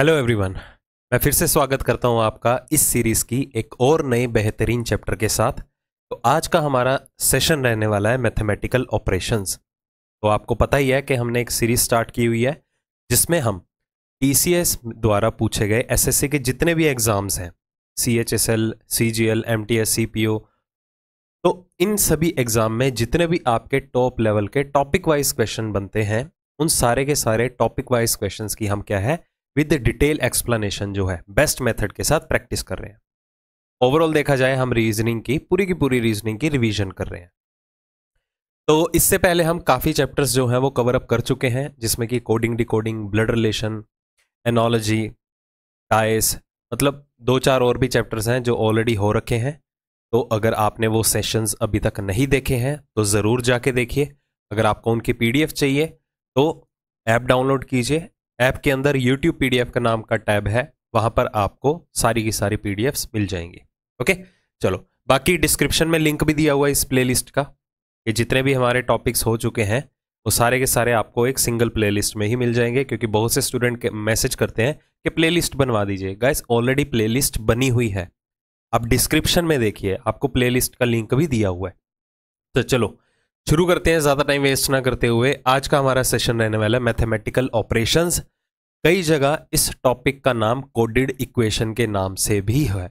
Hello everyone मैं फिर से स्वागत करता हूं आपका इस सीरीज़ की एक और नए बेहतरीन चैप्टर के साथ तो आज का हमारा सेशन रहने वाला है मैथमेटिकल ऑपरेशंस तो आपको पता ही है कि हमने एक सीरीज़ स्टार्ट की हुई है जिसमें हम टीसीएस द्वारा पूछे गए एसएससी के जितने भी एग्ज़ाम्स हैं C H S L C G L M T S C P O तो इन सभी एग्ज़ाम में जितने भी आपके टॉप लेवल के टॉपिक वाइज क्वेश्चन बनते हैं उन सारे के सारे टॉपिक वाइज क्वेश्चंस की हम क्या है विद डिटेल एक्सप्लेनेशन जो है बेस्ट मेथड के साथ प्रैक्टिस कर रहे हैं ओवरऑल देखा जाए हम रीजनिंग की पूरी की पूरी रीजनिंग की रिवीजन कर रहे हैं तो इससे पहले हम काफ़ी चैप्टर्स जो हैं वो कवर अप कर चुके हैं जिसमें कि coding decoding blood relation analogy dice मतलब दो चार और भी चैप्टर्स हैं जो ऑलरेडी हो रखे हैं तो अगर आपने वो सेशंस अभी तक नहीं देखे हैं तो ज़रूर जाके देखिए अगर आपको उनकी पीडीएफ चाहिए तो ऐप डाउनलोड कीजिए ऐप के अंदर यूट्यूब एफ का नाम का टैब है वहां पर आपको सारी की सारी एफ मिल जाएंगी ओके चलो बाकी डिस्क्रिप्शन में लिंक भी दिया हुआ है इस लिस्ट का ये जितने भी हमारे टॉपिक्स हो चुके हैं वो सारे के सारे आपको एक सिंगल प्लेलिस्ट में ही मिल जाएंगे क्योंकि बहुत से स्टूडेंट मैसेज करते हैं कि प्लेलिस्ट बनवा दीजिए गाइस ऑलरेडी प्लेलिस्ट बनी हुई है आप डिस्क्रिप्शन में देखिए आपको प्लेलिस्ट का लिंक भी दिया हुआ है तो चलो शुरू करते हैं ज़्यादा टाइम वेस्ट ना करते हुए आज का हमारा सेशन रहने वाला है मैथमेटिकल ऑपरेशंस कई जगह इस टॉपिक का नाम कोडिड इक्वेशन के नाम से भी है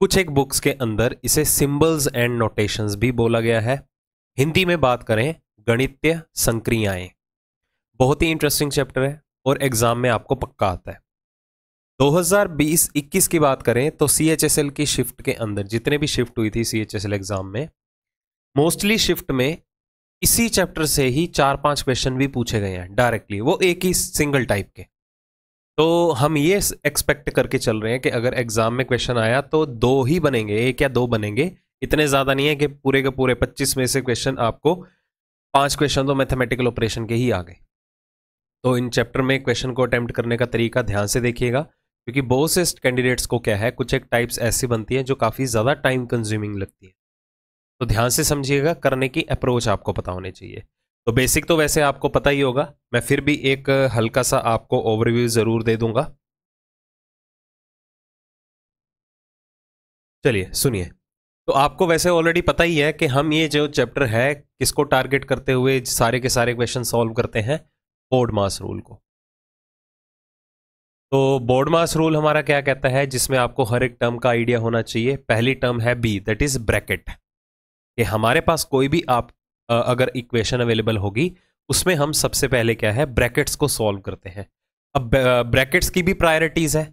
कुछ एक बुक्स के अंदर इसे सिंबल्स एंड नोटेशंस भी बोला गया है हिंदी में बात करें गणित्य संक्रियाएं बहुत ही इंटरेस्टिंग चैप्टर है और एग्जाम में आपको पक्का आता है 2020-21 की बात करें तो सी की शिफ्ट के अंदर जितने भी शिफ्ट हुई थी सी एग्जाम में मोस्टली शिफ्ट में इसी चैप्टर से ही चार पांच क्वेश्चन भी पूछे गए हैं डायरेक्टली वो एक ही सिंगल टाइप के तो हम ये एक्सपेक्ट करके चल रहे हैं कि अगर एग्जाम में क्वेश्चन आया तो दो ही बनेंगे एक या दो बनेंगे इतने ज़्यादा नहीं है कि पूरे के पूरे पच्चीस में से क्वेश्चन आपको पांच क्वेश्चन तो मैथमेटिकल ऑपरेशन के ही आ गए तो इन चैप्टर में क्वेश्चन को अटैम्प्ट करने का तरीका ध्यान से देखिएगा क्योंकि बहुत से कैंडिडेट्स को क्या है कुछ एक टाइप्स ऐसी बनती हैं जो काफ़ी ज़्यादा टाइम कंज्यूमिंग लगती है तो ध्यान से समझिएगा करने की अप्रोच आपको पता होनी चाहिए तो बेसिक तो वैसे आपको पता ही होगा मैं फिर भी एक हल्का सा आपको ओवरव्यू ज़रूर दे दूंगा चलिए सुनिए तो आपको वैसे ऑलरेडी पता ही है कि हम ये जो चैप्टर है किसको टारगेट करते हुए सारे के सारे क्वेश्चन सॉल्व करते हैं बोर्ड मास रूल को तो बोर्ड मास रूल हमारा क्या कहता है जिसमें आपको हर एक टर्म का आइडिया होना चाहिए पहली टर्म है बी दैट इज ब्रैकेट कि हमारे पास कोई भी आप अगर इक्वेशन अवेलेबल होगी उसमें हम सबसे पहले क्या है ब्रैकेट्स को सॉल्व करते हैं अब ब्रैकेट्स की भी प्रायोरिटीज़ है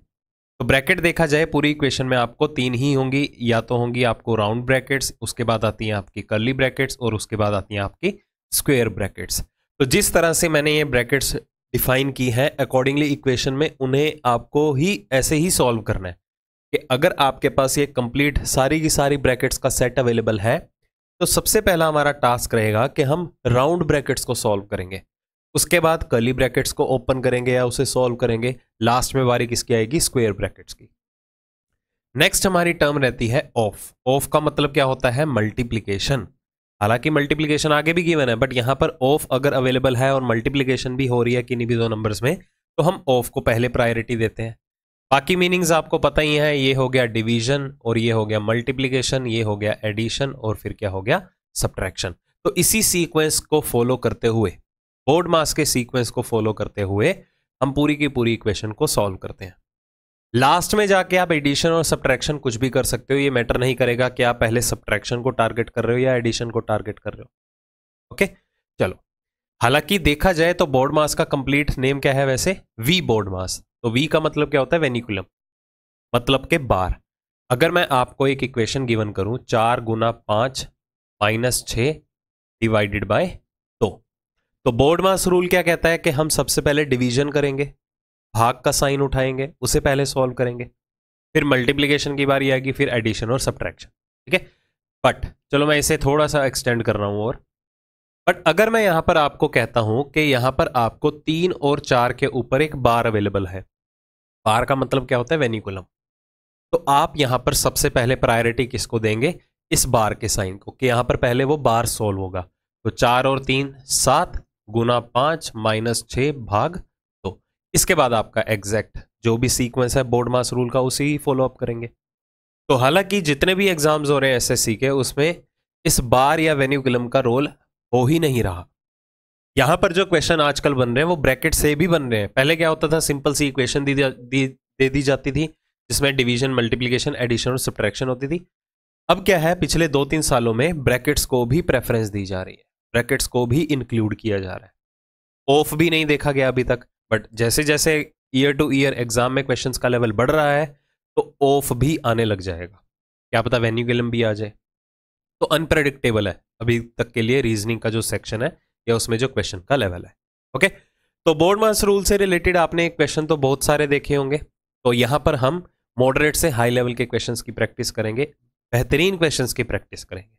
तो ब्रैकेट देखा जाए पूरी इक्वेशन में आपको तीन ही होंगी या तो होंगी आपको राउंड ब्रैकेट्स उसके बाद आती हैं आपकी कर्ली ब्रैकेट्स और उसके बाद आती हैं आपकी स्क्वेयर ब्रैकेट्स तो जिस तरह से मैंने ये ब्रैकेट्स डिफाइन की हैं अकॉर्डिंगली इक्वेशन में उन्हें आपको ही ऐसे ही सॉल्व करना है कि अगर आपके पास ये कंप्लीट सारी की सारी ब्रैकेट्स का सेट अवेलेबल है तो सबसे पहला हमारा टास्क रहेगा कि हम राउंड ब्रैकेट्स को सॉल्व करेंगे उसके बाद कली ब्रैकेट्स को ओपन करेंगे या उसे सॉल्व करेंगे लास्ट में बारी किसकी आएगी स्क्वेयर ब्रैकेट्स की नेक्स्ट हमारी टर्म रहती है ऑफ ऑफ का मतलब क्या होता है मल्टीप्लीकेशन हालांकि मल्टीप्लीकेशन आगे भी गिवन है बट यहां पर ऑफ अगर अवेलेबल है और मल्टीप्लीकेशन भी हो रही है किन्हीं भी दो नंबर्स में तो हम ऑफ को पहले प्रायोरिटी देते हैं बाकी मीनिंग्स आपको पता ही है ये हो गया डिवीजन और ये हो गया मल्टीप्लीकेशन ये हो गया एडिशन और फिर क्या हो गया सब्ट्रैक्शन तो इसी सीक्वेंस को फॉलो करते हुए बोर्ड मास के सीक्वेंस को फॉलो करते हुए हम पूरी की पूरी इक्वेशन को सॉल्व करते हैं लास्ट में जाके आप एडिशन और सब्ट्रैक्शन कुछ भी कर सकते हो ये मैटर नहीं करेगा कि आप पहले सब्ट्रैक्शन को टारगेट कर रहे हो या एडिशन को टारगेट कर रहे हो ओके चलो हालांकि देखा जाए तो बोर्ड मास का कंप्लीट नेम क्या है वैसे वी बोर्ड मास तो वी का मतलब क्या होता है वेनिकुलम मतलब के बार अगर मैं आपको एक इक्वेशन गिवन करूं चार गुना पांच माइनस छ डिवाइडेड बाय दो तो बोर्ड मास रूल क्या कहता है कि हम सबसे पहले डिवीजन करेंगे भाग का साइन उठाएंगे उसे पहले सॉल्व करेंगे फिर मल्टीप्लीकेशन की बारी आएगी फिर एडिशन और सब्ट्रैक्शन ठीक है बट चलो मैं इसे थोड़ा सा एक्सटेंड कर रहा हूं और बट अगर मैं यहां पर आपको कहता हूं कि यहां पर आपको तीन और चार के ऊपर एक बार अवेलेबल है बार का मतलब क्या होता है वेनिकुलम तो आप यहाँ पर सबसे पहले प्रायोरिटी किसको देंगे इस बार के साइन को कि यहाँ पर पहले वो बार सोल्व होगा तो चार और तीन सात गुना पाँच माइनस छः भाग दो तो। इसके बाद आपका एग्जैक्ट जो भी सीक्वेंस है बोर्ड मास रूल का उसी ही फॉलोअप करेंगे तो हालांकि जितने भी एग्जाम्स हो रहे हैं एसएससी के उसमें इस बार या वेन्यूकुलम का रोल हो ही नहीं रहा यहाँ पर जो क्वेश्चन आजकल बन रहे हैं वो ब्रैकेट से भी बन रहे हैं पहले क्या होता था सिंपल सी इक्वेशन दी दे दी जाती थी जिसमें डिवीजन मल्टीप्लिकेशन एडिशन और सब्ट्रैक्शन होती थी अब क्या है पिछले दो तीन सालों में ब्रैकेट्स को भी प्रेफरेंस दी जा रही है ब्रैकेट्स को भी इंक्लूड किया जा रहा है ऑफ भी नहीं देखा गया अभी तक बट जैसे जैसे ईयर टू ईयर एग्जाम में क्वेश्चंस का लेवल बढ़ रहा है तो ऑफ भी आने लग जाएगा क्या पता वेन्यूगेलम भी आ जाए तो अनप्रडिक्टेबल है अभी तक के लिए रीजनिंग का जो सेक्शन है या उसमें जो क्वेश्चन का लेवल है ओके तो बोर्ड मास रूल से रिलेटेड आपने क्वेश्चन तो बहुत सारे देखे होंगे तो यहाँ पर हम मॉडरेट से हाई लेवल के क्वेश्चन की प्रैक्टिस करेंगे बेहतरीन क्वेश्चन की प्रैक्टिस करेंगे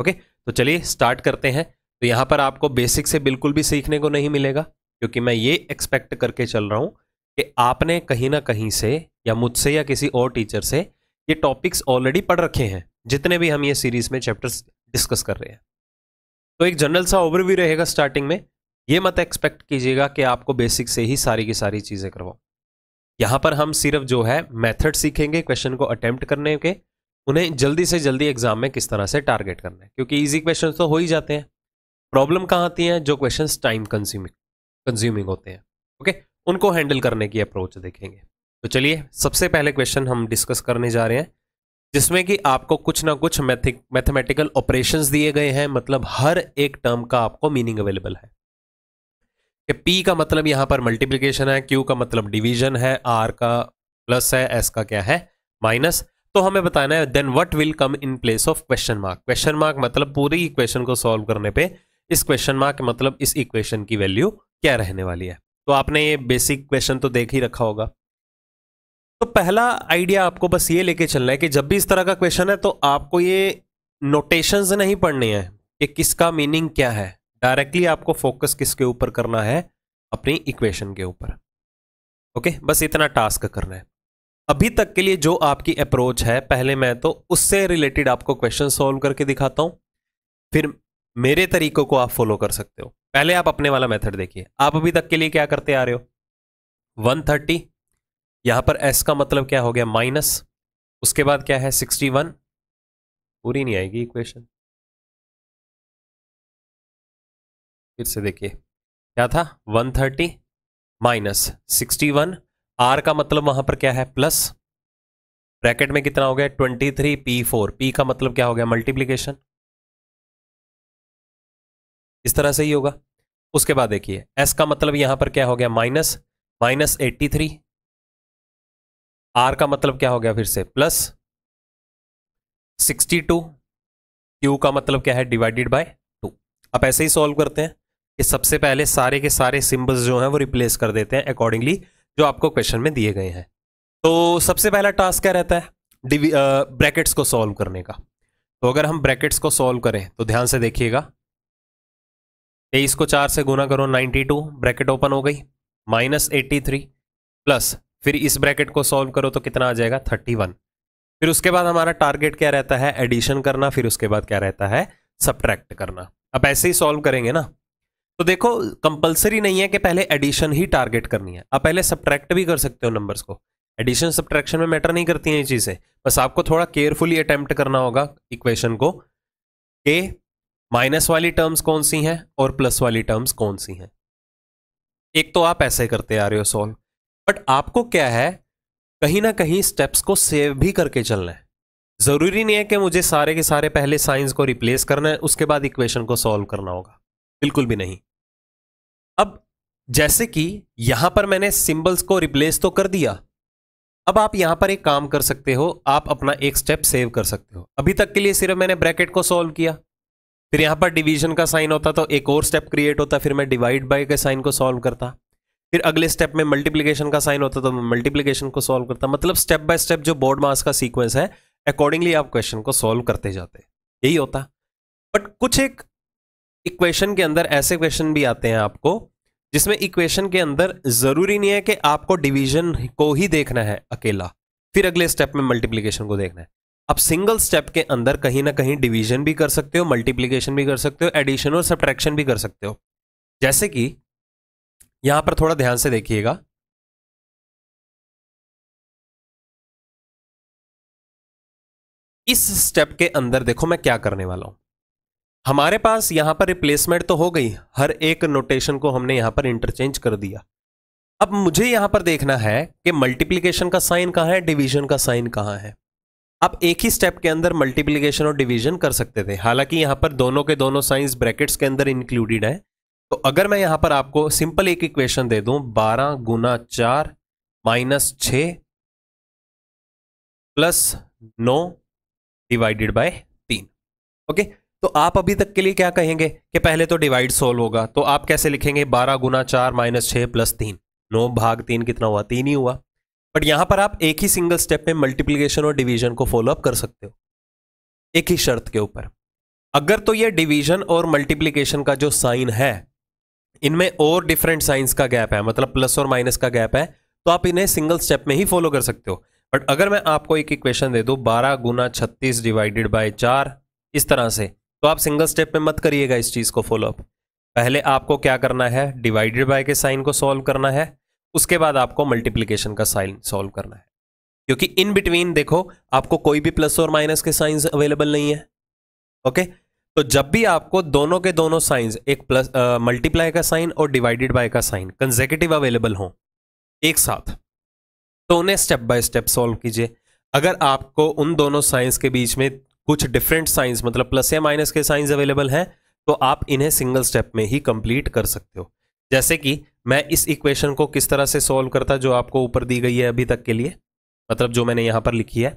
ओके तो चलिए स्टार्ट करते हैं तो यहाँ पर आपको बेसिक से बिल्कुल भी सीखने को नहीं मिलेगा क्योंकि मैं ये एक्सपेक्ट करके चल रहा हूँ कि आपने कहीं ना कहीं से या मुझसे या किसी और टीचर से ये टॉपिक्स ऑलरेडी पढ़ रखे हैं जितने भी हम ये सीरीज में चैप्टर्स डिस्कस कर रहे हैं तो एक जनरल सा ओवरव्यू रहेगा स्टार्टिंग में ये मत एक्सपेक्ट कीजिएगा कि आपको बेसिक से ही सारी की सारी चीज़ें करवाओ यहाँ पर हम सिर्फ जो है मेथड सीखेंगे क्वेश्चन को अटेम्प्ट करने के उन्हें जल्दी से जल्दी एग्जाम में किस तरह से टारगेट करना है क्योंकि इजी क्वेश्चन तो हो ही जाते हैं प्रॉब्लम कहाँ आती हैं जो क्वेश्चन टाइम कंज्यूमिंग कंज्यूमिंग होते हैं ओके उनको हैंडल करने की अप्रोच देखेंगे तो चलिए सबसे पहले क्वेश्चन हम डिस्कस करने जा रहे हैं जिसमें कि आपको कुछ ना कुछ मैथमेटिकल ऑपरेशन दिए गए हैं मतलब हर एक टर्म का आपको मीनिंग अवेलेबल है कि पी का मतलब यहां पर मल्टीप्लिकेशन है क्यू का मतलब डिवीजन है आर का प्लस है एस का क्या है माइनस तो हमें बताना है then what will come in place of question mark question mark मतलब पूरी इक्वेशन को सॉल्व करने पे इस क्वेश्चन मार्क मतलब इस इक्वेशन की वैल्यू क्या रहने वाली है तो आपने ये बेसिक क्वेश्चन तो देख ही रखा होगा तो पहला आइडिया आपको बस ये लेके चलना है कि जब भी इस तरह का क्वेश्चन है तो आपको ये नोटेशंस नहीं पढ़ने हैं कि किसका मीनिंग क्या है डायरेक्टली आपको फोकस किसके ऊपर करना है अपनी इक्वेशन के ऊपर ओके बस इतना टास्क करना है अभी तक के लिए जो आपकी अप्रोच है पहले मैं तो उससे रिलेटेड आपको क्वेश्चन सॉल्व करके दिखाता हूँ फिर मेरे तरीकों को आप फॉलो कर सकते हो पहले आप अपने वाला मेथड देखिए आप अभी तक के लिए क्या करते आ रहे हो 130 यहां पर एस का मतलब क्या हो गया माइनस उसके बाद क्या है सिक्सटी वन पूरी नहीं आएगी इक्वेशन फिर से देखिए क्या था one thirty minus sixty one R का मतलब वहां पर क्या है प्लस ब्रैकेट में कितना हो गया twenty three P four P का मतलब क्या हो गया मल्टीप्लीकेशन इस तरह से ही होगा उसके बाद देखिए एस का मतलब यहां पर क्या हो गया minus minus eighty three R का मतलब क्या हो गया फिर से प्लस सिक्सटी टू क्यू का मतलब क्या है डिवाइडेड बाय टू अब ऐसे ही सॉल्व करते हैं कि सबसे पहले सारे के सारे सिंबल्स जो हैं वो रिप्लेस कर देते हैं अकॉर्डिंगली जो आपको क्वेश्चन में दिए गए हैं तो सबसे पहला टास्क क्या रहता है ब्रैकेट्स को सॉल्व करने का तो अगर हम ब्रैकेट्स को सॉल्व करें तो ध्यान से देखिएगा तेईस को चार से गुना करो नाइन्टी टू ब्रैकेट ओपन हो गई माइनस एट्टी थ्री प्लस फिर इस ब्रैकेट को सॉल्व करो तो कितना आ जाएगा थर्टी वन फिर उसके बाद हमारा टारगेट क्या रहता है एडिशन करना फिर उसके बाद क्या रहता है सब्ट्रैक्ट करना अब ऐसे ही सॉल्व करेंगे ना तो देखो कंपलसरी नहीं है कि पहले एडिशन ही टारगेट करनी है आप पहले सब्ट्रैक्ट भी कर सकते हो नंबर्स को एडिशन सब्ट्रैक्शन में मैटर नहीं करती हैं ये चीज़ें बस आपको थोड़ा केयरफुली अटेम्प्ट करना होगा इक्वेशन को के माइनस वाली टर्म्स कौन सी हैं और प्लस वाली टर्म्स कौन सी हैं एक तो आप ऐसे करते आ रहे हो सॉल्व बट आपको क्या है कहीं ना कहीं स्टेप्स को सेव भी करके चलना है ज़रूरी नहीं है कि मुझे सारे के सारे पहले साइंस को रिप्लेस करना है उसके बाद इक्वेशन को सॉल्व करना होगा बिल्कुल भी नहीं अब जैसे कि यहां पर मैंने सिंबल्स को रिप्लेस तो कर दिया अब आप यहां पर एक काम कर सकते हो आप अपना एक स्टेप सेव कर सकते हो अभी तक के लिए सिर्फ मैंने ब्रैकेट को सॉल्व किया फिर यहां पर डिवीजन का साइन होता तो एक और स्टेप क्रिएट होता फिर मैं डिवाइड बाय के साइन को सॉल्व करता फिर अगले स्टेप में मल्टीप्लीकेशन का साइन होता तो मल्टीप्लीकेशन को सॉल्व करता मतलब स्टेप बाय स्टेप जो बोर्ड मास का सीक्वेंस है अकॉर्डिंगली आप क्वेश्चन को सॉल्व करते जाते यही होता बट कुछ एक इक्वेशन के अंदर ऐसे क्वेश्चन भी आते हैं आपको जिसमें इक्वेशन के अंदर जरूरी नहीं है कि आपको डिवीजन को ही देखना है अकेला फिर अगले स्टेप में मल्टीप्लीकेशन को देखना है आप सिंगल स्टेप के अंदर कहीं ना कहीं डिवीजन भी कर सकते हो मल्टीप्लीकेशन भी कर सकते हो एडिशन और सब्ट्रैक्शन भी कर सकते हो जैसे कि यहां पर थोड़ा ध्यान से देखिएगा इस स्टेप के अंदर देखो मैं क्या करने वाला हूं हमारे पास यहां पर रिप्लेसमेंट तो हो गई हर एक नोटेशन को हमने यहां पर इंटरचेंज कर दिया अब मुझे यहां पर देखना है कि मल्टीप्लीकेशन का साइन कहां है डिवीजन का साइन कहां है आप एक ही स्टेप के अंदर मल्टीप्लीकेशन और डिवीजन कर सकते थे हालांकि यहां पर दोनों के दोनों साइंस ब्रैकेट्स के अंदर इंक्लूडेड है तो अगर मैं यहां पर आपको सिंपल एक इक्वेशन दे दूं बारह गुना चार माइनस छ प्लस नौ डिवाइडेड बाय तीन ओके तो आप अभी तक के लिए क्या कहेंगे कि पहले तो डिवाइड सोल्व होगा तो आप कैसे लिखेंगे बारह गुना चार माइनस छ प्लस तीन नौ भाग तीन कितना हुआ तीन ही हुआ बट यहां पर आप एक ही सिंगल स्टेप में मल्टीप्लीकेशन और डिवीजन को फॉलोअप कर सकते हो एक ही शर्त के ऊपर अगर तो ये डिवीजन और मल्टीप्लीकेशन का जो साइन है इनमें और डिफरेंट साइंस का गैप है मतलब प्लस और माइनस का गैप है तो आप इन्हें सिंगल स्टेप में ही फॉलो कर सकते हो बट अगर मैं आपको एक इक्वेशन दे दूँ बारह गुना छत्तीस डिवाइडेड बाई चार इस तरह से तो आप सिंगल स्टेप में मत करिएगा इस चीज़ को फॉलो अप पहले आपको क्या करना है डिवाइडेड बाय के साइन को सॉल्व करना है उसके बाद आपको मल्टीप्लिकेशन का साइन सॉल्व करना है क्योंकि इन बिटवीन देखो आपको कोई भी प्लस और माइनस के साइंस अवेलेबल नहीं है ओके okay? तो जब भी आपको दोनों के दोनों साइंस एक प्लस मल्टीप्लाई का साइन और डिवाइडेड बाय का साइन कंजेकेटिव अवेलेबल हो एक साथ तो उन्हें स्टेप बाय स्टेप सॉल्व कीजिए अगर आपको उन दोनों साइंस के बीच में कुछ डिफरेंट साइंस मतलब प्लस या माइनस के साइंस अवेलेबल हैं तो आप इन्हें सिंगल स्टेप में ही कंप्लीट कर सकते हो जैसे कि मैं इस इक्वेशन को किस तरह से सॉल्व करता जो आपको ऊपर दी गई है अभी तक के लिए मतलब जो मैंने यहाँ पर लिखी है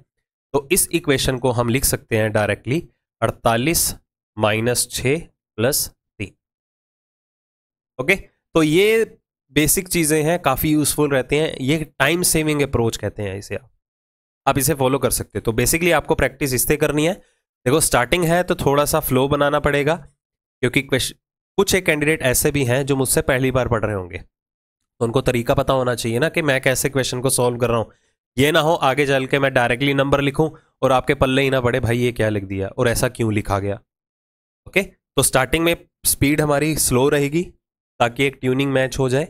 तो इस इक्वेशन को हम लिख सकते हैं डायरेक्टली अड़तालीस माइनस छ प्लस थ्री ओके तो ये बेसिक चीज़ें हैं काफ़ी यूज़फुल रहते हैं ये टाइम सेविंग अप्रोच कहते हैं इसे आप आप इसे फॉलो कर सकते हो तो बेसिकली आपको प्रैक्टिस इससे करनी है देखो स्टार्टिंग है तो थोड़ा सा फ्लो बनाना पड़ेगा क्योंकि कुछ एक कैंडिडेट ऐसे भी हैं जो मुझसे पहली बार पढ़ रहे होंगे तो उनको तरीका पता होना चाहिए ना कि मैं कैसे क्वेश्चन को सॉल्व कर रहा हूँ ये ना हो आगे चल के मैं डायरेक्टली नंबर लिखूँ और आपके पल्ले ही ना पड़े भाई ये क्या लिख दिया और ऐसा क्यों लिखा गया ओके तो स्टार्टिंग में स्पीड हमारी स्लो रहेगी ताकि एक ट्यूनिंग मैच हो जाए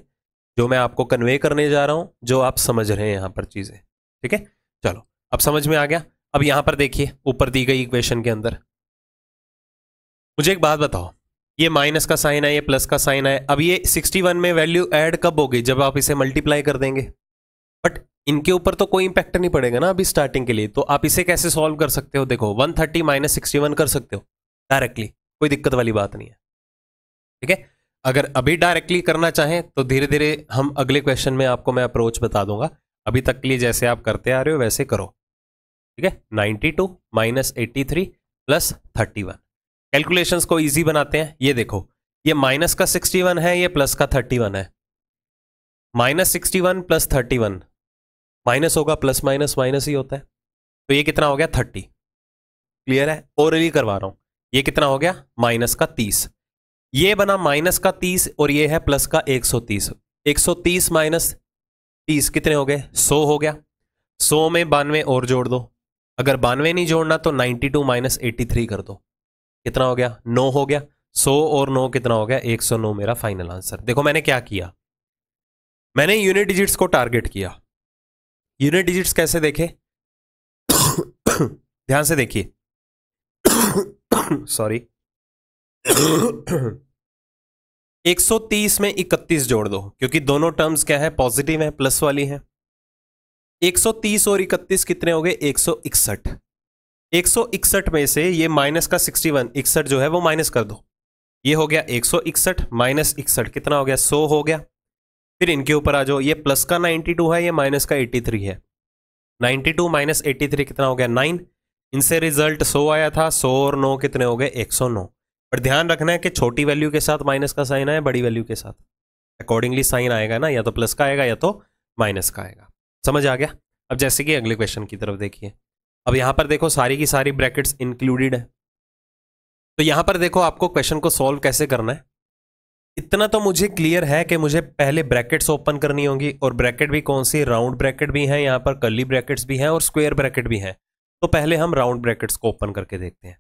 जो मैं आपको कन्वे करने जा रहा हूँ जो आप समझ रहे हैं यहां पर चीज़ें ठीक है चलो अब समझ में आ गया अब यहां पर देखिए ऊपर दी गई इक्वेशन के अंदर मुझे एक बात बताओ ये माइनस का साइन है ये प्लस का साइन है अब ये 61 में वैल्यू ऐड कब होगी जब आप इसे मल्टीप्लाई कर देंगे बट इनके ऊपर तो कोई इंपैक्ट नहीं पड़ेगा ना अभी स्टार्टिंग के लिए तो आप इसे कैसे सॉल्व कर सकते हो देखो 130 थर्टी माइनस सिक्सटी कर सकते हो डायरेक्टली कोई दिक्कत वाली बात नहीं है ठीक है अगर अभी डायरेक्टली करना चाहें तो धीरे धीरे हम अगले क्वेश्चन में आपको मैं अप्रोच बता दूंगा अभी तक के लिए जैसे आप करते आ रहे हो वैसे करो ठीक है 92 two minus eighty three plus thirty one calculations को ईजी बनाते हैं ये देखो ये माइनस का सिक्सटी वन है ये प्लस का थर्टी वन है minus sixty one plus thirty one minus होगा प्लस माइनस माइनस ही होता है तो ये कितना हो गया थर्टी क्लियर है और करवा रहा हूँ ये कितना हो गया माइनस का तीस ये बना माइनस का तीस और ये है प्लस का एक सौ तीस एक सौ तीस माइनस तीस कितने हो गए सौ हो गया सौ में बानवे और जोड़ दो अगर बानवे नहीं जोड़ना तो ninety two minus eighty three कर दो कितना हो गया नौ हो गया सौ और नौ कितना हो गया एक सौ नौ मेरा फाइनल आंसर देखो मैंने क्या किया मैंने यूनिट डिजिट्स को टारगेट किया यूनिट डिजिट्स कैसे देखे ध्यान से देखिए सॉरी 130 में 31 जोड़ दो क्योंकि दोनों टर्म्स क्या है पॉजिटिव है प्लस वाली है 130 और 31 कितने हो गए एक सौ इकसठ में से ये माइनस का 61 इकसठ जो है वो माइनस कर दो ये हो गया एक सौ इकसठ माइनस इकसठ कितना हो गया 100 हो गया फिर इनके ऊपर आ जाओ ये प्लस का 92 है ये माइनस का 83 है 92 टू माइनस एटी कितना हो गया इनसे रिजल्ट 100 आया था 100 और 9 कितने हो गए 109 पर ध्यान रखना है कि छोटी वैल्यू के साथ माइनस का साइन आया बड़ी वैल्यू के साथ अकॉर्डिंगली साइन आएगा ना या तो प्लस का आएगा या तो माइनस का आएगा समझ आ गया अब जैसे कि अगले क्वेश्चन की तरफ देखिए अब यहाँ पर देखो सारी की सारी ब्रैकेट्स इंक्लूडेड है तो यहाँ पर देखो आपको क्वेश्चन को सॉल्व कैसे करना है इतना तो मुझे क्लियर है कि मुझे पहले ब्रैकेट्स ओपन करनी होगी और ब्रैकेट भी कौन सी राउंड ब्रैकेट भी हैं यहाँ पर कर्ली ब्रैकेट्स भी हैं और स्क्वेयर ब्रैकेट भी हैं तो पहले हम राउंड ब्रैकेट्स को ओपन करके देखते हैं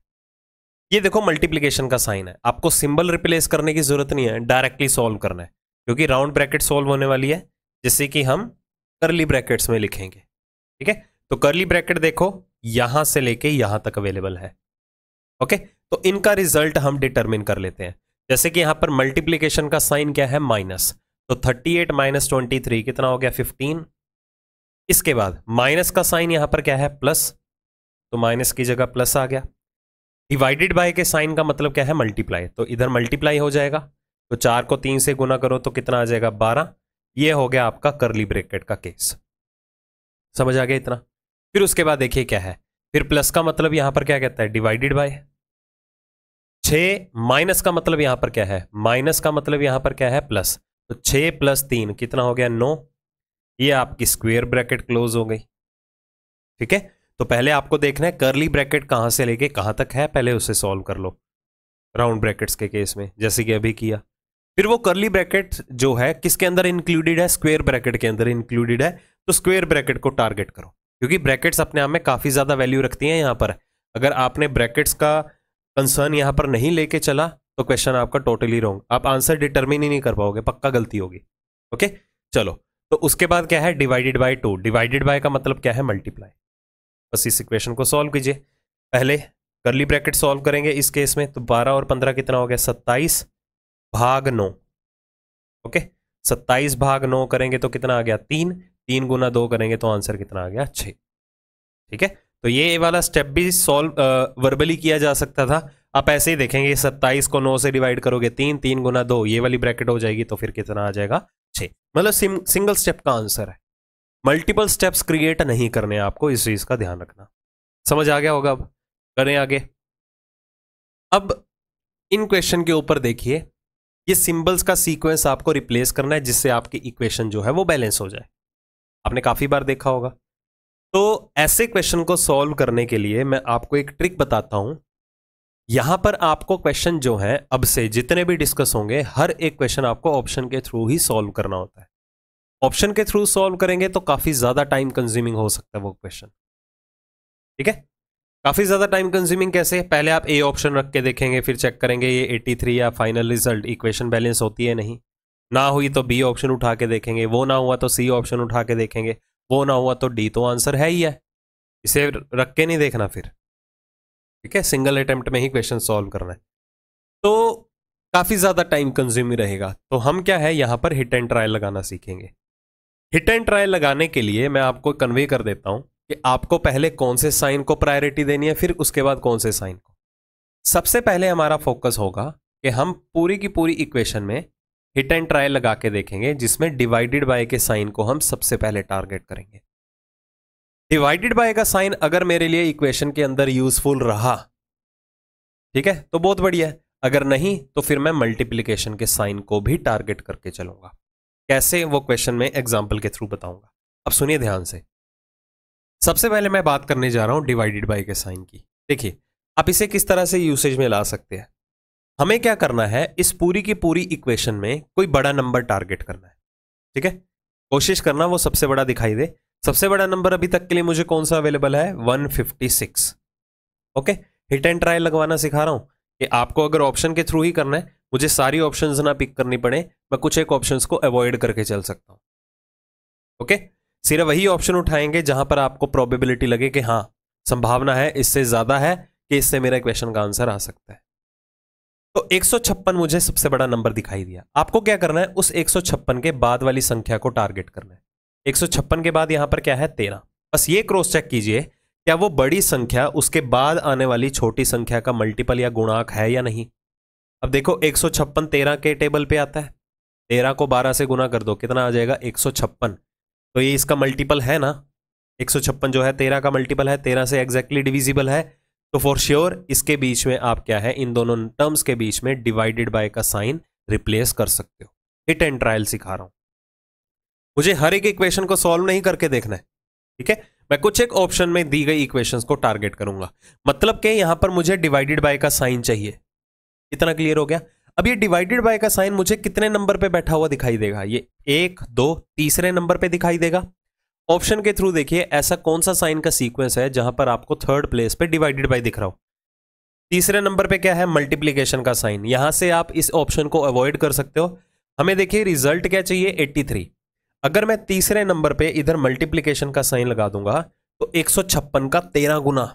ये देखो मल्टीप्लीकेशन का साइन है आपको सिंबल रिप्लेस करने की जरूरत नहीं है डायरेक्टली सॉल्व करना है क्योंकि राउंड ब्रैकेट सॉल्व होने वाली है जिससे कि हम करली ब्रैकेट्स में लिखेंगे ठीक है तो करली ब्रैकेट देखो यहां से लेके यहां तक अवेलेबल है ओके तो इनका रिजल्ट हम डिटरमिन कर लेते हैं जैसे कि यहां पर मल्टीप्लीकेशन का साइन क्या है माइनस तो thirty eight minus twenty three कितना हो गया फिफ्टीन इसके बाद माइनस का साइन यहां पर क्या है प्लस तो माइनस की जगह प्लस आ गया डिवाइडेड बाय के साइन का मतलब क्या है मल्टीप्लाई तो इधर मल्टीप्लाई हो जाएगा तो चार को तीन से गुना करो तो कितना आ जाएगा बारह ये हो गया आपका करली ब्रेकेट का केस समझ आ गया इतना फिर उसके बाद देखिए क्या है फिर प्लस का मतलब यहां पर क्या कहता है डिवाइडेड बाय छ माइनस का मतलब यहां पर क्या है माइनस का मतलब यहां पर क्या है प्लस तो छ प्लस तीन कितना हो गया नौ ये आपकी स्क्वेयर ब्रैकेट क्लोज हो गई ठीक है तो पहले आपको देखना है करली ब्रैकेट कहां से लेके कहां तक है पहले उसे सॉल्व कर लो राउंड ब्रैकेट्स के केस में जैसे कि अभी किया फिर वो करली ब्रैकेट जो है किसके अंदर इंक्लूडेड है स्क्वेयर ब्रैकेट के अंदर इंक्लूडेड है तो स्क्वेयर ब्रैकेट को टारगेट करो क्योंकि ब्रैकेट्स अपने आप में काफ़ी ज़्यादा वैल्यू रखती हैं यहां पर अगर आपने ब्रैकेट्स का कंसर्न यहां पर नहीं लेके चला तो क्वेश्चन आपका टोटली रॉन्ग आप आंसर डिटर्मिन ही नहीं कर पाओगे पक्का गलती होगी ओके चलो तो उसके बाद क्या है divided by two divided by का मतलब क्या है मल्टीप्लाई बस इस इक्वेशन को सॉल्व कीजिए पहले करली ब्रैकेट सॉल्व करेंगे इस केस में तो बारह और पंद्रह कितना हो गया सत्ताईस भाग नौ ओके सत्ताईस भाग नौ करेंगे तो कितना आ गया तीन तीन गुना दो करेंगे तो आंसर कितना आ गया छः ठीक है तो ये वाला स्टेप भी सॉल्व वर्बली किया जा सकता था आप ऐसे ही देखेंगे सत्ताईस को नौ से डिवाइड करोगे तीन तीन गुना दो ये वाली ब्रैकेट हो जाएगी तो फिर कितना आ जाएगा छ मतलब सिंगल स्टेप का आंसर है मल्टीपल स्टेप्स क्रिएट नहीं करने आपको इस चीज का ध्यान रखना समझ आ गया होगा अब करें आगे अब इन क्वेश्चन के ऊपर देखिए ये सिंबल्स का सीक्वेंस आपको रिप्लेस करना है जिससे आपकी इक्वेशन जो है वो बैलेंस हो जाए आपने काफी बार देखा होगा तो ऐसे क्वेश्चन को सॉल्व करने के लिए मैं आपको एक ट्रिक बताता हूं यहां पर आपको क्वेश्चन जो है अब से जितने भी डिस्कस होंगे हर एक क्वेश्चन आपको ऑप्शन के थ्रू ही सॉल्व करना होता है ऑप्शन के थ्रू सॉल्व करेंगे तो काफ़ी ज़्यादा टाइम कंज्यूमिंग हो सकता है वो क्वेश्चन ठीक है काफ़ी ज़्यादा टाइम कंज्यूमिंग कैसे है पहले आप ए ऑप्शन रख के देखेंगे फिर चेक करेंगे ये 83 या फाइनल रिजल्ट इक्वेशन बैलेंस होती है नहीं ना हुई तो बी ऑप्शन उठा के देखेंगे वो ना हुआ तो सी ऑप्शन उठा के देखेंगे वो ना हुआ तो डी तो आंसर है ही है इसे रख के नहीं देखना फिर ठीक है सिंगल अटेम्प्ट में ही क्वेश्चन सॉल्व करना है तो काफ़ी ज़्यादा टाइम कंज्यूमिंग रहेगा तो हम क्या है यहां पर हिट एंड ट्रायल लगाना सीखेंगे हिट एंड ट्रायल लगाने के लिए मैं आपको कन्वे कर देता हूं कि आपको पहले कौन से साइन को प्रायोरिटी देनी है फिर उसके बाद कौन से साइन को सबसे पहले हमारा फोकस होगा कि हम पूरी की पूरी इक्वेशन में हिट एंड ट्रायल लगा के देखेंगे जिसमें डिवाइडेड बाय के साइन को हम सबसे पहले टारगेट करेंगे डिवाइडेड बाय का साइन अगर मेरे लिए इक्वेशन के अंदर यूजफुल रहा ठीक है तो बहुत बढ़िया अगर नहीं तो फिर मैं मल्टीप्लीकेशन के साइन को भी टारगेट करके चलूंगा कैसे वो क्वेश्चन में एग्जाम्पल के थ्रू बताऊंगा अब सुनिए ध्यान से सबसे पहले मैं बात करने जा रहा हूँ डिवाइडेड बाई के साइन की देखिए आप इसे किस तरह से यूसेज में ला सकते हैं हमें क्या करना है इस पूरी की पूरी इक्वेशन में कोई बड़ा नंबर टारगेट करना है ठीक है कोशिश करना वो सबसे बड़ा दिखाई दे सबसे बड़ा नंबर अभी तक के लिए मुझे कौन सा अवेलेबल है 156 ओके हिट एंड ट्रायल लगवाना सिखा रहा हूं कि आपको अगर ऑप्शन के थ्रू ही करना है मुझे सारी ऑप्शंस ना पिक करनी पड़े मैं कुछ एक ऑप्शंस को अवॉइड करके चल सकता हूं ओके सिर्फ वही ऑप्शन उठाएंगे जहां पर आपको प्रोबेबिलिटी लगे कि हाँ संभावना है इससे ज़्यादा है कि इससे मेरा क्वेश्चन का आंसर आ सकता है तो एक मुझे सबसे बड़ा नंबर दिखाई दिया आपको क्या करना है उस एक के बाद वाली संख्या को टारगेट करना है एक के बाद यहां पर क्या है तेरह बस ये क्रॉस चेक कीजिए क्या वो बड़ी संख्या उसके बाद आने वाली छोटी संख्या का मल्टीपल या गुणाक है या नहीं अब देखो एक सौ छप्पन तेरह के टेबल पे आता है तेरह को बारह से गुना कर दो कितना आ जाएगा एक सौ छप्पन तो ये इसका मल्टीपल है ना एक सौ छप्पन जो है तेरह का मल्टीपल है तेरह से एग्जैक्टली डिविजिबल है तो फॉर श्योर इसके बीच में आप क्या है इन दोनों टर्म्स के बीच में डिवाइडेड बाय का साइन रिप्लेस कर सकते हो हिट एंड ट्रायल सिखा रहा हूं मुझे हर एक इक्वेशन को सॉल्व नहीं करके देखना है ठीक है मैं कुछ एक ऑप्शन में दी गई इक्वेशंस को टारगेट करूंगा मतलब के यहां पर मुझे डिवाइडेड बाय का साइन चाहिए इतना क्लियर हो गया अब ये डिवाइडेड बाय का साइन मुझे कितने नंबर पे बैठा हुआ दिखाई देगा ये एक दो तीसरे नंबर पे दिखाई देगा ऑप्शन के थ्रू देखिए ऐसा कौन सा साइन का सीक्वेंस है जहां पर आपको थर्ड प्लेस पे डिवाइडेड बाय दिख रहा हो तीसरे नंबर पे क्या है मल्टीप्लीकेशन का साइन यहां से आप इस ऑप्शन को अवॉइड कर सकते हो हमें देखिए रिजल्ट क्या चाहिए थ्री अगर मैं तीसरे नंबर पर इधर मल्टीप्लीकेशन का साइन लगा दूंगा तो एक का तेरह गुना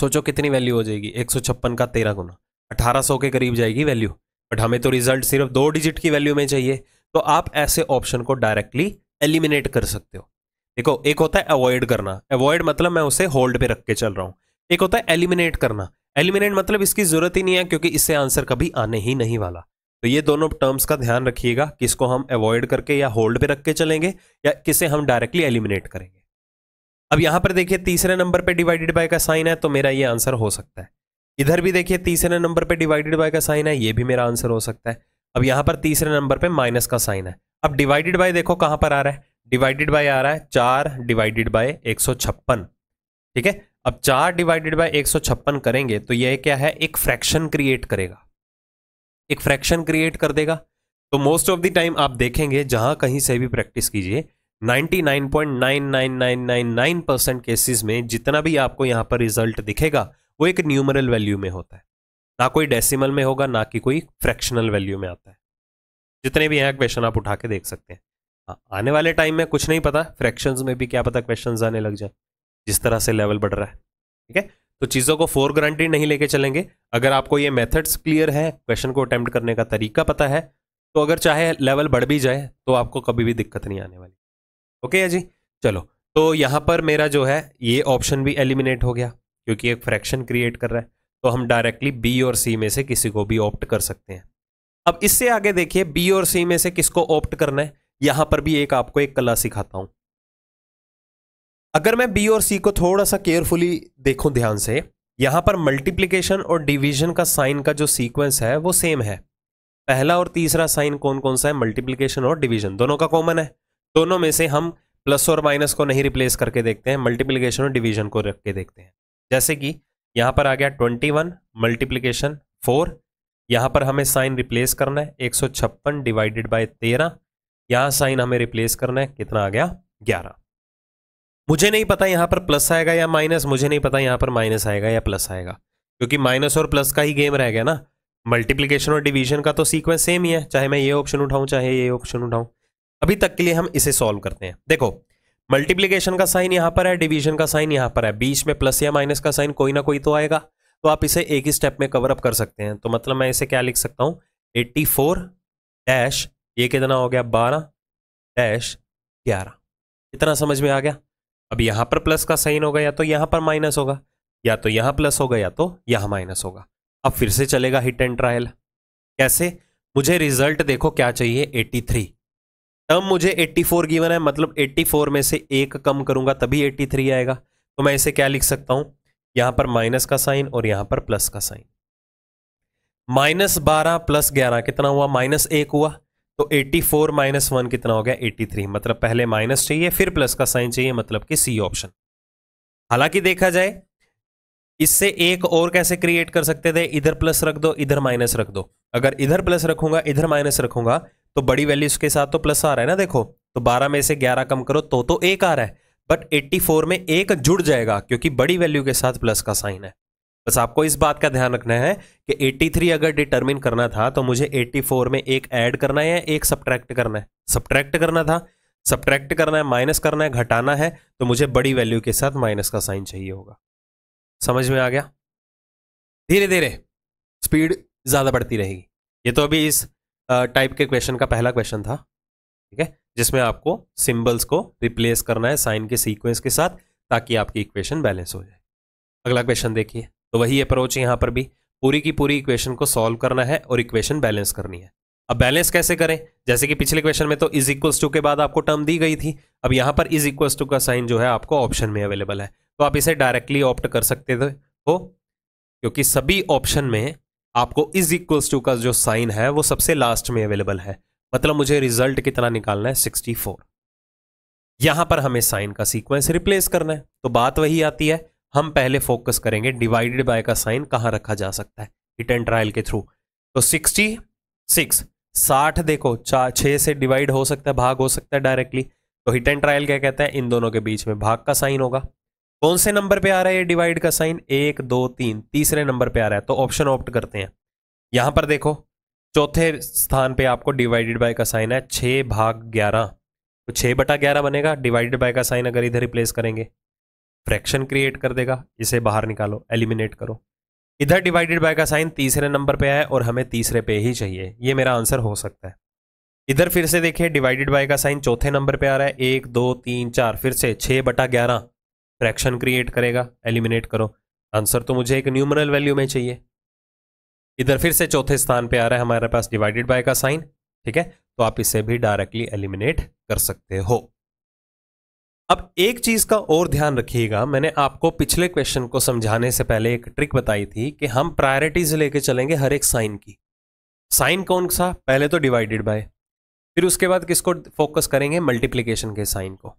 सोचो कितनी वैल्यू हो जाएगी एक का तेरह गुना 1800 के करीब जाएगी वैल्यू बट हमें तो रिजल्ट सिर्फ दो डिजिट की वैल्यू में चाहिए तो आप ऐसे ऑप्शन को डायरेक्टली एलिमिनेट कर सकते हो देखो एक होता है अवॉइड करना अवॉइड मतलब मैं उसे होल्ड पे रख के चल रहा हूँ एक होता है एलिमिनेट करना एलिमिनेट मतलब इसकी जरूरत ही नहीं है क्योंकि इससे आंसर कभी आने ही नहीं वाला तो ये दोनों टर्म्स का ध्यान रखिएगा किसको हम अवॉइड करके या होल्ड पे रख के चलेंगे या किसे हम डायरेक्टली एलिमिनेट करेंगे अब यहां पर देखिए तीसरे नंबर पे डिवाइडेड बाय का साइन है तो मेरा ये आंसर हो सकता है इधर भी देखिए तीसरे नंबर पे डिवाइडेड बाय का साइन है ये भी मेरा आंसर हो सकता है अब यहाँ पर तीसरे नंबर पे माइनस का साइन है अब डिवाइडेड बाय देखो कहाँ पर आ रहा है डिवाइडेड बाय आ रहा है चार डिवाइडेड बाय एक ठीक है अब चार डिवाइडेड बाय एक करेंगे तो यह क्या है एक फ्रैक्शन क्रिएट करेगा एक फ्रैक्शन क्रिएट कर देगा तो मोस्ट ऑफ द टाइम आप देखेंगे जहां कहीं से भी प्रैक्टिस कीजिए 99.99999 परसेंट केसेस में जितना भी आपको यहां पर रिजल्ट दिखेगा वो एक न्यूमरल वैल्यू में होता है ना कोई डेसिमल में होगा ना कि कोई फ्रैक्शनल वैल्यू में आता है जितने भी हैं क्वेश्चन आप उठा के देख सकते हैं आने वाले टाइम में कुछ नहीं पता फ्रैक्शंस में भी क्या पता क्वेश्चंस आने लग जाए जिस तरह से लेवल बढ़ रहा है ठीक है तो चीज़ों को फोर गारंटी नहीं लेके चलेंगे अगर आपको ये मेथड्स क्लियर है क्वेश्चन को अटैम्प्ट करने का तरीका पता है तो अगर चाहे लेवल बढ़ भी जाए तो आपको कभी भी दिक्कत नहीं आने वाली ओके जी चलो तो यहाँ पर मेरा जो है ये ऑप्शन भी एलिमिनेट हो गया क्योंकि एक फ्रैक्शन क्रिएट कर रहा है तो हम डायरेक्टली बी और सी में से किसी को भी ऑप्ट कर सकते हैं अब इससे आगे देखिए बी और सी में से किसको ऑप्ट करना है यहां पर भी एक आपको एक कला सिखाता हूं अगर मैं बी और सी को थोड़ा सा केयरफुली देखूं ध्यान से यहां पर मल्टीप्लीकेशन और डिविजन का साइन का जो सीक्वेंस है वो सेम है पहला और तीसरा साइन कौन कौन सा है मल्टीप्लीकेशन और डिवीजन दोनों का कॉमन है दोनों में से हम प्लस और माइनस को नहीं रिप्लेस करके देखते हैं मल्टीप्लीकेशन और डिवीजन को रख के देखते हैं जैसे कि यहाँ पर आ गया ट्वेंटी वन मल्टीप्लीकेशन फोर यहाँ पर हमें साइन रिप्लेस करना है एक सौ छप्पन डिवाइडेड बाई तेरह यहाँ साइन हमें रिप्लेस करना है कितना आ गया ग्यारह मुझे नहीं पता यहाँ पर प्लस आएगा या माइनस मुझे नहीं पता यहाँ पर माइनस आएगा या प्लस आएगा क्योंकि माइनस और प्लस का ही गेम रह गया ना मल्टीप्लीकेशन और डिवीजन का तो सीक्वेंस सेम ही है चाहे मैं ये ऑप्शन उठाऊं चाहे ये ऑप्शन उठाऊं अभी तक के लिए हम इसे सॉल्व करते हैं देखो मल्टीप्लीकेशन का साइन यहाँ पर है डिवीजन का साइन यहां पर है बीच में प्लस या माइनस का साइन कोई ना कोई तो आएगा तो आप इसे एक ही स्टेप में कवर अप कर सकते हैं तो मतलब मैं इसे क्या लिख सकता हूँ एट्टी फोर डैश ये कितना हो गया बारह डैश ग्यारह इतना समझ में आ गया अब यहाँ पर प्लस का साइन होगा या तो यहां पर माइनस होगा या तो यहाँ प्लस होगा या तो यहाँ माइनस तो होगा अब फिर से चलेगा हिट एंड ट्रायल कैसे मुझे रिजल्ट देखो क्या चाहिए थ्री टर्म मुझे 84 गिवन है मतलब 84 में से एक कम करूंगा तभी 83 आएगा तो मैं इसे क्या लिख सकता हूं यहां पर माइनस का साइन और यहां पर प्लस का साइन माइनस बारह प्लस ग्यारह कितना हुआ माइनस एक हुआ तो एट्टी फोर माइनस वन कितना हो गया एट्टी थ्री मतलब पहले माइनस चाहिए फिर प्लस का साइन चाहिए मतलब कि सी ऑप्शन हालांकि देखा जाए इससे एक और कैसे क्रिएट कर सकते थे इधर प्लस रख दो इधर माइनस रख दो अगर इधर प्लस रखूंगा इधर माइनस रखूंगा तो बड़ी वैल्यूज के साथ तो प्लस आ रहा है ना देखो तो 12 में से 11 कम करो तो तो एक आ रहा है बट 84 में एक जुड़ जाएगा क्योंकि बड़ी वैल्यू के साथ प्लस का साइन है बस आपको इस बात का ध्यान रखना है कि 83 अगर डिटर्मिन करना था तो मुझे 84 में एक ऐड करना है या एक सब्ट्रैक्ट करना है सब्ट्रैक्ट करना था सब्ट्रैक्ट करना है माइनस करना है घटाना है तो मुझे बड़ी वैल्यू के साथ माइनस का साइन चाहिए होगा समझ में आ गया धीरे धीरे स्पीड ज़्यादा बढ़ती रहेगी ये तो अभी इस टाइप के क्वेश्चन का पहला क्वेश्चन था ठीक है जिसमें आपको सिंबल्स को रिप्लेस करना है साइन के सीक्वेंस के साथ ताकि आपकी इक्वेशन बैलेंस हो जाए अगला क्वेश्चन देखिए तो वही अप्रोच यहाँ पर भी पूरी की पूरी इक्वेशन को सॉल्व करना है और इक्वेशन बैलेंस करनी है अब बैलेंस कैसे करें जैसे कि पिछले क्वेश्चन में तो इज इक्वल्स टू के बाद आपको टर्म दी गई थी अब यहाँ पर इज इक्वल्स टू का साइन जो है आपको ऑप्शन में अवेलेबल है तो आप इसे डायरेक्टली ऑप्ट कर सकते हो क्योंकि सभी ऑप्शन में आपको इज इक्वल्स टू का जो साइन है वो सबसे लास्ट में अवेलेबल है मतलब मुझे रिजल्ट कितना निकालना है 64 यहां पर हमें साइन का सीक्वेंस रिप्लेस करना है तो बात वही आती है हम पहले फोकस करेंगे डिवाइडेड बाय का साइन कहां रखा जा सकता है हिट एंड ट्रायल के थ्रू तो सिक्सटी सिक्स साठ देखो चार छह से डिवाइड हो सकता है भाग हो सकता है डायरेक्टली तो हिट एंड ट्रायल क्या कहता है इन दोनों के बीच में भाग का साइन होगा कौन से नंबर पे आ रहा है ये डिवाइड का साइन एक दो तीन तीसरे नंबर पे आ रहा है तो ऑप्शन ऑप्ट करते हैं यहां पर देखो चौथे स्थान पे आपको डिवाइडेड बाय का साइन है छः भाग ग्यारह तो छः बटा ग्यारह बनेगा डिवाइडेड बाय का साइन अगर इधर रिप्लेस करेंगे फ्रैक्शन क्रिएट कर देगा इसे बाहर निकालो एलिमिनेट करो इधर डिवाइडेड बाय का साइन तीसरे नंबर पे है और हमें तीसरे पे ही चाहिए ये मेरा आंसर हो सकता है इधर फिर से देखिए डिवाइडेड बाय का साइन चौथे नंबर पे आ रहा है एक दो तीन चार फिर से छः बटा ग्यारह फ्रैक्शन क्रिएट करेगा एलिमिनेट करो आंसर तो मुझे एक न्यूमरल वैल्यू में चाहिए इधर फिर से चौथे स्थान पे आ रहा है हमारे पास डिवाइडेड बाय का साइन ठीक है तो आप इसे भी डायरेक्टली एलिमिनेट कर सकते हो अब एक चीज का और ध्यान रखिएगा मैंने आपको पिछले क्वेश्चन को समझाने से पहले एक ट्रिक बताई थी कि हम प्रायोरिटीज लेके चलेंगे हर एक साइन की साइन कौन सा पहले तो डिवाइडेड बाय फिर उसके बाद किसको फोकस करेंगे मल्टीप्लीकेशन के साइन को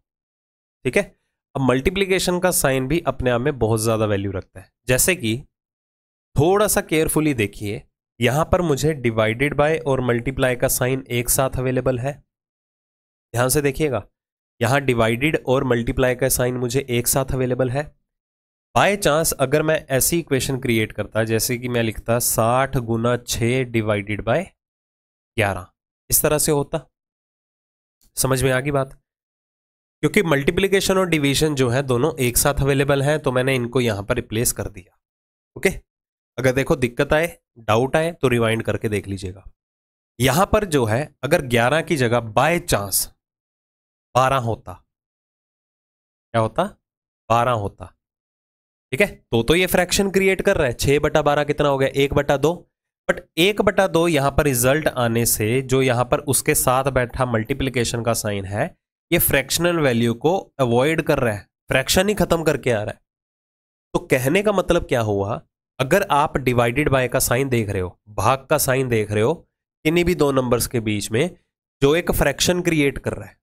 ठीक है अब मल्टीप्लीकेशन का साइन भी अपने आप में बहुत ज़्यादा वैल्यू रखता है जैसे कि थोड़ा सा केयरफुली देखिए यहाँ पर मुझे डिवाइडेड बाय और मल्टीप्लाई का साइन एक साथ अवेलेबल है ध्यान से देखिएगा यहाँ डिवाइडेड और मल्टीप्लाई का साइन मुझे एक साथ अवेलेबल है बाय चांस अगर मैं ऐसी इक्वेशन क्रिएट करता जैसे कि मैं लिखता साठ गुना छः डिवाइडेड बाय ग्यारह इस तरह से होता समझ में आ गई बात क्योंकि मल्टीप्लीकेशन और डिवीजन जो है दोनों एक साथ अवेलेबल हैं तो मैंने इनको यहाँ पर रिप्लेस कर दिया ओके अगर देखो दिक्कत आए डाउट आए तो रिवाइंड करके देख लीजिएगा यहाँ पर जो है अगर 11 की जगह बाय चांस 12 होता क्या होता 12 होता ठीक है तो तो ये फ्रैक्शन क्रिएट कर रहा है छः बटा बारह कितना हो गया एक बटा दो बट एक बटा दो यहाँ पर रिजल्ट आने से जो यहाँ पर उसके साथ बैठा मल्टीप्लीकेशन का साइन है ये फ्रैक्शनल वैल्यू को अवॉइड कर रहा है फ्रैक्शन ही खत्म करके आ रहा है तो कहने का मतलब क्या हुआ अगर आप डिवाइडेड बाय का साइन देख रहे हो भाग का साइन देख रहे हो किन्हीं भी दो नंबर्स के बीच में जो एक फ्रैक्शन क्रिएट कर रहा है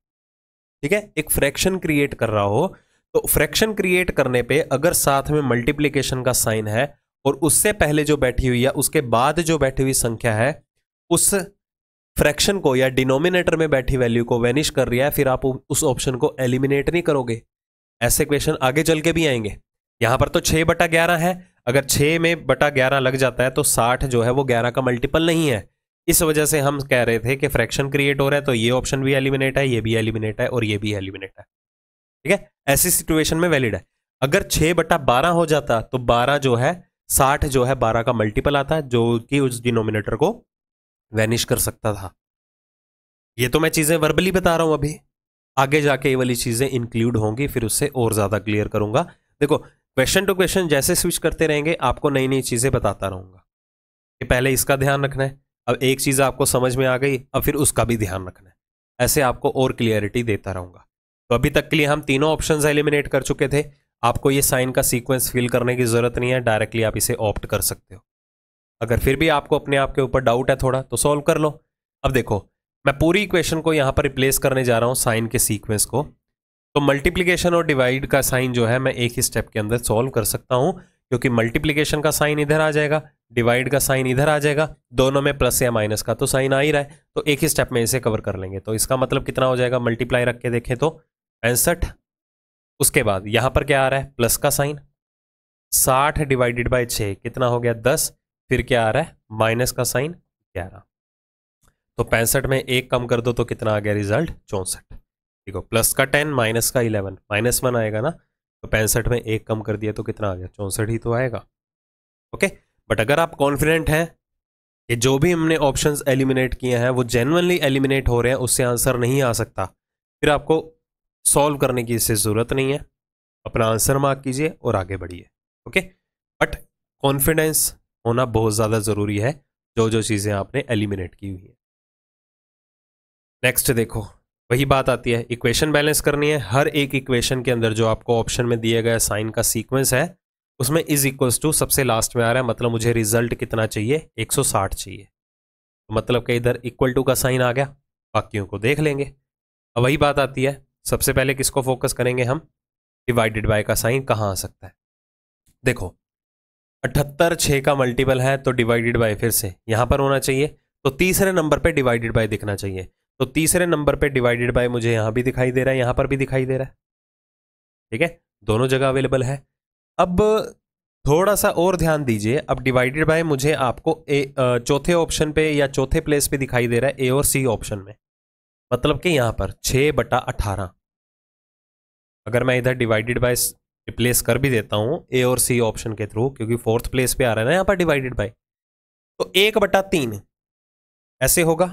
ठीक है एक फ्रैक्शन क्रिएट कर रहा हो तो फ्रैक्शन क्रिएट करने पे अगर साथ में मल्टीप्लीकेशन का साइन है और उससे पहले जो बैठी हुई या उसके बाद जो बैठी हुई संख्या है उस फ्रैक्शन को या डिनोमिनेटर में बैठी वैल्यू को वैनिश कर रही है फिर आप उस ऑप्शन को एलिमिनेट नहीं करोगे ऐसे क्वेश्चन आगे चल के भी आएंगे यहां पर तो छह बटा ग्यारह है अगर छह में बटा ग्यारह लग जाता है तो साठ जो है वो ग्यारह का मल्टीपल नहीं है इस वजह से हम कह रहे थे कि फ्रैक्शन क्रिएट हो रहा है तो ये ऑप्शन भी एलिमिनेट है ये भी एलिमिनेट है और ये भी एलिमिनेट है ठीक है ऐसी सिचुएशन में वैलिड है अगर छः बटा बारह हो जाता तो बारह जो है साठ जो है बारह का मल्टीपल आता जो कि उस डिनोमिनेटर को वैनिश कर सकता था ये तो मैं चीज़ें वर्बली बता रहा हूं अभी आगे जाके ये वाली चीज़ें इंक्लूड होंगी फिर उससे और ज़्यादा क्लियर करूंगा देखो क्वेश्चन टू क्वेश्चन जैसे स्विच करते रहेंगे आपको नई नई चीज़ें बताता रहूंगा कि पहले इसका ध्यान रखना है अब एक चीज़ आपको समझ में आ गई अब फिर उसका भी ध्यान रखना है ऐसे आपको और क्लियरिटी देता रहूंगा तो अभी तक के लिए हम तीनों ऑप्शन एलिमिनेट कर चुके थे आपको ये साइन का सीक्वेंस फिल करने की ज़रूरत नहीं है डायरेक्टली आप इसे ऑप्ट कर सकते हो अगर फिर भी आपको अपने आप के ऊपर डाउट है थोड़ा तो सॉल्व कर लो अब देखो मैं पूरी इक्वेशन को यहाँ पर रिप्लेस करने जा रहा हूँ साइन के सीक्वेंस को तो मल्टीप्लीकेशन और डिवाइड का साइन जो है मैं एक ही स्टेप के अंदर सॉल्व कर सकता हूँ क्योंकि मल्टीप्लीकेशन का साइन इधर आ जाएगा डिवाइड का साइन इधर आ जाएगा दोनों में प्लस या माइनस का तो साइन आ ही रहा है तो एक ही स्टेप में इसे कवर कर लेंगे तो इसका मतलब कितना हो जाएगा मल्टीप्लाई रख के देखें तो पैंसठ उसके बाद यहाँ पर क्या आ रहा है प्लस का साइन साठ डिवाइडेड बाई छः कितना हो गया दस फिर क्या आ रहा है माइनस का साइन ग्यारह तो पैंसठ में एक कम कर दो तो कितना आ गया रिजल्ट चौंसठ देखो प्लस का टेन माइनस का इलेवन माइनस वन आएगा ना तो पैंसठ में एक कम कर दिया तो कितना आ गया चौंसठ ही तो आएगा ओके बट अगर आप कॉन्फिडेंट हैं कि जो भी हमने ऑप्शन एलिमिनेट किए हैं वो जेनवनली एलिमिनेट हो रहे हैं उससे आंसर नहीं आ सकता फिर आपको सॉल्व करने की इससे ज़रूरत नहीं है अपना आंसर मार्क कीजिए और आगे बढ़िए ओके बट कॉन्फिडेंस होना बहुत ज़्यादा ज़रूरी है जो जो चीज़ें आपने एलिमिनेट की हुई है नेक्स्ट देखो वही बात आती है इक्वेशन बैलेंस करनी है हर एक इक्वेशन के अंदर जो आपको ऑप्शन में दिया गया साइन का सीक्वेंस है उसमें इज इक्वल्स टू सबसे लास्ट में आ रहा है मतलब मुझे रिजल्ट कितना चाहिए 160 चाहिए तो मतलब कि इधर इक्वल टू का साइन आ गया बाकियों को देख लेंगे अब वही बात आती है सबसे पहले किसको फोकस करेंगे हम डिवाइडेड बाय का साइन कहाँ आ सकता है देखो अठहत्तर छः का मल्टीपल है तो डिवाइडेड बाय फिर से यहाँ पर होना चाहिए तो तीसरे नंबर पे डिवाइडेड बाय दिखना चाहिए तो तीसरे नंबर पे डिवाइडेड बाय मुझे यहाँ भी दिखाई दे रहा है यहाँ पर भी दिखाई दे रहा है ठीक है दोनों जगह अवेलेबल है अब थोड़ा सा और ध्यान दीजिए अब डिवाइडेड बाय मुझे आपको ए चौथे ऑप्शन पे या चौथे प्लेस पे दिखाई दे रहा है ए और सी ऑप्शन में मतलब कि यहाँ पर छः बटा अठारह अगर मैं इधर डिवाइडेड बाय रिप्लेस कर भी देता हूँ ए और सी ऑप्शन के थ्रू क्योंकि फोर्थ प्लेस पे आ रहा है ना यहाँ पर डिवाइडेड बाई तो एक बटा तीन ऐसे होगा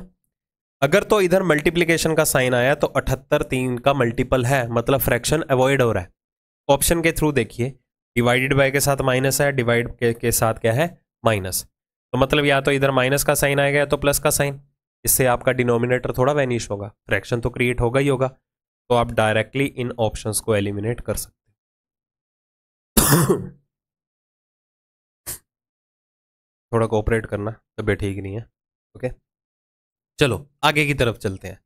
अगर तो इधर मल्टीप्लीकेशन का साइन आया तो अठहत्तर तीन का मल्टीपल है मतलब फ्रैक्शन अवॉइड हो रहा है ऑप्शन के थ्रू देखिए डिवाइडेड बाय के साथ माइनस है डिवाइड के, के साथ क्या है माइनस तो मतलब या तो इधर माइनस का साइन आएगा या तो प्लस का साइन इससे आपका डिनोमिनेटर थोड़ा वैनिश होगा फ्रैक्शन तो क्रिएट होगा ही होगा तो आप डायरेक्टली इन ऑप्शंस को एलिमिनेट कर सकते थोड़ा कोऑपरेट करना तबीयत ठीक नहीं है ओके चलो आगे की तरफ चलते हैं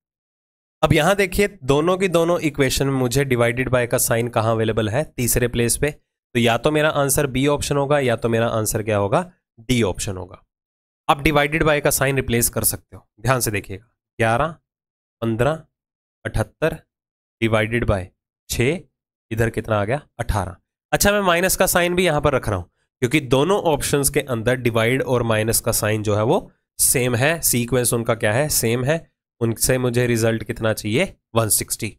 अब यहां देखिए दोनों की दोनों इक्वेशन में मुझे डिवाइडेड बाय का साइन कहाँ अवेलेबल है तीसरे प्लेस पे तो या तो मेरा आंसर बी ऑप्शन होगा या तो मेरा आंसर क्या होगा डी ऑप्शन होगा आप डिवाइडेड बाय का साइन रिप्लेस कर सकते हो ध्यान से देखिएगा ग्यारह पंद्रह अठहत्तर डिवाइडेड बाय छः इधर कितना आ गया अठारह अच्छा मैं माइनस का साइन भी यहां पर रख रहा हूं क्योंकि दोनों ऑप्शंस के अंदर डिवाइड और माइनस का साइन जो है वो सेम है सीक्वेंस उनका क्या है सेम है उनसे मुझे रिजल्ट कितना चाहिए 160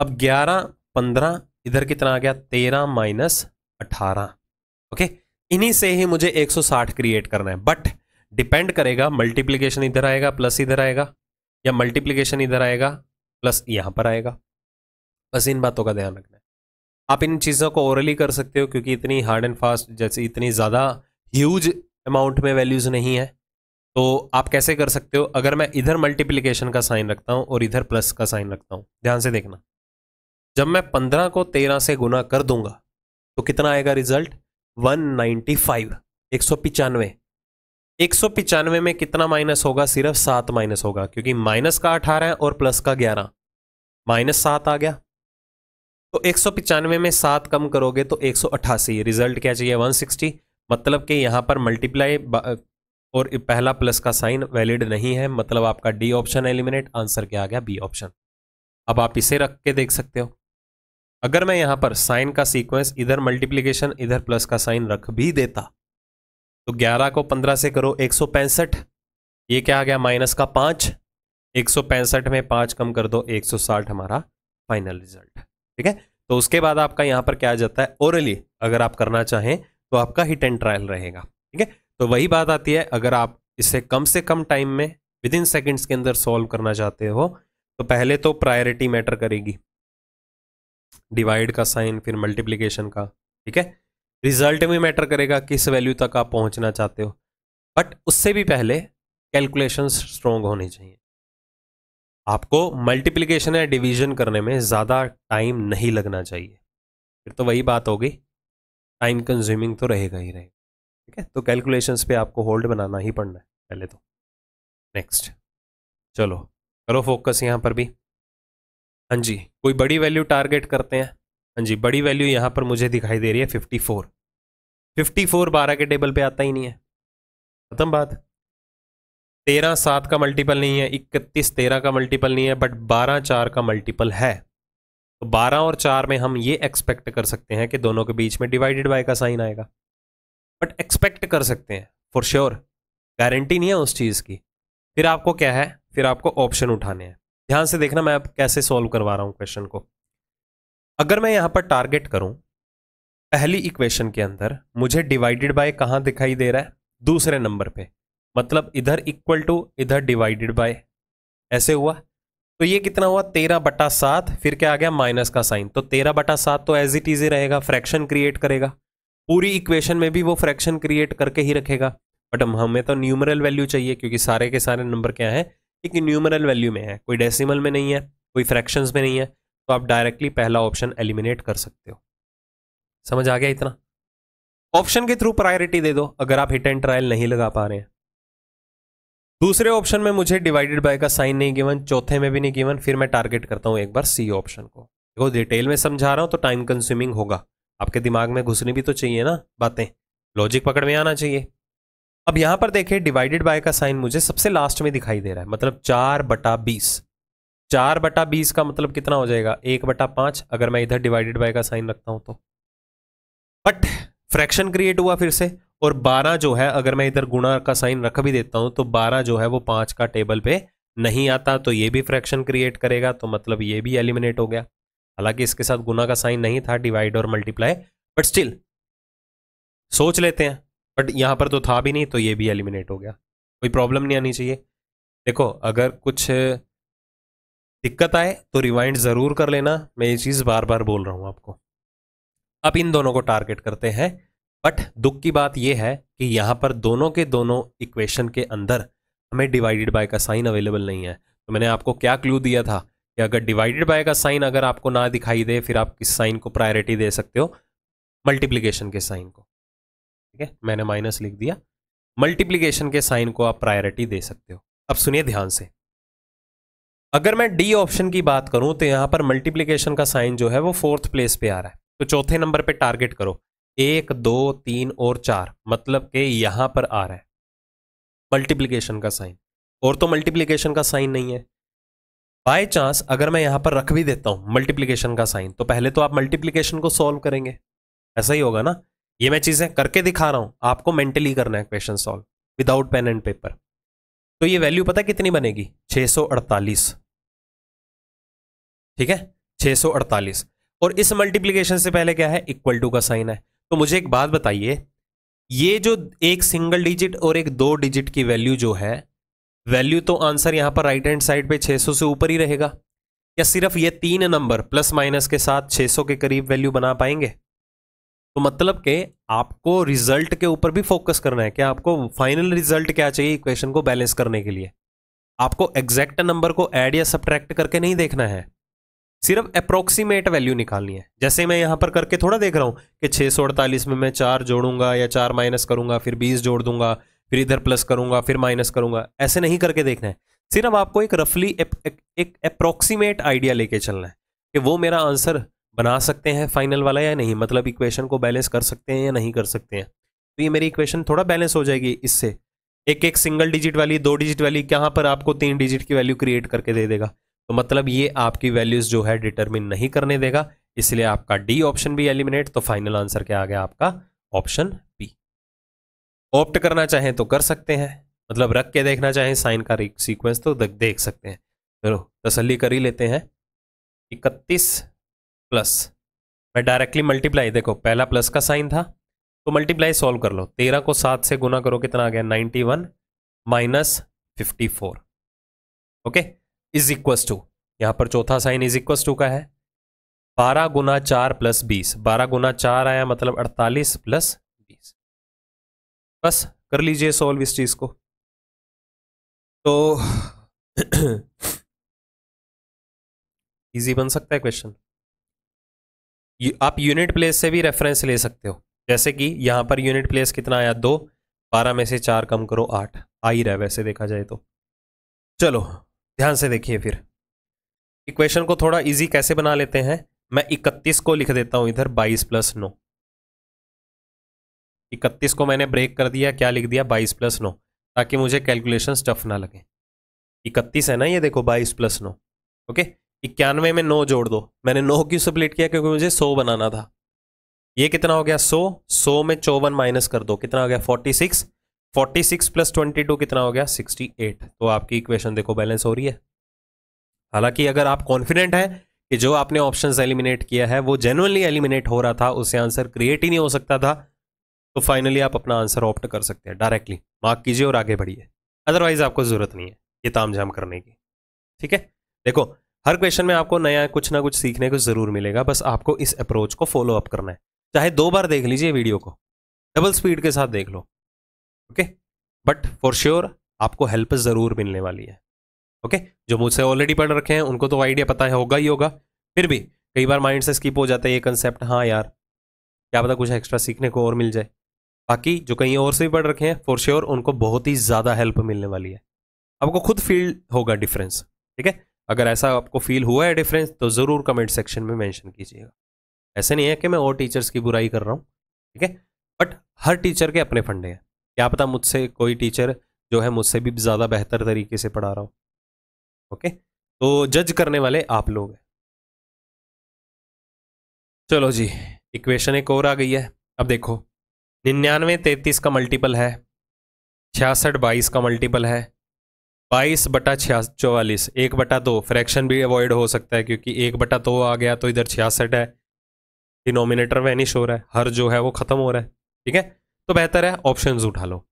अब 11 15 इधर कितना आ गया 13 माइनस अठारह ओके इन्हीं से ही मुझे 160 क्रिएट करना है बट डिपेंड करेगा मल्टीप्लीकेशन इधर आएगा प्लस इधर आएगा या मल्टीप्लीकेशन इधर आएगा प्लस यहां पर आएगा बस इन बातों का ध्यान रखना है आप इन चीज़ों को ओरली कर सकते हो क्योंकि इतनी हार्ड एंड फास्ट जैसे इतनी ज़्यादा ह्यूज अमाउंट में वैल्यूज़ नहीं है तो आप कैसे कर सकते हो अगर मैं इधर मल्टीप्लिकेशन का साइन रखता हूँ और इधर प्लस का साइन रखता हूँ ध्यान से देखना जब मैं पंद्रह को तेरह से गुना कर दूंगा तो कितना आएगा रिजल्ट वन नाइन्टी फाइव एक सौ पिचानवे एक सौ पिचानवे में कितना माइनस होगा सिर्फ सात माइनस होगा क्योंकि माइनस का अठारह और प्लस का ग्यारह माइनस सात आ गया तो एक सौ पिचानवे में सात कम करोगे तो एक सौ अट्ठासी रिजल्ट क्या चाहिए वन सिक्सटी मतलब कि यहाँ पर मल्टीप्लाई और पहला प्लस का साइन वैलिड नहीं है मतलब आपका डी ऑप्शन एलिमिनेट आंसर क्या आ गया बी ऑप्शन अब आप इसे रख के देख सकते हो अगर मैं यहाँ पर साइन का सीक्वेंस इधर मल्टीप्लीकेशन इधर प्लस का साइन रख भी देता तो ग्यारह को पंद्रह से करो एक ये क्या आ गया माइनस का पाँच एक में पाँच कम कर दो साठ हमारा फाइनल रिजल्ट ठीक है तो उसके बाद आपका यहाँ पर क्या आ जाता है ओरली अगर आप करना चाहें तो आपका हिट एंड ट्रायल रहेगा ठीक है तो वही बात आती है अगर आप इसे कम से कम टाइम में विद इन सेकेंड्स के अंदर सॉल्व करना चाहते हो तो पहले तो प्रायोरिटी मैटर करेगी डिवाइड का साइन फिर मल्टीप्लीकेशन का ठीक है रिजल्ट भी मैटर करेगा किस वैल्यू तक आप पहुंचना चाहते हो बट उससे भी पहले कैलकुलेशन स्ट्रोंग होने चाहिए आपको मल्टीप्लिकेशन या डिवीजन करने में ज़्यादा टाइम नहीं लगना चाहिए फिर तो वही बात होगी टाइम कंज्यूमिंग तो रहेगा ही रहेगा ठीक है तो कैलकुलेशंस पे आपको होल्ड बनाना ही पड़ना है पहले तो नेक्स्ट चलो करो फोकस यहाँ पर भी हाँ जी कोई बड़ी वैल्यू टारगेट करते हैं हाँ जी बड़ी वैल्यू यहाँ पर मुझे दिखाई दे रही है फिफ्टी फोर फिफ्टी फोर बारह के टेबल पे आता ही नहीं है खत्म बात तेरह सात का मल्टीपल नहीं है इकतीस तेरह का मल्टीपल नहीं है बट बारह चार का मल्टीपल है तो बारह और चार में हम ये एक्सपेक्ट कर सकते हैं कि दोनों के बीच में डिवाइडेड बाय का साइन आएगा बट एक्सपेक्ट कर सकते हैं फॉर श्योर गारंटी नहीं है उस चीज़ की फिर आपको क्या है फिर आपको ऑप्शन उठाने हैं ध्यान से देखना मैं आप कैसे सॉल्व करवा रहा हूँ क्वेश्चन को अगर मैं यहाँ पर टारगेट करूँ पहली इक्वेशन के अंदर मुझे डिवाइडेड बाय कहाँ दिखाई दे रहा है दूसरे नंबर पर मतलब इधर इक्वल टू इधर डिवाइडेड बाय ऐसे हुआ तो ये कितना हुआ तेरह बटा सात फिर क्या आ गया माइनस का साइन तो तेरह बटा सात तो एज इट इज ही रहेगा फ्रैक्शन क्रिएट करेगा पूरी इक्वेशन में भी वो फ्रैक्शन क्रिएट करके ही रखेगा बट हमें तो न्यूमरल वैल्यू चाहिए क्योंकि सारे के सारे नंबर क्या है एक न्यूमरल वैल्यू में है कोई डेसिमल में नहीं है कोई फ्रैक्शन में नहीं है तो आप डायरेक्टली पहला ऑप्शन एलिमिनेट कर सकते हो समझ आ गया इतना ऑप्शन के थ्रू प्रायोरिटी दे दो अगर आप हिट एंड ट्रायल नहीं लगा पा रहे हैं दूसरे ऑप्शन में मुझे डिवाइडेड बाय का साइन नहीं गिवन चौथे में भी नहीं गिवन फिर मैं टारगेट करता हूँ एक बार सी ऑप्शन को देखो डिटेल में समझा रहा हूँ तो टाइम कंज्यूमिंग होगा आपके दिमाग में घुसनी भी तो चाहिए ना बातें लॉजिक पकड़ में आना चाहिए अब यहाँ पर देखिए डिवाइडेड बाय का साइन मुझे सबसे लास्ट में दिखाई दे रहा है मतलब चार बटा बीस चार बटा बीस का मतलब कितना हो जाएगा एक बटा पांच अगर मैं इधर डिवाइडेड बाय का साइन रखता हूँ तो बट फ्रैक्शन क्रिएट हुआ फिर से और 12 जो है अगर मैं इधर गुणा का साइन रख भी देता हूं तो 12 जो है वो पांच का टेबल पे नहीं आता तो ये भी फ्रैक्शन क्रिएट करेगा तो मतलब ये भी एलिमिनेट हो गया हालांकि इसके साथ गुना का साइन नहीं था डिवाइड और मल्टीप्लाई बट स्टिल सोच लेते हैं बट यहां पर तो था भी नहीं तो ये भी एलिमिनेट हो गया कोई प्रॉब्लम नहीं आनी चाहिए देखो अगर कुछ दिक्कत आए तो रिवाइंड ज़रूर कर लेना मैं ये चीज़ बार बार बोल रहा हूं आपको अब इन दोनों को टारगेट करते हैं बट दुख की बात यह है कि यहाँ पर दोनों के दोनों इक्वेशन के अंदर हमें डिवाइडेड बाय का साइन अवेलेबल नहीं है तो मैंने आपको क्या क्लू दिया था कि अगर डिवाइडेड बाय का साइन अगर आपको ना दिखाई दे फिर आप किस साइन को प्रायोरिटी दे सकते हो मल्टीप्लीकेशन के साइन को ठीक है मैंने माइनस लिख दिया मल्टीप्लीकेशन के साइन को आप प्रायोरिटी दे सकते हो अब सुनिए ध्यान से अगर मैं डी ऑप्शन की बात करूं तो यहां पर मल्टीप्लीकेशन का साइन जो है वो फोर्थ प्लेस पे आ रहा है तो चौथे नंबर पे टारगेट करो एक दो तीन और चार मतलब के यहां पर आ रहा है मल्टीप्लीकेशन का साइन और तो मल्टीप्लीकेशन का साइन नहीं है बाय चांस अगर मैं यहां पर रख भी देता हूं मल्टीप्लीकेशन का साइन तो पहले तो आप मल्टीप्लीकेशन को सॉल्व करेंगे ऐसा ही होगा ना ये मैं चीजें करके दिखा रहा हूं आपको मेंटली करना है question solve without pen and paper तो ये वैल्यू पता कितनी बनेगी 648 ठीक है 648 और इस मल्टीप्लीकेशन से पहले क्या है इक्वल टू का साइन है तो मुझे एक बात बताइए ये जो एक सिंगल डिजिट और एक दो डिजिट की वैल्यू जो है वैल्यू तो आंसर यहां पर राइट हैंड साइड पे 600 से ऊपर ही रहेगा या सिर्फ ये तीन नंबर प्लस माइनस के साथ 600 के करीब वैल्यू बना पाएंगे तो मतलब के आपको रिजल्ट के ऊपर भी फोकस करना है कि आपको फाइनल रिजल्ट क्या चाहिए इक्वेशन को बैलेंस करने के लिए आपको एग्जैक्ट नंबर को एड या सब्ट्रैक्ट करके नहीं देखना है सिर्फ अप्रोक्सीमेट वैल्यू निकालनी है जैसे मैं यहाँ पर करके थोड़ा देख रहा हूँ कि छः में मैं चार जोड़ूंगा या चार माइनस करूंगा फिर बीस जोड़ दूंगा फिर इधर प्लस करूंगा फिर माइनस करूंगा ऐसे नहीं करके देखना है सिर्फ आपको एक रफली एक अप्रोक्सीमेट आइडिया लेके चलना है कि वो मेरा आंसर बना सकते हैं फाइनल वाला या नहीं मतलब इक्वेशन को बैलेंस कर सकते हैं या नहीं कर सकते हैं तो ये मेरी इक्वेशन थोड़ा बैलेंस हो जाएगी इससे एक एक सिंगल डिजिट वाली दो डिजिट वाली कहाँ पर आपको तीन डिजिट की वैल्यू क्रिएट करके दे देगा तो मतलब ये आपकी वैल्यूज जो है डिटरमिन नहीं करने देगा इसलिए आपका डी ऑप्शन भी एलिमिनेट तो फाइनल आंसर क्या आ गया आपका ऑप्शन बी ऑप्ट करना चाहें तो कर सकते हैं मतलब रख के देखना चाहें साइन का सीक्वेंस तो देख सकते हैं चलो तो तसली कर ही लेते हैं इकतीस प्लस मैं डायरेक्टली मल्टीप्लाई देखो पहला प्लस का साइन था तो मल्टीप्लाई सॉल्व कर लो तेरह को सात से गुना करो कितना आ गया ninety one minus fifty four okay is equals to यहां पर चौथा साइन इज इक्वस टू का है बारह गुना चार प्लस बीस बारह गुना चार आया मतलब अड़तालीस प्लस बीस बस कर लीजिए सॉल्व इस चीज़ को तो इजी बन सकता है क्वेश्चन आप यूनिट प्लेस से भी रेफरेंस ले सकते हो जैसे कि यहां पर यूनिट प्लेस कितना आया दो बारह में से चार कम करो आठ आ ही रहा है वैसे देखा जाए तो चलो ध्यान से देखिए फिर इक्वेशन को थोड़ा इजी कैसे बना लेते हैं मैं इकतीस को लिख देता हूं इधर बाईस प्लस नौ इकतीस को मैंने ब्रेक कर दिया क्या लिख दिया बाईस प्लस नौ ताकि मुझे कैलकुलेशन टफ ना लगे इकतीस है ना ये देखो बाईस प्लस नौ ओके इक्यानवे में नौ जोड़ दो मैंने नौ क्यों सप्लेट किया क्योंकि मुझे सौ बनाना था ये कितना हो गया सौ सौ में चौवन माइनस कर दो कितना हो गया forty six forty six plus twenty two कितना हो गया सिक्सटी एट तो आपकी इक्वेशन देखो बैलेंस हो रही है हालांकि अगर आप कॉन्फिडेंट हैं कि जो आपने ऑप्शन एलिमिनेट किया है वो जेनुअनली एलिमिनेट हो रहा था उससे आंसर क्रिएट ही नहीं हो सकता था तो फाइनली आप अपना आंसर ऑप्ट कर सकते हैं डायरेक्टली मार्क कीजिए और आगे बढ़िए अदरवाइज आपको जरूरत नहीं है ये झाम करने की ठीक है देखो हर क्वेश्चन में आपको नया कुछ ना कुछ सीखने को जरूर मिलेगा बस आपको इस अप्रोच को फॉलो अप करना है चाहे दो बार देख लीजिए वीडियो को डबल स्पीड के साथ देख लो ओके बट फॉर श्योर आपको हेल्प ज़रूर मिलने वाली है ओके okay? जो मुझसे ऑलरेडी पढ़ रखे हैं उनको तो आइडिया पता है होगा ही होगा फिर भी कई बार माइंड से स्किप हो जाता है ये कंसेप्ट हाँ यार क्या पता कुछ एक्स्ट्रा सीखने को और मिल जाए बाकी जो कहीं और से भी पढ़ रखे हैं फॉर श्योर उनको बहुत ही ज़्यादा हेल्प मिलने वाली है आपको खुद फील होगा डिफरेंस ठीक है अगर ऐसा आपको फील हुआ है डिफरेंस तो ज़रूर कमेंट सेक्शन में मैंशन कीजिएगा ऐसे नहीं है कि मैं और टीचर्स की बुराई कर रहा हूँ ठीक है बट हर टीचर के अपने फंडे हैं क्या पता मुझसे कोई टीचर जो है मुझसे भी ज़्यादा बेहतर तरीके से पढ़ा रहा हो ओके तो जज करने वाले आप लोग हैं चलो जी इक्वेशन एक और आ गई है अब देखो निन्यानवे तैतीस का मल्टीपल है छियासठ बाईस का मल्टीपल है बाईस बटा छिया चौवालीस एक बटा दो फ्रैक्शन भी अवॉइड हो सकता है क्योंकि एक बटा दो आ गया तो इधर छियासठ है डिनोमिनेटर वैनिश हो रहा है हर जो है वो ख़त्म हो रहा है ठीक है तो बेहतर है ऑप्शन उठा लो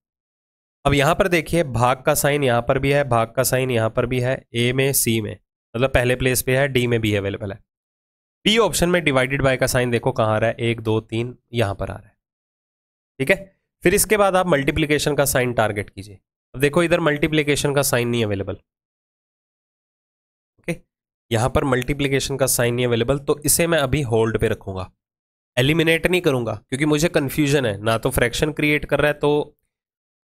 अब यहां पर देखिए भाग का साइन यहां पर भी है भाग का साइन यहां पर भी है ए में सी में मतलब पहले प्लेस पे है डी में भी अवेलेबल है बी ऑप्शन में डिवाइडेड बाय का साइन देखो कहां आ रहा है एक दो तीन यहां पर आ रहा है ठीक है फिर इसके बाद आप मल्टीप्लीकेशन का साइन टारगेट कीजिए अब देखो इधर मल्टीप्लीकेशन का साइन नहीं अवेलेबल ओके यहां पर मल्टीप्लीकेशन का साइन नहीं अवेलेबल तो इसे मैं अभी होल्ड पे रखूंगा एलिमिनेट नहीं करूंगा क्योंकि मुझे कन्फ्यूजन है ना तो फ्रैक्शन क्रिएट कर रहा है तो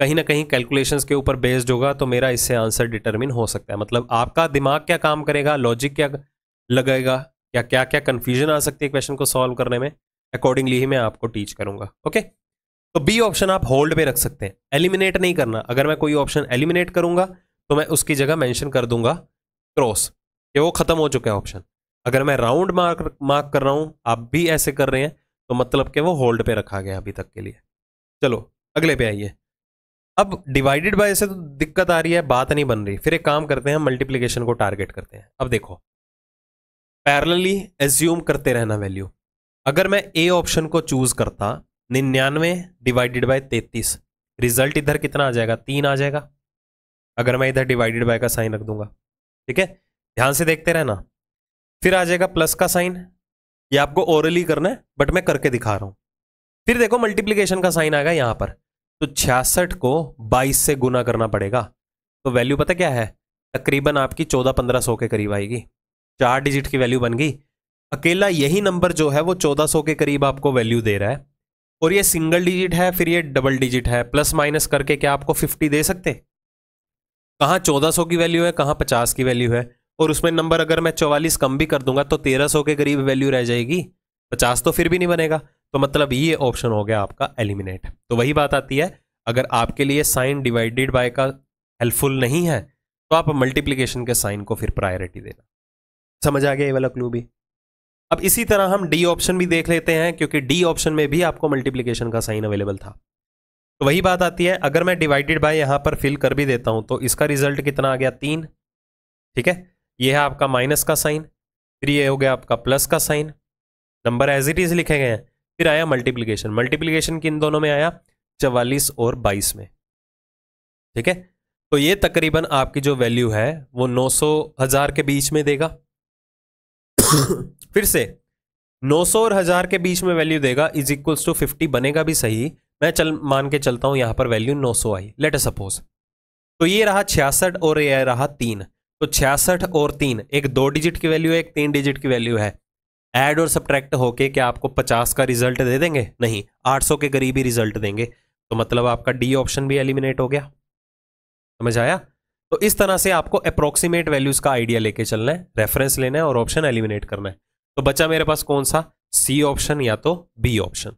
कहीं ना कहीं कैलकुलेशंस के ऊपर बेस्ड होगा तो मेरा इससे आंसर डिटरमिन हो सकता है मतलब आपका दिमाग क्या काम करेगा लॉजिक क्या लगेगा या क्या क्या कन्फ्यूजन आ सकती है क्वेश्चन को सॉल्व करने में अकॉर्डिंगली ही मैं आपको टीच करूंगा ओके तो बी ऑप्शन आप होल्ड पे रख सकते हैं एलिमिनेट नहीं करना अगर मैं कोई ऑप्शन एलिमिनेट करूंगा तो मैं उसकी जगह मेंशन कर दूंगा क्रॉस कि वो खत्म हो चुका है ऑप्शन अगर मैं राउंड मार्क मार्क कर रहा हूं आप भी ऐसे कर रहे हैं तो मतलब कि वो होल्ड पे रखा गया अभी तक के लिए चलो अगले पे आइए अब डिवाइडेड बाय से तो दिक्कत आ रही है बात नहीं बन रही फिर एक काम करते हैं मल्टीप्लीकेशन को टारगेट करते हैं अब देखो पैरेलली एज्यूम करते रहना वैल्यू अगर मैं ए ऑप्शन को चूज करता निन्यानवे डिवाइडेड बाय तैतीस रिजल्ट इधर कितना आ जाएगा तीन आ जाएगा अगर मैं इधर डिवाइडेड बाय का साइन रख दूंगा ठीक है ध्यान से देखते रहना फिर आ जाएगा प्लस का साइन ये आपको ओरली करना है बट मैं करके दिखा रहा हूं फिर देखो मल्टीप्लीकेशन का साइन आएगा यहां पर तो छियासठ को बाईस से गुना करना पड़ेगा तो वैल्यू पता क्या है तकरीबन आपकी चौदह पंद्रह सौ के करीब आएगी चार डिजिट की वैल्यू बन गई अकेला यही नंबर जो है वो चौदह सौ के करीब आपको वैल्यू दे रहा है और ये सिंगल डिजिट है फिर ये डबल डिजिट है प्लस माइनस करके क्या आपको फिफ्टी दे सकते कहाँ चौदह सौ की वैल्यू है कहाँ पचास की वैल्यू है और उसमें नंबर अगर मैं चौवालीस कम भी कर दूंगा तो तेरह सौ के करीब वैल्यू रह जाएगी पचास तो फिर भी नहीं बनेगा तो मतलब ये ऑप्शन हो गया आपका एलिमिनेट तो वही बात आती है अगर आपके लिए साइन डिवाइडेड बाय का हेल्पफुल नहीं है तो आप मल्टीप्लीकेशन के साइन को फिर प्रायोरिटी देना समझ आ गया ये वाला क्लू भी अब इसी तरह हम डी ऑप्शन भी देख लेते हैं क्योंकि डी ऑप्शन में भी आपको मल्टीप्लीकेशन का साइन अवेलेबल था तो वही बात आती है अगर मैं डिवाइडेड बाय यहां पर फिल कर भी देता हूं तो इसका रिजल्ट कितना आ गया तीन ठीक है ये है आपका माइनस का साइन फिर ये हो गया आपका प्लस का sign number as it is लिखे गए हैं फिर आया मल्टीप्लीकेशन मल्टीप्लीकेशन किन दोनों में आया चवालीस और बाईस में ठीक है तो ये तकरीबन आपकी जो वैल्यू है वो नौ सौ हज़ार के बीच में देगा फिर से 900 और हज़ार के बीच में वैल्यू देगा इज इक्वल्स टू 50 बनेगा भी सही मैं चल मान के चलता हूं यहां पर वैल्यू 900 आई लेट सपोज तो ये रहा छियासठ और ये रहा तीन तो छियासठ और तीन एक दो डिजिट की वैल्यू है एक तीन डिजिट की वैल्यू है ऐड और सब्ट्रैक्ट होके क्या आपको पचास का रिजल्ट दे देंगे नहीं आठ सौ के करीब ही रिजल्ट देंगे तो मतलब आपका डी ऑप्शन भी एलिमिनेट हो गया समझ आया तो इस तरह से आपको अप्रोक्सीमेट वैल्यूज का आइडिया लेके चलना है रेफरेंस लेना है और ऑप्शन एलिमिनेट करना है तो बचा मेरे पास कौन सा सी ऑप्शन या तो बी ऑप्शन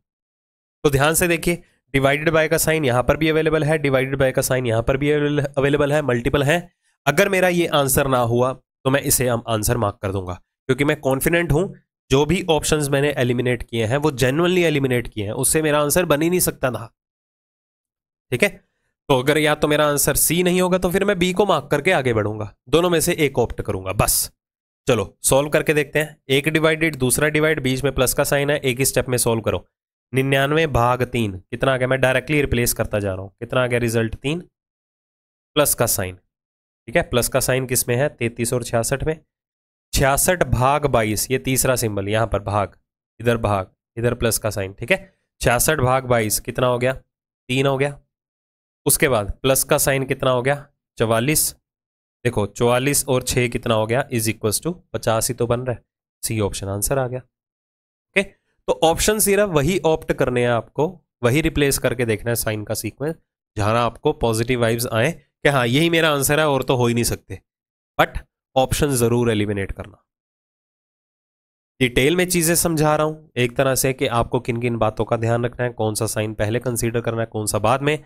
तो ध्यान से देखिए डिवाइडेड बाय का साइन यहां पर भी अवेलेबल है डिवाइडेड बाय का साइन यहां पर भी अवेलेबल है मल्टीपल है अगर मेरा ये आंसर ना हुआ तो मैं इसे हम आंसर मार्क कर दूंगा क्योंकि मैं कॉन्फिडेंट हूँ जो भी ऑप्शन मैंने एलिमिनेट किए हैं वो जेनुअनली एलिमिनेट किए हैं उससे मेरा आंसर बन ही नहीं सकता था ठीक है तो अगर या तो मेरा आंसर सी नहीं होगा तो फिर मैं बी को मार्क करके आगे बढ़ूंगा दोनों में से एक ऑप्ट करूंगा बस चलो सॉल्व करके देखते हैं एक डिवाइडेड दूसरा डिवाइड बीच में प्लस का साइन है एक ही स्टेप में सॉल्व करो निन्यानवे भाग तीन कितना आ गया मैं डायरेक्टली रिप्लेस करता जा रहा हूँ कितना आ गया रिजल्ट तीन प्लस का साइन ठीक है प्लस का साइन किस में है तैतीस और छियासठ में छियासठ भाग बाईस ये तीसरा सिंबल यहां पर भाग इधर भाग इधर प्लस का साइन ठीक है छियासठ भाग बाईस कितना हो गया तीन हो गया उसके बाद प्लस का साइन कितना हो गया चवालीस देखो चौवालीस और छ कितना हो गया इज इक्वल टू पचास ही तो बन रहा है सी ऑप्शन आंसर आ गया ओके तो ऑप्शन सिर्फ वही ऑप्ट करने हैं आपको वही रिप्लेस करके देखना है साइन का सीक्वेंस जहां आपको पॉजिटिव वाइब्स आए कि हाँ यही मेरा आंसर है और तो हो ही नहीं सकते बट ऑप्शन ज़रूर एलिमिनेट करना डिटेल में चीज़ें समझा रहा हूं एक तरह से कि आपको किन किन बातों का ध्यान रखना है कौन सा साइन पहले कंसीडर करना है कौन सा बाद में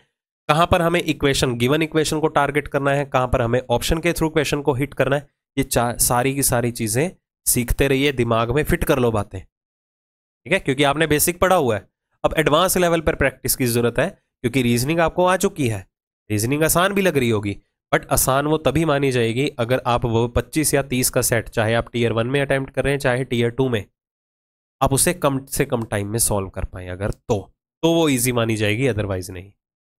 कहां पर हमें इक्वेशन गिवन इक्वेशन को टारगेट करना है कहां पर हमें ऑप्शन के थ्रू क्वेश्चन को हिट करना है ये सारी की सारी चीज़ें सीखते रहिए दिमाग में फिट कर लो बातें ठीक है क्योंकि आपने बेसिक पढ़ा हुआ है अब एडवांस लेवल पर प्रैक्टिस की ज़रूरत है क्योंकि रीजनिंग आपको आ चुकी है रीजनिंग आसान भी लग रही होगी बट आसान वो तभी मानी जाएगी अगर आप वो 25 या 30 का सेट चाहे आप टीयर वन में अटैम्प्ट कर रहे हैं चाहे टीयर टू में आप उसे कम से कम टाइम में सॉल्व कर पाए अगर तो तो वो ईजी मानी जाएगी अदरवाइज नहीं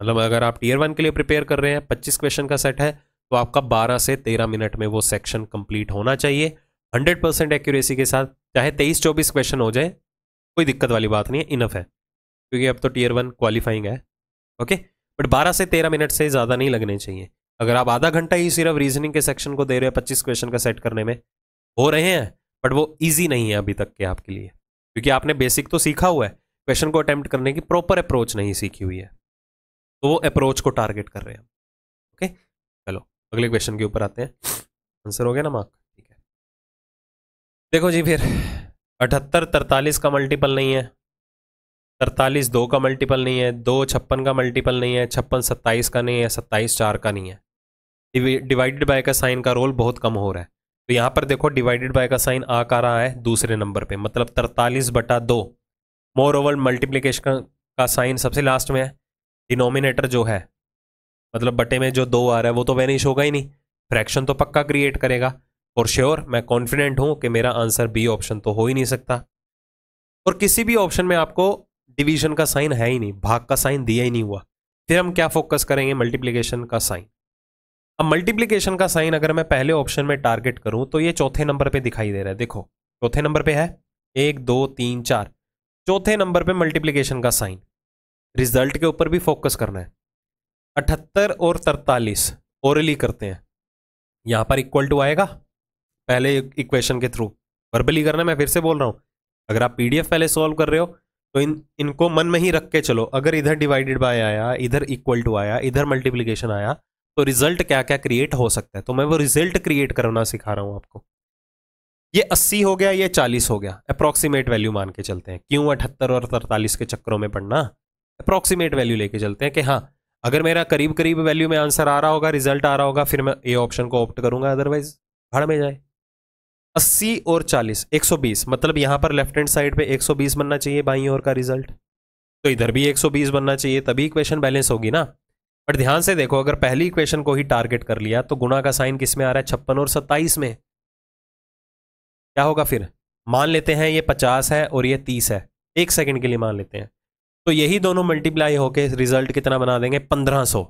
मतलब अगर आप टीयर वन के लिए प्रिपेयर कर रहे हैं पच्चीस क्वेश्चन का सेट है तो आपका बारह से तेरह मिनट में वो सेक्शन कंप्लीट होना चाहिए हंड्रेड परसेंट एक्यूरेसी के साथ चाहे तेईस चौबीस क्वेश्चन हो जाए कोई दिक्कत वाली बात नहीं है इनफ है क्योंकि अब तो टीयर वन क्वालिफाइंग है ओके बट 12 से 13 मिनट से ज़्यादा नहीं लगने चाहिए अगर आप आधा घंटा ही सिर्फ रीजनिंग के सेक्शन को दे रहे हैं पच्चीस क्वेश्चन का सेट करने में हो रहे हैं बट वो ईजी नहीं है अभी तक के आपके लिए क्योंकि आपने बेसिक तो सीखा हुआ है क्वेश्चन को अटैम्प्ट करने की प्रॉपर अप्रोच नहीं सीखी हुई है तो वो अप्रोच को टारगेट कर रहे हैं ओके चलो अगले क्वेश्चन के ऊपर आते हैं आंसर हो गया ना मार्क ठीक है देखो जी फिर अठहत्तर तरतालीस का मल्टीपल नहीं है तरतालीस दो का मल्टीपल नहीं है दो छप्पन का मल्टीपल नहीं है छप्पन सत्ताईस का नहीं है सत्ताईस चार का नहीं है डिवाइडेड बाय का साइन का रोल बहुत कम हो रहा है तो यहाँ पर देखो डिवाइडेड बाय का साइन आ का रहा है दूसरे नंबर पे मतलब तरतालीस बटा दो मोर ओवर मल्टीप्लीकेशन का साइन सबसे लास्ट में है डिनोमिनेटर जो है मतलब बटे में जो दो आ रहा है वो तो वैनिश होगा ही नहीं फ्रैक्शन तो पक्का क्रिएट करेगा और श्योर मैं कॉन्फिडेंट हूँ कि मेरा आंसर बी ऑप्शन तो हो ही नहीं सकता और किसी भी ऑप्शन में आपको डिवीजन का साइन है ही नहीं भाग का साइन दिया ही नहीं हुआ फिर हम क्या फोकस करेंगे मल्टीप्लीकेशन का साइन अब मल्टीप्लीकेशन का साइन अगर मैं पहले ऑप्शन में टारगेट करूं तो ये चौथे नंबर पे दिखाई दे रहा है देखो चौथे नंबर पे है एक दो तीन चार चौथे नंबर पे मल्टीप्लीकेशन का साइन रिजल्ट के ऊपर भी फोकस करना है अठहत्तर और तरतालीस ओरली करते हैं यहाँ पर इक्वल टू आएगा पहले इक्वेशन के थ्रू वर्बली करना मैं फिर से बोल रहा हूँ अगर आप पीडीएफ पहले सॉल्व कर रहे हो तो इन इनको मन में ही रख के चलो अगर इधर डिवाइडेड बाय आया इधर इक्वल टू आया इधर मल्टीप्लीकेशन आया तो रिजल्ट क्या क्या क्रिएट हो सकता है तो मैं वो रिजल्ट क्रिएट करना सिखा रहा हूँ आपको ये 80 हो गया ये 40 हो गया अप्रोक्सीमेट वैल्यू मान के चलते हैं क्यों अठहत्तर और तरतालीस के चक्करों में पढ़ना अप्रोक्सीमेट वैल्यू लेके चलते हैं कि हाँ अगर मेरा करीब करीब वैल्यू में आंसर आ रहा होगा रिजल्ट आ रहा होगा फिर मैं ए ऑप्शन को ऑप्ट करूंगा अदरवाइज भाड़ में जाए अस्सी और चालीस एक सौ बीस मतलब यहां पर लेफ्ट हैंड साइड पे एक सौ बीस बनना चाहिए बाई और का रिजल्ट तो इधर भी एक सौ बीस बनना चाहिए तभी इक्वेशन बैलेंस होगी ना बट ध्यान से देखो अगर पहली इक्वेशन को ही टारगेट कर लिया तो गुणा का साइन किसमें आ रहा है छप्पन और सत्ताईस में क्या होगा फिर मान लेते हैं ये पचास है और ये तीस है एक सेकेंड के लिए मान लेते हैं तो यही दोनों मल्टीप्लाई होकर रिजल्ट कितना बना देंगे पंद्रह सौ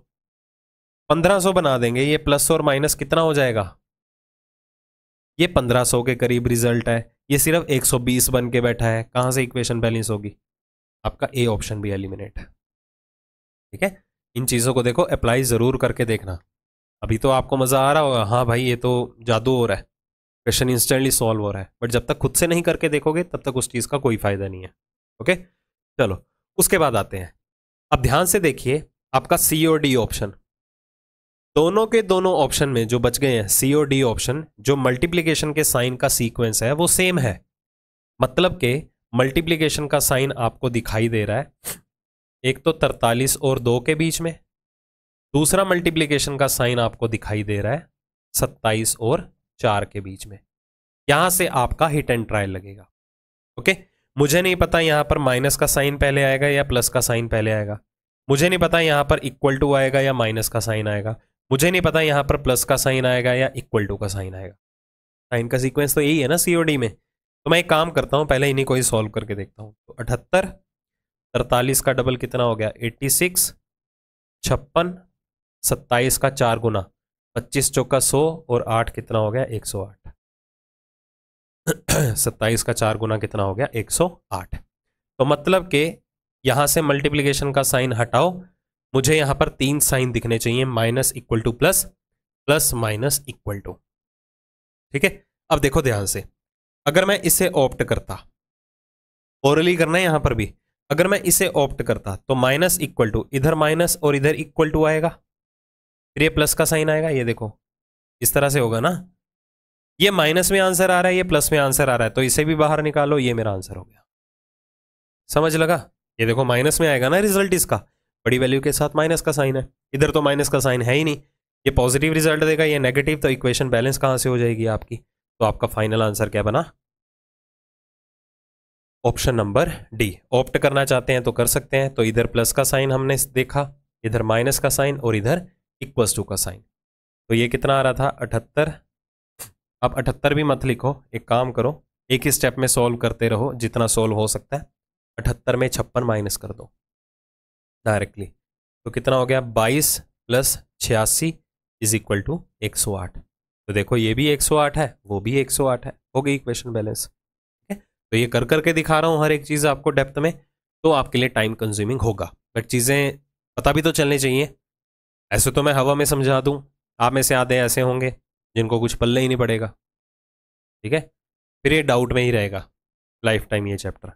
पंद्रह सौ बना देंगे ये प्लस और माइनस कितना हो जाएगा ये 1500 के करीब रिजल्ट है ये सिर्फ 120 बन के बैठा है कहाँ से इक्वेशन बैलेंस होगी आपका ए ऑप्शन भी एलिमिनेट है ठीक है इन चीज़ों को देखो अप्लाई ज़रूर करके देखना अभी तो आपको मज़ा आ रहा होगा हाँ भाई ये तो जादू हो रहा है क्वेश्चन इंस्टेंटली सॉल्व हो रहा है बट जब तक खुद से नहीं करके देखोगे तब तक उस चीज़ का कोई फ़ायदा नहीं है ओके चलो उसके बाद आते हैं अब ध्यान से देखिए आपका सी और डी ऑप्शन दोनों के दोनों ऑप्शन में जो बच गए हैं सी और डी ऑप्शन जो मल्टीप्लीकेशन के साइन का सीक्वेंस है वो सेम है मतलब के मल्टीप्लीकेशन का साइन आपको दिखाई दे रहा है एक तो तरतालीस और दो के बीच में दूसरा मल्टीप्लीकेशन का साइन आपको दिखाई दे रहा है सत्ताईस और चार के बीच में यहां से आपका हिट एंड ट्रायल लगेगा ओके मुझे नहीं पता यहां पर माइनस का साइन पहले आएगा या प्लस का साइन पहले आएगा मुझे नहीं पता यहां पर इक्वल टू आएगा या माइनस का साइन आएगा मुझे नहीं पता यहाँ पर प्लस का साइन आएगा या इक्वल टू का साइन आएगा साइन का सीक्वेंस तो यही है ना सी में तो मैं एक काम करता हूँ पहले इन्हीं को ही सॉल्व करके देखता हूँ तो अठहत्तर तरतालीस का डबल कितना हो गया एट्टी सिक्स छप्पन सत्ताईस का चार गुना पच्चीस चौका सौ और आठ कितना हो गया एक सौ आठ सत्ताईस का चार गुना कितना हो गया एक सौ आठ तो मतलब के यहाँ से मल्टीप्लिकेशन का साइन हटाओ मुझे यहां पर तीन साइन दिखने चाहिए minus equal to plus plus minus equal to ठीक है अब देखो ध्यान से अगर मैं इसे ऑप्ट करता ओरली करना है यहां पर भी अगर मैं इसे ऑप्ट करता तो माइनस इक्वल टू इधर माइनस और इधर इक्वल टू आएगा फिर ये प्लस का साइन आएगा ये देखो इस तरह से होगा ना ये माइनस में आंसर आ रहा है ये प्लस में आंसर आ रहा है तो इसे भी बाहर निकालो ये मेरा आंसर हो गया समझ लगा ये देखो माइनस में आएगा ना रिजल्ट इसका बड़ी वैल्यू के साथ माइनस का साइन है इधर तो माइनस का साइन है ही नहीं ये पॉजिटिव रिजल्ट देगा ये नेगेटिव तो इक्वेशन बैलेंस कहाँ से हो जाएगी आपकी तो आपका फाइनल आंसर क्या बना ऑप्शन नंबर डी ऑप्ट करना चाहते हैं तो कर सकते हैं तो इधर प्लस का साइन हमने देखा इधर माइनस का साइन और इधर इक्वस टू का साइन तो ये कितना आ रहा था अठहत्तर आप अठहत्तर भी मत लिखो एक काम करो एक ही स्टेप में सॉल्व करते रहो जितना सॉल्व हो सकता है अठहत्तर में छप्पन माइनस कर दो डायरेक्टली तो कितना हो गया बाईस प्लस छियासी इज इक्वल टू एक सौ आठ तो देखो ये भी एक सौ आठ है वो भी एक सौ आठ है हो गई इक्वेशन बैलेंस ठीक है तो ये कर करके दिखा रहा हूँ हर एक चीज़ आपको डेप्थ में तो आपके लिए टाइम कंज्यूमिंग होगा बट चीज़ें पता भी तो चलनी चाहिए ऐसे तो मैं हवा में समझा दूँ आप में से आधे ऐसे होंगे जिनको कुछ पल्ले ही नहीं पड़ेगा ठीक है फिर ये डाउट में ही रहेगा लाइफ टाइम ये चैप्टर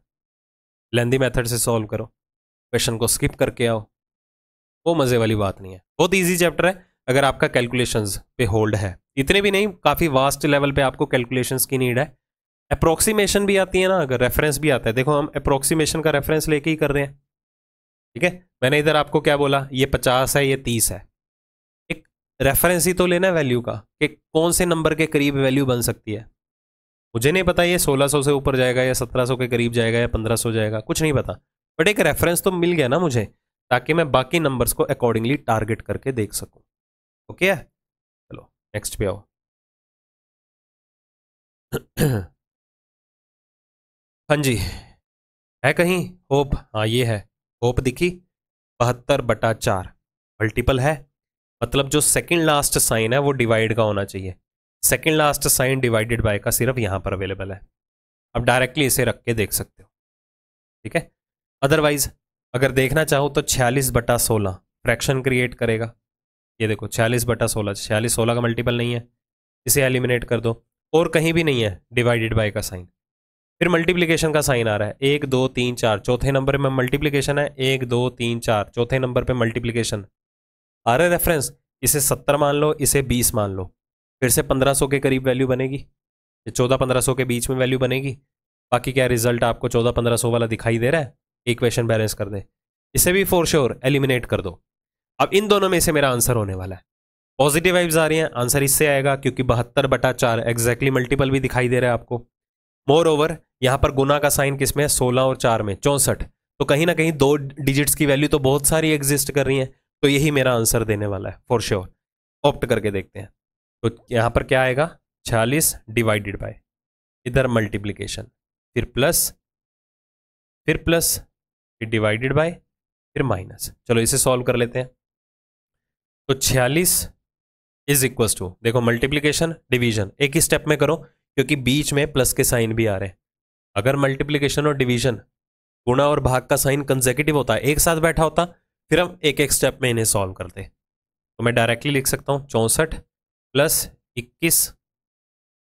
लेंदी मेथड से सॉल्व करो क्वेश्चन को स्किप करके आओ वो मज़े वाली बात नहीं है बहुत ईजी चैप्टर है अगर आपका कैलकुलेशंस पे होल्ड है इतने भी नहीं काफ़ी वास्ट लेवल पे आपको कैलकुलेशंस की नीड है अप्रोक्सीमेशन भी आती है ना अगर रेफरेंस भी आता है देखो हम अप्रोक्सीमेशन का रेफरेंस लेके ही कर रहे हैं ठीक है मैंने इधर आपको क्या बोला ये पचास है ये तीस है एक रेफरेंस ही तो लेना है वैल्यू का कि कौन से नंबर के करीब वैल्यू बन सकती है मुझे नहीं पता ये सौ से ऊपर जाएगा या सौ के करीब जाएगा या सौ जाएगा कुछ नहीं पता बट एक रेफरेंस तो मिल गया ना मुझे ताकि मैं बाकी नंबर्स को अकॉर्डिंगली टारगेट करके देख सकूं ओके है चलो नेक्स्ट पे आओ हाँ जी है कहीं होप हाँ ये है होप दिखी बहत्तर बटा चार मल्टीपल है मतलब जो सेकंड लास्ट साइन है वो डिवाइड का होना चाहिए second last sign divided by का सिर्फ यहाँ पर अवेलेबल है अब डायरेक्टली इसे रख के देख सकते हो ठीक है अदरवाइज अगर देखना चाहो तो छियालीस बटा सोलह फ्रैक्शन क्रिएट करेगा ये देखो छियालीस बटा सोलह छियालीस सोलह का मल्टीपल नहीं है इसे एलिमिनेट कर दो और कहीं भी नहीं है डिवाइडेड बाय का साइन फिर मल्टीप्लिकेशन का साइन आ रहा है एक दो तीन चार चौथे नंबर में मल्टीप्लिकेशन है एक दो तीन चार चौथे नंबर पर मल्टीप्लीकेशन आ रहा रेफरेंस इसे सत्तर मान लो इसे बीस मान लो फिर से पंद्रह सौ के करीब वैल्यू बनेगी चौदह पंद्रह सौ के बीच में वैल्यू बनेगी बाकी क्या रिजल्ट आपको चौदह पंद्रह सौ वाला दिखाई दे रहा है इक्वेशन बैलेंस कर दें इसे भी फोर श्योर एलिमिनेट कर दो अब इन दोनों में से मेरा आंसर होने वाला है पॉजिटिव वाइब्स आ रही हैं आंसर इससे आएगा क्योंकि बहत्तर बटा चार एग्जैक्टली मल्टीपल भी दिखाई दे रहा है आपको मोर ओवर यहाँ पर गुना का साइन किस में है सोलह और चार में चौंसठ तो कहीं ना कहीं दो डिजिट्स की वैल्यू तो बहुत सारी एग्जिस्ट कर रही हैं तो यही मेरा आंसर देने वाला है फॉर श्योर ऑप्ट करके देखते हैं तो यहाँ पर क्या आएगा छियालीस डिवाइडेड बाय इधर मल्टीप्लीकेशन फिर प्लस फिर प्लस फिर डिवाइडेड बाय फिर माइनस चलो इसे सॉल्व कर लेते हैं तो छियालीस इज इक्वल टू देखो मल्टीप्लीकेशन डिवीजन एक ही स्टेप में करो क्योंकि बीच में प्लस के साइन भी आ रहे हैं अगर मल्टीप्लीकेशन और डिवीजन गुणा और भाग का साइन कंजेकेटिव होता है एक साथ बैठा होता फिर हम एक एक स्टेप में इन्हें सॉल्व करते तो मैं डायरेक्टली लिख सकता हूँ चौंसठ प्लस इक्कीस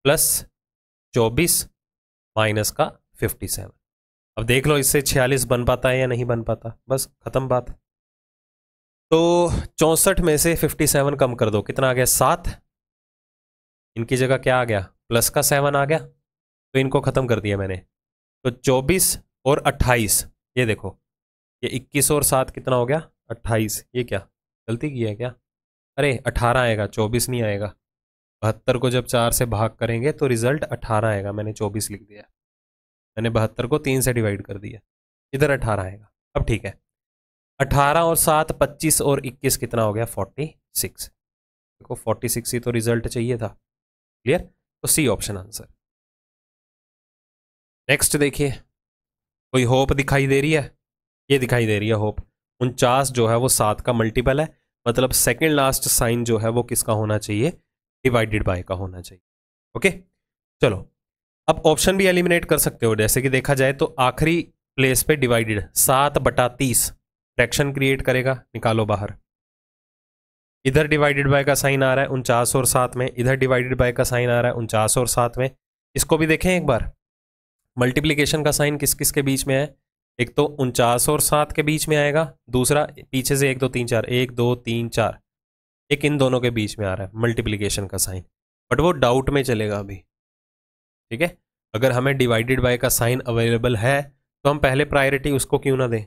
प्लस चौबीस माइनस का फिफ्टी सेवन अब देख लो इससे छियालीस बन पाता है या नहीं बन पाता बस ख़त्म बात तो चौंसठ में से फिफ्टी सेवन कम कर दो कितना आ गया सात इनकी जगह क्या आ गया प्लस का सेवन आ गया तो इनको ख़त्म कर दिया मैंने तो चौबीस और अट्ठाईस ये देखो ये इक्कीस और सात कितना हो गया अट्ठाईस ये क्या गलती की है क्या अरे अठारह आएगा चौबीस नहीं आएगा बहत्तर को जब चार से भाग करेंगे तो रिज़ल्ट अठारह आएगा मैंने चौबीस लिख दिया मैंने बहत्तर को तीन से डिवाइड कर दिया इधर अठारह आएगा अब ठीक है अठारह और सात पच्चीस और इक्कीस कितना हो गया फोर्टी सिक्स देखो फोर्टी सिक्स ही तो रिजल्ट चाहिए था क्लियर तो सी ऑप्शन आंसर नेक्स्ट देखिए कोई होप दिखाई दे रही है ये दिखाई दे रही है होप उनचास जो है वो सात का मल्टीपल है मतलब सेकेंड लास्ट साइन जो है वो किसका होना चाहिए डिवाइडेड बाय का होना चाहिए ओके चलो अब ऑप्शन भी एलिमिनेट कर सकते हो जैसे कि देखा जाए तो आखिरी प्लेस पे डिवाइडेड सात बटा तीस फ्रैक्शन क्रिएट करेगा निकालो बाहर इधर डिवाइडेड बाय का साइन आ रहा है उनचास और सात में इधर डिवाइडेड बाय का साइन आ रहा है उनचास और सात में इसको भी देखें एक बार मल्टीप्लीकेशन का साइन किस किस के बीच में है एक तो उनचास और सात के बीच में आएगा दूसरा पीछे से एक दो तीन चार एक दो तीन चार एक इन दोनों के बीच में आ रहा है मल्टीप्लीकेशन का साइन बट वो डाउट में चलेगा अभी ठीक है अगर हमें डिवाइडेड बाय का साइन अवेलेबल है तो हम पहले प्रायोरिटी उसको क्यों ना दें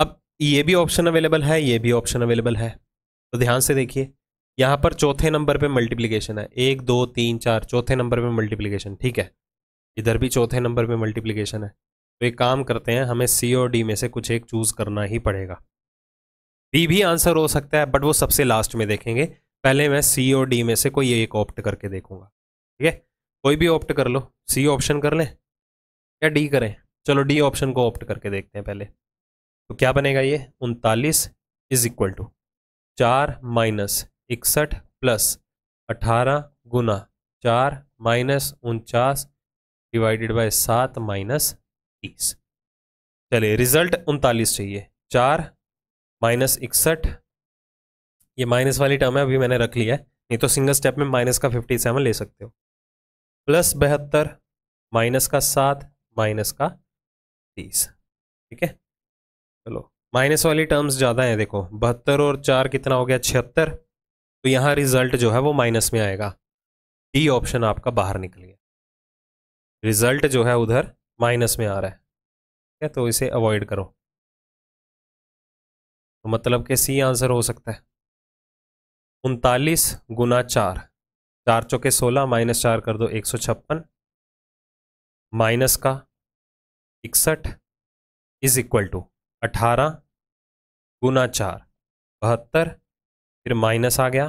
अब ये भी ऑप्शन अवेलेबल है ये भी ऑप्शन अवेलेबल है तो ध्यान से देखिए यहाँ पर चौथे नंबर पे मल्टीप्लिकेशन है एक दो तीन चार चौथे नंबर पे मल्टीप्लिकेशन ठीक है इधर भी चौथे नंबर पे मल्टीप्लिकेशन है तो एक काम करते हैं हमें सी और डी में से कुछ एक चूज़ करना ही पड़ेगा बी भी आंसर हो सकता है बट वो सबसे लास्ट में देखेंगे पहले मैं सी और डी में से कोई एक ऑप्ट करके देखूंगा ठीक है कोई भी ऑप्ट कर लो सी ऑप्शन कर लें या डी करें चलो डी ऑप्शन को ऑप्ट करके देखते हैं पहले तो क्या बनेगा ये उनतालीस इज इक्वल टू चार माइनस इकसठ प्लस अठारह गुना चार माइनस उनचास डिवाइडेड बाय सात माइनस तीस चलिए रिजल्ट उनतालीस चाहिए चार माइनस इकसठ ये माइनस वाली टर्म है अभी मैंने रख लिया है नहीं तो सिंगल स्टेप में माइनस का फिफ्टी सेवन ले सकते हो प्लस बहत्तर माइनस का सात माइनस का तीस ठीक है चलो माइनस वाली टर्म्स ज़्यादा हैं देखो बहत्तर और चार कितना हो गया छिहत्तर तो यहाँ रिजल्ट जो है वो माइनस में आएगा डी ऑप्शन आपका बाहर निकल गया रिजल्ट जो है उधर माइनस में आ रहा है ठीक है तो इसे अवॉइड करो तो मतलब कि सी आंसर हो सकता है उनतालीस गुना चार चार चौके सोलह माइनस चार कर दो एक सौ छप्पन माइनस का इकसठ इज इक्वल टू अठारह गुना चार बहत्तर फिर माइनस आ गया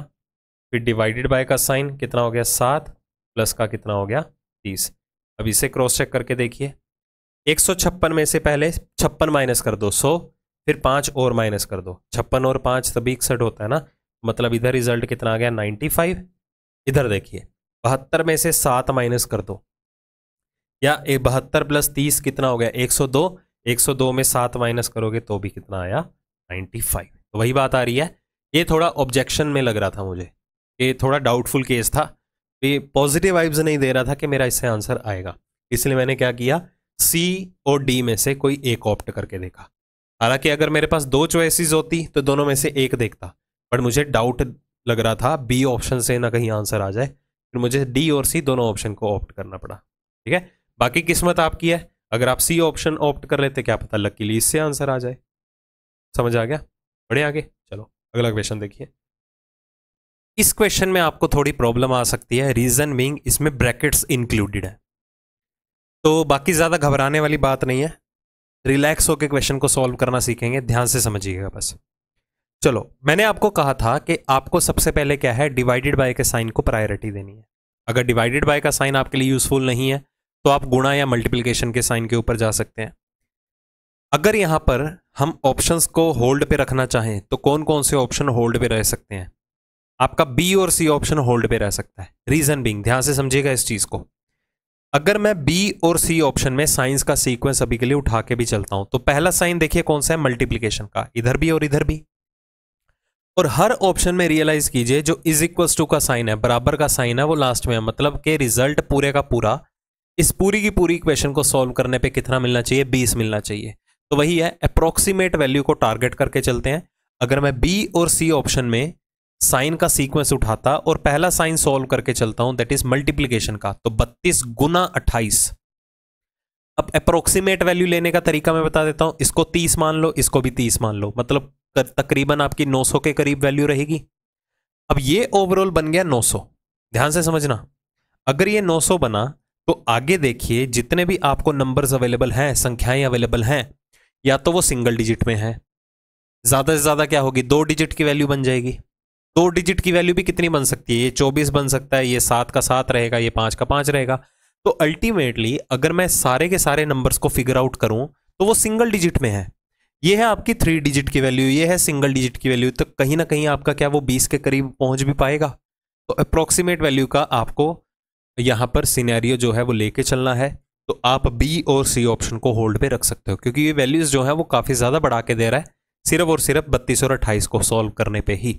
फिर डिवाइडेड बाय का साइन कितना हो गया सात प्लस का कितना हो गया तीस अब इसे क्रॉस चेक करके देखिए एक सौ छप्पन में से पहले छप्पन माइनस कर दो सौ फिर पाँच और माइनस कर दो छप्पन और पाँच तभी इकसठ होता है ना मतलब इधर रिजल्ट कितना आ गया नाइन्टी फाइव इधर देखिए बहत्तर में से सात माइनस कर दो या बहत्तर प्लस तीस कितना हो गया एक सौ दो एक सौ दो में सात माइनस करोगे तो भी कितना आया 95 तो वही बात आ रही है ये थोड़ा ऑब्जेक्शन में लग रहा था मुझे ये थोड़ा डाउटफुल केस था ये पॉजिटिव वाइब्स नहीं दे रहा था कि मेरा इससे आंसर आएगा इसलिए मैंने क्या किया सी और डी में से कोई एक ऑप्ट करके देखा हालांकि अगर मेरे पास दो च्वाइसिस होती तो दोनों में से एक देखता बट मुझे डाउट लग रहा था बी ऑप्शन से ना कहीं आंसर आ जाए फिर मुझे डी और सी दोनों ऑप्शन को ऑप्ट करना पड़ा ठीक है बाकी किस्मत आपकी है अगर आप सी ऑप्शन ऑप्ट कर लेते क्या पता लकीली इससे आंसर आ जाए समझ आ गया बड़े आगे चलो अगला क्वेश्चन देखिए इस क्वेश्चन में आपको थोड़ी प्रॉब्लम आ सकती है रीजन बींग इसमें ब्रैकेट्स इंक्लूडेड है तो बाकी ज़्यादा घबराने वाली बात नहीं है रिलैक्स होकर क्वेश्चन को सॉल्व करना सीखेंगे ध्यान से समझिएगा बस चलो मैंने आपको कहा था कि आपको सबसे पहले क्या है डिवाइडेड बाय के साइन को प्रायोरिटी देनी है अगर डिवाइडेड बाय का साइन आपके लिए यूजफुल नहीं है तो आप गुणा या मल्टीप्लिकेशन के साइन के ऊपर जा सकते हैं अगर यहां पर हम ऑप्शंस को होल्ड पे रखना चाहें तो कौन कौन से ऑप्शन होल्ड पे रह सकते हैं आपका बी और सी ऑप्शन होल्ड पे रह सकता है रीजन बिंग ध्यान से समझिएगा इस चीज़ को अगर मैं बी और सी ऑप्शन में साइंस का सीक्वेंस अभी के लिए उठा के भी चलता हूं तो पहला साइन देखिए कौन सा है मल्टीप्लीकेशन का इधर भी और इधर भी और हर ऑप्शन में रियलाइज कीजिए जो इज इक्वल टू का साइन है बराबर का साइन है वो लास्ट में है मतलब के रिजल्ट पूरे का पूरा इस पूरी की पूरी इक्वेशन को सॉल्व करने पे कितना मिलना चाहिए बीस मिलना चाहिए तो वही है अप्रोक्सीमेट वैल्यू को टारगेट करके चलते हैं अगर मैं बी और सी ऑप्शन में साइन का सीक्वेंस उठाता और पहला साइन सॉल्व करके चलता हूं दैट इज मल्टीप्लीकेशन का तो बत्तीस गुना अट्ठाईस अब अप्रोक्सीमेट वैल्यू लेने का तरीका मैं बता देता हूं इसको तीस मान लो इसको भी तीस मान लो मतलब तकरीबन आपकी 900 के करीब वैल्यू रहेगी अब ये ओवरऑल बन गया 900 ध्यान से समझना अगर ये 900 बना तो आगे देखिए जितने भी आपको नंबर्स अवेलेबल हैं संख्याएं अवेलेबल हैं या तो वो सिंगल डिजिट में है ज़्यादा से ज़्यादा क्या होगी दो डिजिट की वैल्यू बन जाएगी दो डिजिट की वैल्यू भी कितनी बन सकती है ये चौबीस बन सकता है ये सात का सात रहेगा ये पांच का पांच रहेगा तो अल्टीमेटली अगर मैं सारे के सारे नंबर्स को फिगर आउट करूं तो वो सिंगल डिजिट में है ये है आपकी थ्री डिजिट की वैल्यू ये है सिंगल डिजिट की वैल्यू तो कहीं ना कहीं आपका क्या वो बीस के करीब पहुंच भी पाएगा तो अप्रोक्सीमेट वैल्यू का आपको यहाँ पर सीनैरियो जो है वो लेके चलना है तो आप बी और सी ऑप्शन को होल्ड पे रख सकते हो क्योंकि ये वैल्यूज़ जो है वो काफ़ी ज़्यादा बढ़ा के दे रहा है सिर्फ और सिर्फ बत्तीस और अट्ठाईस को सॉल्व करने पे ही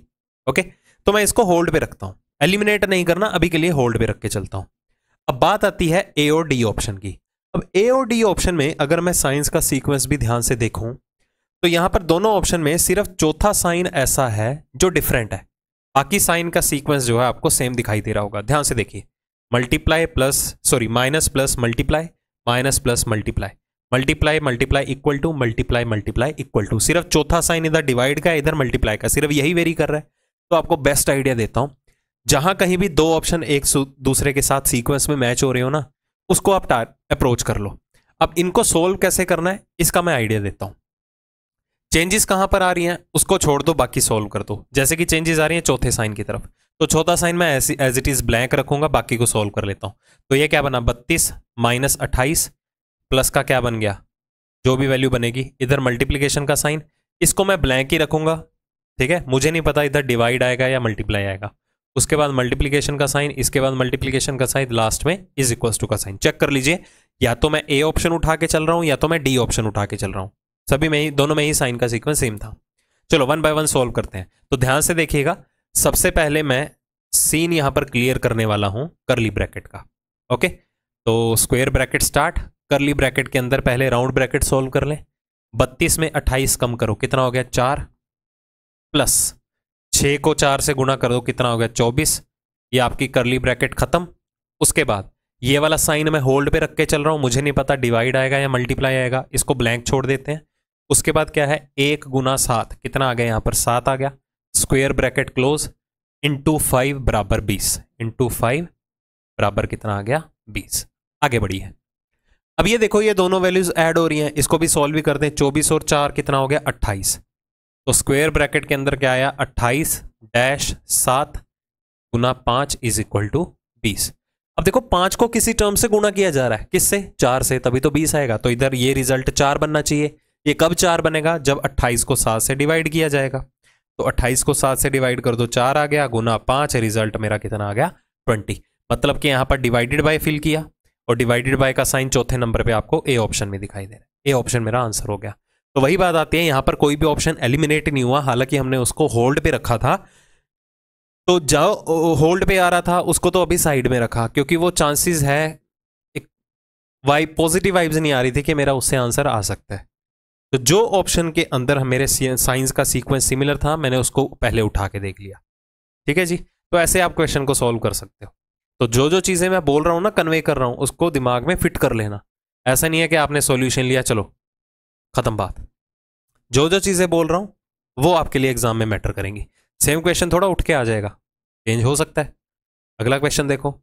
ओके तो मैं इसको होल्ड पे रखता हूँ एलिमिनेट नहीं करना अभी के लिए होल्ड पे रख के चलता हूँ अब बात आती है ए और डी ऑप्शन की अब ए और डी ऑप्शन में अगर मैं साइंस का सीक्वेंस भी ध्यान से देखूँ तो यहां पर दोनों ऑप्शन में सिर्फ चौथा साइन ऐसा है जो डिफरेंट है बाकी साइन का सीक्वेंस जो है आपको सेम दिखाई दे रहा होगा ध्यान से देखिए multiply plus sorry minus plus multiply minus plus multiply multiply multiply equal to multiply multiply equal to सिर्फ चौथा साइन इधर डिवाइड का इधर मल्टीप्लाई का सिर्फ यही वेरी कर रहा है तो आपको बेस्ट आइडिया देता हूँ जहां कहीं भी दो ऑप्शन एक दूसरे के साथ सीक्वेंस में मैच हो रहे हो ना उसको आप अप्रोच कर लो अब इनको सोल्व कैसे करना है इसका मैं आइडिया देता हूँ चेंजेस कहां पर आ रही हैं उसको छोड़ दो बाकी सॉल्व कर दो जैसे कि चेंजेस आ रही हैं चौथे साइन की तरफ तो चौथा साइन मैं ऐसी एज इट इज ब्लैंक रखूंगा बाकी को सॉल्व कर लेता हूं तो ये क्या बना बत्तीस माइनस अट्ठाईस प्लस का क्या बन गया जो भी वैल्यू बनेगी इधर मल्टीप्लीकेशन का साइन इसको मैं ब्लैंक ही रखूंगा ठीक है मुझे नहीं पता इधर डिवाइड आएगा या मल्टीप्लाई आएगा उसके बाद मल्टीप्लीकेशन का साइन इसके बाद मल्टीप्लीकेशन का साइन लास्ट में इज इक्वल टू का साइन चेक कर लीजिए या तो मैं ए ऑप्शन उठा के चल रहा हूँ या तो मैं डी ऑप्शन उठा के चल रहा हूँ सभी में ही दोनों में ही साइन का सीक्वेंस सेम था चलो वन बाय वन सॉल्व करते हैं तो ध्यान से देखिएगा सबसे पहले मैं सीन यहां पर क्लियर करने वाला हूं करली ब्रैकेट का ओके तो स्क्वेयर ब्रैकेट स्टार्ट करली ब्रैकेट के अंदर पहले राउंड ब्रैकेट सॉल्व कर लें बत्तीस में अट्ठाईस कम करो कितना हो गया चार प्लस छः को चार से गुणा कर दो कितना हो गया चौबीस ये आपकी करली ब्रैकेट खत्म उसके बाद ये वाला साइन मैं होल्ड पे रख के चल रहा हूँ मुझे नहीं पता डिवाइड आएगा या मल्टीप्लाई आएगा इसको ब्लैंक छोड़ देते हैं उसके बाद क्या है एक गुना सात कितना आ गया यहाँ पर सात आ गया square bracket close into five बराबर बीस इंटू फाइव बराबर कितना आ गया बीस आगे बढ़ी है अब ये देखो ये दोनों वैल्यूज ऐड हो रही हैं इसको भी सॉल्व भी कर दें चौबीस और चार कितना हो गया अट्ठाईस तो स्क्वेयर ब्रैकेट के अंदर क्या आया अट्ठाईस डैश सात गुना पाँच इज इक्वल टू बीस अब देखो पाँच को किसी टर्म से गुणा किया जा रहा है किससे चार से तभी तो बीस आएगा तो इधर ये रिजल्ट चार बनना चाहिए ये कब चार बनेगा जब 28 को सात से डिवाइड किया जाएगा तो 28 को सात से डिवाइड कर दो चार आ गया गुना पांच रिजल्ट मेरा कितना आ गया ट्वेंटी मतलब कि यहां पर डिवाइडेड बाय फिल किया और डिवाइडेड बाय का साइन चौथे नंबर पे आपको ए ऑप्शन में दिखाई दे रहा है ए ऑप्शन मेरा आंसर हो गया तो वही बात आती है यहां पर कोई भी ऑप्शन एलिमिनेट नहीं हुआ हालांकि हमने उसको होल्ड पे रखा था तो जाओ होल्ड पे आ रहा था उसको तो अभी साइड में रखा क्योंकि वो चांसेस है एक वाइब पॉजिटिव वाइब्स नहीं आ रही थी कि मेरा उससे आंसर आ सकता है तो जो ऑप्शन के अंदर मेरे साइंस का सीक्वेंस सिमिलर था मैंने उसको पहले उठा के देख लिया ठीक है जी तो ऐसे आप क्वेश्चन को सॉल्व कर सकते हो तो जो जो चीज़ें मैं बोल रहा हूँ ना कन्वे कर रहा हूँ उसको दिमाग में फिट कर लेना ऐसा नहीं है कि आपने सॉल्यूशन लिया चलो ख़त्म बात जो जो चीज़ें बोल रहा हूँ वो आपके लिए एग्जाम में मैटर करेंगी सेम क्वेश्चन थोड़ा उठ के आ जाएगा चेंज हो सकता है अगला क्वेश्चन देखो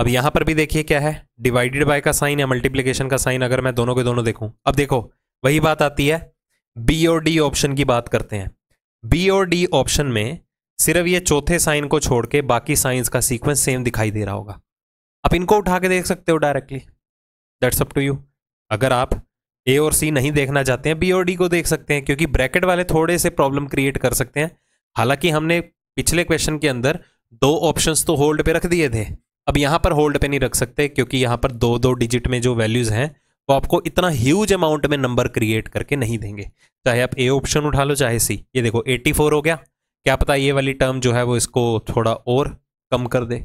अब यहाँ पर भी देखिए क्या है डिवाइडेड बाय का साइन या मल्टीप्लीकेशन का साइन अगर मैं दोनों के दोनों देखूँ अब देखो वही बात आती है बी और डी ऑप्शन की बात करते हैं बी और डी ऑप्शन में सिर्फ ये चौथे साइन को छोड़ के बाकी साइंस का सीक्वेंस सेम दिखाई दे रहा होगा आप इनको उठा के देख सकते हो directly that's up to you अगर आप ए और सी नहीं देखना चाहते हैं बी और डी को देख सकते हैं क्योंकि ब्रैकेट वाले थोड़े से प्रॉब्लम क्रिएट कर सकते हैं हालांकि हमने पिछले क्वेश्चन के अंदर दो ऑप्शन तो होल्ड पे रख दिए थे अब यहाँ पर होल्ड पे नहीं रख सकते क्योंकि यहाँ पर दो दो डिजिट में जो वैल्यूज़ हैं वो तो आपको इतना ह्यूज अमाउंट में नंबर क्रिएट करके नहीं देंगे चाहे आप ए ऑप्शन उठा लो चाहे सी ये देखो 84 हो गया क्या पता ये वाली टर्म जो है वो इसको थोड़ा और कम कर दे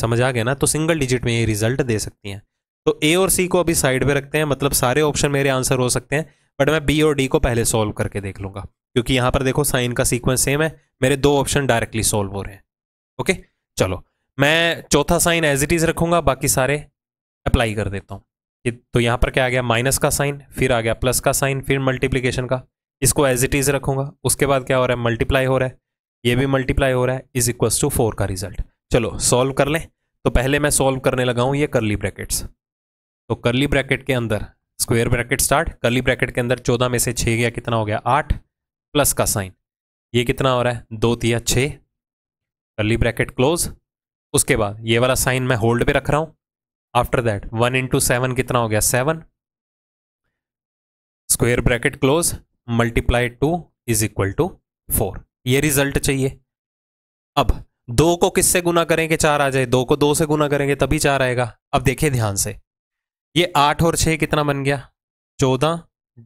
समझ आ गया ना तो सिंगल डिजिट में ये रिजल्ट दे सकती हैं तो ए और सी को अभी साइड पे रखते हैं मतलब सारे ऑप्शन मेरे आंसर हो सकते हैं बट मैं बी और डी को पहले सॉल्व करके देख लूंगा क्योंकि यहाँ पर देखो साइन का सीक्वेंस सेम है मेरे दो ऑप्शन डायरेक्टली सॉल्व हो रहे हैं ओके चलो मैं चौथा साइन एज इट इज़ रखूंगा बाकी सारे अप्लाई कर देता हूँ ये तो यहाँ पर क्या आ गया माइनस का साइन फिर आ गया प्लस का साइन फिर मल्टीप्लीकेशन का इसको एज इट इज़ रखूँगा उसके बाद क्या हो रहा है मल्टीप्लाई हो रहा है ये भी मल्टीप्लाई हो रहा है इज इक्वल्स टू फोर का रिजल्ट चलो सॉल्व कर लें तो पहले मैं सॉल्व करने लगा हूँ ये करली ब्रैकेट्स तो करली ब्रैकेट के अंदर स्क्वेयर ब्रैकेट स्टार्ट करली ब्रैकेट के अंदर चौदह में से छः गया कितना हो गया आठ प्लस का साइन ये कितना हो रहा है दो तिया छः करली ब्रैकेट क्लोज उसके बाद ये वाला साइन मैं होल्ड पे रख रहा हूँ after that one into seven कितना हो गया seven square bracket close multiply two is equal to four ये रिजल्ट चाहिए अब दो को किससे गुना करेंगे चार आ जाए दो को दो से गुना करेंगे तभी चार आएगा अब देखिए ध्यान से ये आठ और छह कितना बन गया चौदह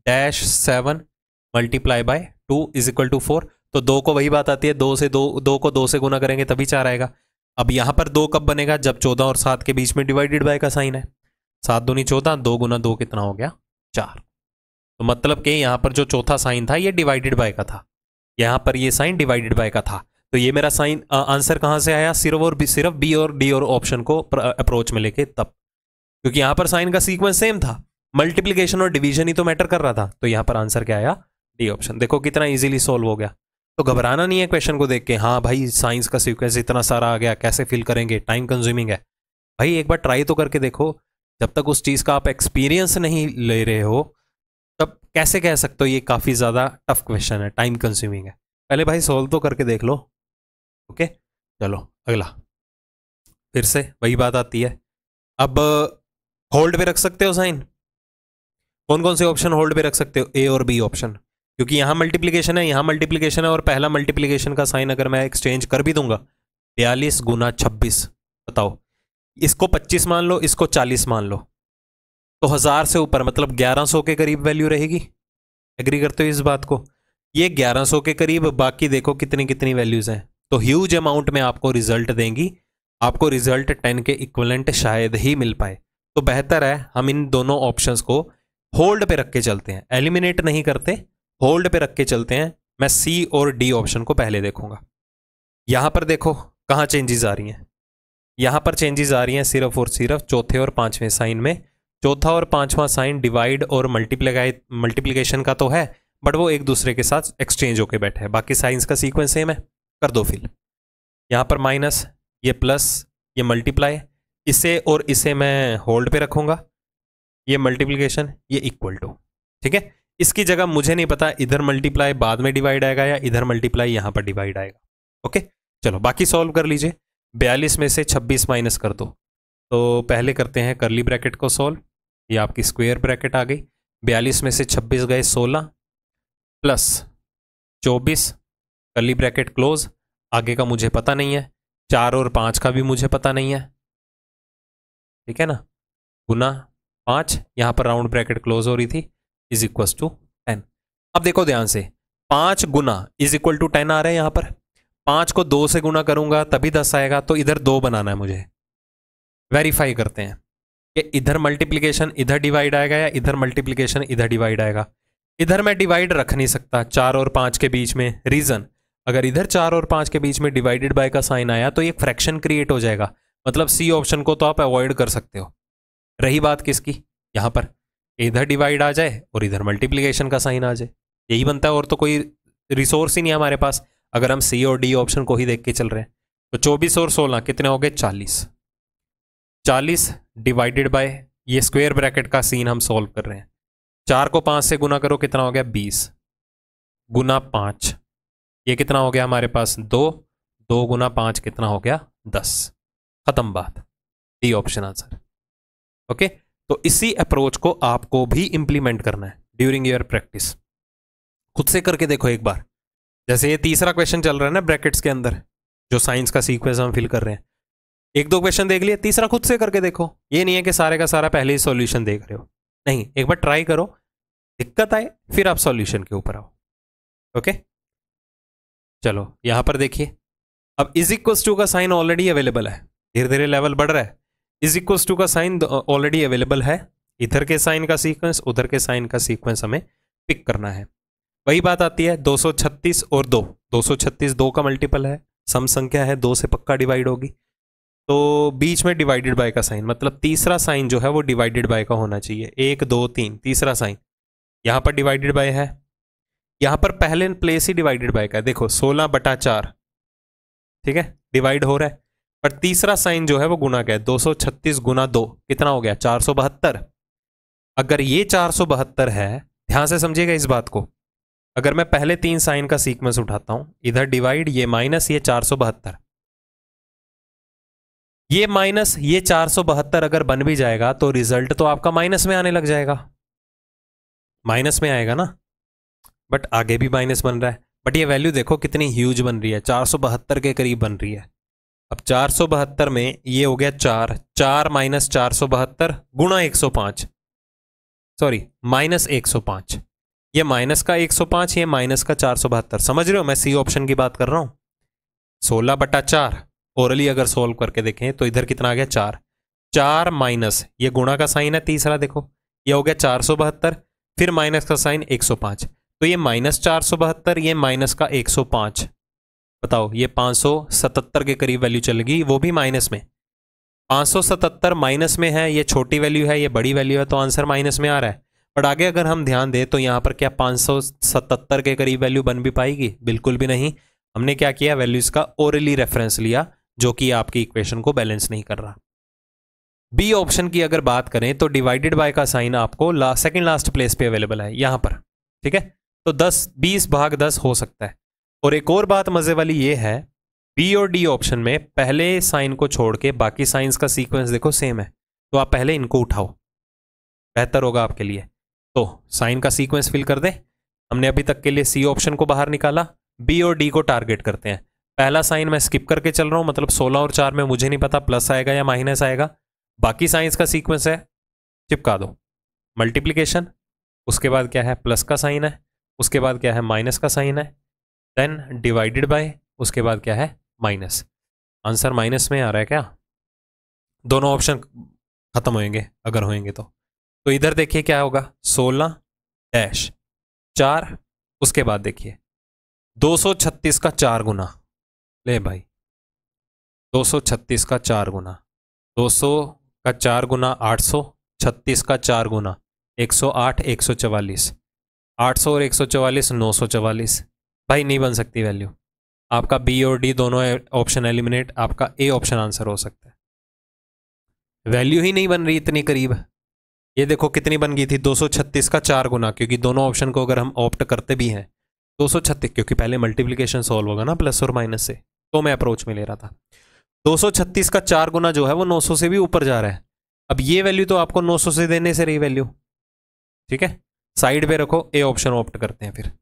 dash seven multiply by two is equal to four तो दो को वही बात आती है दो से दो दो को दो से गुना करेंगे तभी चार आएगा अब यहाँ पर दो कब बनेगा जब चौदह और सात के बीच में डिवाइडेड बाय का साइन है सात दूनी चौदह दो गुना दो कितना हो गया चार तो मतलब कि यहाँ पर जो चौथा साइन था ये डिवाइडेड बाय का था यहाँ पर ये साइन डिवाइडेड बाय का था तो ये मेरा साइन आंसर कहाँ से आया सिर्फ और सिर्फ बी और डी और ऑप्शन को अप्रोच में लेके तब क्योंकि यहाँ पर साइन का सीक्वेंस सेम था मल्टीप्लीकेशन और डिवीजन ही तो मैटर कर रहा था तो यहाँ पर आंसर क्या आया डी ऑप्शन देखो कितना इजीली सॉल्व हो गया तो घबराना नहीं है क्वेश्चन को देख के हाँ भाई साइंस का सीक्वेंस इतना सारा आ गया कैसे फील करेंगे टाइम कंज्यूमिंग है भाई एक बार ट्राई तो करके देखो जब तक उस चीज़ का आप एक्सपीरियंस नहीं ले रहे हो तब कैसे कह सकते हो ये काफ़ी ज़्यादा टफ क्वेश्चन है टाइम कंज्यूमिंग है पहले भाई सॉल्व तो करके देख लो ओके चलो अगला फिर से वही बात आती है अब होल्ड पे रख सकते हो साइन कौन कौन से ऑप्शन होल्ड पे रख सकते हो ए और बी ऑप्शन क्योंकि यहाँ मल्टीप्लीकेशन है यहाँ मल्टीप्लीकेशन है और पहला मल्टीप्लीकेशन का साइन अगर मैं एक्सचेंज कर भी दूंगा बयालीस गुना छब्बीस बताओ इसको पच्चीस मान लो इसको चालीस मान लो तो हज़ार से ऊपर मतलब ग्यारह सौ के करीब वैल्यू रहेगी एग्री करते हो इस बात को ये ग्यारह सौ के करीब बाकी देखो कितनी कितनी वैल्यूज़ हैं तो ह्यूज अमाउंट में आपको रिजल्ट देंगी आपको रिजल्ट टेन के इक्वलेंट शायद ही मिल पाए तो बेहतर है हम इन दोनों ऑप्शन को होल्ड पे रख के चलते हैं एलिमिनेट नहीं करते होल्ड पे रख के चलते हैं मैं सी और डी ऑप्शन को पहले देखूंगा यहां पर देखो कहाँ चेंजेस आ रही हैं यहां पर चेंजेस आ रही हैं सिर्फ और सिर्फ चौथे और पांचवें साइन में चौथा और पांचवा साइन डिवाइड और मल्टीप्लाई मल्टीप्लीकेशन का तो है बट वो एक दूसरे के साथ एक्सचेंज होके बैठे हैं बाकी साइंस का सीक्वेंस सेम है कर दो फिल यहाँ पर माइनस ये प्लस ये मल्टीप्लाई इसे और इसे मैं होल्ड पे रखूंगा ये मल्टीप्लीकेशन ये इक्वल टू ठीक है इसकी जगह मुझे नहीं पता इधर मल्टीप्लाई बाद में डिवाइड आएगा या इधर मल्टीप्लाई यहाँ पर डिवाइड आएगा ओके चलो बाकी सॉल्व कर लीजिए बयालीस में से छब्बीस माइनस कर दो तो पहले करते हैं करली ब्रैकेट को सॉल्व ये आपकी स्क्वेयर ब्रैकेट आ गई बयालीस में से छब्बीस गए सोलह प्लस चौबीस करली ब्रैकेट क्लोज आगे का मुझे पता नहीं है चार और पाँच का भी मुझे पता नहीं है ठीक है ना गुना पाँच यहाँ पर राउंड ब्रैकेट क्लोज हो रही थी इज इक्वल टू टेन अब देखो ध्यान से पांच गुना इज इक्वल टू टेन आ रहा है यहां पर पांच को दो से गुना करूंगा तभी दस आएगा तो इधर दो बनाना है मुझे वेरीफाई करते हैं कि इधर मल्टीप्लीकेशन इधर डिवाइड आएगा या इधर मल्टीप्लीकेशन इधर डिवाइड आएगा इधर मैं डिवाइड रख नहीं सकता चार और पांच के बीच में रीज़न अगर इधर चार और पांच के बीच में डिवाइडेड बाय का साइन आया तो एक फ्रैक्शन क्रिएट हो जाएगा मतलब सी ऑप्शन को तो आप अवॉइड कर सकते हो रही बात किसकी यहाँ पर इधर डिवाइड आ जाए और इधर मल्टीप्लीकेशन का साइन आ जाए यही बनता है और तो कोई रिसोर्स ही नहीं है हमारे पास अगर हम सी और डी ऑप्शन को ही देख के चल रहे हैं तो चौबीस और सोलह कितने हो गए चालीस चालीस डिवाइडेड बाय ये स्क्वेयर ब्रैकेट का सीन हम सॉल्व कर रहे हैं चार को पाँच से गुना करो कितना हो गया बीस गुना पाँच ये कितना हो गया हमारे पास दो दो गुना पाँच कितना हो गया दस खत्म बात डी ऑप्शन आंसर ओके तो इसी अप्रोच को आपको भी इंप्लीमेंट करना है ड्यूरिंग योर प्रैक्टिस खुद से करके देखो एक बार जैसे ये तीसरा क्वेश्चन चल रहा है ना ब्रैकेट्स के अंदर जो साइंस का सीक्वेंस हम फिल कर रहे हैं एक दो क्वेश्चन देख लिए तीसरा खुद से करके देखो ये नहीं है कि सारे का सारा पहले ही सॉल्यूशन देख रहे हो नहीं एक बार ट्राई करो दिक्कत आए फिर आप सॉल्यूशन के ऊपर आओ ओके चलो यहां पर देखिए अब इज इक्वल्स टू का साइन ऑलरेडी अवेलेबल है धीरे धीरे लेवल बढ़ रहा है इज इक्व टू का साइन ऑलरेडी अवेलेबल है इधर के साइन का सीक्वेंस उधर के साइन का सीक्वेंस हमें पिक करना है वही बात आती है 236 और 2 236 दो का मल्टीपल है सम संख्या है दो से पक्का डिवाइड होगी तो बीच में डिवाइडेड बाय का साइन मतलब तीसरा साइन जो है वो डिवाइडेड बाय का होना चाहिए एक दो तीन तीसरा साइन यहाँ पर डिवाइडेड बाय है यहाँ पर पहले प्लेस ही डिवाइडेड बाय का है देखो सोलह बटा चार ठीक है डिवाइड हो रहा है पर तीसरा साइन जो है वो गुना का है 236 गुना दो कितना हो गया चार अगर ये चार है ध्यान से समझिएगा इस बात को अगर मैं पहले तीन साइन का सीक्वेंस उठाता हूं इधर डिवाइड ये माइनस ये चार ये माइनस ये चार अगर बन भी जाएगा तो रिजल्ट तो आपका माइनस में आने लग जाएगा माइनस में आएगा ना बट आगे भी माइनस बन रहा है बट ये वैल्यू देखो कितनी ह्यूज बन रही है चार के करीब बन रही है अब चार में ये हो गया चार चार माइनस चार सौ बहत्तर गुणा एक सौ पांच सॉरी माइनस एक सौ पांच ये माइनस का एक सौ पांच ये माइनस का चार सौ बहत्तर समझ रहे हो मैं सी ऑप्शन की बात कर रहा हूं सोलह बटा चार ओरली अगर सोल्व करके देखें तो इधर कितना आ गया चार चार माइनस ये गुणा का साइन है तीसरा देखो ये हो गया चार बहत्तर फिर माइनस का साइन एक सौ पांच तो ये माइनस चार सौ बहत्तर ये माइनस का एक सौ पांच बताओ ये 577 के करीब वैल्यू चलेगी वो भी माइनस में 577 माइनस में है ये छोटी वैल्यू है ये बड़ी वैल्यू है तो आंसर माइनस में आ रहा है बट आगे अगर हम ध्यान दें तो यहाँ पर क्या 577 के करीब वैल्यू बन भी पाएगी बिल्कुल भी नहीं हमने क्या किया वैल्यूज़ का ओरली रेफरेंस लिया जो कि आपकी इक्वेशन को बैलेंस नहीं कर रहा बी ऑप्शन की अगर बात करें तो डिवाइडेड बाय का साइन आपको ला, सेकेंड लास्ट प्लेस पे अवेलेबल है यहाँ पर ठीक है तो दस बीस भाग दस हो सकता है और एक और बात मज़े वाली ये है बी और डी ऑप्शन में पहले साइन को छोड़ के बाकी साइंस का सीक्वेंस देखो सेम है तो आप पहले इनको उठाओ बेहतर होगा आपके लिए तो साइन का सीक्वेंस फिल कर दे हमने अभी तक के लिए सी ऑप्शन को बाहर निकाला बी और डी को टारगेट करते हैं पहला साइन मैं स्किप करके चल रहा हूं मतलब सोलह और चार में मुझे नहीं पता प्लस आएगा या माइनस आएगा बाकी साइंस का सीक्वेंस है चिपका दो मल्टीप्लीकेशन उसके बाद क्या है प्लस का साइन है उसके बाद क्या है माइनस का साइन है देन डिवाइडेड बाय उसके बाद क्या है माइनस आंसर माइनस में आ रहा है क्या दोनों ऑप्शन खत्म होएंगे अगर होएंगे तो तो इधर देखिए क्या होगा सोलह डैश चार उसके बाद देखिए 236 का चार गुना ले भाई 236 का चार गुना 200 का चार गुना 800 36 का चार गुना 108 144 800 और 144 944 भाई नहीं बन सकती वैल्यू आपका बी और डी दोनों ऑप्शन एलिमिनेट आपका ए ऑप्शन आंसर हो सकता है वैल्यू ही नहीं बन रही इतनी करीब ये देखो कितनी बन गई थी 236 का चार गुना क्योंकि दोनों ऑप्शन को अगर हम ऑप्ट करते भी हैं 236 क्योंकि पहले मल्टीप्लीकेशन सॉल्व होगा ना प्लस और माइनस से तो मैं अप्रोच में ले रहा था 236 का चार गुना जो है वो 900 से भी ऊपर जा रहा है अब ये वैल्यू तो आपको 900 से देने से रही वैल्यू ठीक है साइड पे रखो ए ऑप्शन ऑप्ट करते हैं फिर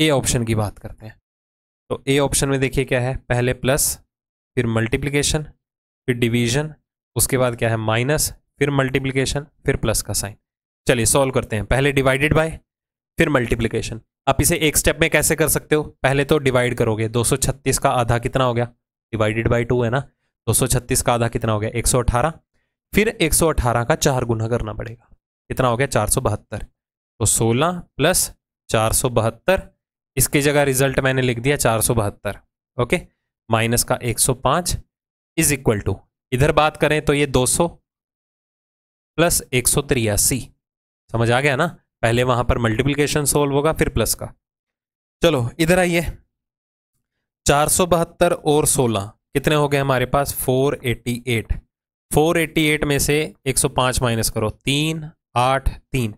ए ऑप्शन की बात करते हैं तो ए ऑप्शन में देखिए क्या है पहले प्लस फिर मल्टीप्लिकेशन फिर डिवीजन उसके बाद क्या है माइनस फिर मल्टीप्लिकेशन फिर प्लस का साइन चलिए सॉल्व करते हैं पहले डिवाइडेड बाय फिर मल्टीप्लिकेशन आप इसे एक स्टेप में कैसे कर सकते हो पहले तो डिवाइड करोगे 236 का आधा कितना हो गया डिवाइडेड बाय टू है ना 236 का आधा कितना हो गया 118 फिर 118 का चार गुना करना पड़ेगा कितना हो गया चार तो सोलह प्लस चार इसकी जगह रिजल्ट मैंने लिख दिया चार ओके माइनस का 105 इज इक्वल टू इधर बात करें तो ये 200 प्लस एक समझ आ गया ना पहले वहां पर मल्टीप्लीकेशन सोल्व होगा फिर प्लस का चलो इधर आइए चार और 16 कितने हो गए हमारे पास 488 488 में से 105 माइनस करो तीन आठ तीन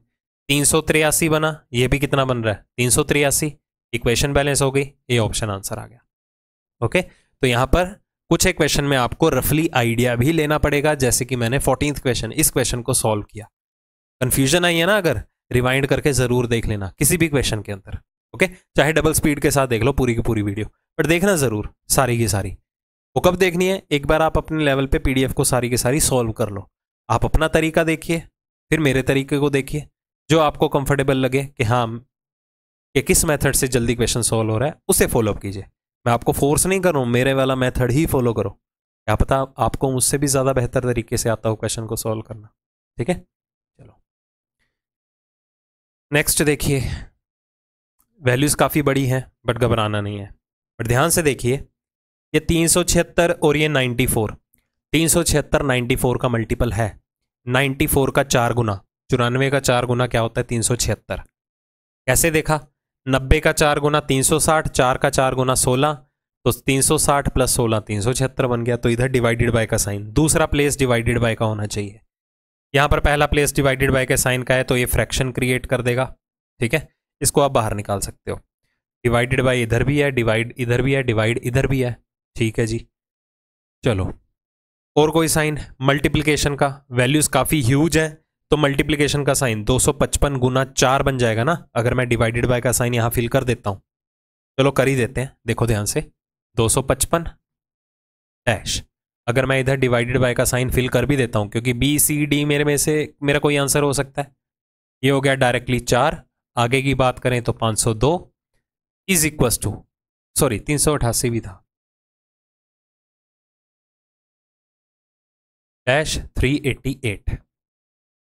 तीन सौ त्रियासी बना ये भी कितना बन रहा है तीन सौ त्रियासी इक्वेशन बैलेंस हो गई ये ऑप्शन आंसर आ गया ओके तो यहाँ पर कुछ एक क्वेश्चन में आपको रफली आइडिया भी लेना पड़ेगा जैसे कि मैंने फोर्टीन क्वेश्चन इस क्वेश्चन को सॉल्व किया कन्फ्यूजन आई है ना अगर रिवाइंड करके ज़रूर देख लेना किसी भी क्वेश्चन के अंदर ओके चाहे डबल स्पीड के साथ देख लो पूरी की पूरी वीडियो बट देखना ज़रूर सारी की सारी वो कब देखनी है एक बार आप अपने लेवल पे पीडीएफ को सारी की सारी सॉल्व कर लो आप अपना तरीका देखिए फिर मेरे तरीके को देखिए जो आपको कंफर्टेबल लगे कि हाँ कि किस मेथड से जल्दी क्वेश्चन सॉल्व हो रहा है उसे फॉलोअप कीजिए मैं आपको फोर्स नहीं करूँ मेरे वाला मेथड ही फॉलो करो क्या पता आपको मुझसे भी ज़्यादा बेहतर तरीके से आता हो क्वेश्चन को सॉल्व करना ठीक है चलो नेक्स्ट देखिए वैल्यूज़ काफ़ी बड़ी हैं बट घबराना नहीं है बट ध्यान से देखिए ये तीन सौ छिहत्तर और ये नाइन्टी फोर तीन सौ छिहत्तर नाइन्टी फोर का मल्टीपल है नाइन्टी फोर का चार गुना चौरानवे का चार गुना क्या होता है तीन सौ छिहत्तर कैसे देखा नब्बे का चार गुना तीन सौ साठ चार का चार गुना सोलह तो तीन सौ साठ प्लस सोलह तीन सौ छिहत्तर बन गया तो इधर डिवाइडेड बाय का साइन दूसरा प्लेस डिवाइडेड बाय का होना चाहिए यहाँ पर पहला प्लेस डिवाइडेड बाय के साइन का है तो ये फ्रैक्शन क्रिएट कर देगा ठीक है इसको आप बाहर निकाल सकते हो डिवाइडेड बाय इधर भी है डिवाइड इधर भी है डिवाइड इधर भी है ठीक है जी चलो और कोई साइन मल्टीप्लीकेशन का वैल्यूज़ काफ़ी ह्यूज है तो मल्टीप्लीकेशन का साइन 255 गुना चार बन जाएगा ना अगर मैं डिवाइडेड बाय का साइन यहाँ फिल कर देता हूँ चलो कर ही देते हैं देखो ध्यान से 255 डैश अगर मैं इधर डिवाइडेड बाय का साइन फिल कर भी देता हूँ क्योंकि बी सी डी मेरे में से मेरा कोई आंसर हो सकता है ये हो गया डायरेक्टली चार आगे की बात करें तो 502 इज इक्वस टू सॉरी तीन सौ अठासी भी था dash three eighty eight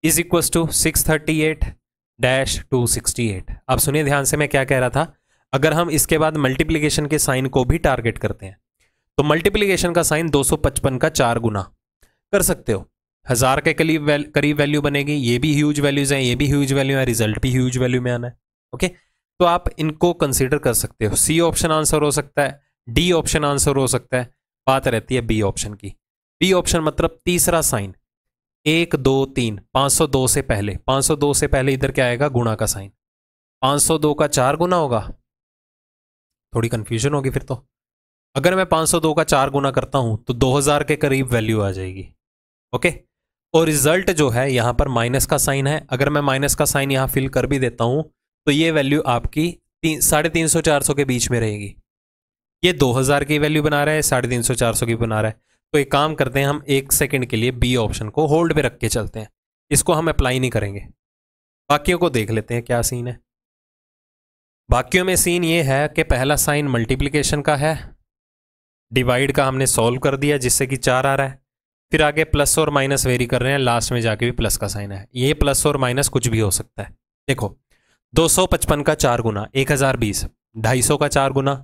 is equal to six thirty eight dash two sixty eight आप सुनिए ध्यान से मैं क्या कह रहा था अगर हम इसके बाद मल्टीप्लीकेशन के साइन को भी टारगेट करते हैं तो मल्टीप्लीकेशन का साइन 255 का चार गुना कर सकते हो हज़ार के करीब करीब वैल्यू बनेगी ये भी ह्यूज वैल्यूज हैं ये भी ह्यूज वैल्यू है रिजल्ट भी ह्यूज वैल्यू में आना है ओके तो आप इनको कंसिडर कर सकते हो सी ऑप्शन आंसर हो सकता है डी ऑप्शन आंसर हो सकता है बात रहती है बी ऑप्शन की बी ऑप्शन मतलब तीसरा साइन एक दो तीन पांच सौ दो से पहले पांच सौ दो से पहले इधर क्या आएगा गुणा का साइन पांच सौ दो का चार गुना होगा थोड़ी कंफ्यूजन होगी फिर तो अगर मैं पांच सौ दो का चार गुना करता हूं तो दो हज़ार के करीब वैल्यू आ जाएगी ओके और रिजल्ट जो है यहां पर माइनस का साइन है अगर मैं माइनस का साइन यहां फिल कर भी देता हूं तो ये वैल्यू आपकी साढ़े तीन सौ चार सौ के बीच में रहेगी ये दो हज़ार की वैल्यू बना रहा है साढ़े तीन सौ चार सौ की बना रहा है तो एक काम करते हैं हम एक सेकंड के लिए बी ऑप्शन को होल्ड पे रख के चलते हैं इसको हम अप्लाई नहीं करेंगे बाकियों को देख लेते हैं क्या सीन है बाकियों में सीन ये है कि पहला साइन मल्टीप्लीकेशन का है डिवाइड का हमने सॉल्व कर दिया जिससे कि चार आ रहा है फिर आगे प्लस और माइनस वेरी कर रहे हैं लास्ट में जाके भी प्लस का साइन है ये प्लस और माइनस कुछ भी हो सकता है देखो 255 का चार गुना एक हज़ार बीस ढाई का चार गुना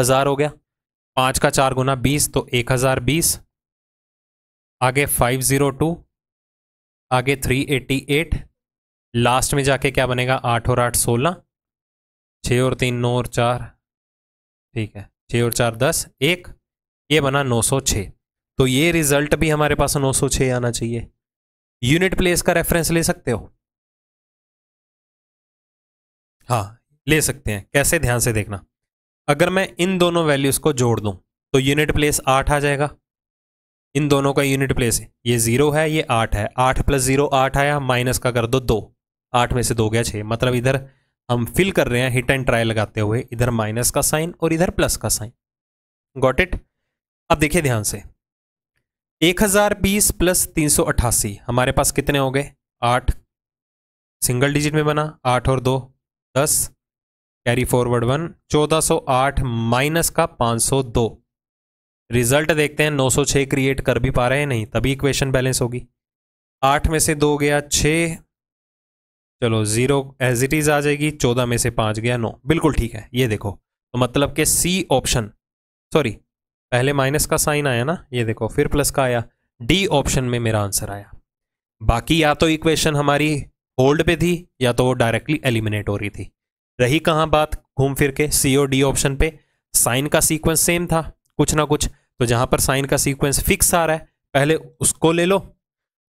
हज़ार हो गया पाँच का चार गुना बीस तो एक हज़ार बीस आगे 502 आगे 388 लास्ट में जाके क्या बनेगा आठ और आठ सोलह छः और तीन नौ और चार ठीक है छः और चार दस एक ये बना नौ सौ छः तो ये रिजल्ट भी हमारे पास नौ सौ छः आना चाहिए यूनिट प्लेस का रेफरेंस ले सकते हो हाँ ले सकते हैं कैसे ध्यान से देखना अगर मैं इन दोनों वैल्यूज़ को जोड़ दूं तो यूनिट प्लेस आठ आ जाएगा इन दोनों का यूनिट प्लेस ये जीरो है ये आठ है आठ प्लस जीरो आठ आया माइनस का कर दो दो आठ में से दो गया छः मतलब इधर हम फिल कर रहे हैं हिट एंड ट्राई लगाते हुए इधर माइनस का साइन और इधर प्लस का साइन गॉट इट अब देखिए ध्यान से एक हज़ार बीस प्लस तीन सौ अट्ठासी हमारे पास कितने हो गए आठ सिंगल डिजिट में बना आठ और दो दस कैरी फॉरवर्ड वन चौदह सौ आठ माइनस का पाँच सौ दो रिजल्ट देखते हैं 906 क्रिएट कर भी पा रहे हैं नहीं तभी इक्वेशन बैलेंस होगी आठ में से दो गया छ चलो ज़ीरो एज इट इज़ आ जाएगी चौदह में से पांच गया नौ बिल्कुल ठीक है ये देखो तो मतलब के सी ऑप्शन सॉरी पहले माइनस का साइन आया ना ये देखो फिर प्लस का आया डी ऑप्शन में मेरा आंसर आया बाकी या तो इक्वेशन हमारी होल्ड पे थी या तो वो डायरेक्टली एलिमिनेट हो रही थी रही कहाँ बात घूम फिर के सी और डी ऑप्शन पे साइन का सीक्वेंस सेम था कुछ ना कुछ तो जहां पर साइन का सीक्वेंस फिक्स आ रहा है पहले उसको ले लो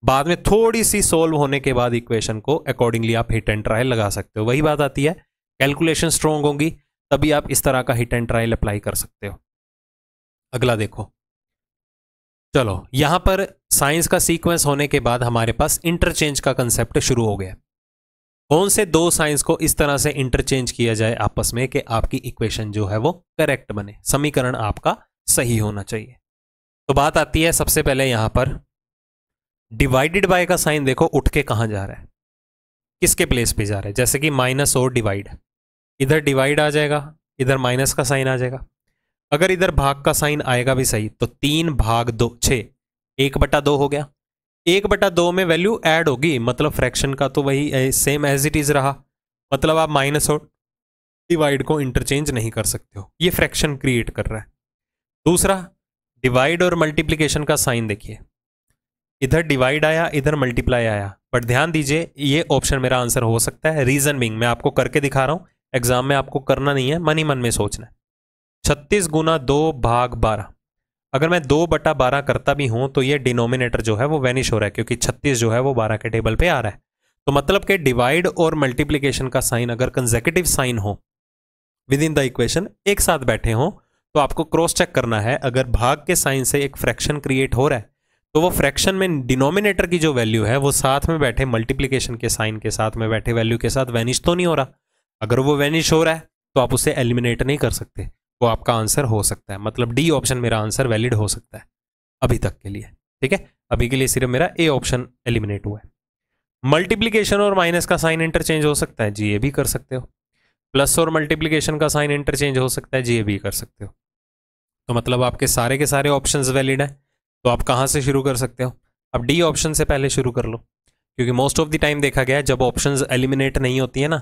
बाद में थोड़ी सी सोल्व होने के बाद इक्वेशन को अकॉर्डिंगली आप हिट एंड ट्रायल लगा सकते हो वही बात आती है कैलकुलेशन स्ट्रोंग होंगी तभी आप इस तरह का हिट एंड ट्रायल अप्लाई कर सकते हो अगला देखो चलो यहां पर साइंस का सीक्वेंस होने के बाद हमारे पास इंटरचेंज का कंसेप्ट शुरू हो गया कौन से दो साइंस को इस तरह से इंटरचेंज किया जाए आपस में कि आपकी इक्वेशन जो है वो करेक्ट बने समीकरण आपका सही होना चाहिए तो बात आती है सबसे पहले यहां पर डिवाइडेड बाय का साइन देखो उठ के कहां जा रहा है किसके प्लेस पे जा रहा है जैसे कि माइनस और डिवाइड इधर डिवाइड आ जाएगा इधर माइनस का साइन आ जाएगा अगर इधर भाग का साइन आएगा भी सही तो तीन भाग दो छः एक बटा दो हो गया एक बटा दो में वैल्यू ऐड होगी मतलब फ्रैक्शन का तो वही सेम एज इट इज़ रहा मतलब आप माइनस और डिवाइड को इंटरचेंज नहीं कर सकते हो ये फ्रैक्शन क्रिएट कर रहा है दूसरा डिवाइड और मल्टीप्लीकेशन का साइन देखिए इधर डिवाइड आया इधर मल्टीप्लाई आया बट ध्यान दीजिए ये ऑप्शन मेरा आंसर हो सकता है रीजन बिंग मैं आपको करके दिखा रहा हूँ एग्जाम में आपको करना नहीं है मन ही मन में सोचना है छत्तीस गुना दो भाग बारह अगर मैं दो बटा बारह करता भी हूँ तो ये डिनोमिनेटर जो है वो वैनिश हो रहा है क्योंकि छत्तीस जो है वो बारह के टेबल पे आ रहा है तो मतलब कि डिवाइड और मल्टीप्लीकेशन का साइन अगर कंजेकेटिव साइन हो विद इन द इक्वेशन एक साथ बैठे हों तो आपको क्रॉस चेक करना है अगर भाग के साइन से एक फ्रैक्शन क्रिएट हो रहा है तो वो फ्रैक्शन में डिनोमिनेटर की जो वैल्यू है वो साथ में बैठे मल्टीप्लीकेशन के साइन के साथ में बैठे वैल्यू के साथ वैनिश तो नहीं हो रहा अगर वो वैनिश हो रहा है तो आप उसे एलिमिनेट नहीं कर सकते वो आपका आंसर हो सकता है मतलब डी ऑप्शन मेरा आंसर वैलिड हो सकता है अभी तक के लिए ठीक है अभी के लिए सिर्फ मेरा ए ऑप्शन एलिमिनेट हुआ है मल्टीप्लीकेशन और माइनस का साइन इंटरचेंज हो सकता है जी ये भी कर सकते हो प्लस और मल्टीप्लीकेशन का साइन इंटरचेंज हो सकता है जी ये भी कर सकते हो तो मतलब आपके सारे के सारे ऑप्शंस वैलिड हैं तो आप कहाँ से शुरू कर सकते हो अब डी ऑप्शन से पहले शुरू कर लो क्योंकि मोस्ट ऑफ द टाइम देखा गया है जब ऑप्शंस एलिमिनेट नहीं होती है ना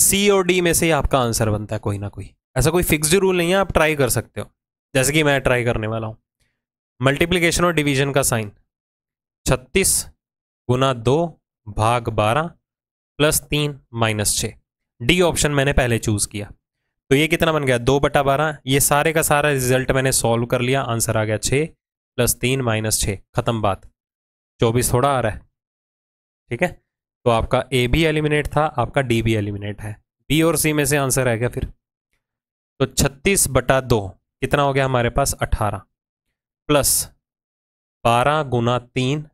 सी और डी में से ही आपका आंसर बनता है कोई ना कोई ऐसा कोई फिक्स रूल नहीं है आप ट्राई कर सकते हो जैसे कि मैं ट्राई करने वाला हूँ मल्टीप्लीकेशन और डिवीजन का साइन छत्तीस गुना दो भाग बारह प्लस तीन माइनस छः डी ऑप्शन मैंने पहले चूज़ किया तो ये कितना बन गया दो बटा बारह ये सारे का सारा रिजल्ट मैंने सॉल्व कर लिया आंसर आ गया छ प्लस तीन माइनस छ ख़त्म बात चौबीस थोड़ा आ रहा है ठीक है तो आपका ए भी एलिमिनेट था आपका डी भी एलिमिनेट है बी और सी में से आंसर गया फिर तो छत्तीस बटा दो कितना हो गया हमारे पास अठारह प्लस बारह गुना तीन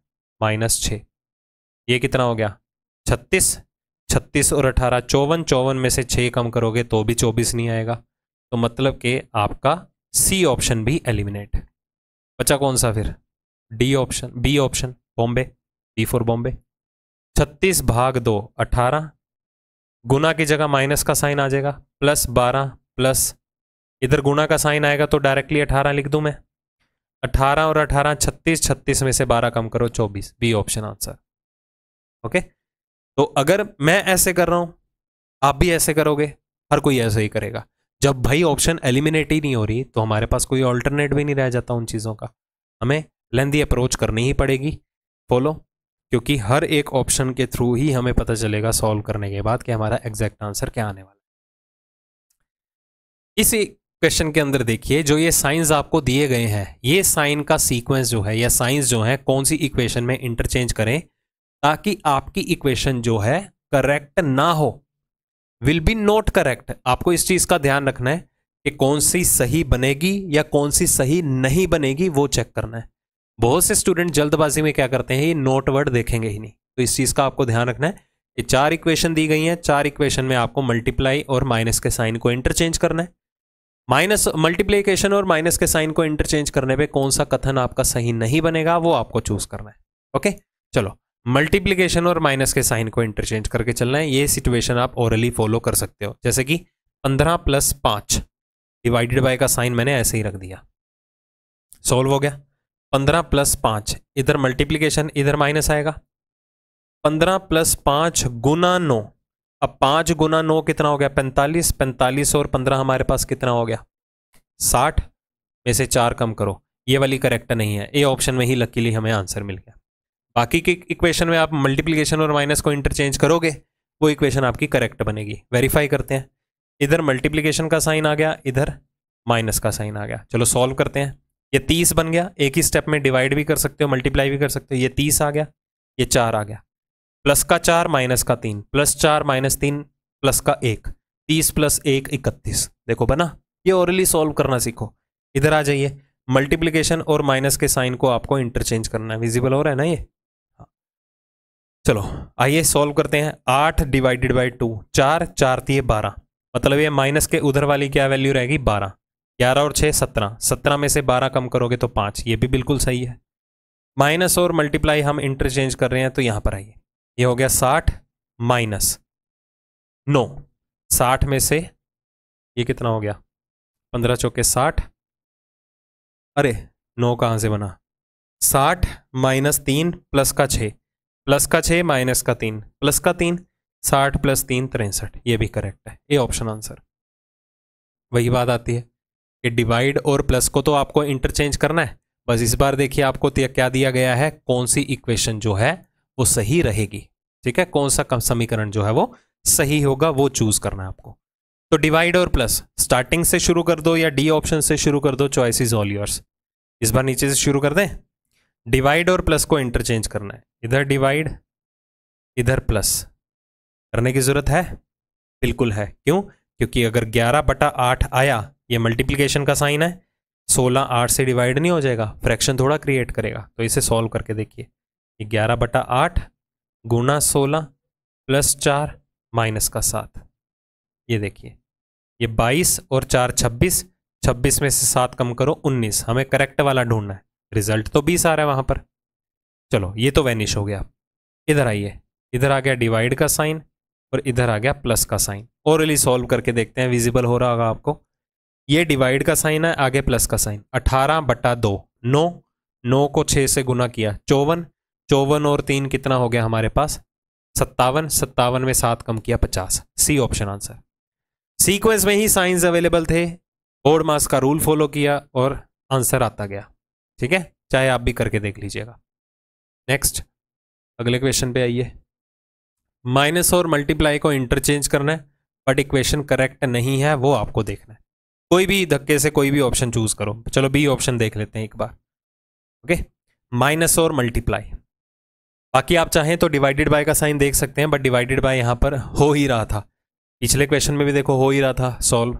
माइनस छ ये कितना हो गया छत्तीस छत्तीस और अठारह चौवन चौवन में से छः कम करोगे तो भी चौबीस नहीं आएगा तो मतलब कि आपका सी ऑप्शन भी एलिमिनेट बचा कौन सा फिर D option B option Bombay B for Bombay छत्तीस भाग दो अठारह गुना की जगह माइनस का साइन आ जाएगा प्लस बारह प्लस इधर गुना का साइन आएगा तो डायरेक्टली अठारह लिख दूं मैं अठारह और अठारह छत्तीस छत्तीस में से बारह कम करो चौबीस बी ऑप्शन आंसर ओके तो अगर मैं ऐसे कर रहा हूं आप भी ऐसे करोगे हर कोई ऐसे ही करेगा जब भाई ऑप्शन एलिमिनेट ही नहीं हो रही तो हमारे पास कोई ऑल्टरनेट भी नहीं रह जाता उन चीज़ों का हमें लेंदी अप्रोच करनी ही पड़ेगी फॉलो क्योंकि हर एक ऑप्शन के थ्रू ही हमें पता चलेगा सॉल्व करने के बाद कि हमारा एग्जैक्ट आंसर क्या आने वाला है इसी क्वेश्चन के अंदर देखिए जो ये साइंस आपको दिए गए हैं ये साइन का सीक्वेंस जो है या साइंस जो है कौन सी इक्वेशन में इंटरचेंज करें ताकि आपकी इक्वेशन जो है करेक्ट ना हो विल बी नॉट करेक्ट आपको इस चीज़ का ध्यान रखना है कि कौन सी सही बनेगी या कौन सी सही नहीं बनेगी वो चेक करना है बहुत से स्टूडेंट जल्दबाजी में क्या करते हैं ये नोट वर्ड देखेंगे ही नहीं तो इस चीज़ का आपको ध्यान रखना है कि चार इक्वेशन दी गई हैं चार इक्वेशन में आपको मल्टीप्लाई और माइनस के साइन को इंटरचेंज करना है माइनस मल्टीप्लीकेशन और माइनस के साइन को इंटरचेंज करने पे कौन सा कथन आपका सही नहीं बनेगा वो आपको चूज करना है ओके चलो मल्टीप्लीकेशन और माइनस के साइन को इंटरचेंज करके चलना है ये सिचुएशन आप ओरली फॉलो कर सकते हो जैसे कि पंद्रह प्लस पाँच डिवाइडेड बाय का साइन मैंने ऐसे ही रख दिया सॉल्व हो गया पंद्रह प्लस पाँच इधर मल्टीप्लीकेशन इधर माइनस आएगा पंद्रह प्लस पाँच गुना नौ अब पाँच गुना नौ कितना हो गया पैंतालीस पैंतालीस और पंद्रह हमारे पास कितना हो गया साठ में से चार कम करो ये वाली करेक्ट नहीं है ए ऑप्शन में ही लकीली हमें आंसर मिल गया बाकी के इक्वेशन में आप मल्टीप्लीकेशन और माइनस को इंटरचेंज करोगे वो इक्वेशन आपकी करेक्ट बनेगी वेरीफाई करते हैं इधर मल्टीप्लीकेशन का साइन आ गया इधर माइनस का साइन आ गया चलो सॉल्व करते हैं ये तीस बन गया एक ही स्टेप में डिवाइड भी कर सकते हो मल्टीप्लाई भी कर सकते हो ये तीस आ गया ये चार आ गया प्लस का चार माइनस का तीन प्लस चार माइनस तीन प्लस का एक तीस प्लस एक इकतीस देखो बना ये औरली सॉल्व करना सीखो इधर आ जाइए मल्टीप्लीकेशन और माइनस के साइन को आपको इंटरचेंज करना है विजिबल हो रहा है ना ये चलो आइए सॉल्व करते हैं आठ डिवाइडेड बाई टू चार चार तीय बारह मतलब ये माइनस के उधर वाली क्या वैल्यू रहेगी बारह ग्यारह और छः सत्रह सत्रह में से बारह कम करोगे तो पाँच ये भी बिल्कुल सही है माइनस और मल्टीप्लाई हम इंटरचेंज कर रहे हैं तो यहाँ पर आइए ये हो गया साठ माइनस नौ साठ में से ये कितना हो गया पंद्रह चौके साठ अरे नौ कहाँ से बना साठ माइनस तीन प्लस का छः प्लस का छः माइनस का तीन प्लस का तीन साठ प्लस तीन तिरसठ ये भी करेक्ट है ये ऑप्शन आंसर वही बात आती है कि डिवाइड और प्लस को तो आपको इंटरचेंज करना है बस इस बार देखिए आपको क्या दिया गया है कौन सी इक्वेशन जो है वो सही रहेगी ठीक है कौन सा समीकरण जो है वो सही होगा वो चूज करना है आपको तो डिवाइड और प्लस स्टार्टिंग से शुरू कर दो या डी ऑप्शन से शुरू कर दो चॉइस इज ऑल योर्स इस बार नीचे से शुरू कर दें डिवाइड और प्लस को इंटरचेंज करना है इधर डिवाइड इधर प्लस करने की ज़रूरत है बिल्कुल है क्यों क्योंकि अगर 11 बटा आठ आया ये मल्टीप्लीकेशन का साइन है 16 आठ से डिवाइड नहीं हो जाएगा फ्रैक्शन थोड़ा क्रिएट करेगा तो इसे सॉल्व करके देखिए ग्यारह बटा आठ गुना सोलह प्लस चार माइनस का सात ये देखिए ये बाईस और चार छब्बीस छब्बीस में से सात कम करो उन्नीस हमें करेक्ट वाला ढूंढना है रिजल्ट तो बीस आ रहा है वहां पर चलो ये तो वैनिश हो गया इधर आइए इधर आ गया डिवाइड का साइन और इधर आ गया प्लस का साइन और सॉल्व करके देखते हैं विजिबल हो रहा होगा आपको ये डिवाइड का साइन है आगे प्लस का साइन अठारह बटा दो नौ नौ को छः से गुना किया चौवन चौवन और तीन कितना हो गया हमारे पास सत्तावन सत्तावन में सात कम किया पचास सी ऑप्शन आंसर सीक्वेंस में ही साइंस अवेलेबल थे बोर्ड मास का रूल फॉलो किया और आंसर आता गया ठीक है चाहे आप भी करके देख लीजिएगा नेक्स्ट अगले क्वेश्चन पे आइए माइनस और मल्टीप्लाई को इंटरचेंज करना है बट इक्वेशन करेक्ट नहीं है वो आपको देखना है कोई भी धक्के से कोई भी ऑप्शन चूज करो चलो बी ऑप्शन देख लेते हैं एक बार ओके माइनस और मल्टीप्लाई बाकी आप चाहें तो डिवाइडेड बाय का साइन देख सकते हैं बट डिवाइडेड बाय यहाँ पर हो ही रहा था पिछले क्वेश्चन में भी देखो हो ही रहा था सॉल्व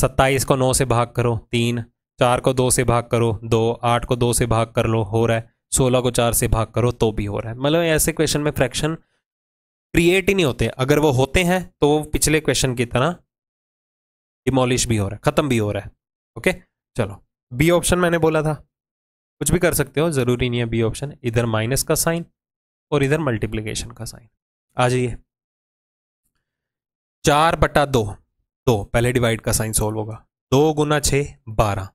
सत्ताईस को नौ से भाग करो तीन चार को दो से भाग करो दो आठ को दो से भाग कर लो हो रहा है सोलह को चार से भाग करो तो भी हो रहा है मतलब ऐसे क्वेश्चन में फ्रैक्शन क्रिएट ही नहीं होते अगर वो होते हैं तो वो पिछले क्वेश्चन की तरह डिमोलिश भी हो रहा है ख़त्म भी हो रहा है ओके चलो बी ऑप्शन मैंने बोला था कुछ भी कर सकते हो ज़रूरी नहीं है बी ऑप्शन इधर माइनस का साइन और इधर मल्टीप्लीकेशन का साइन आ जाइए चार बटा दो दो पहले डिवाइड का साइन सोल्व होगा दो गुना छ बारह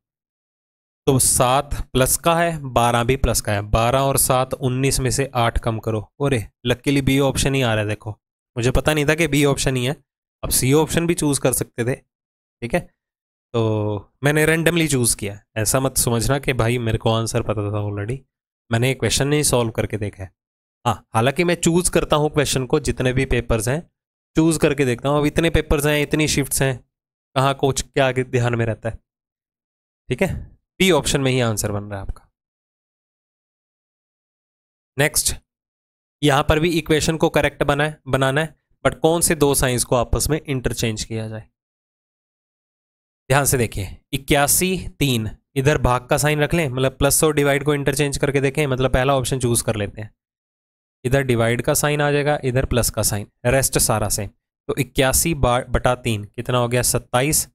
तो सात प्लस का है बारह भी प्लस का है बारह और सात उन्नीस में से आठ कम करो अरे लकीली बी ऑप्शन ही आ रहा है देखो मुझे पता नहीं था कि बी ऑप्शन ही है अब सी ऑप्शन भी चूज़ कर सकते थे ठीक है तो मैंने रेंडमली चूज़ किया ऐसा मत समझना कि भाई मेरे को आंसर पता था ऑलरेडी मैंने ये क्वेश्चन नहीं सॉल्व करके देखा है हाँ हालांकि मैं चूज़ करता हूँ क्वेश्चन को जितने भी पेपर्स हैं चूज़ करके देखता हूँ अब इतने पेपर्स हैं इतनी शिफ्ट्स हैं कहाँ कोच क्या ध्यान में रहता है ठीक है बी ऑप्शन में ही आंसर बन रहा है आपका नेक्स्ट यहां पर भी इक्वेशन को करेक्ट बनाए बनाना है बट कौन से दो साइंस को आपस में इंटरचेंज किया जाए ध्यान से देखिए इक्यासी तीन इधर भाग का साइन रख लें मतलब प्लस और डिवाइड को इंटरचेंज करके देखें मतलब पहला ऑप्शन चूज कर लेते हैं इधर डिवाइड का साइन आ जाएगा इधर प्लस का साइन रेस्ट सारा सेम तो इक्यासी बटा तीन कितना हो गया सत्ताईस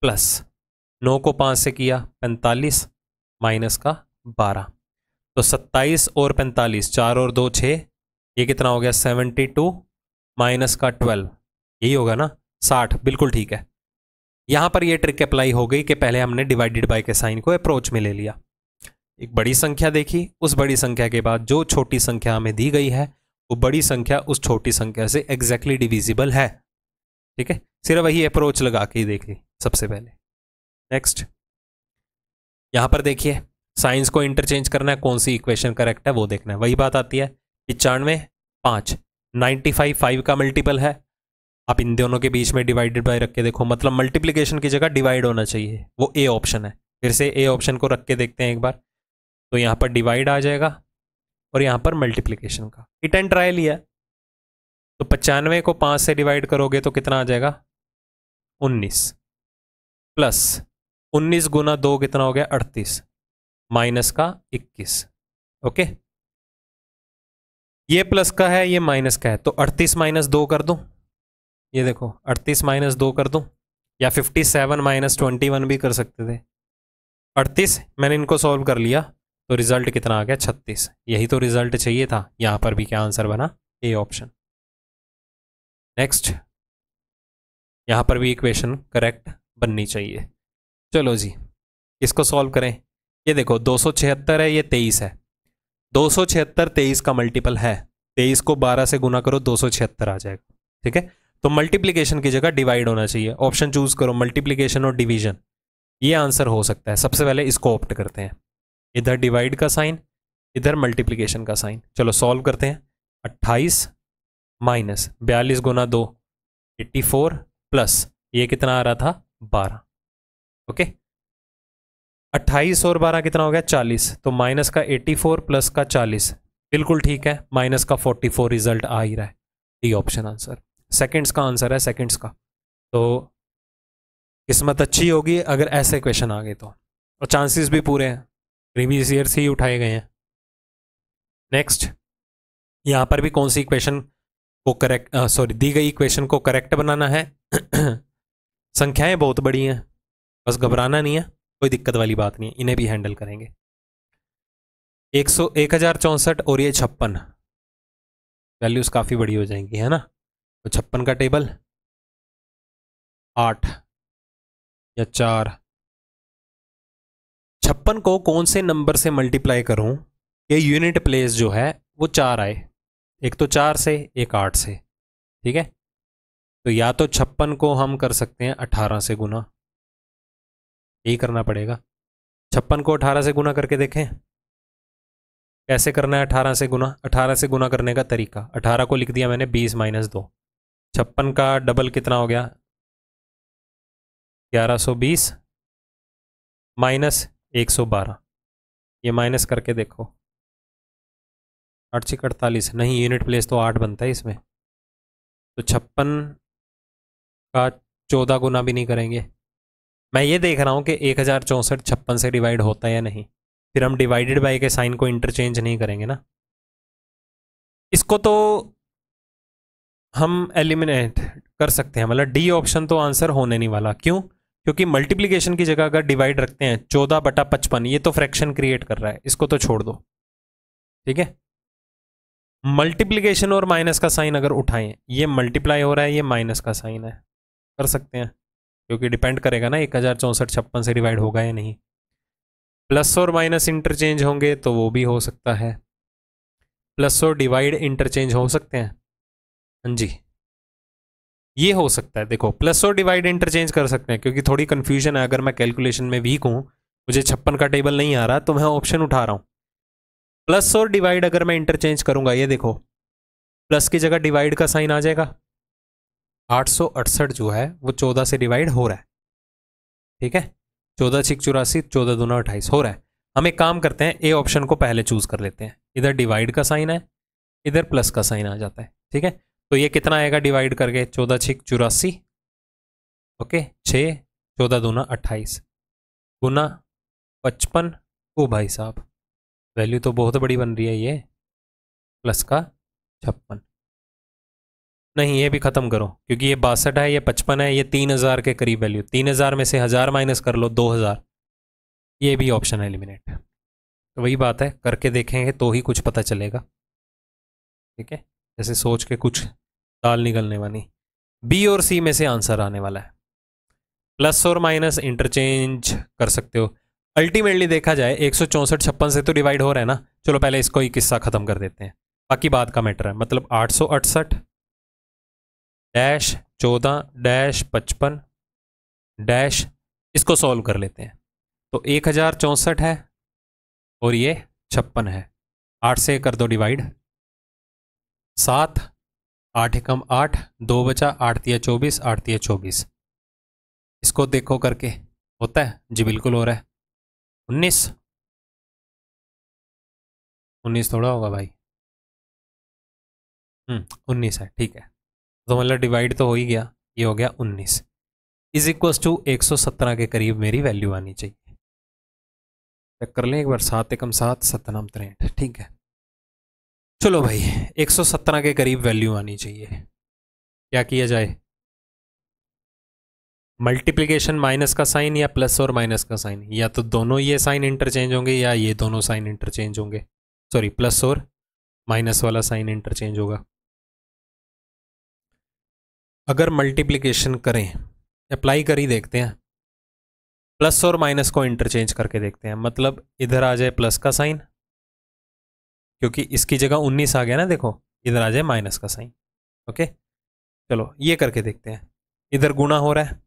प्लस नौ को पाँच से किया पैंतालीस माइनस का बारह तो सत्ताईस और पैंतालीस चार और दो छः ये कितना हो गया सेवेंटी टू माइनस का ट्वेल्व यही होगा ना साठ बिल्कुल ठीक है यहाँ पर यह ट्रिक अप्लाई हो गई कि पहले हमने डिवाइडेड बाय के साइन को अप्रोच में ले लिया एक बड़ी संख्या देखी उस बड़ी संख्या के बाद जो छोटी संख्या हमें दी गई है वो बड़ी संख्या उस छोटी संख्या से एग्जैक्टली exactly डिविजिबल है ठीक है सिर्फ वही अप्रोच लगा के ही देख ली सबसे पहले नेक्स्ट यहाँ पर देखिए साइंस को इंटरचेंज करना है कौन सी इक्वेशन करेक्ट है वो देखना है वही बात आती है पिचानवे पाँच नाइन्टी फाइव फाइव का मल्टीपल है आप इन दोनों के बीच में डिवाइडेड बाय रख के देखो मतलब मल्टीप्लीकेशन की जगह डिवाइड होना चाहिए वो ए ऑप्शन है फिर से ए ऑप्शन को रख के देखते हैं एक बार तो यहाँ पर डिवाइड आ जाएगा और यहाँ पर मल्टीप्लीकेशन का इट एंड ट्राई लिया तो पचानवे को पाँच से डिवाइड करोगे तो कितना आ जाएगा उन्नीस प्लस उन्नीस गुना दो कितना हो गया अड़तीस माइनस का इक्कीस ओके ये प्लस का है ये माइनस का है तो अड़तीस माइनस दो कर दूं ये देखो अड़तीस माइनस दो कर दूं या fifty seven minus twenty one भी कर सकते थे अड़तीस मैंने इनको सॉल्व कर लिया तो रिजल्ट कितना आ गया छत्तीस यही तो रिजल्ट चाहिए था यहां पर भी क्या आंसर बना ए ऑप्शन नेक्स्ट यहां पर भी इक्वेशन करेक्ट बननी चाहिए चलो जी इसको सॉल्व करें ये देखो दो है ये तेईस है दो सौ का मल्टीपल है तेईस को बारह से गुना करो दो आ जाएगा ठीक है तो मल्टीप्लीकेशन की जगह डिवाइड होना चाहिए ऑप्शन चूज करो मल्टीप्लीकेशन और डिवीजन ये आंसर हो सकता है सबसे पहले इसको ऑप्ट करते हैं इधर डिवाइड का साइन इधर मल्टीप्लीकेशन का साइन चलो सॉल्व करते हैं अट्ठाईस माइनस बयालीस गुना दो एट्टी फोर प्लस ये कितना आ रहा था बारह ओके अट्ठाईस और बारह कितना हो गया चालीस तो माइनस का एट्टी फोर प्लस का चालीस बिल्कुल ठीक है माइनस का फोर्टी फोर रिजल्ट आ ही रहा है डी ऑप्शन आंसर सेकेंड्स का आंसर है सेकेंड्स का तो किस्मत अच्छी होगी अगर ऐसे क्वेश्चन आ गए तो और चांसेस भी पूरे हैं प्रीवियस ईयर से ही उठाए गए हैं नेक्स्ट यहाँ पर भी कौन सी इक्वेशन को करेक्ट सॉरी दी गई इक्वेशन को करेक्ट बनाना है संख्याएं बहुत बड़ी हैं बस घबराना नहीं है कोई दिक्कत वाली बात नहीं है इन्हें भी हैंडल करेंगे एक सौ एक हज़ार चौंसठ और ये छप्पन वैल्यूज़ काफ़ी बड़ी हो जाएंगी है ना तो छप्पन का टेबल आठ या चार छप्पन को कौन से नंबर से मल्टीप्लाई करूं ये यूनिट प्लेस जो है वो चार आए एक तो चार से एक आठ से ठीक है तो या तो छप्पन को हम कर सकते हैं अठारह से गुना यही करना पड़ेगा छप्पन को अठारह से गुना करके देखें कैसे करना है अठारह से गुना अठारह से गुना करने का तरीका अठारह को लिख दिया मैंने बीस माइनस दो छप्पन का डबल कितना हो गया ग्यारह सौ बीस माइनस एक सौ बारह ये माइनस करके देखो आठ सौ अड़तालीस नहीं यूनिट प्लेस तो आठ बनता है इसमें तो छप्पन का चौदह गुना भी नहीं करेंगे मैं ये देख रहा हूँ कि एक हज़ार चौंसठ छप्पन से डिवाइड होता है या नहीं फिर हम डिवाइडेड बाई के साइन को इंटरचेंज नहीं करेंगे ना इसको तो हम एलिमिनेट कर सकते हैं मतलब डी ऑप्शन तो आंसर होने नहीं वाला क्यों क्योंकि मल्टीप्लीकेशन की जगह अगर डिवाइड रखते हैं चौदह बटा पचपन ये तो फ्रैक्शन क्रिएट कर रहा है इसको तो छोड़ दो ठीक है मल्टीप्लीकेशन और माइनस का साइन अगर उठाएं ये मल्टीप्लाई हो रहा है ये माइनस का साइन है कर सकते हैं क्योंकि डिपेंड करेगा ना एक हज़ार चौंसठ छप्पन से डिवाइड होगा या नहीं प्लस और माइनस इंटरचेंज होंगे तो वो भी हो सकता है प्लस और डिवाइड इंटरचेंज हो सकते हैं हाँ जी ये हो सकता है देखो प्लस और डिवाइड इंटरचेंज कर सकते हैं क्योंकि थोड़ी कन्फ्यूजन है अगर मैं कैलकुलेशन में वीक हूँ मुझे छप्पन का टेबल नहीं आ रहा तो मैं ऑप्शन उठा रहा हूँ प्लस और डिवाइड अगर मैं इंटरचेंज करूँगा ये देखो प्लस की जगह डिवाइड का साइन आ जाएगा आठ जो है वो चौदह से डिवाइड हो रहा है ठीक है चौदह छिक चौरासी चौदह दूना अट्ठाईस हो रहा है हम एक काम करते हैं ए ऑप्शन को पहले चूज कर लेते हैं इधर डिवाइड का साइन है इधर प्लस का साइन आ जाता है ठीक है तो ये कितना आएगा डिवाइड करके चौदह छिक चौरासी ओके छः चौदह दूना अट्ठाईस गुना पचपन ओ भाई साहब वैल्यू तो बहुत बड़ी बन रही है ये प्लस का छप्पन नहीं ये भी ख़त्म करो क्योंकि ये बासठ है ये पचपन है ये तीन हज़ार के करीब वैल्यू तीन हज़ार में से हज़ार माइनस कर लो दो हज़ार ये भी ऑप्शन है एलिमिनेट तो वही बात है करके देखेंगे तो ही कुछ पता चलेगा ठीक है जैसे सोच के कुछ दाल निकलने वाली बी और सी में से आंसर आने वाला है प्लस और माइनस इंटरचेंज कर सकते हो अल्टीमेटली देखा जाए एक सौ छप्पन से तो डिवाइड हो रहा है ना चलो पहले इसको ही किस्सा ख़त्म कर देते हैं बाकी बात का मैटर है मतलब आठ सौ अड़सठ डैश चौदह डैश पचपन डैश इसको सॉल्व कर लेते हैं तो एक हज़ार चौंसठ है और ये छप्पन है आठ से कर दो डिवाइड सात आठ एकम आठ दो बचा आठ दिया चौबीस आठ दिया चौबीस इसको देखो करके होता है जी बिल्कुल हो रहा है उन्नीस उन्नीस थोड़ा होगा भाई हम्म, उन्नीस है ठीक है तो मतलब डिवाइड तो हो ही गया ये हो गया उन्नीस इज इक्वल टू एक सौ सत्रह के करीब मेरी वैल्यू आनी चाहिए चेक कर लें एक बार सात एकम सात सतनाम त्रेंट ठीक है चलो भाई एक सौ सत्रह के करीब वैल्यू आनी चाहिए क्या किया जाए मल्टीप्लीकेशन माइनस का साइन या प्लस और माइनस का साइन या तो दोनों ये साइन इंटरचेंज होंगे या ये दोनों साइन इंटरचेंज होंगे सॉरी प्लस और माइनस वाला साइन इंटरचेंज होगा अगर मल्टीप्लिकेशन करें अप्लाई कर ही देखते हैं प्लस और माइनस को इंटरचेंज करके देखते हैं मतलब इधर आ जाए प्लस का साइन क्योंकि इसकी जगह 19 आ गया ना देखो इधर आ जाए माइनस का साइन ओके चलो ये करके देखते हैं इधर गुना हो रहा है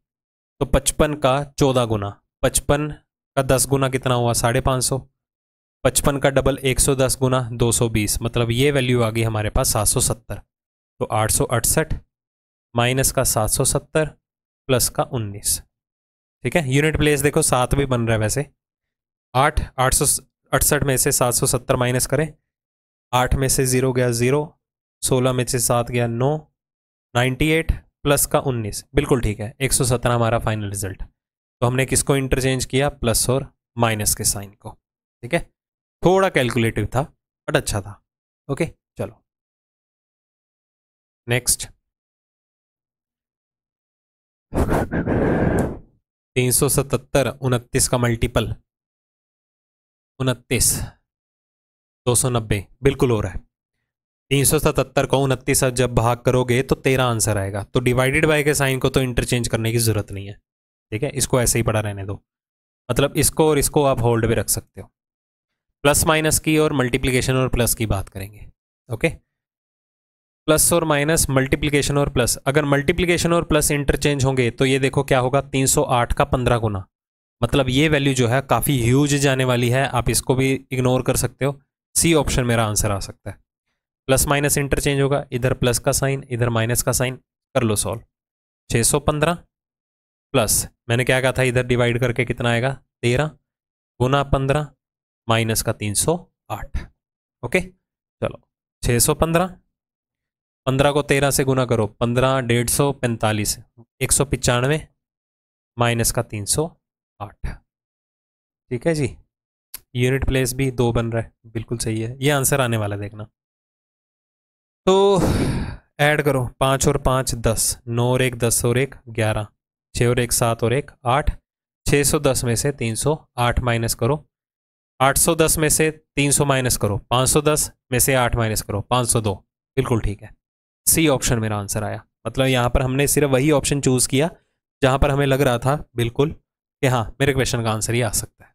तो पचपन का चौदह गुना पचपन का दस गुना कितना हुआ साढ़े पाँच सौ पचपन का डबल एक सौ दस गुना दो सौ बीस मतलब ये वैल्यू आ गई हमारे पास सात सौ सत्तर तो आठ सौ अड़सठ माइनस का 770 प्लस का 19 ठीक है यूनिट प्लेस देखो सात भी बन रहा है वैसे आठ आठ सौ अड़सठ में से सात सौ सत्तर माइनस करें आठ में से ज़ीरो गया ज़ीरो सोलह में से सात गया नौ नाइन्टी एट प्लस का उन्नीस बिल्कुल ठीक है एक सौ सत्रह हमारा फाइनल रिजल्ट तो हमने किसको इंटरचेंज किया प्लस और माइनस के साइन को ठीक है थोड़ा कैलकुलेटिव था बट अच्छा था ओके चलो नेक्स्ट तीन सौ सतहत्तर उनतीस का मल्टीपल उनतीस दो सौ नब्बे बिल्कुल हो रहा है तीन सौ सतहत्तर को उनतीस जब भाग करोगे तो तेरह आंसर आएगा तो डिवाइडेड बाय के साइन को तो इंटरचेंज करने की ज़रूरत नहीं है ठीक है इसको ऐसे ही पड़ा रहने दो मतलब इसको और इसको आप होल्ड पे रख सकते हो प्लस माइनस की और मल्टीप्लीकेशन और प्लस की बात करेंगे ओके प्लस और माइनस मल्टीप्लीकेशन और प्लस अगर मल्टीप्लीकेशन और प्लस इंटरचेंज होंगे तो ये देखो क्या होगा 308 का 15 गुना मतलब ये वैल्यू जो है काफ़ी ह्यूज जाने वाली है आप इसको भी इग्नोर कर सकते हो सी ऑप्शन मेरा आंसर आ सकता है प्लस माइनस इंटरचेंज होगा इधर प्लस का साइन इधर माइनस का साइन कर लो सॉल्व 615 प्लस मैंने क्या कहा था इधर डिवाइड करके कितना आएगा तेरह गुना पंद्रह माइनस का 308 ओके चलो 615 पंद्रह को तेरह से गुना करो पंद्रह डेढ़ सौ पैंतालीस एक सौ पचानवे माइनस का तीन सौ आठ ठीक है जी यूनिट प्लेस भी दो बन रहा है बिल्कुल सही है ये आंसर आने वाला देखना तो ऐड करो पाँच और पाँच दस नौ और एक दस और एक ग्यारह छः और एक सात और एक आठ छः सौ दस में से तीन सौ आठ माइनस करो आठ सौ दस में से तीन सौ माइनस करो पाँच सौ दस में से आठ माइनस करो पाँच सौ दो बिल्कुल ठीक है सी ऑप्शन मेरा आंसर आया मतलब यहाँ पर हमने सिर्फ वही ऑप्शन चूज़ किया जहां पर हमें लग रहा था बिल्कुल कि हाँ मेरे क्वेश्चन का आंसर ही आ सकता है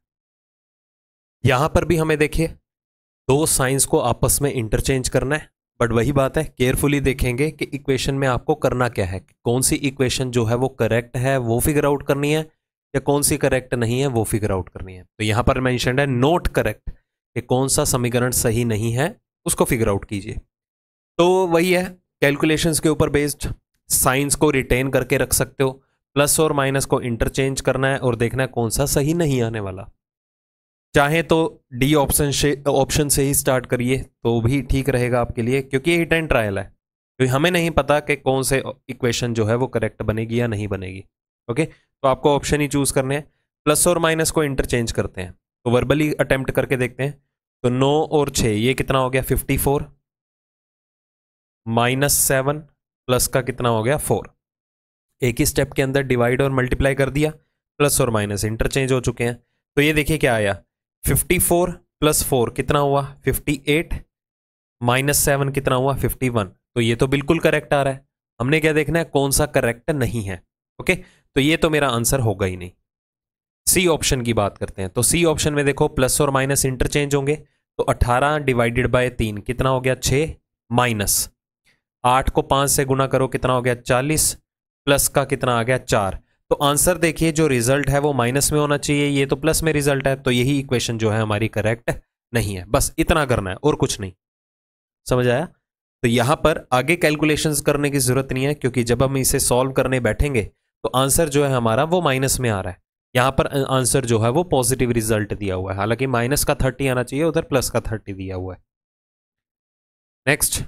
यहां पर भी हमें देखिए दो साइंस को आपस में इंटरचेंज करना है बट वही बात है केयरफुली देखेंगे कि इक्वेशन में आपको करना क्या है कौन सी इक्वेशन जो है वो करेक्ट है वो फिगर आउट करनी है या कौन सी करेक्ट नहीं है वो फिगर आउट करनी है तो यहाँ पर मैंशन है नोट करेक्ट कि कौन सा समीकरण सही नहीं है उसको फिगर आउट कीजिए तो वही है कैलकुलेशंस के ऊपर बेस्ड साइंस को रिटेन करके रख सकते हो प्लस और माइनस को इंटरचेंज करना है और देखना है कौन सा सही नहीं आने वाला चाहे तो डी ऑप्शन से ऑप्शन से ही स्टार्ट करिए तो भी ठीक रहेगा आपके लिए क्योंकि हिट एंड ट्रायल है क्योंकि हमें नहीं पता कि कौन से इक्वेशन जो है वो करेक्ट बनेगी या नहीं बनेगी ओके तो आपको ऑप्शन ही चूज़ करने हैं प्लस और माइनस को इंटरचेंज करते हैं तो वर्बली अटैम्प्ट करके देखते हैं तो नौ और छः ये कितना हो गया fifty four minus seven plus का कितना हो गया फोर एक ही स्टेप के अंदर डिवाइड और मल्टीप्लाई कर दिया प्लस और माइनस इंटरचेंज हो चुके हैं तो ये देखिए क्या आया फिफ्टी फोर प्लस फोर कितना हुआ फिफ्टी एट माइनस सेवन कितना हुआ फिफ्टी वन तो ये तो बिल्कुल करेक्ट आ रहा है हमने क्या देखना है कौन सा करेक्ट नहीं है ओके तो ये तो मेरा आंसर होगा ही नहीं सी ऑप्शन की बात करते हैं तो सी ऑप्शन में देखो प्लस और माइनस इंटरचेंज होंगे तो 18 डिवाइडेड बाय तीन कितना हो गया 6 माइनस आठ को पाँच से गुना करो कितना हो गया चालीस प्लस का कितना आ गया चार तो आंसर देखिए जो रिजल्ट है वो माइनस में होना चाहिए ये तो प्लस में रिजल्ट है तो यही इक्वेशन जो है हमारी करेक्ट नहीं है बस इतना करना है और कुछ नहीं समझ आया तो यहाँ पर आगे कैलकुलेशंस करने की ज़रूरत नहीं है क्योंकि जब हम इसे सॉल्व करने बैठेंगे तो आंसर जो है हमारा वो माइनस में आ रहा है यहाँ पर आंसर जो है वो पॉजिटिव रिजल्ट दिया हुआ है हालांकि माइनस का थर्टी आना चाहिए उधर प्लस का थर्टी दिया हुआ है नेक्स्ट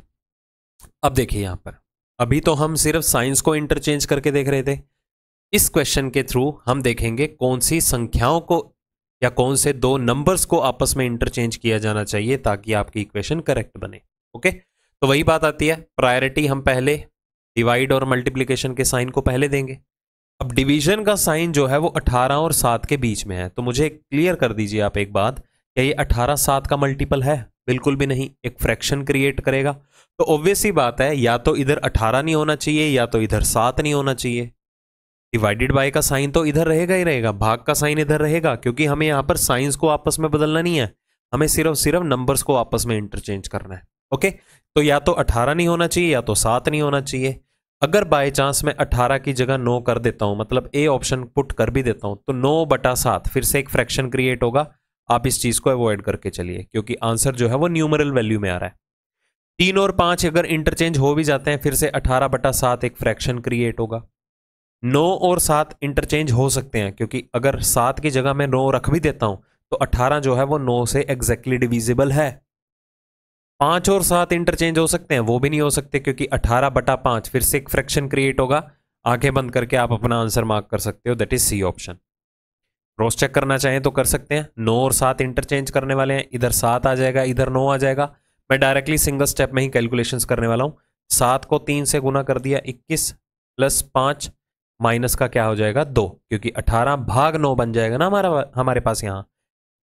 अब देखिए यहां पर अभी तो हम सिर्फ साइंस को इंटरचेंज करके देख रहे थे इस क्वेश्चन के थ्रू हम देखेंगे कौन सी संख्याओं को या कौन से दो नंबर्स को आपस में इंटरचेंज किया जाना चाहिए ताकि आपकी इक्वेशन करेक्ट बने ओके तो वही बात आती है प्रायोरिटी हम पहले डिवाइड और मल्टीप्लीकेशन के साइन को पहले देंगे अब डिवीजन का साइन जो है वो 18 और 7 के बीच में है तो मुझे क्लियर कर दीजिए आप एक बात क्या ये 18 7 का मल्टीपल है बिल्कुल भी नहीं एक फ्रैक्शन क्रिएट करेगा तो ऑब्वियस ही बात है या तो इधर अठारह नहीं होना चाहिए या तो इधर सात नहीं होना चाहिए डिवाइडेड बाय का साइन तो इधर रहेगा ही रहेगा भाग का साइन इधर रहेगा क्योंकि हमें यहाँ पर साइंस को आपस में बदलना नहीं है हमें सिर्फ सिर्फ नंबर्स को आपस में इंटरचेंज करना है ओके तो या तो अठारह नहीं होना चाहिए या तो सात नहीं होना चाहिए अगर बाय चांस मैं अठारह की जगह नो कर देता हूं मतलब ए ऑप्शन पुट कर भी देता हूं तो नो बटा सात फिर से एक फ्रैक्शन क्रिएट होगा आप इस चीज को अवॉइड करके चलिए क्योंकि आंसर जो है वो न्यूमरल वैल्यू में आ रहा है तीन और पांच अगर इंटरचेंज हो भी जाते हैं फिर से अठारह बटा सात एक फ्रैक्शन क्रिएट होगा नौ और सात इंटरचेंज हो सकते हैं क्योंकि अगर सात की जगह मैं नौ रख भी देता हूं तो अठारह जो है वो नौ से एग्जैक्टली डिविजिबल है पांच और सात इंटरचेंज हो सकते हैं वो भी नहीं हो सकते क्योंकि अठारह बटा पांच फिर से एक फ्रैक्शन क्रिएट होगा आंखें बंद करके आप अपना आंसर मार्क कर सकते हो that is C option cross check करना चाहें तो कर सकते हैं नौ और सात इंटरचेंज करने वाले हैं इधर सात आ जाएगा इधर नौ आ जाएगा मैं डायरेक्टली सिंगल स्टेप में ही कैलकुलेशंस करने वाला हूँ सात को तीन से गुना कर दिया इक्कीस प्लस पाँच माइनस का क्या हो जाएगा दो क्योंकि अठारह भाग नौ बन जाएगा ना हमारा हमारे पास यहाँ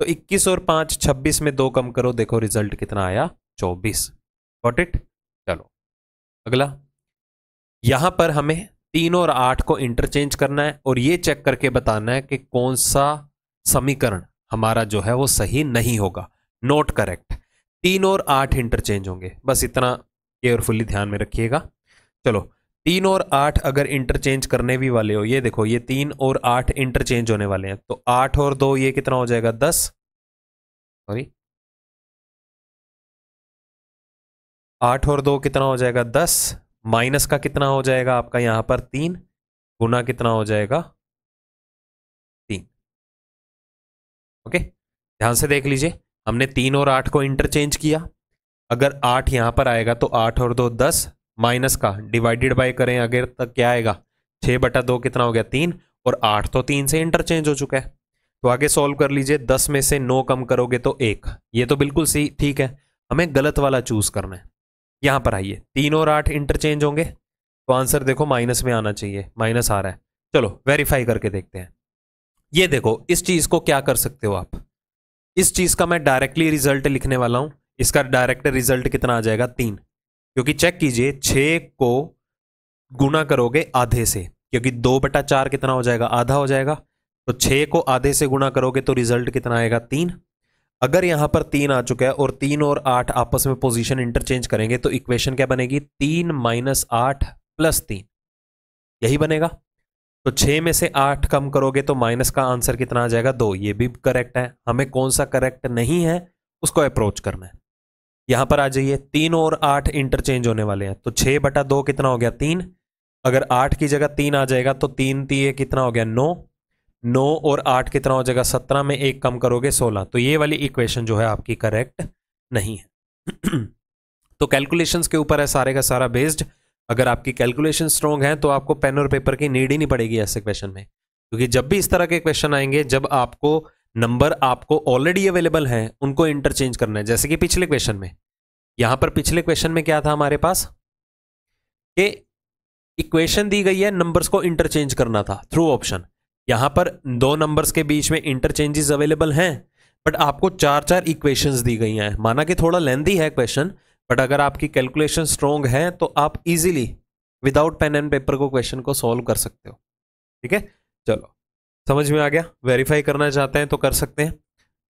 तो इक्कीस और पाँच छब्बीस में दो कम करो देखो रिजल्ट कितना आया चौबीस वॉट इट चलो अगला यहाँ पर हमें तीन और आठ को इंटरचेंज करना है और ये चेक करके बताना है कि कौन सा समीकरण हमारा जो है वो सही नहीं होगा नोट करेक्ट तीन और आठ इंटरचेंज होंगे बस इतना केयरफुली ध्यान में रखिएगा चलो तीन और आठ अगर इंटरचेंज करने भी वाले हो ये देखो ये तीन और आठ इंटरचेंज होने वाले हैं तो आठ और दो ये कितना हो जाएगा दस सॉरी आठ और दो कितना हो जाएगा दस माइनस का कितना हो जाएगा आपका यहां पर तीन गुना कितना हो जाएगा तीन ओके ध्यान से देख लीजिए हमने तीन और आठ को इंटरचेंज किया अगर आठ यहाँ पर आएगा तो आठ और दो दस माइनस का डिवाइडेड बाय करें अगर तक क्या आएगा छः बटा दो कितना हो गया तीन और आठ तो तीन से इंटरचेंज हो चुका है तो आगे सॉल्व कर लीजिए दस में से नौ कम करोगे तो एक ये तो बिल्कुल सही ठीक है हमें गलत वाला चूज करना है यहाँ पर आइए तीन और आठ इंटरचेंज होंगे तो आंसर देखो माइनस में आना चाहिए माइनस आ रहा है चलो वेरीफाई करके देखते हैं ये देखो इस चीज को क्या कर सकते हो आप इस चीज़ का मैं डायरेक्टली रिजल्ट लिखने वाला हूं इसका डायरेक्ट रिजल्ट कितना आ जाएगा तीन क्योंकि चेक कीजिए छ को गुना करोगे आधे से क्योंकि दो बटा चार कितना हो जाएगा आधा हो जाएगा तो छ को आधे से गुना करोगे तो रिजल्ट कितना आएगा तीन अगर यहां पर तीन आ चुका है और तीन और आठ आपस में पोजीशन इंटरचेंज करेंगे तो इक्वेशन क्या बनेगी तीन माइनस आठ प्लस तीन यही बनेगा तो छः में से आठ कम करोगे तो माइनस का आंसर कितना आ जाएगा दो ये भी करेक्ट है हमें कौन सा करेक्ट नहीं है उसको अप्रोच करना है यहाँ पर आ जाइए तीन और आठ इंटरचेंज होने वाले हैं तो छः बटा दो कितना हो गया तीन अगर आठ की जगह तीन आ जाएगा तो तीन तीय कितना हो गया नौ नौ और आठ कितना हो जाएगा सत्रह में एक कम करोगे सोलह तो ये वाली इक्वेशन जो है आपकी करेक्ट नहीं है तो कैलकुलेशंस के ऊपर है सारे का सारा बेस्ड अगर आपकी कैलकुलेशन स्ट्रॉन्ग है तो आपको पेन और पेपर की नीड ही नहीं पड़ेगी ऐसे क्वेश्चन में क्योंकि जब भी इस तरह के क्वेश्चन आएंगे जब आपको नंबर आपको ऑलरेडी अवेलेबल हैं उनको इंटरचेंज करना है जैसे कि पिछले क्वेश्चन में यहां पर पिछले क्वेश्चन में क्या था हमारे पास कि इक्वेशन दी गई है नंबर्स को इंटरचेंज करना था थ्रू ऑप्शन यहां पर दो नंबर्स के बीच में इंटरचेंजेस अवेलेबल हैं बट आपको चार चार इक्वेशंस दी गई हैं माना कि थोड़ा लेंदी है क्वेश्चन बट अगर आपकी कैलकुलेशन स्ट्रोंग है तो आप easily without pen and paper को क्वेश्चन को सॉल्व कर सकते हो ठीक है चलो समझ में आ गया वेरीफाई करना चाहते हैं तो कर सकते हैं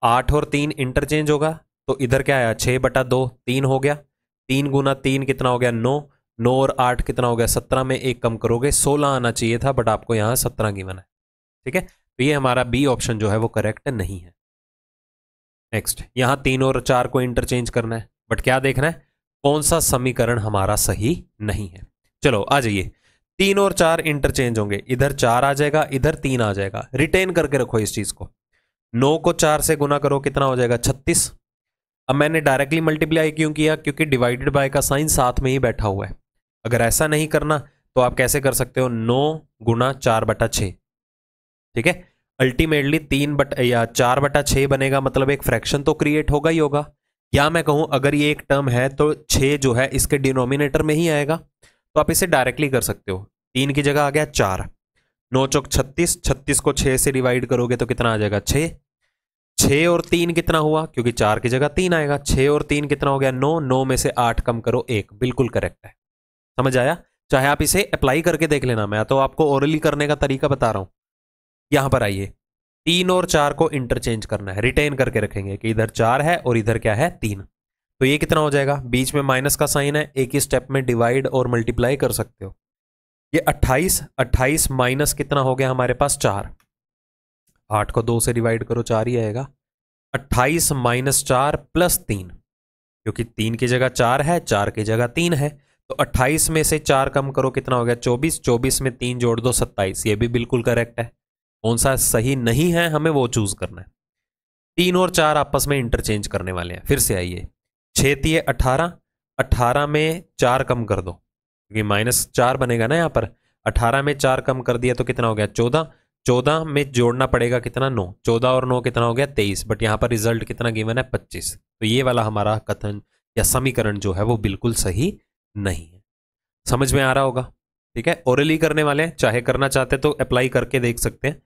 आठ और तीन इंटरचेंज होगा तो इधर क्या आया छः बटा दो तीन हो गया तीन गुना तीन कितना हो गया नौ नौ और आठ कितना हो गया सत्रह में एक कम करोगे सोलह आना चाहिए था बट आपको यहाँ सत्रह गिवन है ठीक है तो ये हमारा बी ऑप्शन जो है वो करेक्ट नहीं है नेक्स्ट यहाँ तीन और चार को इंटरचेंज करना है बट क्या देखना है कौन सा समीकरण हमारा सही नहीं है चलो आ जाइए तीन और चार इंटरचेंज होंगे इधर चार आ जाएगा इधर तीन आ जाएगा रिटेन करके रखो इस चीज को नौ को चार से गुना करो कितना हो जाएगा छत्तीस अब मैंने डायरेक्टली मल्टीप्लाई क्यों किया क्योंकि डिवाइडेड बाय का साइन साथ में ही बैठा हुआ है अगर ऐसा नहीं करना तो आप कैसे कर सकते हो नौ गुना चार बटा छ ठीक है अल्टीमेटली तीन बट या चार बटा छ बनेगा मतलब एक फ्रैक्शन तो क्रिएट होगा ही होगा या मैं कहूं अगर ये एक टर्म है तो छः जो है इसके डिनोमिनेटर में ही आएगा तो आप इसे डायरेक्टली कर सकते हो तीन की जगह आ गया चार नौ चौक छत्तीस छत्तीस को छः से डिवाइड करोगे तो कितना आ जाएगा छः छः और तीन कितना हुआ क्योंकि चार की जगह तीन आएगा छः और तीन कितना हो गया नौ नौ में से आठ कम करो एक बिल्कुल करेक्ट है समझ आया चाहे आप इसे अप्लाई करके देख लेना मैं तो आपको ओरली करने का तरीका बता रहा हूँ यहाँ पर आइए तीन और चार को इंटरचेंज करना है रिटेन करके रखेंगे कि इधर चार है और इधर क्या है तीन तो ये कितना हो जाएगा बीच में माइनस का साइन है एक ही स्टेप में डिवाइड और मल्टीप्लाई कर सकते हो ये 28 28 माइनस कितना हो गया हमारे पास चार आठ को दो से डिवाइड करो चार ही आएगा 28 माइनस चार प्लस तीन क्योंकि तीन की जगह चार है चार की जगह तीन है तो 28 में से चार कम करो कितना हो गया 24 24 में तीन जोड़ दो 27 ये भी बिल्कुल करेक्ट है कौन सा सही नहीं है हमें वो चूज करना है तीन और चार आपस में इंटरचेंज करने वाले हैं फिर से आइए छः है अठारह अठारह में चार कम कर दो क्योंकि माइनस चार बनेगा ना यहाँ पर अठारह में चार कम कर दिया तो कितना हो गया चौदह चौदह में जोड़ना पड़ेगा कितना नौ चौदह और नौ कितना हो गया तेईस बट यहाँ पर रिजल्ट कितना गिवन है पच्चीस तो ये वाला हमारा कथन या समीकरण जो है वो बिल्कुल सही नहीं है समझ में आ रहा होगा ठीक है ओरली करने वाले हैं चाहे करना चाहते तो अप्लाई करके देख सकते हैं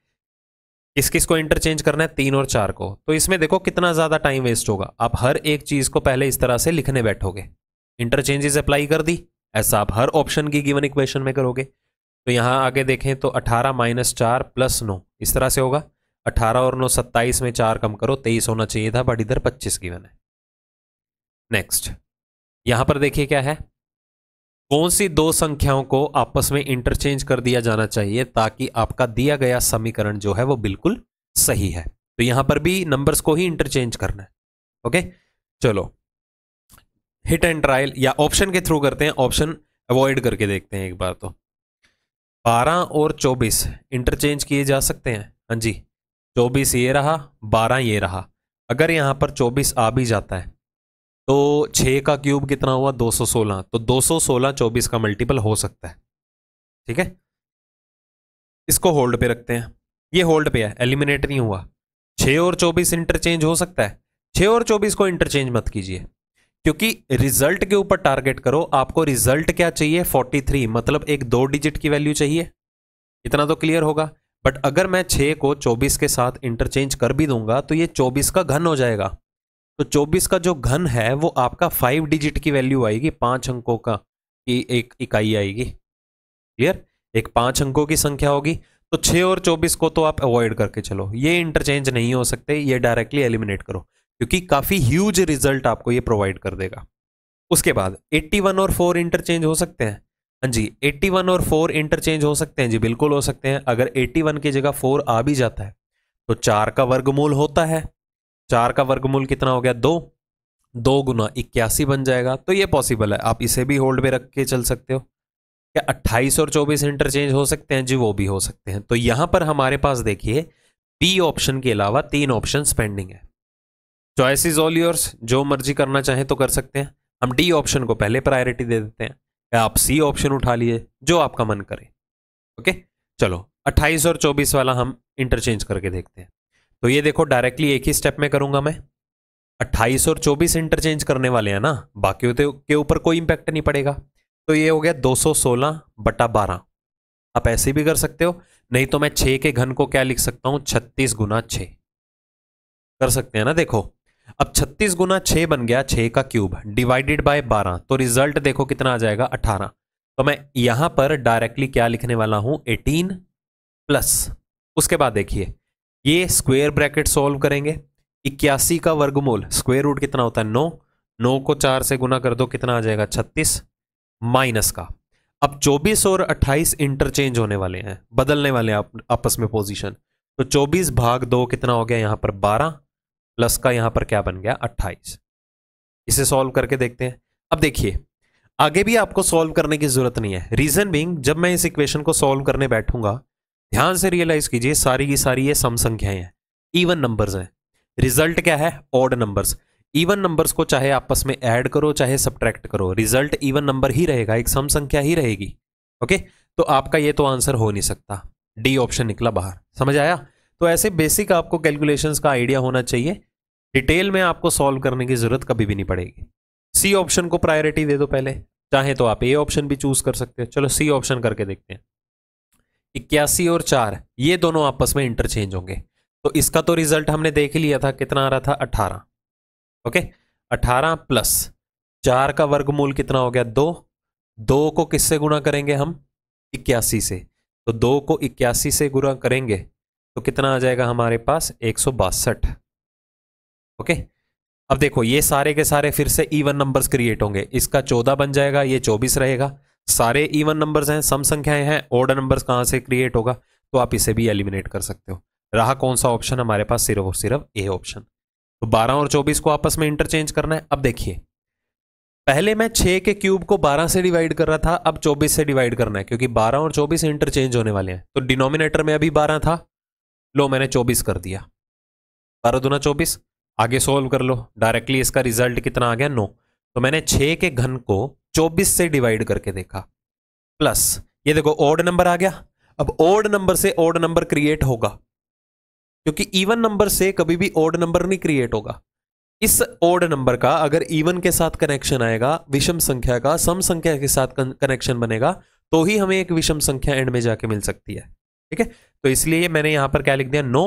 किस किस को इंटरचेंज करना है तीन और चार को तो इसमें देखो कितना ज़्यादा टाइम वेस्ट होगा आप हर एक चीज़ को पहले इस तरह से लिखने बैठोगे इंटरचेंजेस अप्लाई कर दी ऐसा आप हर ऑप्शन की गिवन इक्वेशन में करोगे तो यहाँ आगे देखें तो 18 माइनस चार प्लस नौ इस तरह से होगा 18 और नौ 27 में चार कम करो 23 होना चाहिए था बट इधर 25 गिवन है नेक्स्ट यहाँ पर देखिए क्या है कौन सी दो संख्याओं को आपस में इंटरचेंज कर दिया जाना चाहिए ताकि आपका दिया गया समीकरण जो है वो बिल्कुल सही है तो यहां पर भी नंबर्स को ही इंटरचेंज करना है ओके चलो हिट एंड ट्रायल या ऑप्शन के थ्रू करते हैं ऑप्शन अवॉइड करके देखते हैं एक बार तो बारह और चौबीस इंटरचेंज किए जा सकते हैं हाँ जी चौबीस ये रहा बारह ये रहा अगर यहां पर चौबीस आ भी जाता है तो छः का क्यूब कितना हुआ 216 तो 216 24 का मल्टीपल हो सकता है ठीक है इसको होल्ड पे रखते हैं ये होल्ड पे है एलिमिनेट नहीं हुआ 6 और 24 इंटरचेंज हो सकता है 6 और 24 को इंटरचेंज मत कीजिए क्योंकि रिजल्ट के ऊपर टारगेट करो आपको रिजल्ट क्या चाहिए 43 मतलब एक दो डिजिट की वैल्यू चाहिए इतना तो क्लियर होगा बट अगर मैं 6 को 24 के साथ इंटरचेंज कर भी दूंगा तो ये 24 का घन हो जाएगा तो 24 का जो घन है वो आपका फाइव डिजिट की वैल्यू आएगी पांच अंकों का की एक इकाई आएगी क्लियर एक पांच अंकों की संख्या होगी तो 6 और 24 को तो आप अवॉइड करके चलो ये इंटरचेंज नहीं हो सकते ये डायरेक्टली एलिमिनेट करो क्योंकि काफ़ी ह्यूज रिजल्ट आपको ये प्रोवाइड कर देगा उसके बाद 81 और 4 इंटरचेंज हो सकते हैं हाँ जी 81 और 4 इंटरचेंज हो सकते हैं जी बिल्कुल हो सकते हैं अगर 81 की जगह 4 आ भी जाता है तो 4 का वर्गमूल होता है चार का वर्गमूल कितना हो गया दो दो गुना इक्यासी बन जाएगा तो ये पॉसिबल है आप इसे भी होल्ड में रख के चल सकते हो क्या अट्ठाईस और चौबीस इंटरचेंज हो सकते हैं जी वो भी हो सकते हैं तो यहां पर हमारे पास देखिए बी ऑप्शन के अलावा तीन ऑप्शन पेंडिंग है चॉइस इज ऑल योर्स जो मर्जी करना चाहें तो कर सकते हैं हम डी ऑप्शन को पहले प्रायोरिटी दे देते हैं या आप सी ऑप्शन उठा लिए जो आपका मन करे ओके चलो 28 और 24 वाला हम इंटरचेंज करके देखते हैं तो ये देखो डायरेक्टली एक ही स्टेप में करूंगा मैं 28 और 24 इंटरचेंज करने वाले हैं ना बाकी के ऊपर कोई इंपैक्ट नहीं पड़ेगा तो ये हो गया 216 बटा बारह आप ऐसे भी कर सकते हो नहीं तो मैं 6 के घन को क्या लिख सकता हूँ छत्तीस गुना छ कर सकते हैं ना देखो अब छत्तीस गुना छ बन गया छः का क्यूब डिवाइडेड बाय बारह तो रिजल्ट देखो कितना आ जाएगा अठारह तो मैं यहां पर डायरेक्टली क्या लिखने वाला हूं एटीन प्लस उसके बाद देखिए ये स्क्वेयर ब्रैकेट सॉल्व करेंगे इक्यासी का वर्गमूल स्क्वेयर रूट कितना होता है नौ नौ को चार से गुना कर दो कितना आ जाएगा छत्तीस माइनस का अब चौबीस और अट्ठाईस इंटरचेंज होने वाले हैं बदलने वाले हैं आप, आपस में पोजीशन तो चौबीस भाग दो कितना हो गया यहां पर बारह प्लस का यहां पर क्या बन गया अट्ठाईस इसे सॉल्व करके देखते हैं अब देखिए आगे भी आपको सॉल्व करने की जरूरत नहीं है रीजन बिंग जब मैं इस इक्वेशन को सॉल्व करने बैठूंगा ध्यान से रियलाइज कीजिए सारी की सारी ये सम संख्याएं हैं इवन नंबर्स हैं रिजल्ट क्या है ऑड नंबर्स इवन नंबर्स को चाहे आपस में ऐड करो चाहे सब्ट्रैक्ट करो रिजल्ट इवन नंबर ही रहेगा एक सम संख्या ही रहेगी ओके तो आपका ये तो आंसर हो नहीं सकता डी ऑप्शन निकला बाहर समझ आया तो ऐसे बेसिक आपको कैलकुलेशंस का आइडिया होना चाहिए डिटेल में आपको सॉल्व करने की जरूरत कभी भी नहीं पड़ेगी सी ऑप्शन को प्रायोरिटी दे दो पहले चाहे तो आप ए ऑप्शन भी चूज कर सकते हो चलो सी ऑप्शन करके देखते हैं इक्यासी और चार ये दोनों आपस में इंटरचेंज होंगे तो इसका तो रिजल्ट हमने देख लिया था कितना आ रहा था अठारह ओके अठारह प्लस चार का वर्गमूल कितना हो गया दो दो को किससे गुणा करेंगे हम इक्यासी से तो दो को इक्यासी से गुणा करेंगे तो कितना आ जाएगा हमारे पास एक ओके अब देखो ये सारे के सारे फिर से इवन नंबर्स क्रिएट होंगे इसका चौदह बन जाएगा ये चौबीस रहेगा सारे इवन नंबर्स हैं सम संख्याएं हैं ऑर्डर नंबर्स कहाँ से क्रिएट होगा तो आप इसे भी एलिमिनेट कर सकते हो रहा कौन सा ऑप्शन हमारे पास सिर्फ और सिर्फ ए ऑप्शन तो 12 और 24 को आपस में इंटरचेंज करना है अब देखिए पहले मैं 6 के क्यूब को 12 से डिवाइड कर रहा था अब 24 से डिवाइड करना है क्योंकि 12 और 24 इंटरचेंज होने वाले हैं तो डिनोमिनेटर में अभी 12 था लो मैंने 24 कर दिया 12 दूना 24 आगे सोल्व कर लो डायरेक्टली इसका रिजल्ट कितना आ गया नो तो मैंने छः के घन को 24 से डिवाइड करके देखा प्लस ये देखो ओड नंबर आ गया अब ओड नंबर से ओड नंबर क्रिएट होगा क्योंकि इवन नंबर से कभी भी ओड नंबर नहीं क्रिएट होगा इस ओड नंबर का अगर इवन के साथ कनेक्शन आएगा विषम संख्या का सम संख्या के साथ कनेक्शन बनेगा तो ही हमें एक विषम संख्या एंड में जाके मिल सकती है ठीक है तो इसलिए मैंने यहां पर क्या लिख दिया नो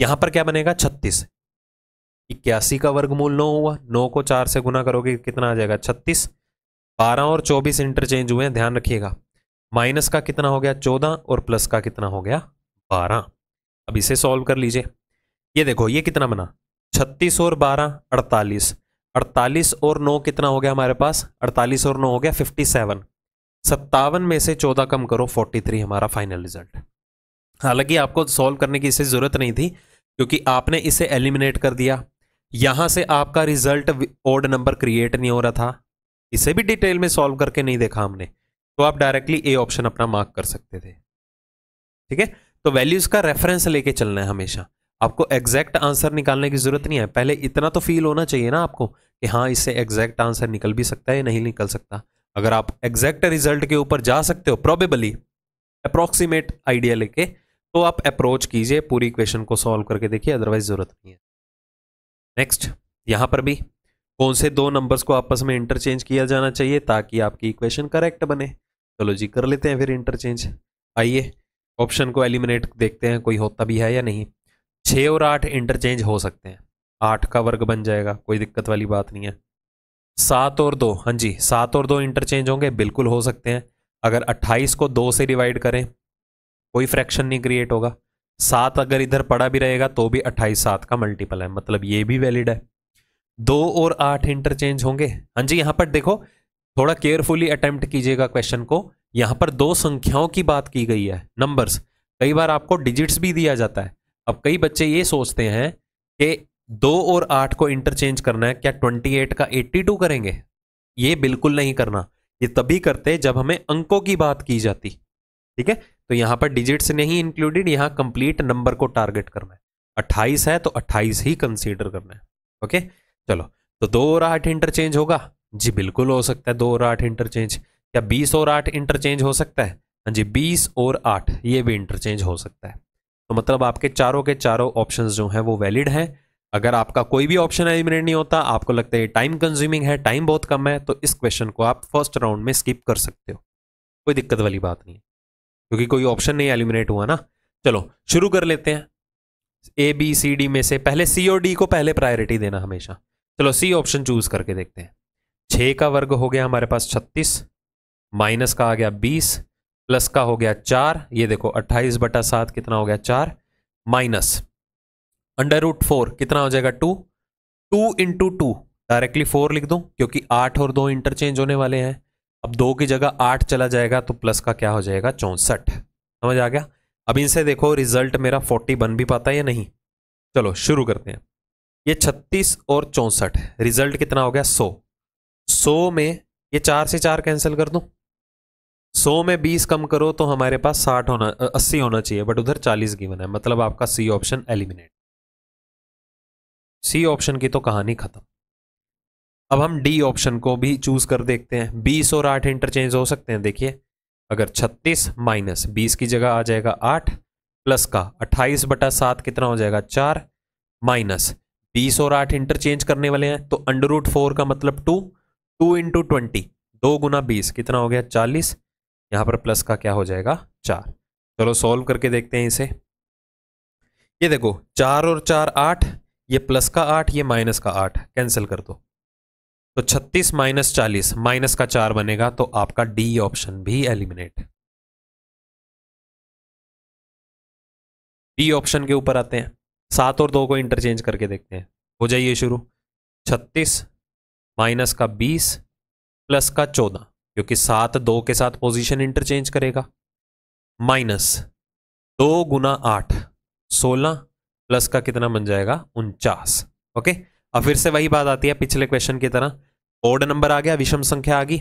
यहां पर क्या बनेगा छत्तीस इक्यासी का वर्गमूल नो हुआ नो को चार से गुना करोगे कितना आ जाएगा छत्तीस बारह और चौबीस इंटरचेंज हुए हैं ध्यान रखिएगा माइनस का कितना हो गया चौदह और प्लस का कितना हो गया बारह अब इसे सॉल्व कर लीजिए ये देखो ये कितना बना छत्तीस और बारह अड़तालीस अड़तालीस और नौ कितना हो गया हमारे पास अड़तालीस और नौ हो गया फिफ्टी सेवन सत्तावन में से चौदह कम करो फोर्टी थ्री हमारा फाइनल रिजल्ट हालांकि आपको सॉल्व करने की इसे ज़रूरत नहीं थी क्योंकि आपने इसे एलिमिनेट कर दिया यहां से आपका रिजल्ट ऑड नंबर क्रिएट नहीं हो रहा था इसे भी डिटेल में सॉल्व करके नहीं देखा हमने तो आप डायरेक्टली ए ऑप्शन अपना मार्क कर सकते थे ठीक है तो वैल्यूज का रेफरेंस लेके चलना है हमेशा आपको एग्जैक्ट आंसर निकालने की जरूरत नहीं है पहले इतना तो फील होना चाहिए ना आपको कि हाँ इससे एग्जैक्ट आंसर निकल भी सकता है या नहीं निकल सकता अगर आप एग्जैक्ट रिजल्ट के ऊपर जा सकते हो प्रोबेबली अप्रोक्सीमेट आइडिया लेके तो आप अप्रोच कीजिए पूरी इक्वेशन को सॉल्व करके देखिए अदरवाइज जरूरत नहीं है नेक्स्ट यहां पर भी कौन से दो नंबर्स को आपस में इंटरचेंज किया जाना चाहिए ताकि आपकी इक्वेशन करेक्ट बने चलो जी कर लेते हैं फिर इंटरचेंज आइए ऑप्शन को एलिमिनेट देखते हैं कोई होता भी है या नहीं छः और आठ इंटरचेंज हो सकते हैं आठ का वर्ग बन जाएगा कोई दिक्कत वाली बात नहीं है सात और दो हाँ जी सात और दो इंटरचेंज होंगे बिल्कुल हो सकते हैं अगर अट्ठाईस को दो से डिवाइड करें कोई फ्रैक्शन नहीं क्रिएट होगा सात अगर इधर पड़ा भी रहेगा तो भी अट्ठाईस सात का मल्टीपल है मतलब ये भी वैलिड है दो और आठ इंटरचेंज होंगे हाँ जी यहां पर देखो थोड़ा केयरफुली अटेम्प्ट कीजिएगा क्वेश्चन को यहां पर दो संख्याओं की बात की गई है नंबर्स कई बार आपको डिजिट्स भी दिया जाता है अब कई बच्चे ये सोचते हैं कि दो और आठ को इंटरचेंज करना है क्या ट्वेंटी एट का एट्टी टू करेंगे ये बिल्कुल नहीं करना ये तभी करते जब हमें अंकों की बात की जाती ठीक है तो यहाँ पर डिजिट्स नहीं इंक्लूडेड यहाँ कंप्लीट नंबर को टारगेट करना है अट्ठाईस है तो अट्ठाईस ही कंसिडर करना है ओके चलो तो दो और आठ इंटरचेंज होगा जी बिल्कुल हो सकता है दो और आठ इंटरचेंज क्या बीस और आठ इंटरचेंज हो सकता है हाँ जी बीस और आठ ये भी इंटरचेंज हो सकता है तो मतलब आपके चारों के चारों ऑप्शन जो हैं वो वैलिड हैं अगर आपका कोई भी ऑप्शन एलिमिनेट नहीं होता आपको लगता है टाइम कंज्यूमिंग है टाइम बहुत कम है तो इस क्वेश्चन को आप फर्स्ट राउंड में स्किप कर सकते हो कोई दिक्कत वाली बात नहीं क्योंकि कोई ऑप्शन नहीं एलिमिनेट हुआ ना चलो शुरू कर लेते हैं ए बी सी डी में से पहले सी और डी को पहले प्रायोरिटी देना हमेशा चलो सी ऑप्शन चूज करके देखते हैं छ का वर्ग हो गया हमारे पास छत्तीस माइनस का आ गया बीस प्लस का हो गया चार ये देखो अट्ठाईस बटा सात कितना हो गया चार माइनस अंडर रूट फोर कितना हो जाएगा two two into two directly four लिख दूं क्योंकि आठ और दो इंटरचेंज होने वाले हैं अब दो की जगह आठ चला जाएगा तो प्लस का क्या हो जाएगा चौंसठ समझ आ गया अब इनसे देखो रिजल्ट मेरा फोर्टी बन भी पाता है या नहीं चलो शुरू करते हैं ये छत्तीस और चौंसठ रिजल्ट कितना हो गया सो सो में ये चार से चार कैंसिल कर दो सो में बीस कम करो तो हमारे पास साठ होना अस्सी होना चाहिए बट उधर चालीस गिवन है मतलब आपका C option eliminate C option की तो कहानी खत्म अब हम डी ऑप्शन को भी चूज कर देखते हैं बीस और आठ इंटरचेंज हो सकते हैं देखिए अगर छत्तीस माइनस बीस की जगह आ जाएगा आठ प्लस का अट्ठाईस बटा सात कितना हो जाएगा चार माइनस बीस और आठ इंटरचेंज करने वाले हैं तो अंडर रूट फोर का मतलब टू टू इंटू ट्वेंटी दो गुना बीस कितना हो गया चालीस यहां पर प्लस का क्या हो जाएगा चार चलो सॉल्व करके देखते हैं इसे ये देखो चार और चार आठ ये प्लस का आठ ये माइनस का आठ कैंसिल कर दो तो छत्तीस माइनस चालीस माइनस का चार बनेगा तो आपका डी ऑप्शन भी एलिमिनेट डी ऑप्शन के ऊपर आते हैं सात और दो को इंटरचेंज करके देखते हैं हो जाइए शुरू छत्तीस माइनस का बीस प्लस का चौदह क्योंकि सात दो के साथ पोजीशन इंटरचेंज करेगा माइनस दो गुना आठ सोलह प्लस का कितना बन जाएगा उनचास ओके अब फिर से वही बात आती है पिछले क्वेश्चन की तरह ओड नंबर आ गया विषम संख्या आ गई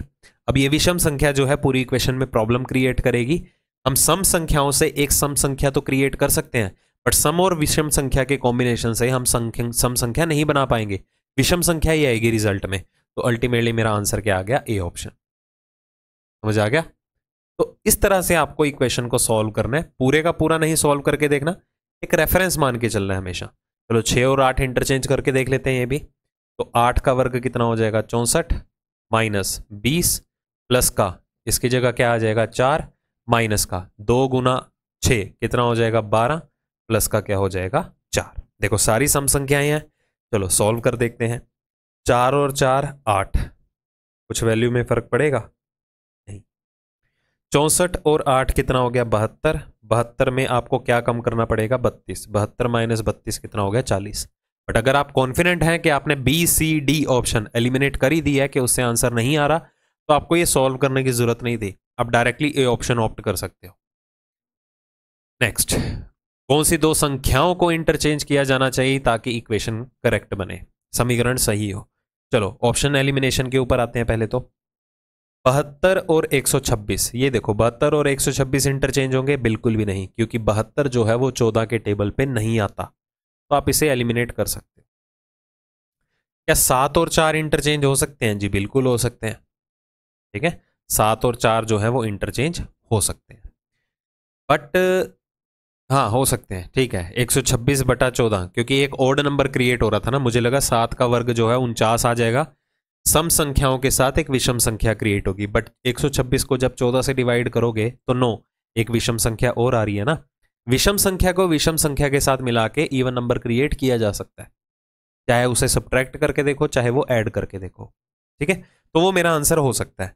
अब ये विषम संख्या जो है पूरी इक्वेशन में प्रॉब्लम क्रिएट करेगी हम सम संख्याओं से एक सम संख्या तो क्रिएट कर सकते हैं बट सम और विषम संख्या के कॉम्बिनेशन से हम संख्या सम संख्या नहीं बना पाएंगे विषम संख्या ही आएगी रिजल्ट में तो अल्टीमेटली मेरा आंसर क्या आ गया ए ऑप्शन समझ आ गया तो इस तरह से आपको इक्वेशन को सॉल्व करना है पूरे का पूरा नहीं सॉल्व करके देखना एक रेफरेंस मान के चलना है हमेशा चलो छः और आठ इंटरचेंज करके देख लेते हैं ये भी तो आठ का वर्ग कितना हो जाएगा चौंसठ माइनस बीस प्लस का इसकी जगह क्या आ जाएगा चार माइनस का दो गुना छः कितना हो जाएगा बारह प्लस का क्या हो जाएगा चार देखो सारी सम संख्याएं हैं चलो सॉल्व कर देखते हैं चार और चार आठ कुछ वैल्यू में फर्क पड़ेगा नहीं चौंसठ और आठ कितना हो गया बहत्तर बहत्तर में आपको क्या कम करना पड़ेगा बत्तीस बहत्तर माइनस बत्तीस कितना हो गया चालीस बट अगर आप कॉन्फिडेंट हैं कि आपने B C D option eliminate कर ही दी है कि उससे आंसर नहीं आ रहा तो आपको ये सॉल्व करने की जरूरत नहीं थी आप डायरेक्टली ए ऑप्शन ऑप्ट कर सकते हो नेक्स्ट कौन सी दो संख्याओं को इंटरचेंज किया जाना चाहिए ताकि इक्वेशन करेक्ट बने समीकरण सही हो चलो ऑप्शन एलिमिनेशन के ऊपर आते हैं पहले तो बहत्तर और 126 ये देखो बहत्तर और 126 इंटरचेंज होंगे बिल्कुल भी नहीं क्योंकि बहत्तर जो है वो चौदह के टेबल पे नहीं आता तो आप इसे एलिमिनेट कर सकते हो क्या सात और चार इंटरचेंज हो सकते हैं जी बिल्कुल हो सकते हैं ठीक है सात और चार जो है वो इंटरचेंज हो सकते हैं बट हाँ हो सकते हैं ठीक है 126 बटा चौदह क्योंकि एक ओड नंबर क्रिएट हो रहा था ना मुझे लगा सात का वर्ग जो है उनचास आ जाएगा सम संख्याओं के साथ एक विषम संख्या क्रिएट होगी बट 126 को जब 14 से डिवाइड करोगे तो नो एक विषम संख्या और आ रही है ना विषम संख्या को विषम संख्या के साथ मिला के इवन नंबर क्रिएट किया जा सकता है चाहे उसे सब्ट्रैक्ट करके देखो चाहे वो ऐड करके देखो ठीक है तो वो मेरा आंसर हो सकता है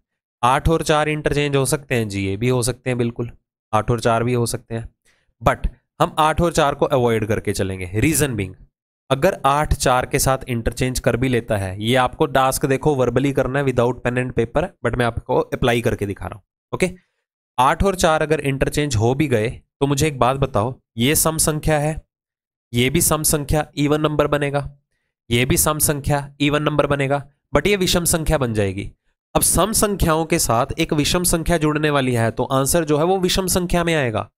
आठ और चार इंटरचेंज हो सकते हैं जी ये भी हो सकते हैं बिल्कुल आठ और चार भी हो सकते हैं बट हम आठ और चार को अवॉइड करके चलेंगे रीजन बिंग अगर आठ चार के साथ इंटरचेंज कर भी लेता है ये आपको टास्क देखो वर्बली करना है without pen and paper but मैं आपको अप्लाई करके दिखा रहा हूं ओके आठ और चार अगर इंटरचेंज हो भी गए तो मुझे एक बात बताओ ये सम संख्या है ये भी सम संख्या इवन नंबर बनेगा ये भी सम संख्या इवन नंबर बनेगा बट ये विषम संख्या बन जाएगी अब सम संख्याओं के साथ एक विषम संख्या जुड़ने वाली है तो आंसर जो है वो विषम संख्या में आएगा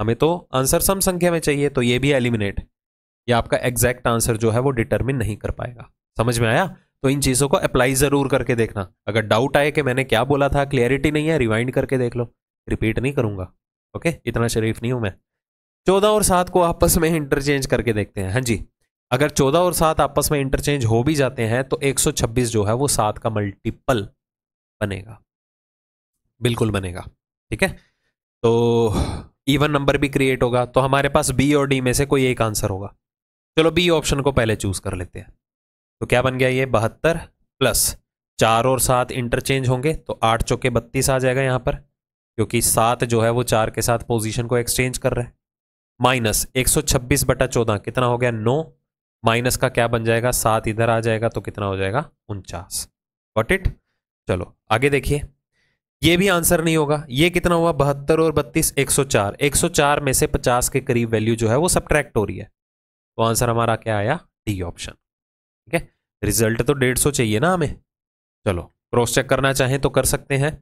हमें तो आंसर सम संख्या में चाहिए तो ये भी एलिमिनेट या आपका एग्जैक्ट आंसर जो है वो डिटरमिन नहीं कर पाएगा समझ में आया तो इन चीज़ों को अप्लाई ज़रूर करके देखना अगर डाउट आए कि मैंने क्या बोला था क्लियरिटी नहीं है रिवाइंड करके देख लो रिपीट नहीं करूंगा ओके इतना शरीफ नहीं हूं मैं चौदह और सात को आपस में इंटरचेंज करके देखते हैं हाँ जी अगर चौदह और सात आपस में इंटरचेंज हो भी जाते हैं तो एक जो है वो सात का मल्टीपल बनेगा बिल्कुल बनेगा ठीक है तो इवन नंबर भी क्रिएट होगा तो हमारे पास बी और डी में से कोई एक आंसर होगा चलो बी ऑप्शन को पहले चूज कर लेते हैं तो क्या बन गया ये बहत्तर प्लस चार और सात इंटरचेंज होंगे तो आठ चौके बत्तीस आ जाएगा यहाँ पर क्योंकि सात जो है वो चार के साथ पोजीशन को एक्सचेंज कर रहे हैं माइनस एक सौ छब्बीस बटा चौदह कितना हो गया नौ माइनस का क्या बन जाएगा सात इधर आ जाएगा तो कितना हो जाएगा उनचास वॉट इट चलो आगे देखिए ये भी आंसर नहीं होगा ये कितना हुआ बहत्तर और बत्तीस 104 104 में से 50 के करीब वैल्यू जो है वो सब्ट्रैक्ट हो रही है तो आंसर हमारा क्या आया डी ऑप्शन ठीक है रिजल्ट तो 150 चाहिए ना हमें चलो क्रॉस चेक करना चाहें तो कर सकते हैं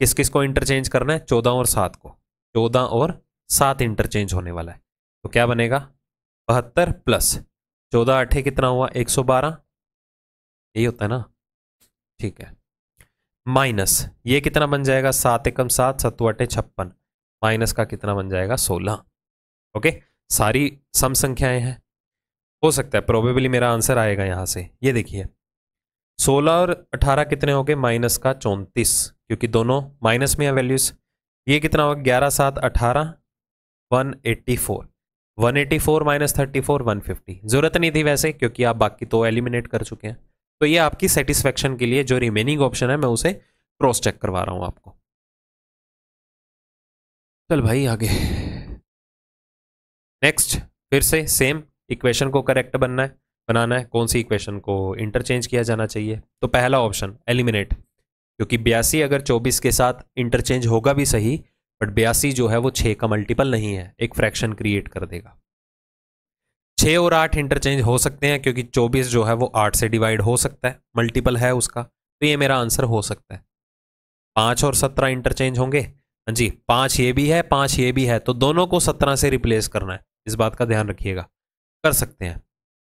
किस किस को इंटरचेंज करना है चौदह और सात को चौदह और सात इंटरचेंज होने वाला है तो क्या बनेगा बहत्तर प्लस चौदह अठे कितना हुआ एक सौ बारह यही होता है ना ठीक है माइनस ये कितना बन जाएगा सात एकम सात सत्तु अटे छप्पन माइनस का कितना बन जाएगा सोलह ओके सारी सम संख्याएं हैं हो सकता है प्रोबेबली मेरा आंसर आएगा यहाँ से ये देखिए सोलह और अठारह कितने हो गए माइनस का चौंतीस क्योंकि दोनों माइनस में है वैल्यूज ये कितना होगा ग्यारह सात अठारह one eighty four one eighty four minus thirty four one fifty ज़रूरत नहीं थी वैसे क्योंकि आप बाकी तो एलिमिनेट कर चुके हैं तो ये आपकी सेटिस्फेक्शन के लिए जो रिमेनिंग ऑप्शन है मैं उसे क्रॉस चेक करवा रहा हूं आपको चल भाई आगे नेक्स्ट फिर से सेम इक्वेशन को करेक्ट बनना है बनाना है कौन सी इक्वेशन को इंटरचेंज किया जाना चाहिए तो पहला ऑप्शन एलिमिनेट क्योंकि बयासी अगर चौबीस के साथ इंटरचेंज होगा भी सही बट बयासी जो है वो छः का मल्टीपल नहीं है एक फ्रैक्शन क्रिएट कर देगा छः और आठ इंटरचेंज हो सकते हैं क्योंकि चौबीस जो है वो आठ से डिवाइड हो सकता है मल्टीपल है उसका तो ये मेरा आंसर हो सकता है पाँच और सत्रह इंटरचेंज होंगे हाँ जी पाँच ये भी है पाँच ये भी है तो दोनों को सत्रह से रिप्लेस करना है इस बात का ध्यान रखिएगा कर सकते हैं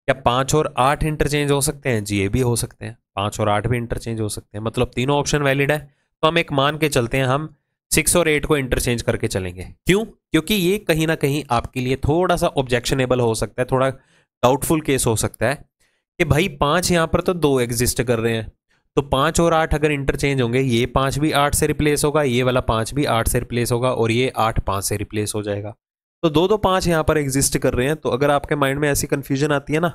क्या पाँच और आठ इंटरचेंज हो सकते हैं जी ये भी हो सकते हैं पाँच और आठ भी इंटरचेंज हो सकते हैं मतलब तीनों ऑप्शन वैलिड है तो हम एक मान के चलते हैं हम सिक्स और एट को इंटरचेंज करके चलेंगे क्यों क्योंकि ये कहीं ना कहीं आपके लिए थोड़ा सा ऑब्जेक्शनेबल हो सकता है थोड़ा डाउटफुल केस हो सकता है कि भाई पाँच यहाँ पर तो दो एग्जिस्ट कर रहे हैं तो पाँच और आठ अगर इंटरचेंज होंगे ये पाँच भी आठ से रिप्लेस होगा ये वाला पाँच भी आठ से रिप्लेस होगा और ये आठ पाँच से रिप्लेस हो जाएगा तो दो दो पाँच यहाँ पर एग्जिस्ट कर रहे हैं तो अगर आपके माइंड में ऐसी कन्फ्यूजन आती है ना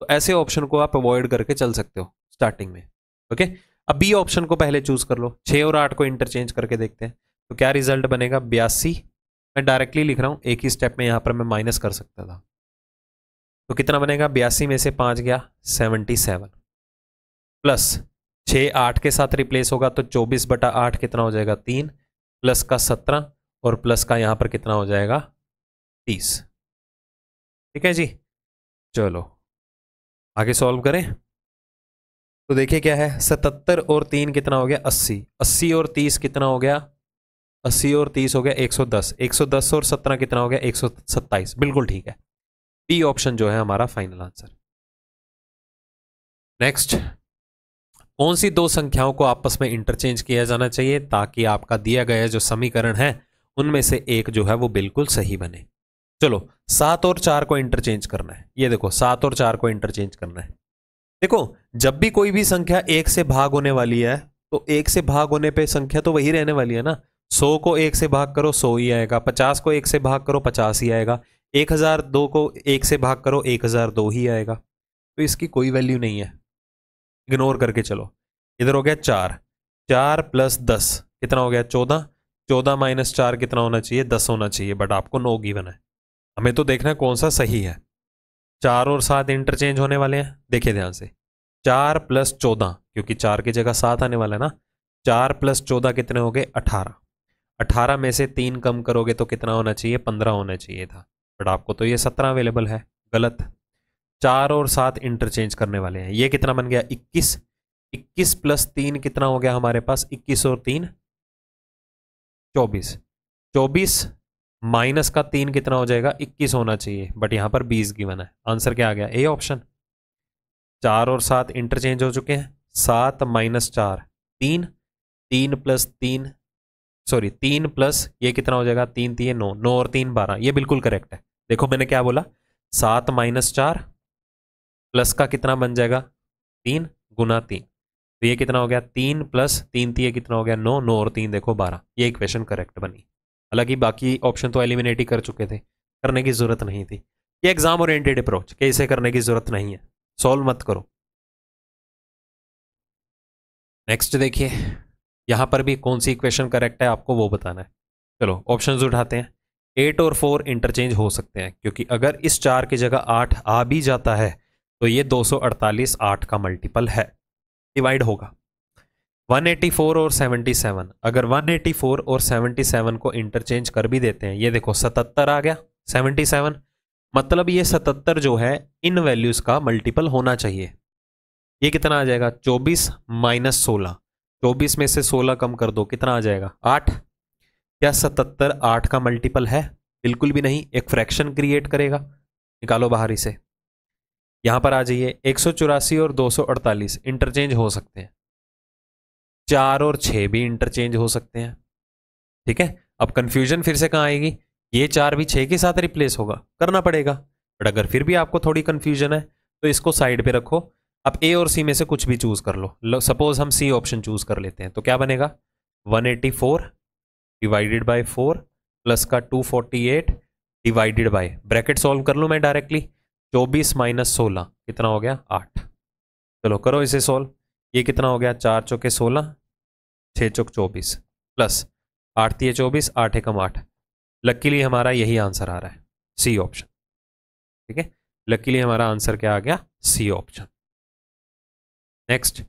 तो ऐसे ऑप्शन को आप अवॉइड करके चल सकते हो स्टार्टिंग में ओके अब बी ऑप्शन को पहले चूज़ कर लो छः और आठ को इंटरचेंज करके देखते हैं तो क्या रिजल्ट बनेगा बयासी मैं डायरेक्टली लिख रहा हूँ एक ही स्टेप में यहाँ पर मैं माइनस कर सकता था तो कितना बनेगा बयासी में से पाँच गया सेवनटी सेवन प्लस छः आठ के साथ रिप्लेस होगा तो चौबीस बटा आठ कितना हो जाएगा तीन प्लस का सत्रह और प्लस का यहाँ पर कितना हो जाएगा तीस ठीक है जी चलो आगे सॉल्व करें तो देखिए क्या है सतहत्तर और तीन कितना हो गया अस्सी अस्सी और तीस कितना हो गया अस्सी और तीस हो गया एक सौ दस एक सौ दस और सत्रह कितना हो गया एक सौ सत्ताईस बिल्कुल ठीक है बी ऑप्शन जो है हमारा फाइनल आंसर नेक्स्ट कौन सी दो संख्याओं को आपस में इंटरचेंज किया जाना चाहिए ताकि आपका दिया गया जो समीकरण है उनमें से एक जो है वो बिल्कुल सही बने चलो सात और चार को इंटरचेंज करना है ये देखो सात और चार को इंटरचेंज करना है देखो जब भी कोई भी संख्या एक से भाग होने वाली है तो एक से भाग होने पे संख्या तो वही रहने वाली है ना सौ को एक से भाग करो सौ ही आएगा पचास को एक से भाग करो पचास ही आएगा एक हज़ार दो को एक से भाग करो एक हज़ार दो ही आएगा तो इसकी कोई वैल्यू नहीं है इग्नोर करके चलो इधर हो गया चार चार प्लस दस कितना हो गया चौदह चौदह माइनस चार कितना होना चाहिए दस होना चाहिए बट आपको नो गिवन है हमें तो देखना कौन सा सही है चार और सात इंटरचेंज होने वाले हैं देखिए ध्यान से चार प्लस चौदह क्योंकि चार की जगह सात आने वाला है ना चार प्लस चौदह कितने हो गए अठारह अठारह में से तीन कम करोगे तो कितना होना चाहिए पंद्रह होना चाहिए था बट आपको तो ये सत्रह अवेलेबल है गलत चार और सात इंटरचेंज करने वाले हैं ये कितना बन गया इक्कीस इक्कीस प्लस तीन कितना हो गया हमारे पास इक्कीस और तीन चौबीस चौबीस माइनस का तीन कितना हो जाएगा इक्कीस होना चाहिए बट यहाँ पर बीस गिवन है आंसर क्या आ गया ए ऑप्शन चार और सात इंटरचेंज हो चुके हैं सात माइनस चार तीन तीन प्लस तीन सॉरी तीन प्लस ये कितना हो जाएगा तीन तीन नौ नौ और तीन बारह ये बिल्कुल करेक्ट है देखो मैंने क्या बोला सात माइनस चार प्लस का कितना बन जाएगा तीन गुना तीन तो ये कितना हो गया तीन प्लस तीन तीन कितना हो गया नौ नौ और तीन देखो बारह ये इक्वेशन करेक्ट बनी हालांकि बाकी ऑप्शन तो एलिमिनेट ही कर चुके थे करने की ज़रूरत नहीं थी ये एग्ज़ाम ओरिएंटेड अप्रोच के इसे करने की ज़रूरत नहीं है सॉल्व मत करो नेक्स्ट देखिए यहाँ पर भी कौन सी इक्वेशन करेक्ट है आपको वो बताना है चलो ऑप्शन उठाते हैं एट और फोर इंटरचेंज हो सकते हैं क्योंकि अगर इस चार की जगह आठ आ भी जाता है तो ये 248 आठ का मल्टीपल है डिवाइड होगा 184 और 77 अगर 184 और 77 को इंटरचेंज कर भी देते हैं ये देखो 77 आ गया 77 मतलब ये 77 जो है इन वैल्यूज़ का मल्टीपल होना चाहिए ये कितना आ जाएगा 24 माइनस सोलह चौबीस में से सोलह कम कर दो कितना आ जाएगा आठ क्या सतहत्तर आठ का मल्टीपल है बिल्कुल भी नहीं एक फ्रैक्शन क्रिएट करेगा निकालो बाहर इसे यहां पर आ जाइए एक और 248 इंटरचेंज हो सकते हैं चार और छह भी इंटरचेंज हो सकते हैं ठीक है अब कंफ्यूजन फिर से कहाँ आएगी ये चार भी छः के साथ रिप्लेस होगा करना पड़ेगा बट अगर फिर भी आपको थोड़ी कन्फ्यूजन है तो इसको साइड पे रखो आप ए और सी में से कुछ भी चूज कर लो सपोज हम सी ऑप्शन चूज कर लेते हैं तो क्या बनेगा 184 डिवाइडेड बाई फोर प्लस का 248 डिवाइडेड बाई ब्रैकेट सॉल्व कर लूँ मैं डायरेक्टली 24 माइनस सोलह कितना हो गया आठ चलो करो इसे सॉल्व ये कितना हो गया चार चौके सोलह छः चौक चौबीस प्लस आठ तीय चौबीस आठ एकम आठ लकीली हमारा यही आंसर आ रहा है सी ऑप्शन ठीक है लकीली हमारा आंसर क्या आ गया सी ऑप्शन नेक्स्ट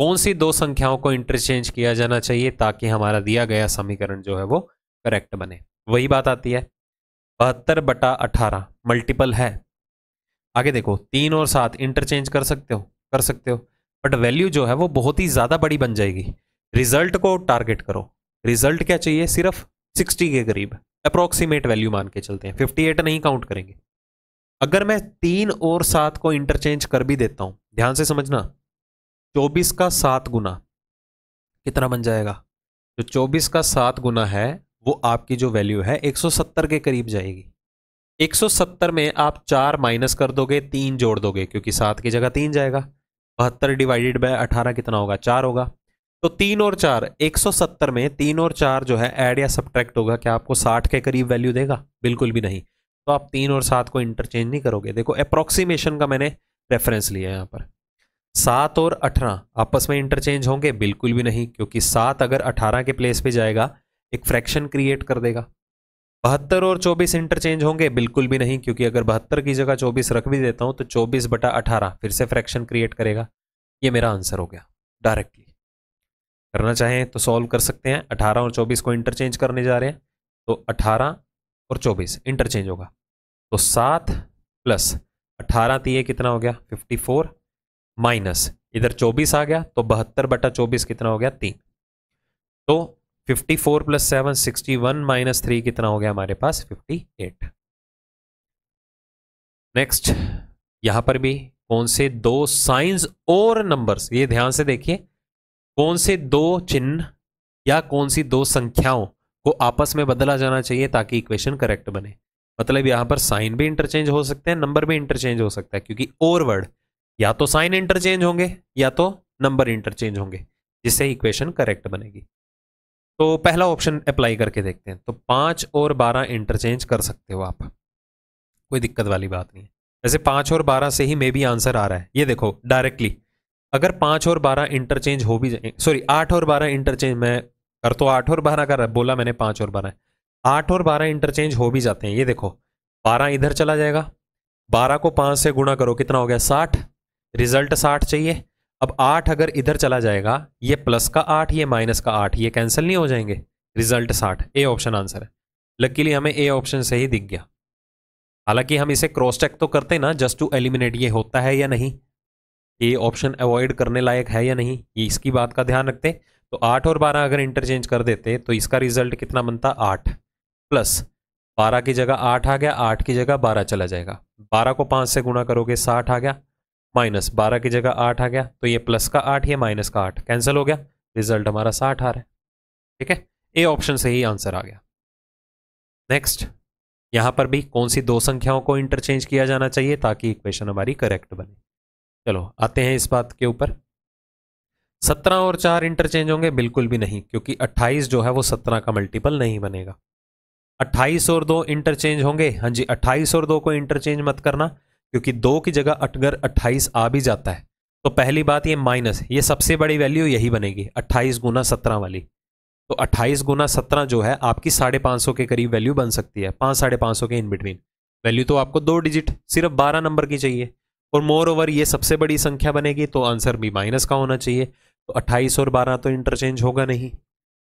कौन सी दो संख्याओं को इंटरचेंज किया जाना चाहिए ताकि हमारा दिया गया समीकरण जो है वो करेक्ट बने वही बात आती है बहत्तर बटा अठारह मल्टीपल है आगे देखो तीन और सात इंटरचेंज कर सकते हो कर सकते हो बट वैल्यू जो है वो बहुत ही ज़्यादा बड़ी बन जाएगी रिजल्ट को टारगेट करो रिजल्ट क्या चाहिए सिर्फ सिक्सटी के करीब अप्रोक्सीमेट वैल्यू मान के चलते हैं फिफ्टी एट नहीं काउंट करेंगे अगर मैं तीन और सात को इंटरचेंज कर भी देता हूं ध्यान से समझना चौबीस का सात गुना कितना बन जाएगा जो चौबीस का सात गुना है वो आपकी जो वैल्यू है 170 के करीब जाएगी 170 में आप चार माइनस कर दोगे तीन जोड़ दोगे क्योंकि सात की जगह तीन जाएगा बहत्तर डिवाइडेड बाय अठारह कितना होगा चार होगा तो तीन और चार 170 में तीन और चार जो है ऐड या सब्ट्रैक्ट होगा क्या आपको 60 के करीब वैल्यू देगा बिल्कुल भी नहीं तो आप तीन और सात को इंटरचेंज नहीं करोगे देखो अप्रोक्सीमेशन का मैंने रेफरेंस लिया है यहाँ पर सात और अठारह आपस में इंटरचेंज होंगे बिल्कुल भी नहीं क्योंकि सात अगर अठारह के प्लेस पे जाएगा एक फ्रैक्शन क्रिएट कर देगा बहत्तर और चौबीस इंटरचेंज होंगे बिल्कुल भी नहीं क्योंकि अगर बहत्तर की जगह चौबीस रख भी देता हूँ तो चौबीस बटा अठारह फिर से फ्रैक्शन क्रिएट करेगा ये मेरा आंसर हो गया डायरेक्टली करना चाहें तो सॉल्व कर सकते हैं अठारह और चौबीस को इंटरचेंज करने जा रहे हैं तो अठारह और चौबीस इंटरचेंज होगा तो सात प्लस अठारह तीय तो कितना हो गया फिफ्टी फोर माइनस इधर 24 आ गया तो बहत्तर बटा चौबीस कितना हो गया तीन तो 54 four plus seven sixty one minus three कितना हो गया हमारे पास 58 नेक्स्ट यहां पर भी कौन से दो साइंस और नंबर्स ये ध्यान से देखिए कौन से दो चिन्ह या कौन सी दो संख्याओं को आपस में बदला जाना चाहिए ताकि इक्वेशन करेक्ट बने मतलब यहां पर साइन भी इंटरचेंज हो सकते हैं नंबर भी इंटरचेंज हो सकता है क्योंकि और वर्ड या तो साइन इंटरचेंज होंगे या तो नंबर इंटरचेंज होंगे जिससे इक्वेशन करेक्ट बनेगी तो पहला ऑप्शन अप्लाई करके देखते हैं तो पाँच और बारह इंटरचेंज कर सकते हो आप कोई दिक्कत वाली बात नहीं है वैसे पाँच और बारह से ही मे बी आंसर आ रहा है ये देखो डायरेक्टली अगर पाँच और बारह इंटरचेंज हो भी जाए सॉरी आठ और बारह इंटरचेंज मैं कर तो आठ और बारह कर बोला मैंने पाँच और बारह आठ और बारह इंटरचेंज हो भी जाते हैं ये देखो बारह इधर चला जाएगा बारह को पाँच से गुणा करो कितना हो गया साठ रिजल्ट साठ चाहिए अब आठ अगर इधर चला जाएगा ये प्लस का आठ ये माइनस का आठ ये कैंसिल नहीं हो जाएंगे रिजल्ट साठ ए ऑप्शन आंसर है लकीली हमें ए ऑप्शन से ही दिख गया हालांकि हम इसे क्रॉस चेक तो करते ना जस्ट टू एलिमिनेट ये होता है या नहीं ये ऑप्शन अवॉइड करने लायक है या नहीं ये इसकी बात का ध्यान रखते तो आठ और बारह अगर इंटरचेंज कर देते तो इसका रिजल्ट कितना बनता आठ प्लस बारह की जगह आठ आ गया आठ की जगह बारह चला जाएगा बारह को पाँच से गुणा करोगे साठ आ गया माइनस बारह की जगह आठ आ गया तो ये प्लस का आठ ये माइनस का आठ कैंसिल हो गया रिजल्ट हमारा साठ आ रहा है ठीक है ए ऑप्शन से ही आंसर आ गया नेक्स्ट यहां पर भी कौन सी दो संख्याओं को इंटरचेंज किया जाना चाहिए ताकि इक्वेशन हमारी करेक्ट बने चलो आते हैं इस बात के ऊपर सत्रह और चार इंटरचेंज होंगे बिल्कुल भी नहीं क्योंकि अट्ठाईस जो है वो सत्रह का मल्टीपल नहीं बनेगा अट्ठाईस और दो इंटरचेंज होंगे हाँ जी अट्ठाईस और दो को इंटरचेंज मत करना क्योंकि दो की जगह अटगर अट्ठाईस आ भी जाता है तो पहली बात ये माइनस ये सबसे बड़ी वैल्यू यही बनेगी अट्ठाईस गुना सत्रह वाली तो अट्ठाईस गुना सत्रह जो है आपकी साढ़े पाँच सौ के करीब वैल्यू बन सकती है पाँच साढ़े पाँच सौ के इन बिटवीन वैल्यू तो आपको दो डिजिट सिर्फ बारह नंबर की चाहिए और मोर ओवर ये सबसे बड़ी संख्या बनेगी तो आंसर भी माइनस का होना चाहिए तो अट्ठाईस और बारह तो इंटरचेंज होगा नहीं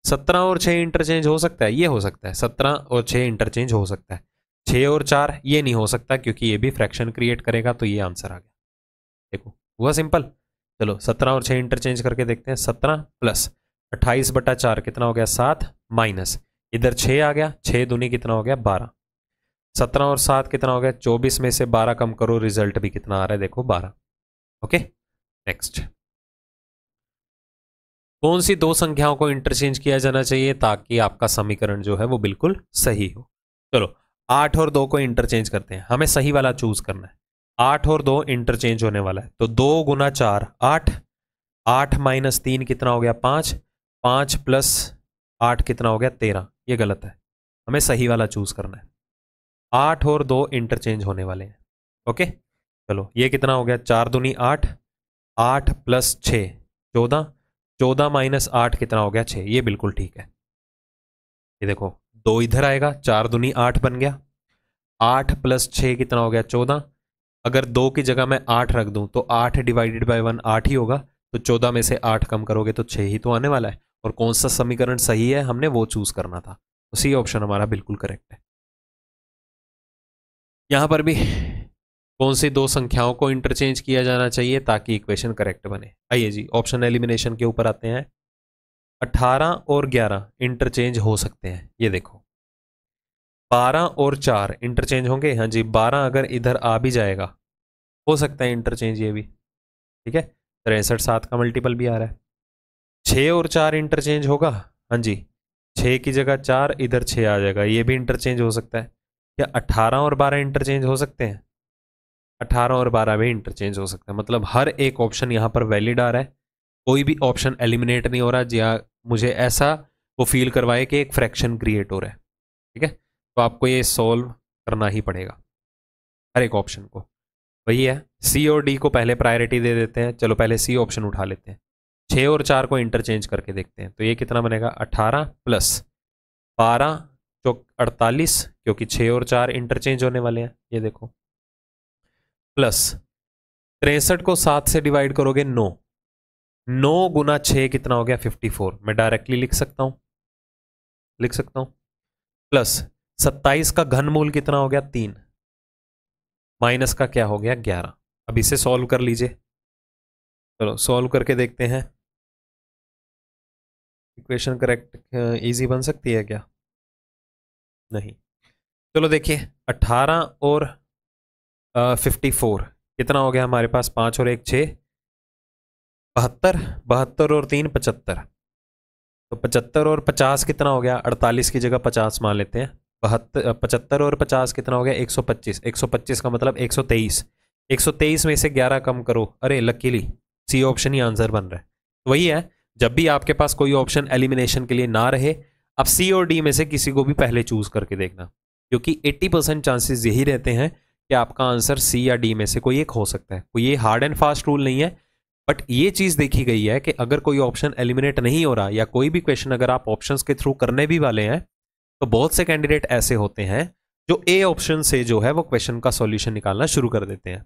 सत्रह और छः इंटरचेंज हो सकता है ये हो सकता है सत्रह और छः इंटरचेंज हो सकता है छः और चार ये नहीं हो सकता क्योंकि ये भी फ्रैक्शन क्रिएट करेगा तो ये आंसर आ गया देखो हुआ सिंपल चलो सत्रह और छः इंटरचेंज करके देखते हैं सत्रह प्लस अट्ठाईस बटा चार कितना हो गया सात माइनस इधर छः आ गया छः दूनी कितना हो गया बारह सत्रह और सात कितना हो गया चौबीस में से बारह कम करो रिजल्ट भी कितना आ रहा है देखो बारह ओके नेक्स्ट कौन सी दो संख्याओं को इंटरचेंज किया जाना चाहिए ताकि आपका समीकरण जो है वो बिल्कुल सही हो चलो आठ और दो को इंटरचेंज करते हैं हमें सही वाला चूज करना है आठ और दो इंटरचेंज होने वाला है तो दो गुना चार आठ आठ माइनस तीन कितना हो गया पाँच पाँच प्लस आठ कितना हो गया तेरह ये गलत है हमें सही वाला चूज करना है आठ और दो इंटरचेंज होने वाले हैं ओके चलो ये कितना हो गया चार दूनी आठ आठ प्लस छः चौदह चौदह माइनस आठ कितना हो गया छः ये बिल्कुल ठीक है ये देखो दो इधर आएगा चार दुनी आठ बन गया आठ प्लस छः कितना हो गया चौदह अगर दो की जगह मैं आठ रख दूं तो आठ डिवाइडेड बाय वन आठ ही होगा तो चौदह में से आठ कम करोगे तो छः ही तो आने वाला है और कौन सा समीकरण सही है हमने वो चूज करना था तो सी ऑप्शन हमारा बिल्कुल करेक्ट है यहां पर भी कौन सी दो संख्याओं को इंटरचेंज किया जाना चाहिए ताकि इक्वेशन करेक्ट बने आइए जी ऑप्शन एलिमिनेशन के ऊपर आते हैं 18 और 11 इंटरचेंज हो सकते हैं ये देखो 12 और 4 इंटरचेंज होंगे हाँ जी 12 अगर इधर आ भी जाएगा हो सकता है इंटरचेंज ये भी ठीक है तिरसठ सात का मल्टीपल भी आ रहा है छः और चार इंटरचेंज होगा हाँ जी छः की जगह चार इधर छः आ जाएगा ये भी इंटरचेंज हो सकता है क्या अट्ठारह और बारह इंटरचेंज हो सकते हैं अट्ठारह और बारह भी इंटरचेंज हो सकता है मतलब हर एक ऑप्शन यहाँ पर वैलिड आ रहा है कोई भी ऑप्शन एलिमिनेट नहीं हो रहा या मुझे ऐसा वो फील करवाए कि एक फ्रैक्शन क्रिएट हो रहा है ठीक है तो आपको ये सॉल्व करना ही पड़ेगा हर एक ऑप्शन को वही है सी और डी को पहले प्रायोरिटी दे देते हैं चलो पहले सी ऑप्शन उठा लेते हैं छः और चार को इंटरचेंज करके देखते हैं तो ये कितना बनेगा अठारह प्लस बारह चौ अड़तालीस क्योंकि छः और चार इंटरचेंज होने वाले हैं ये देखो प्लस तिरसठ को सात से डिवाइड करोगे नौ नौ गुना छः कितना हो गया फिफ्टी फोर मैं डायरेक्टली लिख सकता हूँ लिख सकता हूँ प्लस सत्ताईस का घनमूल कितना हो गया तीन माइनस का क्या हो गया ग्यारह अब इसे सॉल्व कर लीजिए चलो सॉल्व करके देखते हैं इक्वेशन करेक्ट इजी बन सकती है क्या नहीं चलो देखिए अट्ठारह और फिफ्टी फोर कितना हो गया हमारे पास पाँच और एक छः बहत्तर बहत्तर और तीन पचहत्तर तो पचहत्तर और पचास कितना हो गया अड़तालीस की जगह पचास मान लेते हैं बहत्तर पचहत्तर और पचास कितना हो गया एक सौ पच्चीस एक सौ पच्चीस का मतलब एक सौ तेईस एक सौ तेईस में से ग्यारह कम करो अरे लकीली सी ऑप्शन ही आंसर बन रहा है तो वही है जब भी आपके पास कोई ऑप्शन एलिमिनेशन के लिए ना रहे अब सी और डी में से किसी को भी पहले चूज करके देखना क्योंकि एट्टी परसेंट चांसेस यही रहते हैं कि आपका आंसर सी या डी में से कोई एक हो सकता है कोई ये हार्ड एंड फास्ट रूल नहीं है बट ये चीज़ देखी गई है कि अगर कोई ऑप्शन एलिमिनेट नहीं हो रहा या कोई भी क्वेश्चन अगर आप ऑप्शन के थ्रू करने भी वाले हैं तो बहुत से कैंडिडेट ऐसे होते हैं जो ए ऑप्शन से जो है वो क्वेश्चन का सॉल्यूशन निकालना शुरू कर देते हैं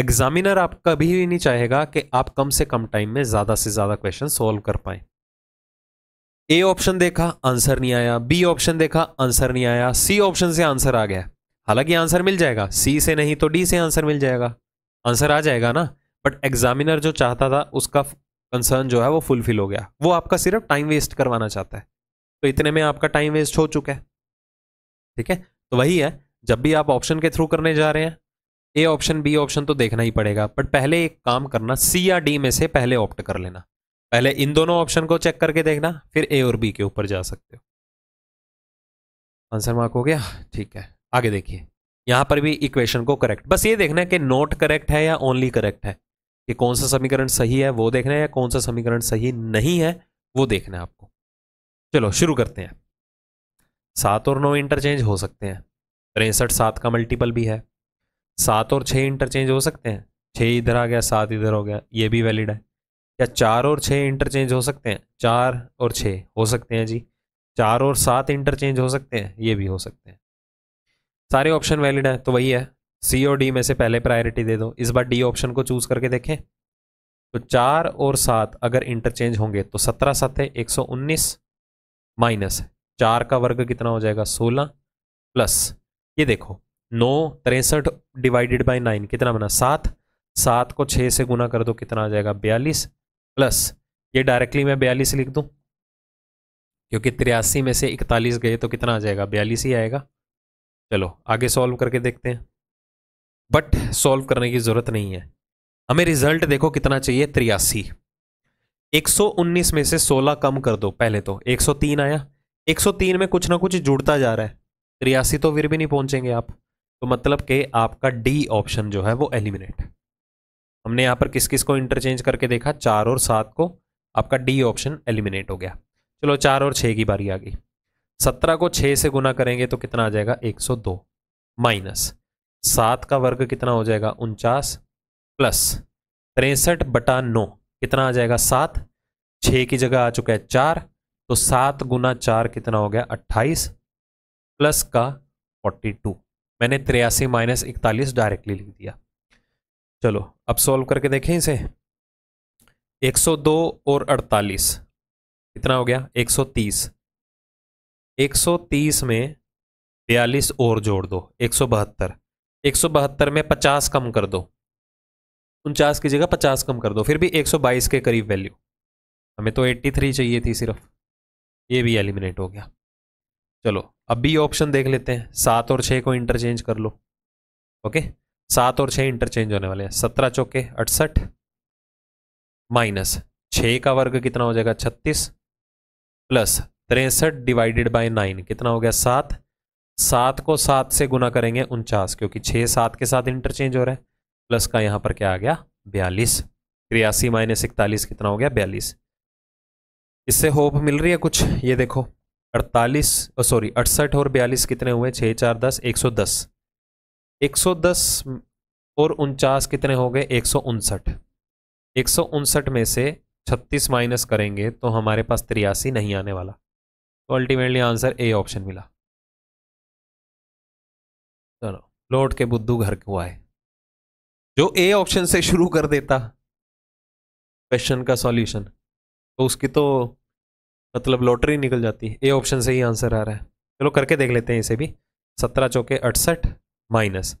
एग्जामिनर आप कभी भी नहीं चाहेगा कि आप कम से कम टाइम में ज़्यादा से ज़्यादा क्वेश्चन सॉल्व कर पाए ए ऑप्शन देखा आंसर नहीं आया बी ऑप्शन देखा आंसर नहीं आया सी ऑप्शन से आंसर आ गया हालांकि आंसर मिल जाएगा सी से नहीं तो डी से आंसर मिल जाएगा आंसर आ जाएगा ना बट एग्जामिनर जो चाहता था उसका कंसर्न जो है वो फुलफिल हो गया वो आपका सिर्फ टाइम वेस्ट करवाना चाहता है तो इतने में आपका टाइम वेस्ट हो चुका है ठीक है तो वही है जब भी आप ऑप्शन के थ्रू करने जा रहे हैं ए ऑप्शन बी ऑप्शन तो देखना ही पड़ेगा बट पहले एक काम करना सी या डी में से पहले ऑप्ट कर लेना पहले इन दोनों ऑप्शन को चेक करके देखना फिर ए और बी के ऊपर जा सकते हो आंसर मार्क हो गया ठीक है आगे देखिए यहां पर भी इक्वेशन को करेक्ट बस ये देखना है कि नोट करेक्ट है या ओनली करेक्ट है कि कौन सा समीकरण सही है वो देखना है या कौन सा समीकरण सही नहीं है वो देखना है आपको चलो शुरू करते हैं सात और नौ इंटरचेंज हो सकते हैं तिरसठ सात का मल्टीपल भी है सात और छः इंटरचेंज हो सकते हैं छः इधर आ गया सात इधर हो गया ये भी वैलिड है क्या चार और छः इंटरचेंज हो सकते हैं चार और छः हो सकते हैं जी चार और सात इंटरचेंज हो सकते हैं ये भी हो सकते हैं सारे ऑप्शन वैलिड हैं तो वही है सी और डी में से पहले प्रायोरिटी दे दो इस बार डी ऑप्शन को चूज करके देखें तो चार और सात अगर इंटरचेंज होंगे तो सत्रह सत्य एक सौ उन्नीस माइनस चार का वर्ग कितना हो जाएगा सोलह प्लस ये देखो नौ तिरसठ डिवाइडेड बाई नाइन कितना बना सात सात को छः से गुना कर दो कितना आ जाएगा बयालीस प्लस ये डायरेक्टली मैं बयालीस लिख दूँ क्योंकि तिरासी में से इकतालीस गए तो कितना आ जाएगा बयालीस ही आएगा चलो आगे सॉल्व करके देखते हैं बट सॉल्व करने की ज़रूरत नहीं है हमें रिजल्ट देखो कितना चाहिए त्रियासी 119 में से 16 कम कर दो पहले तो 103 आया 103 में कुछ ना कुछ जुड़ता जा रहा है त्रियासी तो फिर भी नहीं पहुंचेंगे आप तो मतलब कि आपका डी ऑप्शन जो है वो एलिमिनेट हमने यहाँ पर किस किस को इंटरचेंज करके देखा चार और सात को आपका डी ऑप्शन एलिमिनेट हो गया चलो चार और छः की बारी आ गई सत्रह को छः से गुना करेंगे तो कितना आ जाएगा एक माइनस सात का वर्ग कितना हो जाएगा उनचास प्लस तिरसठ बटा नौ कितना आ जाएगा सात छः की जगह आ चुका है चार तो सात गुना चार कितना हो गया अट्ठाईस प्लस का फोर्टी टू मैंने तिरासी माइनस इकतालीस डायरेक्टली लिख दिया चलो अब सॉल्व करके देखें इसे 102 और 48 कितना हो गया 130 130 में बयालीस और जोड़ दो एक सौ बहत्तर एक सौ बहत्तर में पचास कम कर दो उनचास की जगह पचास कम कर दो फिर भी एक सौ बाईस के करीब वैल्यू हमें तो एट्टी थ्री चाहिए थी सिर्फ ये भी एलिमिनेट हो गया चलो अब भी ऑप्शन देख लेते हैं सात और छः को इंटरचेंज कर लो ओके सात और छः इंटरचेंज होने वाले हैं सत्रह चौके अड़सठ माइनस छः का वर्ग कितना हो जाएगा छत्तीस प्लस तिरसठ डिवाइडेड बाय नाइन कितना हो गया सात सात को सात से गुना करेंगे उनचास क्योंकि छः सात के साथ इंटरचेंज हो रहा है प्लस का यहाँ पर क्या आ गया बयालीस तिरयासी माइनस इकतालीस कितना हो गया बयालीस इससे होप मिल रही है कुछ ये देखो अड़तालीस सॉरी अड़सठ और बयालीस कितने हुए छः चार दस एक सौ दस एक सौ दस और उनचास कितने हो गए एक सौ उनसठ एक सौ उनसठ में से छत्तीस माइनस करेंगे तो हमारे पास त्रियासी नहीं आने वाला तो अल्टीमेटली आंसर ए ऑप्शन मिला लौट के बुद्धू घर को आए जो ए ऑप्शन से शुरू कर देता क्वेश्चन का सॉल्यूशन तो उसकी तो मतलब लॉटरी निकल जाती है ए ऑप्शन से ही आंसर आ रहा है चलो करके देख लेते हैं इसे भी सत्रह चौके अड़सठ माइनस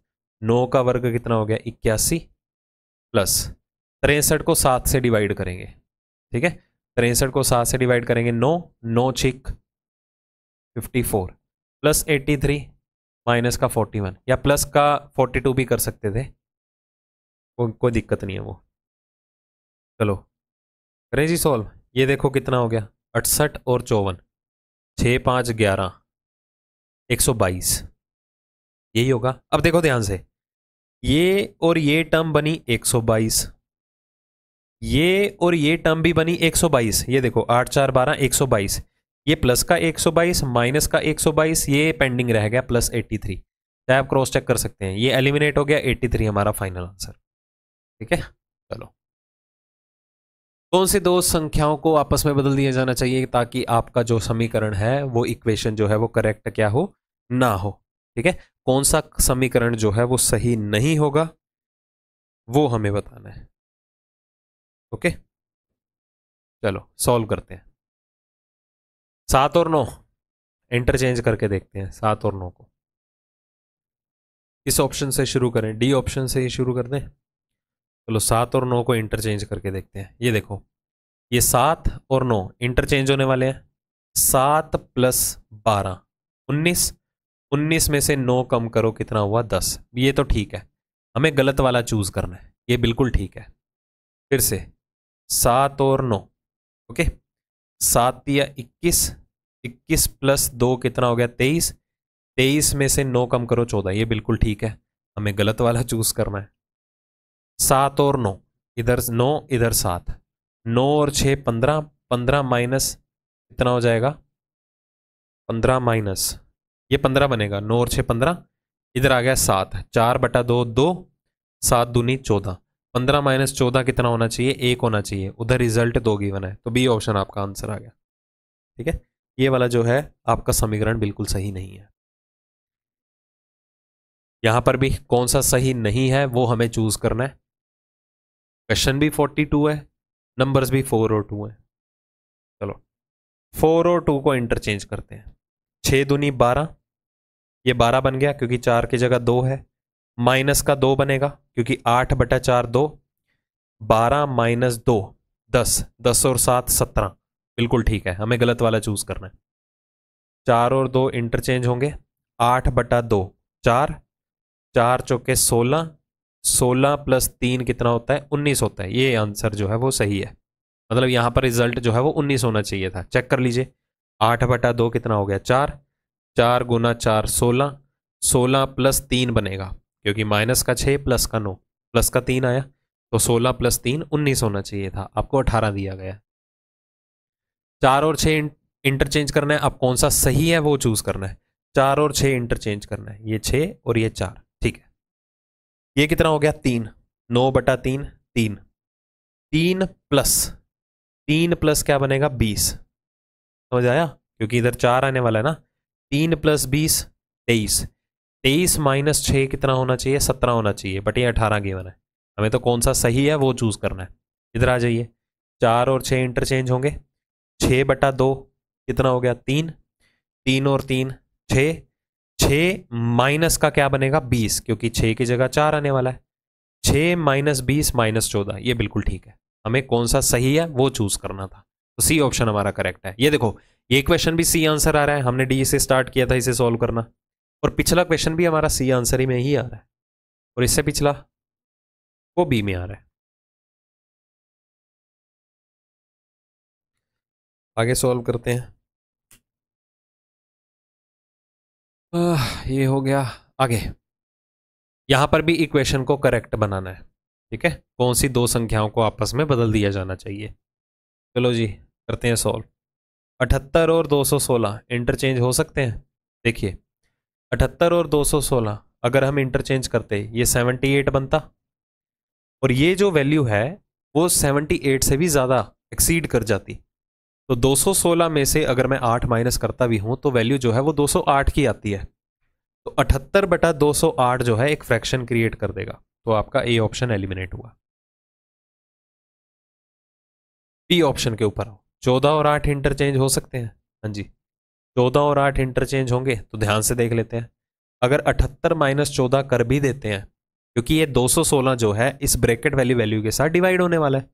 नौ का वर्ग कितना हो गया इक्यासी प्लस तिरसठ को सात से डिवाइड करेंगे ठीक है तिरसठ को सात से डिवाइड करेंगे नौ नौ छिक fifty four plus eighty three minus का फोर्टी वन या प्लस का फोर्टी टू भी कर सकते थे को, कोई दिक्कत नहीं है वो चलो करें जी सॉल्व ये देखो कितना हो गया अड़सठ और चौवन छः पाँच ग्यारह एक सौ बाईस यही होगा अब देखो ध्यान से ये और ये टर्म बनी एक सौ बाईस ये और ये टर्म भी बनी एक सौ बाईस ये देखो आठ चार बारह एक सौ बाईस ये प्लस का 122 माइनस का 122 ये पेंडिंग रह गया प्लस 83 चाहे आप क्रॉस चेक कर सकते हैं ये एलिमिनेट हो गया 83 हमारा फाइनल आंसर ठीक है चलो कौन सी दो संख्याओं को आपस में बदल दिया जाना चाहिए ताकि आपका जो समीकरण है वो इक्वेशन जो है वो करेक्ट क्या हो ना हो ठीक है कौन सा समीकरण जो है वो सही नहीं होगा वो हमें बताना है ओके चलो सॉल्व करते हैं सात और नौ इंटरचेंज करके देखते हैं सात और नौ को इस ऑप्शन से शुरू करें डी ऑप्शन से ही शुरू कर दें चलो सात और नौ को इंटरचेंज करके देखते हैं ये देखो ये सात और नौ इंटरचेंज होने वाले हैं सात प्लस बारह उन्नीस उन्नीस में से नौ कम करो कितना हुआ दस ये तो ठीक है हमें गलत वाला चूज करना है ये बिल्कुल ठीक है फिर से सात और नौ ओके सात या इक्कीस इक्कीस प्लस दो कितना हो गया तेईस तेईस में से नौ कम करो चौदह ये बिल्कुल ठीक है हमें गलत वाला चूज करना है सात और नौ इधर नौ इधर सात नौ और छः पंद्रह पंद्रह माइनस कितना हो जाएगा पंद्रह माइनस ये पंद्रह बनेगा नौ और छः पंद्रह इधर आ गया सात चार बटा दो दो सात दूनी चौदह पंद्रह माइनस चौदह कितना होना चाहिए एक होना चाहिए उधर रिजल्ट दो गिवन है तो बी ऑप्शन आपका आंसर आ गया ठीक है ये वाला जो है आपका समीकरण बिल्कुल सही नहीं है यहां पर भी कौन सा सही नहीं है वो हमें चूज करना है क्वेश्चन भी 42 है नंबर्स भी 402 है चलो 402 को इंटरचेंज करते हैं छह दुनी बारह ये बारह बन गया क्योंकि चार की जगह दो है माइनस का दो बनेगा क्योंकि आठ बटा चार दो बारह माइनस दो दस दस और सात सत्रह बिल्कुल ठीक है हमें गलत वाला चूज करना है चार और दो इंटरचेंज होंगे आठ बटा दो चार चार चौके सोलह सोलह प्लस तीन कितना होता है उन्नीस होता है ये आंसर जो है वो सही है मतलब यहाँ पर रिजल्ट जो है वो उन्नीस होना चाहिए था चेक कर लीजिए आठ बटा दो कितना हो गया चार चार गुना चार सोलह सोलह प्लस तीन बनेगा क्योंकि माइनस का छः प्लस का नौ प्लस का तीन आया तो सोलह प्लस तीन उन्नीस होना चाहिए था आपको अठारह दिया गया चार और छः इंटरचेंज करना है अब कौन सा सही है वो चूज़ करना है चार और छः इंटरचेंज करना है ये छः और ये चार ठीक है ये कितना हो गया तीन नौ बटा तीन तीन तीन प्लस तीन प्लस क्या बनेगा बीस समझ आया क्योंकि इधर चार आने वाला है ना तीन प्लस बीस तेईस तेईस माइनस छः कितना होना चाहिए सत्रह होना चाहिए बट ये अठारह गिवन है हमें तो कौन सा सही है वो चूज़ करना है इधर आ जाइए चार और छः इंटरचेंज होंगे छः बटा दो कितना हो गया तीन तीन और तीन छ छ माइनस का क्या बनेगा बीस क्योंकि छः की जगह चार आने वाला है छ माइनस बीस माइनस चौदह ये बिल्कुल ठीक है हमें कौन सा सही है वो चूज करना था तो सी ऑप्शन हमारा करेक्ट है ये देखो ये क्वेश्चन भी सी आंसर आ रहा है हमने डी से स्टार्ट किया था इसे सॉल्व करना और पिछला क्वेश्चन भी हमारा सी आंसर ही में ही आ रहा है और इससे पिछला वो बी में आ रहा है आगे सॉल्व करते हैं आ, ये हो गया आगे यहां पर भी इक्वेशन को करेक्ट बनाना है ठीक है कौन सी दो संख्याओं को आपस में बदल दिया जाना चाहिए चलो जी करते हैं सॉल्व अठहत्तर और 216 इंटरचेंज हो सकते हैं देखिए अठहत्तर और 216 अगर हम इंटरचेंज करते ये 78 बनता और ये जो वैल्यू है वो 78 से भी ज़्यादा एक्सीड कर जाती तो 216 में से अगर मैं 8 माइनस करता भी हूं तो वैल्यू जो है वो 208 की आती है तो 78 बटा 208 जो है एक फ्रैक्शन क्रिएट कर देगा तो आपका ए ऑप्शन एलिमिनेट हुआ पी ऑप्शन के ऊपर आओ चौदह और आठ इंटरचेंज हो सकते हैं हाँ जी चौदह और आठ इंटरचेंज होंगे तो ध्यान से देख लेते हैं अगर अठहत्तर माइनस चौदह कर भी देते हैं क्योंकि ये 216 जो है इस ब्रैकेट वाली वैल्यू के साथ डिवाइड होने वाला है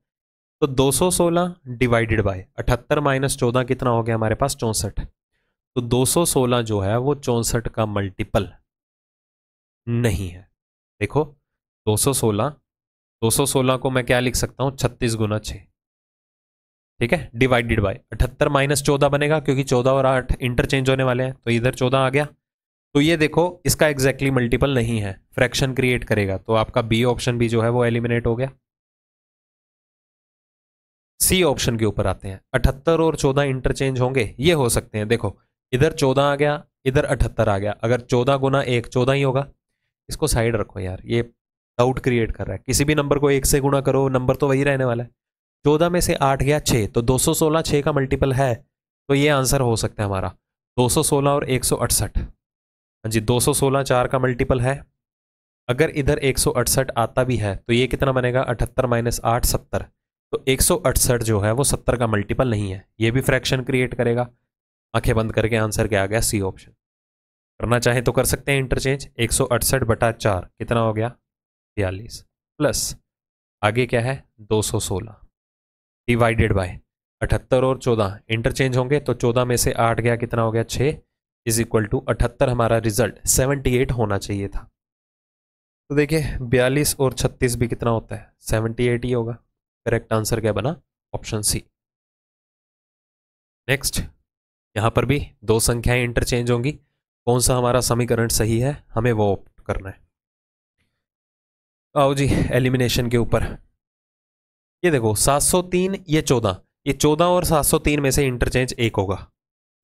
तो 216 डिवाइडेड बाय 78 माइनस चौदह कितना हो गया हमारे पास चौंसठ तो 216 जो है वो चौंसठ का मल्टीपल नहीं है देखो 216 216 को मैं क्या लिख सकता हूं छत्तीस गुना छ ठीक है डिवाइडेड बाय अठहत्तर माइनस चौदह बनेगा क्योंकि चौदह और आठ इंटरचेंज होने वाले हैं तो इधर चौदह आ गया तो ये देखो इसका एग्जैक्टली exactly मल्टीपल नहीं है फ्रैक्शन क्रिएट करेगा तो आपका बी ऑप्शन भी जो है वो एलिमिनेट हो गया सी ऑप्शन के ऊपर आते हैं अठहत्तर और चौदह इंटरचेंज होंगे ये हो सकते हैं देखो इधर चौदह आ गया इधर अठहत्तर आ गया अगर चौदह गुना एक चौदह ही होगा इसको साइड रखो यार ये डाउट क्रिएट कर रहा है किसी भी नंबर को एक से गुना करो नंबर तो वही रहने वाला है चौदह में से आठ गया छः तो दो सौ सोलह छः का मल्टीपल है तो ये आंसर हो सकता है हमारा दो सौ सोलह और एक सौ अड़सठ हाँ जी दो सौ सोलह चार का मल्टीपल है अगर इधर एक सौ अड़सठ आता भी है तो ये कितना बनेगा अठहत्तर माइनस आठ सत्तर तो एक जो है वो सत्तर का मल्टीपल नहीं है ये भी फ्रैक्शन क्रिएट करेगा आंखें बंद करके आंसर क्या आ गया सी ऑप्शन करना चाहे तो कर सकते हैं इंटरचेंज एक सौ बटा चार कितना हो गया बयालीस प्लस आगे क्या है दो सौ सोलह डिवाइडेड बाय अठहत्तर और चौदह इंटरचेंज होंगे तो चौदह में से आठ गया कितना हो गया छः इज इक्वल टू अठहत्तर हमारा रिजल्ट सेवेंटी एट होना चाहिए था तो देखिए बयालीस और छत्तीस भी कितना होता है 78 एट ही होगा करेक्ट आंसर क्या बना ऑप्शन सी नेक्स्ट यहां पर भी दो संख्याएं इंटरचेंज होंगी कौन सा हमारा समीकरण सही है हमें वो ऑप्ट करना है आओ जी एलिमिनेशन के ऊपर ये देखो 703 ये 14 ये 14 और 703 में से इंटरचेंज एक होगा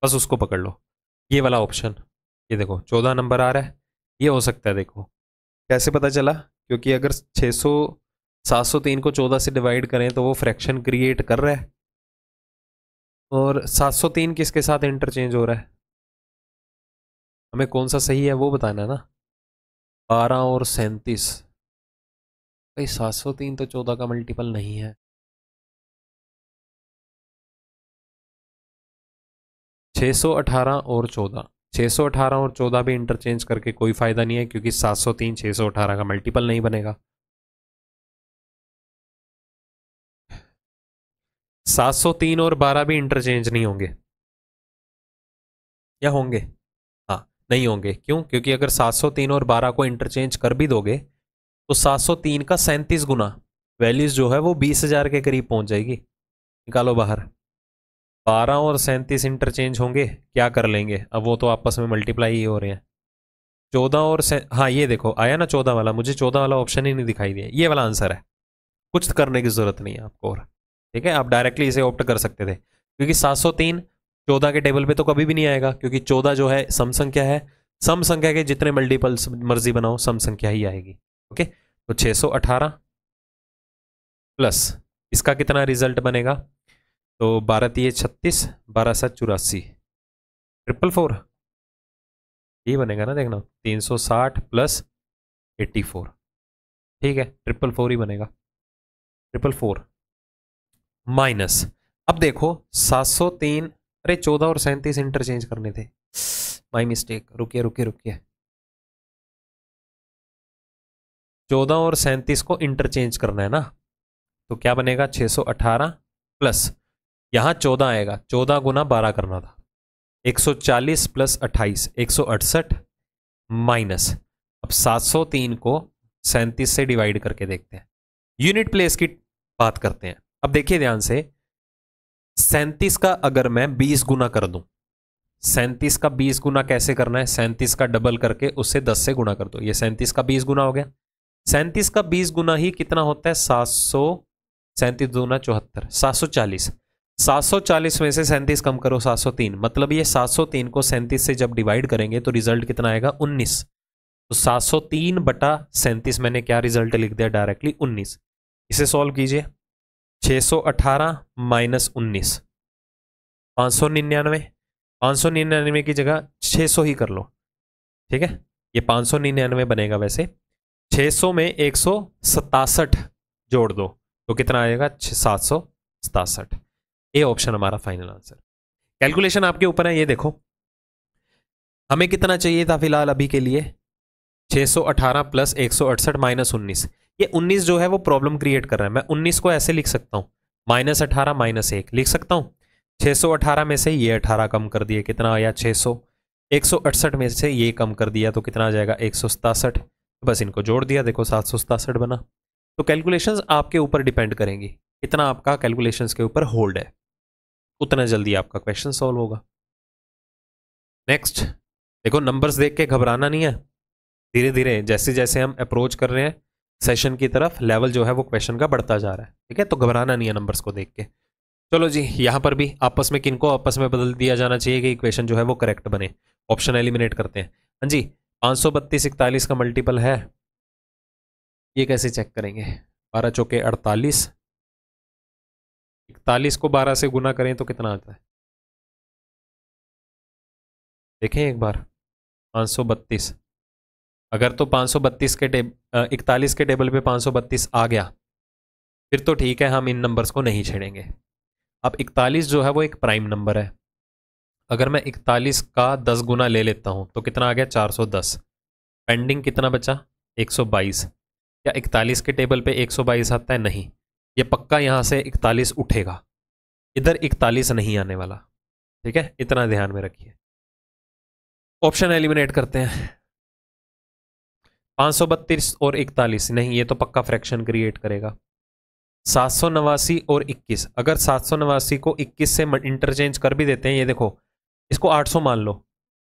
बस उसको पकड़ लो ये वाला ऑप्शन ये देखो 14 नंबर आ रहा है ये हो सकता है देखो कैसे पता चला क्योंकि अगर सात सौ तीन को चौदह से डिवाइड करें तो वो फ्रैक्शन क्रिएट कर रहा है और सात सौ तीन किसके साथ इंटरचेंज हो रहा है हमें कौन सा सही है वो बताना ना बारह और सैंतीस भाई सात सौ तीन तो चौदह का मल्टीपल नहीं है 618 सौ अठारह और चौदह छः सौ अठारह और चौदह भी इंटरचेंज करके कोई फ़ायदा नहीं है क्योंकि सात सौ तीन छः सौ अठारह का मल्टीपल नहीं बनेगा 703 और 12 भी इंटरचेंज नहीं होंगे या होंगे हाँ नहीं होंगे क्यों क्योंकि अगर 703 और 12 को इंटरचेंज कर भी दोगे तो 703 का सैंतीस गुना वैल्यूज जो है वो 20,000 के करीब पहुंच जाएगी निकालो बाहर 12 और सैंतीस इंटरचेंज होंगे क्या कर लेंगे अब वो तो आपस में मल्टीप्लाई ही हो रहे हैं चौदह और हाँ ये देखो आया ना चौदह वाला मुझे चौदह वाला ऑप्शन ही नहीं दिखाई दिया ये वाला आंसर है कुछ करने की ज़रूरत नहीं है आपको और ठीक है आप डायरेक्टली इसे ऑप्ट कर सकते थे क्योंकि 703 14 के टेबल पे तो कभी भी नहीं आएगा क्योंकि 14 जो है सम संख्या है सम संख्या के जितने मल्टीपल्स मर्जी बनाओ सम संख्या ही आएगी ओके तो 618 प्लस इसका कितना रिजल्ट बनेगा तो बारह तीय छत्तीस बारह सात चौरासी ट्रिपल फोर यही बनेगा ना देखना 360 प्लस 84 ठीक है ट्रिपल फोर ही बनेगा ट्रिपल फोर माइनस अब देखो 703 अरे 14 और सैंतीस इंटरचेंज करने थे माई मिस्टेक रुकिए रुकिए रुकिए 14 और सैंतीस को इंटरचेंज करना है ना तो क्या बनेगा 618 प्लस यहां 14 आएगा 14 गुना 12 करना था 140 प्लस 28 एक माइनस अब 703 को सैंतीस से डिवाइड करके देखते हैं यूनिट प्लेस की बात करते हैं अब देखिए ध्यान से सैंतीस का अगर मैं बीस गुना कर दूं सैंतीस का बीस गुना कैसे करना है सैंतीस का डबल करके उससे दस से गुना कर दो ये सैंतीस का बीस गुना हो गया सैंतीस का बीस गुना ही कितना होता है सात सौ सैंतीस दूना चौहत्तर सात सौ चालीस सात सौ चालीस में से सैंतीस कम करो सात सौ तीन मतलब ये सात सौ तीन को सैंतीस से जब डिवाइड करेंगे तो रिजल्ट कितना आएगा उन्नीस तो सात सौ तीन बटा सैंतीस मैंने क्या रिजल्ट लिख दिया डायरेक्टली उन्नीस इसे सॉल्व कीजिए 618 अठारह माइनस उन्नीस पाँच सौ निन्यानवे पाँच सौ निन्यानवे की जगह 600 ही कर लो ठीक है ये पाँच सौ निन्यानवे बनेगा वैसे 600 में एक सतासठ जोड़ दो तो कितना आएगा सात सौ सतासठ ये ऑप्शन हमारा फाइनल आंसर कैलकुलेशन आपके ऊपर है ये देखो हमें कितना चाहिए था फिलहाल अभी के लिए 618 प्लस एक माइनस उन्नीस ये 19 जो है वो प्रॉब्लम क्रिएट कर रहा है मैं 19 को ऐसे लिख सकता हूँ माइनस अठारह माइनस एक लिख सकता हूँ 618 में से ये 18 कम कर दिए कितना आया 600 168 में से ये कम कर दिया तो कितना आ जाएगा एक बस इनको जोड़ दिया देखो सात बना तो कैलकुलेशन आपके ऊपर डिपेंड करेंगी कितना आपका कैलकुलेशन के ऊपर होल्ड है उतना जल्दी आपका क्वेश्चन सॉल्व होगा नेक्स्ट देखो नंबर्स देख के घबराना नहीं है धीरे धीरे जैसे जैसे हम अप्रोच कर रहे हैं सेशन की तरफ लेवल जो है वो क्वेश्चन का बढ़ता जा रहा है ठीक है तो घबराना नहीं है नंबर्स को देख के चलो जी यहाँ पर भी आपस में किनको आपस में बदल दिया जाना चाहिए कि क्वेश्चन जो है वो करेक्ट बने ऑप्शन एलिमिनेट करते हैं हाँ जी पाँच सौ बत्तीस इकतालीस का मल्टीपल है ये कैसे चेक करेंगे बारह चौके अड़तालीस इकतालीस को बारह से गुना करें तो कितना आता है देखें एक बार पाँच सौ बत्तीस अगर तो 532 के टेब इकतालीस के टेबल पे 532 आ गया फिर तो ठीक है हम इन नंबर्स को नहीं छेड़ेंगे अब 41 जो है वो एक प्राइम नंबर है अगर मैं 41 का 10 गुना ले लेता हूँ तो कितना आ गया 410 पेंडिंग कितना बचा 122 क्या 41 के टेबल पे 122 आता है नहीं ये पक्का यहाँ से 41 उठेगा इधर 41 नहीं आने वाला ठीक है इतना ध्यान में रखिए ऑप्शन एलिमिनेट करते हैं पाँच सौ बत्तीस और इकतालीस नहीं ये तो पक्का फ्रैक्शन क्रिएट करेगा सात सौ नवासी और इक्कीस अगर सात सौ नवासी को इक्कीस से इंटरचेंज कर भी देते हैं ये देखो इसको आठ सौ मान लो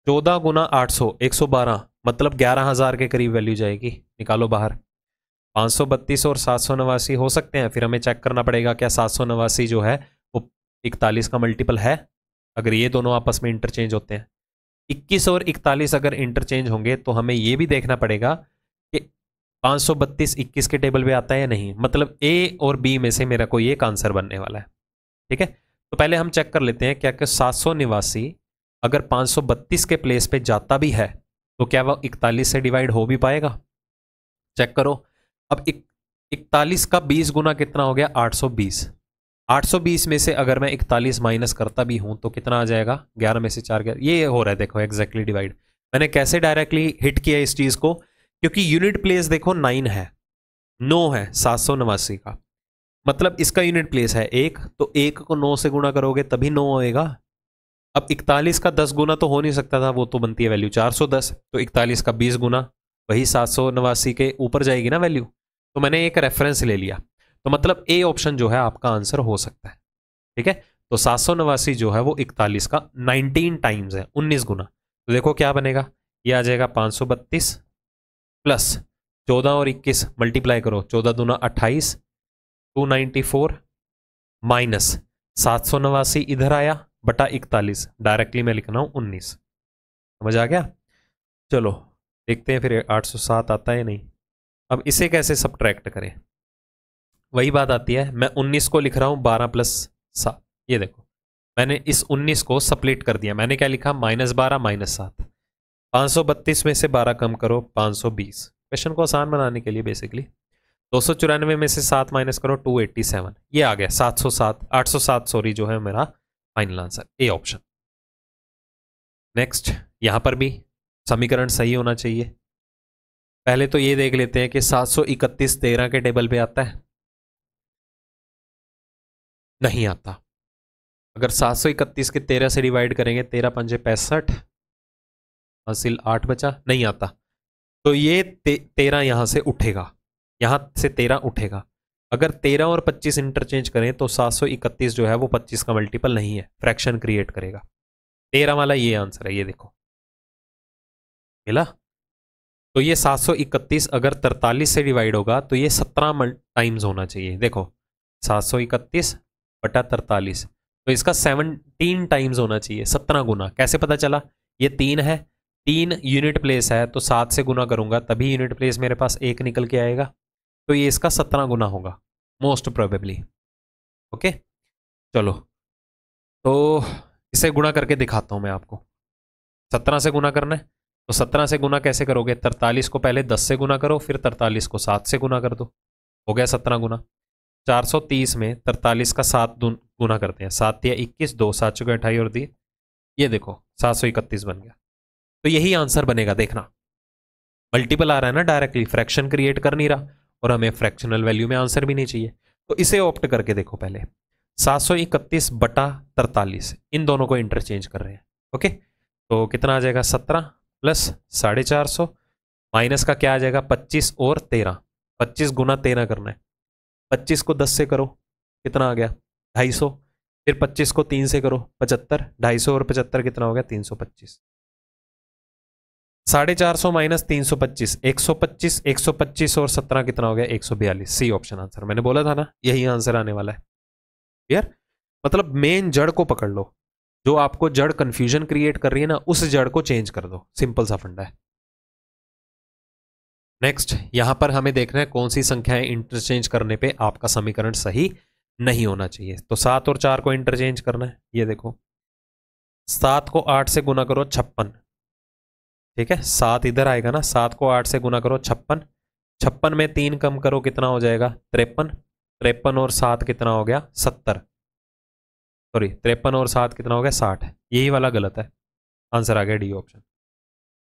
चौदह गुना आठ सौ एक सौ बारह मतलब ग्यारह हज़ार के करीब वैल्यू जाएगी निकालो बाहर पाँच सौ बत्तीस और सात सौ नवासी हो सकते हैं फिर हमें चेक करना पड़ेगा क्या सात सौ नवासी जो है वो इकतालीस का मल्टीपल है अगर ये दोनों आपस में इंटरचेंज होते हैं इक्कीस और इकतालीस अगर इंटरचेंज होंगे तो हमें ये भी देखना पड़ेगा पाँच सौ बत्तीस इक्कीस के टेबल पे आता है या नहीं मतलब ए और बी में से मेरा कोई एक आंसर बनने वाला है ठीक है तो पहले हम चेक कर लेते हैं क्या क्या सात सौ निवासी अगर पांच सौ बत्तीस के प्लेस पे जाता भी है तो क्या वह इकतालीस से डिवाइड हो भी पाएगा चेक करो अब इकतालीस का बीस गुना कितना हो गया आठ सौ बीस 820 में से अगर मैं 41 माइनस करता भी हूं तो कितना आ जाएगा 11 में से चार ग्यारह ये हो रहा है देखो एग्जैक्टली exactly डिवाइड मैंने कैसे डायरेक्टली हिट किया इस चीज़ को क्योंकि यूनिट प्लेस देखो नाइन है नौ है सात सौ नवासी का मतलब इसका यूनिट प्लेस है एक तो एक को नौ से गुणा करोगे तभी नौ होएगा अब इकतालीस का दस गुना तो हो नहीं सकता था वो तो बनती है वैल्यू चार सौ दस तो इकतालीस का बीस गुना वही सात सौ नवासी के ऊपर जाएगी ना वैल्यू तो मैंने एक रेफरेंस ले लिया तो मतलब ए ऑप्शन जो है आपका आंसर हो सकता है ठीक है तो सात सौ नवासी जो है वो इकतालीस का नाइनटीन टाइम्स है उन्नीस गुना तो देखो क्या बनेगा ये आ जाएगा पाँच सौ बत्तीस प्लस चौदह और इक्कीस मल्टीप्लाई करो चौदह दूना अट्ठाईस टू नाइन्टी फोर माइनस सात सौ नवासी इधर आया बटा इकतालीस डायरेक्टली मैं लिख रहा हूँ उन्नीस समझ आ गया चलो देखते हैं फिर आठ सौ सात आता है नहीं अब इसे कैसे सब्ट्रैक्ट करें वही बात आती है मैं उन्नीस को लिख रहा हूँ बारह प्लस सात ये देखो मैंने इस उन्नीस को सप्लिट कर दिया मैंने क्या लिखा माइनस बारह माइनस सात 532 में से 12 कम करो 520 क्वेश्चन को आसान बनाने के लिए बेसिकली दो में से सात माइनस करो 287 ये आ गया 707 807 सॉरी जो है मेरा final answer A option next यहां पर भी समीकरण सही होना चाहिए पहले तो ये देख लेते हैं कि 731 13 के टेबल पे आता है नहीं आता अगर 731 के 13 से डिवाइड करेंगे 13 पंजे पैंसठ हासिल आठ बचा नहीं आता तो ये ते, तेरह यहाँ से उठेगा यहाँ से तेरह उठेगा अगर तेरह और पच्चीस इंटरचेंज करें तो सात सौ इकतीस जो है वो पच्चीस का मल्टीपल नहीं है फ्रैक्शन क्रिएट करेगा तेरह वाला ये आंसर है ये देखो मिला तो ये सात सौ इकतीस अगर तरतालीस से डिवाइड होगा तो ये सत्रह टाइम्स होना चाहिए देखो सात सौ इकतीस बटा तरतालीस तो इसका सेवनटीन टाइम्स होना चाहिए सत्रह गुना कैसे पता चला ये तीन है तीन यूनिट प्लेस है तो सात से गुना करूंगा तभी यूनिट प्लेस मेरे पास एक निकल के आएगा तो ये इसका सत्रह गुना होगा मोस्ट प्रोबेबली ओके चलो तो इसे गुना करके दिखाता हूँ मैं आपको सत्रह से गुना करना है तो सत्रह से गुना कैसे करोगे तरतालीस को पहले दस से गुना करो फिर तरतालीस को सात से गुना कर दो हो गया सत्रह गुना चार सौ तीस में तरतालीस का सात गुना करते हैं सात या इक्कीस दो सात चुके अठाई और दी ये देखो सात सौ इकतीस बन गया तो यही आंसर बनेगा देखना मल्टीपल आ रहा है ना डायरेक्टली फ्रैक्शन क्रिएट कर नहीं रहा और हमें फ्रैक्शनल वैल्यू में आंसर भी नहीं चाहिए तो इसे ऑप्ट करके देखो पहले सात बटा तरतालीस इन दोनों को इंटरचेंज कर रहे हैं ओके तो कितना आ जाएगा 17 प्लस साढ़े चार सौ माइनस का क्या आ जाएगा 25 और 13 25 गुना 13 करना है 25 को 10 से करो कितना आ गया 250 फिर 25 को 3 से करो 75 250 और 75 कितना हो गया 325 साढ़े चार सौ माइनस तीन सौ पच्चीस एक सौ पच्चीस एक सौ पच्चीस और सत्रह कितना हो गया एक सौ बयालीस सी ऑप्शन आंसर मैंने बोला था ना यही आंसर आने वाला है क्लियर मतलब मेन जड़ को पकड़ लो जो आपको जड़ कंफ्यूजन क्रिएट कर रही है ना उस जड़ को चेंज कर दो सिंपल सा फंडा है नेक्स्ट यहां पर हमें देखना है कौन सी संख्याएं इंटरचेंज करने पे आपका समीकरण सही नहीं होना चाहिए तो सात और चार को इंटरचेंज करना है ये देखो सात को आठ से गुना करो छप्पन ठीक है सात इधर आएगा ना सात को आठ से गुना करो छप्पन छप्पन में तीन कम करो कितना हो जाएगा त्रेपन त्रेपन और सात कितना हो गया सत्तर सॉरी त्रेपन और सात कितना हो गया साठ यही वाला गलत है आंसर आ गया डी ऑप्शन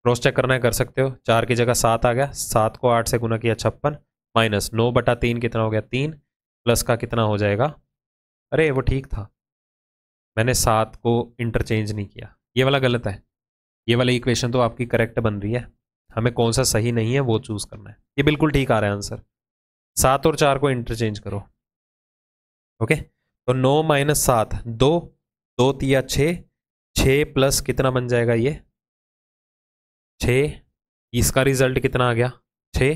क्रॉस चेक करना है कर सकते हो चार की जगह सात आ गया सात को आठ से गुना किया छप्पन माइनस नौ बटा तीन कितना हो गया तीन प्लस का कितना हो जाएगा अरे वो ठीक था मैंने सात को इंटरचेंज नहीं किया ये वाला गलत है ये वाला इक्वेशन तो आपकी करेक्ट बन रही है हमें कौन सा सही नहीं है वो चूज़ करना है ये बिल्कुल ठीक आ रहा है आंसर सात और चार को इंटरचेंज करो ओके तो नौ माइनस सात दो दो तिया छ छ प्लस कितना बन जाएगा ये छ इसका रिजल्ट कितना आ गया छ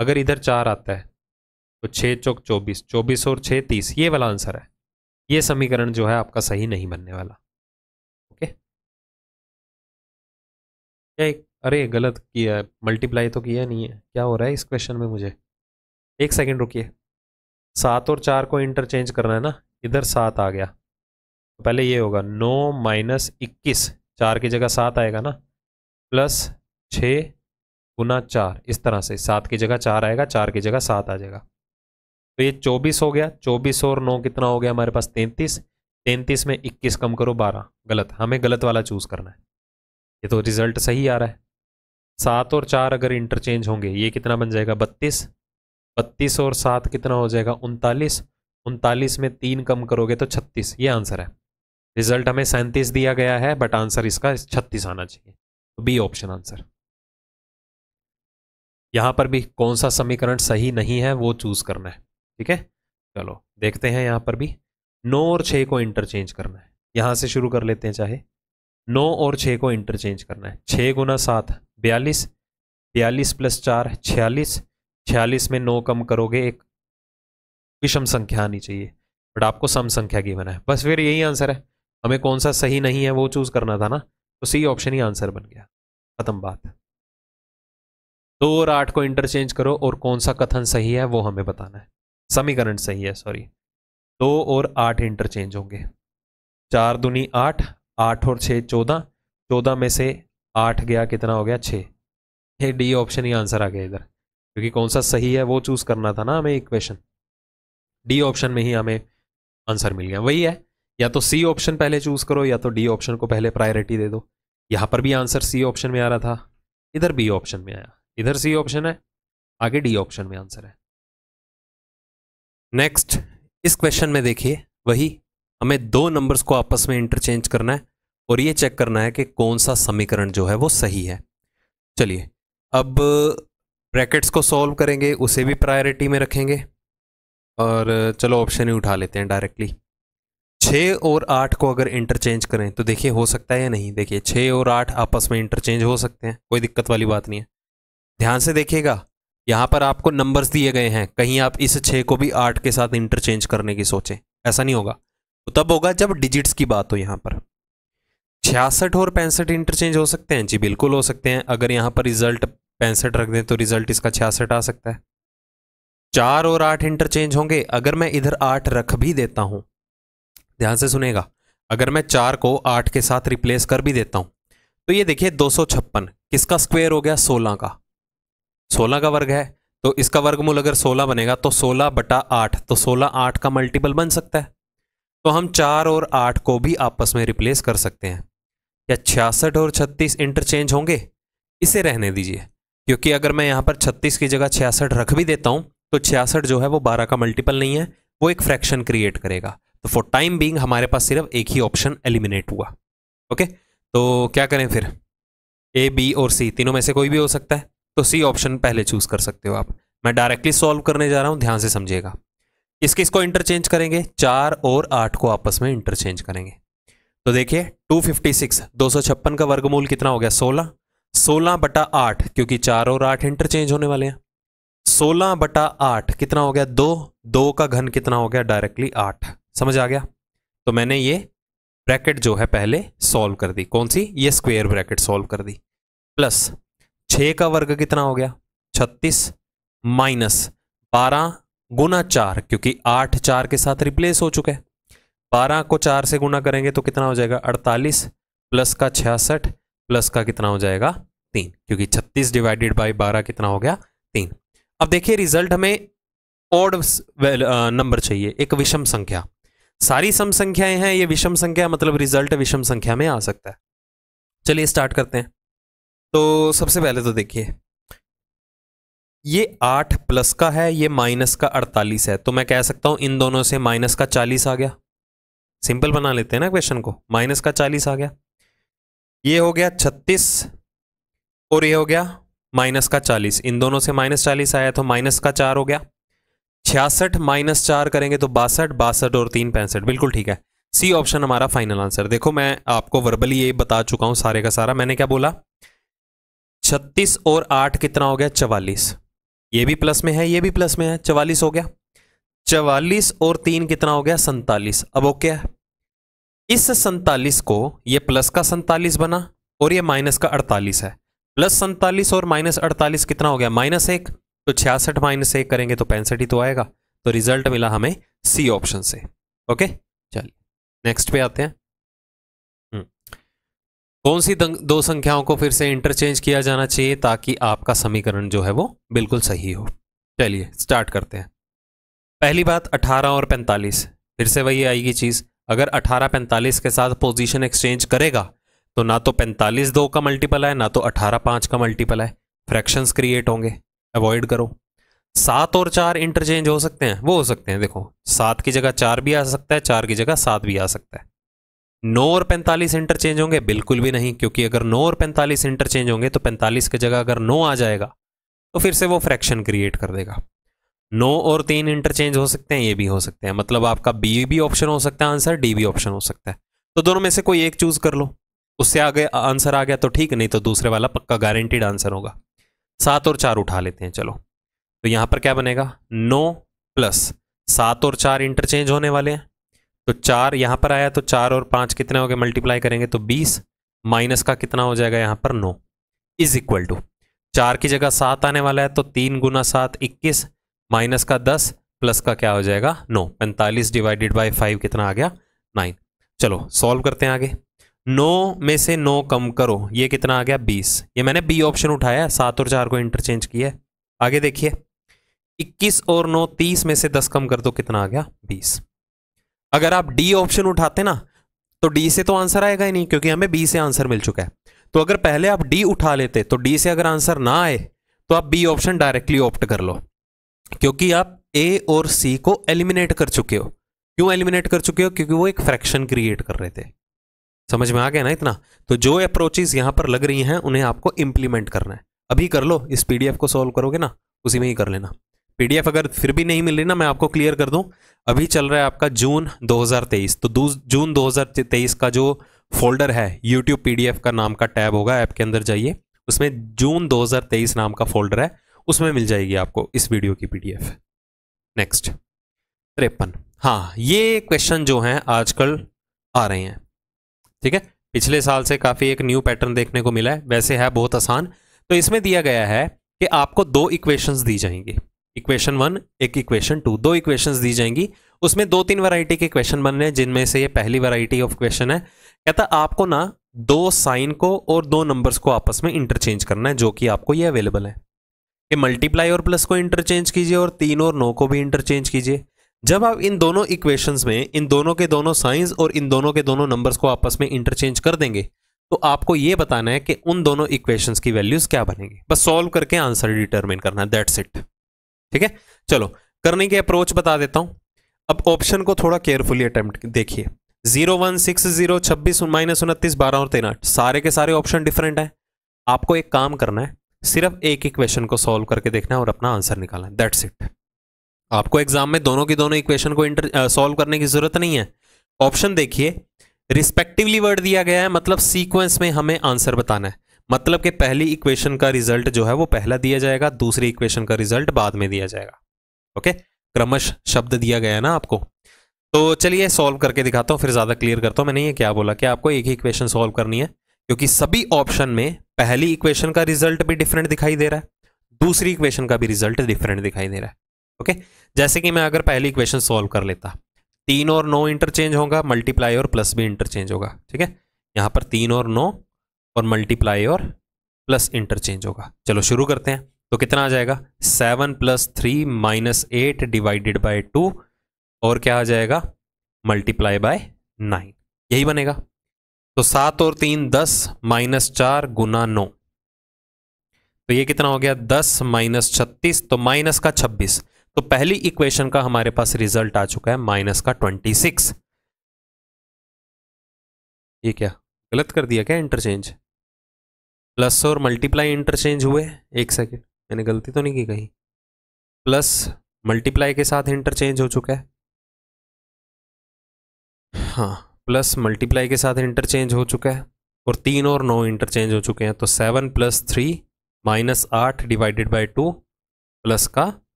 अगर इधर चार आता है तो छ चौक चौबीस चौबीस और छ तीस ये वाला आंसर है ये समीकरण जो है आपका सही नहीं बनने वाला क्या एक अरे गलत किया है मल्टीप्लाई तो किया नहीं है क्या हो रहा है इस क्वेश्चन में मुझे एक सेकेंड रुकिए सात और चार को इंटरचेंज करना है ना इधर सात आ गया तो पहले ये होगा नौ माइनस इक्कीस चार की जगह सात आएगा ना प्लस छः गुना चार इस तरह से सात की जगह चार आएगा चार की जगह सात आ जाएगा तो ये चौबीस हो गया चौबीस और नौ कितना हो गया हमारे पास तैंतीस तैंतीस में इक्कीस कम करो बारह गलत हमें गलत वाला चूज़ करना है ये तो रिजल्ट सही आ रहा है सात और चार अगर इंटरचेंज होंगे ये कितना बन जाएगा बत्तीस बत्तीस और सात कितना हो जाएगा उनतालीस उनतालीस में तीन कम करोगे तो छत्तीस ये आंसर है रिजल्ट हमें सैंतीस दिया गया है बट आंसर इसका छत्तीस आना चाहिए तो बी ऑप्शन आंसर यहाँ पर भी कौन सा समीकरण सही नहीं है वो चूज करना है ठीक है चलो देखते हैं यहाँ पर भी नौ और छः को इंटरचेंज करना है यहाँ से शुरू कर लेते हैं चाहे नौ और छः को इंटरचेंज करना है छः गुना सात बयालीस बयालीस प्लस चार छियालीस छियालीस में नौ कम करोगे एक विषम संख्या आनी चाहिए बट आपको सम संख्या बना है बस फिर यही आंसर है हमें कौन सा सही नहीं है वो चूज़ करना था ना तो सी ऑप्शन ही आंसर बन गया ख़त्म बात दो और आठ को इंटरचेंज करो और कौन सा कथन सही है वो हमें बताना है समीकरण सही है सॉरी दो और आठ इंटरचेंज होंगे चार दुनी आठ आठ और छः चौदह चौदह में से आठ गया कितना हो गया छः ये डी ऑप्शन ही आंसर आ गया इधर क्योंकि कौन सा सही है वो चूज़ करना था ना हमें इक्वेशन डी ऑप्शन में ही हमें आंसर मिल गया वही है या तो सी ऑप्शन पहले चूज़ करो या तो डी ऑप्शन को पहले प्रायोरिटी दे दो यहाँ पर भी आंसर सी ऑप्शन में आ रहा था इधर बी ऑप्शन में आया इधर सी ऑप्शन है आगे डी ऑप्शन में आंसर है नेक्स्ट इस क्वेश्चन में देखिए वही हमें दो नंबर्स को आपस में इंटरचेंज करना है और ये चेक करना है कि कौन सा समीकरण जो है वो सही है चलिए अब ब्रैकेट्स को सॉल्व करेंगे उसे भी प्रायोरिटी में रखेंगे और चलो ऑप्शन ही उठा लेते हैं डायरेक्टली छः और आठ को अगर इंटरचेंज करें तो देखिए हो सकता है या नहीं देखिए छः और आठ आपस में इंटरचेंज हो सकते हैं कोई दिक्कत वाली बात नहीं है ध्यान से देखिएगा यहाँ पर आपको नंबर्स दिए गए हैं कहीं आप इस छः को भी आठ के साथ इंटरचेंज करने की सोचें ऐसा नहीं होगा तो तब होगा जब डिजिट्स की बात हो यहाँ पर छियासठ और पैंसठ इंटरचेंज हो सकते हैं जी बिल्कुल हो सकते हैं अगर यहाँ पर रिजल्ट पैंसठ रख दें तो रिजल्ट इसका छियासठ आ सकता है चार और आठ इंटरचेंज होंगे अगर मैं इधर आठ रख भी देता हूँ ध्यान से सुनेगा अगर मैं चार को आठ के साथ रिप्लेस कर भी देता हूँ तो ये देखिए दो किसका स्क्वेयर हो गया सोलह का सोलह का वर्ग है तो इसका वर्गमूल अगर सोलह बनेगा तो सोलह बटा आठ तो सोलह आठ का मल्टीपल बन सकता है तो हम चार और आठ को भी आपस में रिप्लेस कर सकते हैं क्या छियासठ और छत्तीस इंटरचेंज होंगे इसे रहने दीजिए क्योंकि अगर मैं यहाँ पर छत्तीस की जगह छियासठ रख भी देता हूँ तो छियासठ जो है वो बारह का मल्टीपल नहीं है वो एक फ्रैक्शन क्रिएट करेगा तो फॉर टाइम बींग हमारे पास सिर्फ एक ही ऑप्शन एलिमिनेट हुआ ओके तो क्या करें फिर ए बी और सी तीनों में से कोई भी हो सकता है तो सी ऑप्शन पहले चूज कर सकते हो आप मैं डायरेक्टली सॉल्व करने जा रहा हूँ ध्यान से समझिएगा किस किस को इंटरचेंज करेंगे चार और आठ को आपस में इंटरचेंज करेंगे तो देखिए 256 256 का वर्गमूल कितना हो गया 16 16 बटा आठ क्योंकि चार और आठ इंटरचेंज होने वाले हैं 16 बटा आठ कितना हो गया दो दो का घन कितना हो गया डायरेक्टली आठ समझ आ गया तो मैंने ये ब्रैकेट जो है पहले सॉल्व कर दी कौन सी ये स्क्वेयर ब्रैकेट सॉल्व कर दी प्लस छ का वर्ग कितना हो गया छत्तीस माइनस बारह गुना चार क्योंकि आठ चार के साथ रिप्लेस हो चुके हैं बारह को चार से गुना करेंगे तो कितना हो जाएगा अड़तालीस प्लस का छियासठ प्लस का कितना हो जाएगा तीन क्योंकि छत्तीस डिवाइडेड बाई बारह कितना हो गया तीन अब देखिए रिजल्ट हमें ओड नंबर चाहिए एक विषम संख्या सारी सम संख्याएं हैं ये विषम संख्या मतलब रिजल्ट विषम संख्या में आ सकता है चलिए स्टार्ट करते हैं तो सबसे पहले तो देखिए ये आठ प्लस का है ये माइनस का अड़तालीस है तो मैं कह सकता हूं इन दोनों से माइनस का चालीस आ गया सिंपल बना लेते हैं ना क्वेश्चन को माइनस का चालीस आ गया ये हो गया छत्तीस और ये हो गया माइनस का चालीस इन दोनों से माइनस चालीस आया तो माइनस का चार हो गया छियासठ माइनस चार करेंगे तो बासठ बासठ और तीन पैंसठ बिल्कुल ठीक है सी ऑप्शन हमारा फाइनल आंसर देखो मैं आपको वर्बली ये बता चुका हूँ सारे का सारा मैंने क्या बोला छत्तीस और आठ कितना हो गया चवालीस ये भी प्लस में है ये भी प्लस में है चवालीस हो गया चवालीस और तीन कितना हो गया सैतालीस अब ओके है इस सैतालीस को ये प्लस का सैतालीस बना और ये माइनस का अड़तालीस है प्लस सैतालीस और माइनस अड़तालीस कितना हो गया माइनस एक तो छियासठ माइनस एक करेंगे तो पैंसठ ही तो आएगा तो रिजल्ट मिला हमें सी ऑप्शन से ओके चलिए नेक्स्ट पे आते हैं हम्म। कौन सी दो संख्याओं को फिर से इंटरचेंज किया जाना चाहिए ताकि आपका समीकरण जो है वो बिल्कुल सही हो चलिए स्टार्ट करते हैं पहली बात 18 और 45 फिर से वही आएगी चीज़ अगर 18 45 के साथ पोजीशन एक्सचेंज करेगा तो ना तो 45 दो का मल्टीपल है ना तो 18 पाँच का मल्टीपल है फ्रैक्शंस क्रिएट होंगे अवॉइड करो सात और चार इंटरचेंज हो सकते हैं वो हो सकते हैं देखो सात की जगह चार भी आ सकता है चार की जगह सात भी आ सकता है नौ और पैंतालीस इंटरचेंज होंगे बिल्कुल भी नहीं क्योंकि अगर नौ और पैंतालीस इंटरचेंज होंगे तो पैंतालीस की जगह अगर नौ आ जाएगा तो फिर से वो फ्रैक्शन क्रिएट कर देगा नो और तीन इंटरचेंज हो सकते हैं ये भी हो सकते हैं मतलब आपका बी भी ऑप्शन हो सकता है आंसर डी भी ऑप्शन हो सकता है तो दोनों में से कोई एक चूज कर लो उससे आगे आंसर आ गया तो ठीक नहीं तो दूसरे वाला पक्का गारंटीड आंसर होगा सात और चार उठा लेते हैं चलो तो यहां पर क्या बनेगा नो प्लस सात और चार इंटरचेंज होने वाले हैं तो चार यहां पर आया तो चार और पांच कितने हो गए मल्टीप्लाई करेंगे तो बीस माइनस का कितना हो जाएगा यहाँ पर नो इज इक्वल टू चार की जगह सात आने वाला है तो तीन गुना सात इक्कीस माइनस का दस प्लस का क्या हो जाएगा नो पैंतालीस डिवाइडेड बाई फाइव कितना आ गया नाइन चलो सॉल्व करते हैं आगे नौ में से नौ कम करो ये कितना आ गया बीस ये मैंने बी ऑप्शन उठाया सात और चार को इंटरचेंज किया है आगे देखिए इक्कीस और नौ तीस में से दस कम कर दो कितना आ गया बीस अगर आप डी ऑप्शन उठाते ना तो डी से तो आंसर आएगा ही नहीं क्योंकि हमें बी से आंसर मिल चुका है तो अगर पहले आप डी उठा लेते तो डी से अगर आंसर ना आए तो आप बी ऑप्शन डायरेक्टली ऑप्ट कर लो क्योंकि आप ए और सी को एलिमिनेट कर चुके हो क्यों एलिमिनेट कर चुके हो क्योंकि वो एक फ्रैक्शन क्रिएट कर रहे थे समझ में आ गया ना इतना तो जो अप्रोचेज यहां पर लग रही हैं उन्हें आपको इंप्लीमेंट करना है अभी कर लो इस पीडीएफ को सॉल्व करोगे ना उसी में ही कर लेना पीडीएफ अगर फिर भी नहीं मिल रही ना मैं आपको क्लियर कर दूं अभी चल रहा है आपका जून 2023 तो जून 2023 का जो फोल्डर है यूट्यूब पीडीएफ का नाम का टैब होगा ऐप के अंदर जाइए उसमें जून 2023 नाम का फोल्डर है उसमें मिल जाएगी आपको इस वीडियो की पीडीएफ नेक्स्ट त्रेपन हाँ ये क्वेश्चन जो हैं आजकल आ रहे हैं ठीक है पिछले साल से काफ़ी एक न्यू पैटर्न देखने को मिला है वैसे है बहुत आसान तो इसमें दिया गया है कि आपको दो इक्वेशंस दी जाएंगी इक्वेशन वन एक इक्वेशन टू दो इक्वेशंस दी जाएंगी उसमें दो तीन वैरायटी के क्वेश्चन बन रहे हैं जिनमें से ये पहली वैरायटी ऑफ क्वेश्चन है कहता आपको ना दो साइन को और दो नंबर्स को आपस में इंटरचेंज करना है जो कि आपको ये अवेलेबल है कि मल्टीप्लाई और प्लस को इंटरचेंज कीजिए और तीन और नौ को भी इंटरचेंज कीजिए जब आप इन दोनों इक्वेशंस में इन दोनों के दोनों साइंस और इन दोनों के दोनों नंबर्स को आपस में इंटरचेंज कर देंगे तो आपको ये बताना है कि उन दोनों इक्वेशंस की वैल्यूज क्या बनेगी बस सॉल्व करके आंसर डिटरमिन करना है दैट्स इट ठीक है चलो करने की अप्रोच बता देता हूं अब ऑप्शन को थोड़ा केयरफुली अटेम्प्ट देखिए जीरो वन सिक्स जीरो छब्बीस माइनस उनतीस बारह और तेरह सारे के सारे ऑप्शन डिफरेंट हैं आपको एक काम करना है सिर्फ एक ही क्वेश्चन को सॉल्व करके देखना है और अपना आंसर निकालना है दैट्स इट आपको एग्जाम में दोनों की दोनों इक्वेशन को इंटर सॉल्व करने की जरूरत नहीं है ऑप्शन देखिए रिस्पेक्टिवली वर्ड दिया गया है मतलब सीक्वेंस में हमें आंसर बताना है मतलब कि पहली इक्वेशन का रिजल्ट जो है वो पहला दिया जाएगा दूसरी इक्वेशन का रिजल्ट बाद में दिया जाएगा ओके क्रमश शब्द दिया गया है ना आपको तो चलिए सॉल्व करके दिखाता हूँ फिर ज़्यादा क्लियर करता हूँ मैंने ये क्या बोला कि आपको एक ही इक्वेशन सॉल्व करनी है क्योंकि सभी ऑप्शन में पहली इक्वेशन का रिजल्ट भी डिफरेंट दिखाई दे रहा है दूसरी इक्वेशन का भी रिजल्ट डिफरेंट दिखाई दे रहा है ओके जैसे कि मैं अगर पहली इक्वेशन सॉल्व कर लेता तीन और नौ इंटरचेंज होगा मल्टीप्लाई और प्लस भी इंटरचेंज होगा ठीक है यहां पर तीन और नौ और मल्टीप्लाई और प्लस इंटरचेंज होगा चलो शुरू करते हैं तो कितना आ जाएगा seven plus three minus eight divided by two और क्या आ जाएगा मल्टीप्लाई बाय नाइन यही बनेगा तो सात और तीन दस माइनस चार गुना नौ तो ये कितना हो गया दस माइनस छत्तीस तो माइनस का छब्बीस तो पहली इक्वेशन का हमारे पास रिजल्ट आ चुका है माइनस का ट्वेंटी सिक्स ये क्या गलत कर दिया क्या इंटरचेंज प्लस और मल्टीप्लाई इंटरचेंज हुए एक सेकेंड मैंने गलती तो नहीं की कहीं प्लस मल्टीप्लाई के साथ इंटरचेंज हो चुका है हाँ प्लस मल्टीप्लाई के साथ इंटरचेंज हो चुका है और तीन और नौ इंटरचेंज हो चुके हैं तो सेवन प्लस थ्री माइनस आठ डिवाइडेड बाई टू प्लस का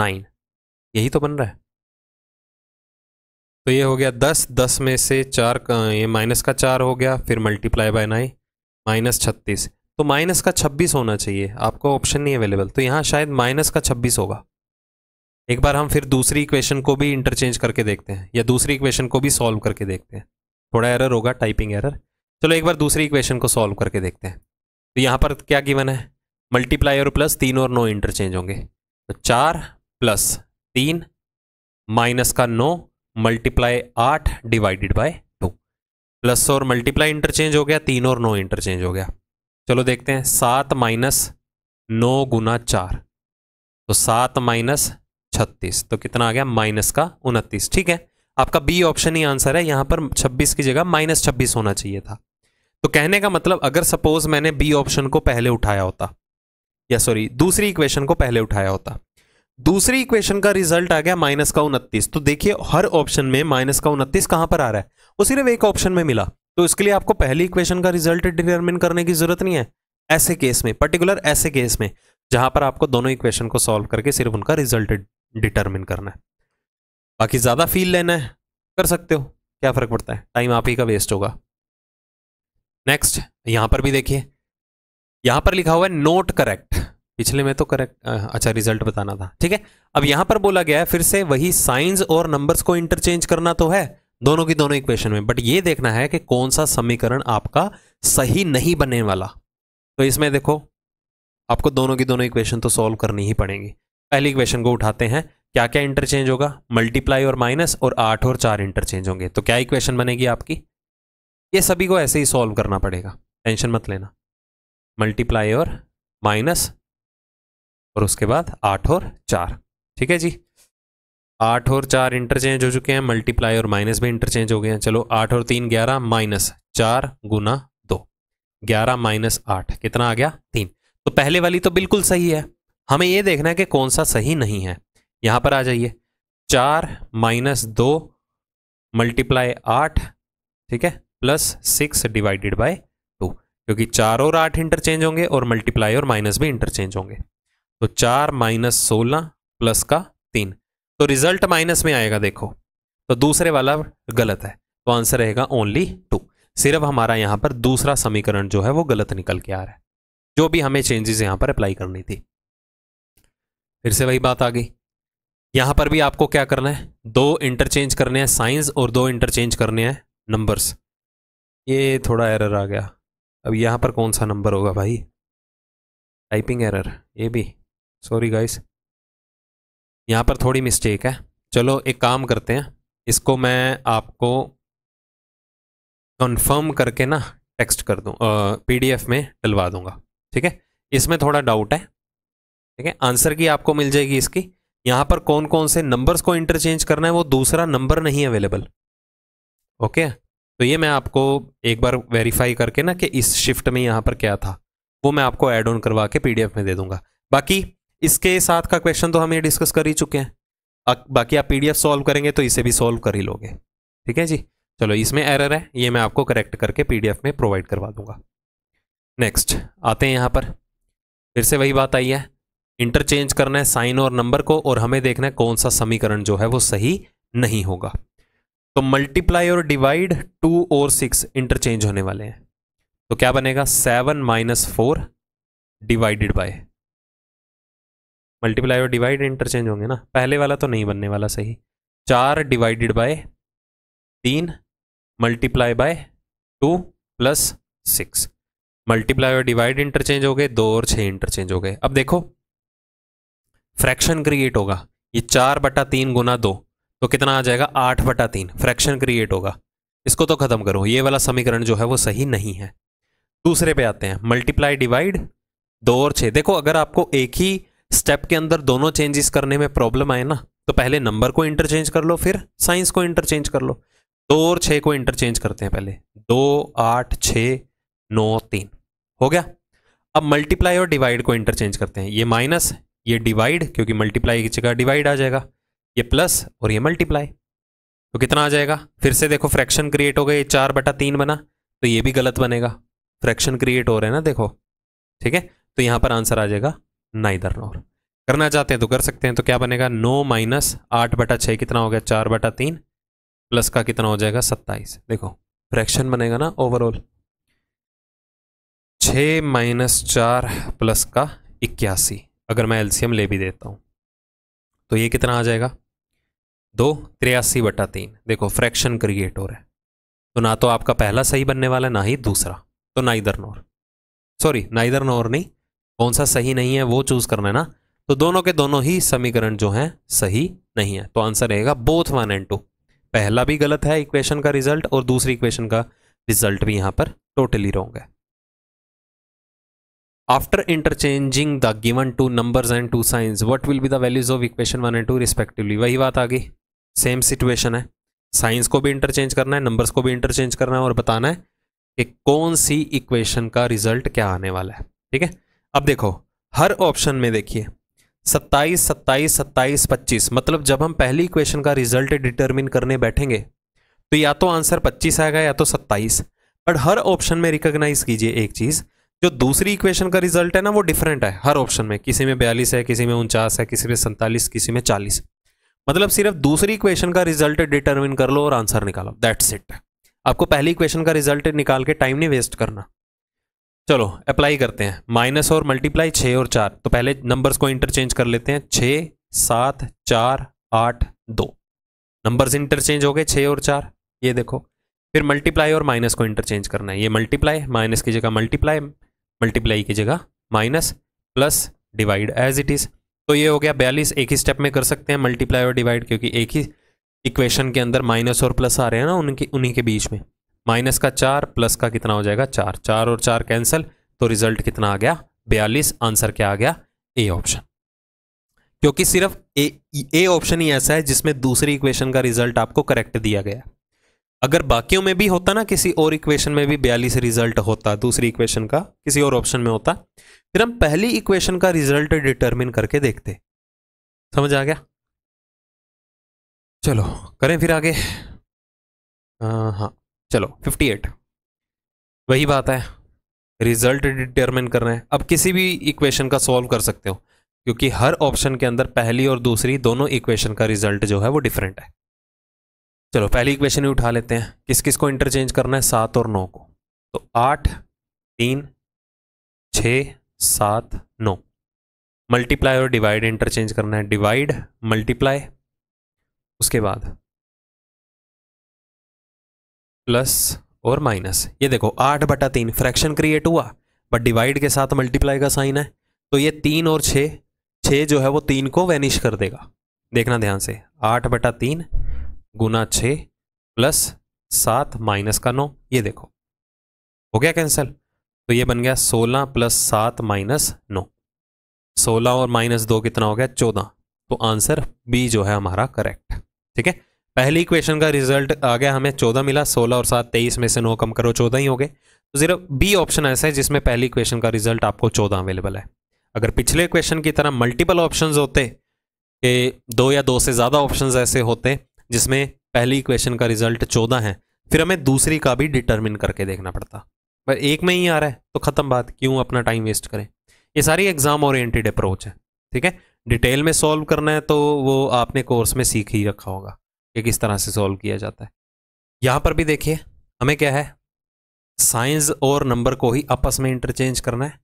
नाइन यही तो बन रहा है तो ये हो गया दस दस में से चार का ये माइनस का चार हो गया फिर मल्टीप्लाई बाय नाइन माइनस छत्तीस तो माइनस का छब्बीस होना चाहिए आपको ऑप्शन नहीं अवेलेबल तो यहाँ शायद माइनस का छब्बीस होगा एक बार हम फिर दूसरी इक्वेशन को भी इंटरचेंज करके देखते हैं या दूसरी इक्वेशन को भी सॉल्व करके देखते हैं थोड़ा एरर होगा टाइपिंग एरर चलो एक बार दूसरी इक्वेशन को सॉल्व करके देखते हैं तो यहाँ पर क्या गिवन है मल्टीप्लाई और प्लस तीन और नौ इंटरचेंज होंगे तो चार प्लस तीन माइनस का नौ मल्टीप्लाई आठ डिवाइडेड बाय टू प्लस और मल्टीप्लाई इंटरचेंज हो गया तीन और नौ इंटरचेंज हो गया चलो देखते हैं सात माइनस नौ गुना चार तो सात माइनस छत्तीस तो कितना आ गया माइनस का उनतीस ठीक है आपका बी ऑप्शन ही आंसर है यहाँ पर छब्बीस की जगह माइनस छब्बीस होना चाहिए था तो कहने का मतलब अगर सपोज मैंने बी ऑप्शन को पहले उठाया होता या सॉरी दूसरी इक्वेशन को पहले उठाया होता दूसरी इक्वेशन का रिजल्ट आ गया माइनस का उनतीस तो देखिए हर ऑप्शन में माइनस का उनतीस कहां पर आ रहा है वो सिर्फ एक ऑप्शन में मिला तो इसके लिए आपको पहली इक्वेशन का रिजल्ट डिटरमिन करने की जरूरत नहीं है ऐसे केस में पर्टिकुलर ऐसे केस में जहां पर आपको दोनों इक्वेशन को सॉल्व करके सिर्फ उनका रिजल्ट डिटरमिन करना है बाकी ज़्यादा फील लेना है कर सकते हो क्या फ़र्क पड़ता है टाइम आप ही का वेस्ट होगा नेक्स्ट यहां पर भी देखिए यहां पर लिखा हुआ है नोट करेक्ट पिछले में तो करेक्ट अच्छा रिजल्ट बताना था ठीक है अब यहां पर बोला गया है फिर से वही साइंस और नंबर्स को इंटरचेंज करना तो है दोनों की दोनों इक्वेशन में बट ये देखना है कि कौन सा समीकरण आपका सही नहीं बनने वाला तो इसमें देखो आपको दोनों की दोनों इक्वेशन तो सॉल्व करनी ही पड़ेगी पहले क्वेश्चन को उठाते हैं क्या क्या इंटरचेंज होगा मल्टीप्लाई और माइनस और आठ और चार इंटरचेंज होंगे तो क्या इक्वेशन बनेगी आपकी ये सभी को ऐसे ही सॉल्व करना पड़ेगा टेंशन मत लेना मल्टीप्लाई और माइनस और उसके बाद आठ और चार ठीक है जी आठ और चार इंटरचेंज हो चुके हैं मल्टीप्लाई और माइनस भी इंटरचेंज हो गए हैं चलो आठ और तीन ग्यारह माइनस चार गुना दो ग्यारह माइनस आठ कितना आ गया तीन तो पहले वाली तो बिल्कुल सही है हमें ये देखना है कि कौन सा सही नहीं है यहाँ पर आ जाइए चार माइनस दो मल्टीप्लाई आठ ठीक है plus six divided by two क्योंकि चार और आठ इंटरचेंज होंगे और मल्टीप्लाई और माइनस भी इंटरचेंज होंगे तो चार माइनस सोलह प्लस का तीन तो रिजल्ट माइनस में आएगा देखो तो दूसरे वाला गलत है तो आंसर रहेगा ओनली टू सिर्फ हमारा यहाँ पर दूसरा समीकरण जो है वो गलत निकल के आ रहा है जो भी हमें चेंजेस यहाँ पर अप्लाई करनी थी फिर से वही बात आ गई यहाँ पर भी आपको क्या करना है दो इंटरचेंज करने हैं साइंस और दो इंटरचेंज करने हैं नंबर्स ये थोड़ा एरर आ गया अब यहाँ पर कौन सा नंबर होगा भाई टाइपिंग एरर ये भी सॉरी गाइस यहाँ पर थोड़ी मिस्टेक है चलो एक काम करते हैं इसको मैं आपको कंफर्म करके ना टेक्स्ट कर दूँ पीडीएफ में डलवा दूंगा ठीक है इसमें थोड़ा डाउट है ठीक है आंसर की आपको मिल जाएगी इसकी यहां पर कौन कौन से नंबर्स को इंटरचेंज करना है वो दूसरा नंबर नहीं अवेलेबल ओके तो ये मैं आपको एक बार वेरीफाई करके ना कि इस शिफ्ट में यहां पर क्या था वो मैं आपको एड ऑन करवा के पीडीएफ में दे दूंगा बाकी इसके साथ का क्वेश्चन तो हम ये डिस्कस कर ही चुके हैं बाकी आप पीडीएफ सॉल्व करेंगे तो इसे भी सॉल्व कर ही लोगे ठीक है जी चलो इसमें एरर है ये मैं आपको करेक्ट करके पीडीएफ में प्रोवाइड करवा दूंगा नेक्स्ट आते हैं यहां पर फिर से वही बात आई है इंटरचेंज करना है साइन और नंबर को और हमें देखना है कौन सा समीकरण जो है वो सही नहीं होगा तो मल्टीप्लाई और डिवाइड टू और सिक्स इंटरचेंज होने वाले हैं तो क्या बनेगा seven minus four divided by multiply और डिवाइड इंटरचेंज होंगे ना पहले वाला तो नहीं बनने वाला सही चार डिवाइडेड बाय तीन multiply by two plus six multiply और डिवाइड इंटरचेंज हो गए दो और छः इंटरचेंज हो गए अब देखो फ्रैक्शन क्रिएट होगा ये चार बटा तीन गुना दो तो कितना आ जाएगा आठ बटा तीन फ्रैक्शन क्रिएट होगा इसको तो खत्म करो ये वाला समीकरण जो है वो सही नहीं है दूसरे पे आते हैं मल्टीप्लाई डिवाइड दो और छः देखो अगर आपको एक ही स्टेप के अंदर दोनों चेंजेस करने में प्रॉब्लम आए ना तो पहले नंबर को इंटरचेंज कर लो फिर साइंस को इंटरचेंज कर लो दो और छः को इंटरचेंज करते हैं पहले दो आठ छः नौ तीन हो गया अब मल्टीप्लाई और डिवाइड को इंटरचेंज करते हैं ये माइनस ये डिवाइड क्योंकि मल्टीप्लाई की जगह डिवाइड आ जाएगा ये प्लस और ये मल्टीप्लाई तो कितना आ जाएगा फिर से देखो फ्रैक्शन क्रिएट हो गए चार बटा तीन बना तो ये भी गलत बनेगा फ्रैक्शन क्रिएट हो रहे हैं ना देखो ठीक है तो यहाँ पर आंसर आ जाएगा नाइदर नोर करना चाहते हैं तो कर सकते हैं तो क्या बनेगा नो माइनस आठ बटा छः कितना हो गया चार बटा तीन प्लस का कितना हो जाएगा सत्ताईस देखो फ्रैक्शन बनेगा ना ओवरऑल छः माइनस चार प्लस का इक्यासी अगर मैं एल्सीयम ले भी देता हूँ तो ये कितना आ जाएगा दो त्रियासी बटा तीन देखो फ्रैक्शन क्रिएट हो रहा है तो ना तो आपका पहला सही बनने वाला है ना ही दूसरा तो ना इधर नोर सॉरी ना इधर नोर नहीं कौन सा सही नहीं है वो चूज़ करना है ना तो दोनों के दोनों ही समीकरण जो हैं सही नहीं है तो आंसर रहेगा बोथ वन एंड टू पहला भी गलत है इक्वेशन का रिजल्ट और दूसरी इक्वेशन का रिजल्ट भी यहाँ पर टोटली रॉन्ग है after interchanging the given two numbers and two signs what will be the values of equation one and two respectively वही बात आ गई सेम सिचुएशन है साइंस को भी इंटरचेंज करना है नंबर्स को भी इंटरचेंज करना है और बताना है कि कौन सी इक्वेशन का रिजल्ट क्या आने वाला है ठीक है अब देखो हर ऑप्शन में देखिए सत्ताईस सत्ताईस सत्ताईस पच्चीस मतलब जब हम पहली इक्वेशन का रिजल्ट डिटरमिन करने बैठेंगे तो या तो आंसर पच्चीस आएगा या तो सत्ताईस बट हर ऑप्शन में रिकॉग्नाइज कीजिए एक चीज़ जो दूसरी इक्वेशन का रिजल्ट है ना वो डिफरेंट है हर ऑप्शन में किसी में बयालीस है किसी में उनचास है किसी में सैंतालीस किसी में चालीस मतलब सिर्फ दूसरी इक्वेशन का रिजल्ट डिटरमिन कर लो और आंसर निकालो दैट्स इट आपको पहली इक्वेशन का रिजल्ट निकाल के टाइम नहीं वेस्ट करना चलो अप्लाई करते हैं माइनस और मल्टीप्लाई छः और चार तो पहले नंबर्स को इंटरचेंज कर लेते हैं छः सात चार आठ दो नंबर्स इंटरचेंज हो गए छः और चार ये देखो फिर मल्टीप्लाई और माइनस को इंटरचेंज करना है ये मल्टीप्लाई माइनस की जगह मल्टीप्लाई मल्टीप्लाई की जगह minus plus divide as it is तो ये हो गया बयालीस एक ही स्टेप में कर सकते हैं मल्टीप्लाई और डिवाइड क्योंकि एक ही इक्वेशन के अंदर माइनस और प्लस आ रहे हैं ना उनके उन्हीं के बीच में माइनस का चार प्लस का कितना हो जाएगा चार चार और चार कैंसिल तो रिजल्ट कितना आ गया बयालीस आंसर क्या आ गया ए ऑप्शन क्योंकि सिर्फ ए ए ऑप्शन ही ऐसा है जिसमें दूसरी इक्वेशन का रिजल्ट आपको करेक्ट दिया गया अगर बाकियों में भी होता ना किसी और इक्वेशन में भी बयालीस रिजल्ट होता दूसरी इक्वेशन का किसी और ऑप्शन में होता फिर हम पहली इक्वेशन का रिजल्ट डिटर्मिन करके देखते समझ आ गया चलो करें फिर आगे हाँ चलो 58 वही बात है रिजल्ट डिटर्मिन कर रहे हैं अब किसी भी इक्वेशन का सॉल्व कर सकते हो क्योंकि हर ऑप्शन के अंदर पहली और दूसरी दोनों इक्वेशन का रिजल्ट जो है वो डिफरेंट है चलो पहली इक्वेशन ही उठा लेते हैं किस किस को इंटरचेंज करना है सात और नौ को तो आठ तीन छ सात नौ मल्टीप्लाई और डिवाइड इंटरचेंज करना है डिवाइड मल्टीप्लाई उसके बाद प्लस और माइनस ये देखो आठ बटा तीन फ्रैक्शन क्रिएट हुआ बट डिवाइड के साथ मल्टीप्लाई का साइन है तो ये तीन और छ छ जो है वो तीन को वैनिश कर देगा देखना ध्यान से आठ बटा तीन गुना छ प्लस सात माइनस का नौ ये देखो हो गया कैंसिल तो ये बन गया सोलह प्लस सात माइनस नौ सोलह और माइनस दो कितना हो गया चौदह तो आंसर बी जो है हमारा करेक्ट ठीक है पहली इक्वेशन का रिजल्ट आ गया हमें चौदह मिला सोलह और सात तेईस में से नौ कम करो चौदह ही हो गए तो जीरो बी ऑप्शन ऐसा है जिसमें पहली इक्वेशन का रिजल्ट आपको चौदह अवेलेबल है अगर पिछले क्वेश्चन की तरह मल्टीपल ऑप्शन होते कि दो या दो से ज़्यादा ऑप्शन ऐसे होते जिसमें पहली इक्वेशन का रिजल्ट चौदह है फिर हमें दूसरी का भी डिटर्मिन करके देखना पड़ता पर एक में ही आ रहा है तो ख़त्म बात क्यों अपना टाइम वेस्ट करें ये सारी एग्ज़ाम ओरिएंटेड अप्रोच है ठीक है डिटेल में सॉल्व करना है तो वो आपने कोर्स में सीख ही रखा होगा कि किस तरह से सॉल्व किया जाता है यहाँ पर भी देखिए हमें क्या है साइंस और नंबर को ही आपस में इंटरचेंज करना है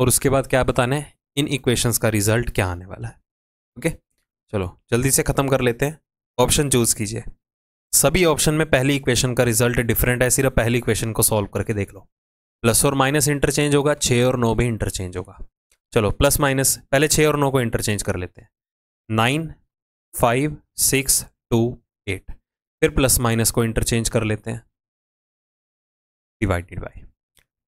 और उसके बाद क्या बताना है इन इक्वेशंस का रिजल्ट क्या आने वाला है ओके चलो जल्दी से ख़त्म कर लेते हैं ऑप्शन चूज कीजिए सभी ऑप्शन में पहली इक्वेशन का रिजल्ट डिफरेंट है सिर्फ पहली इक्वेशन को सॉल्व करके देख लो प्लस और माइनस इंटरचेंज होगा छः और नौ भी इंटरचेंज होगा चलो प्लस माइनस पहले छः और नौ को इंटरचेंज कर लेते हैं nine five six two eight फिर प्लस माइनस को इंटरचेंज कर लेते हैं डिवाइडेड बाई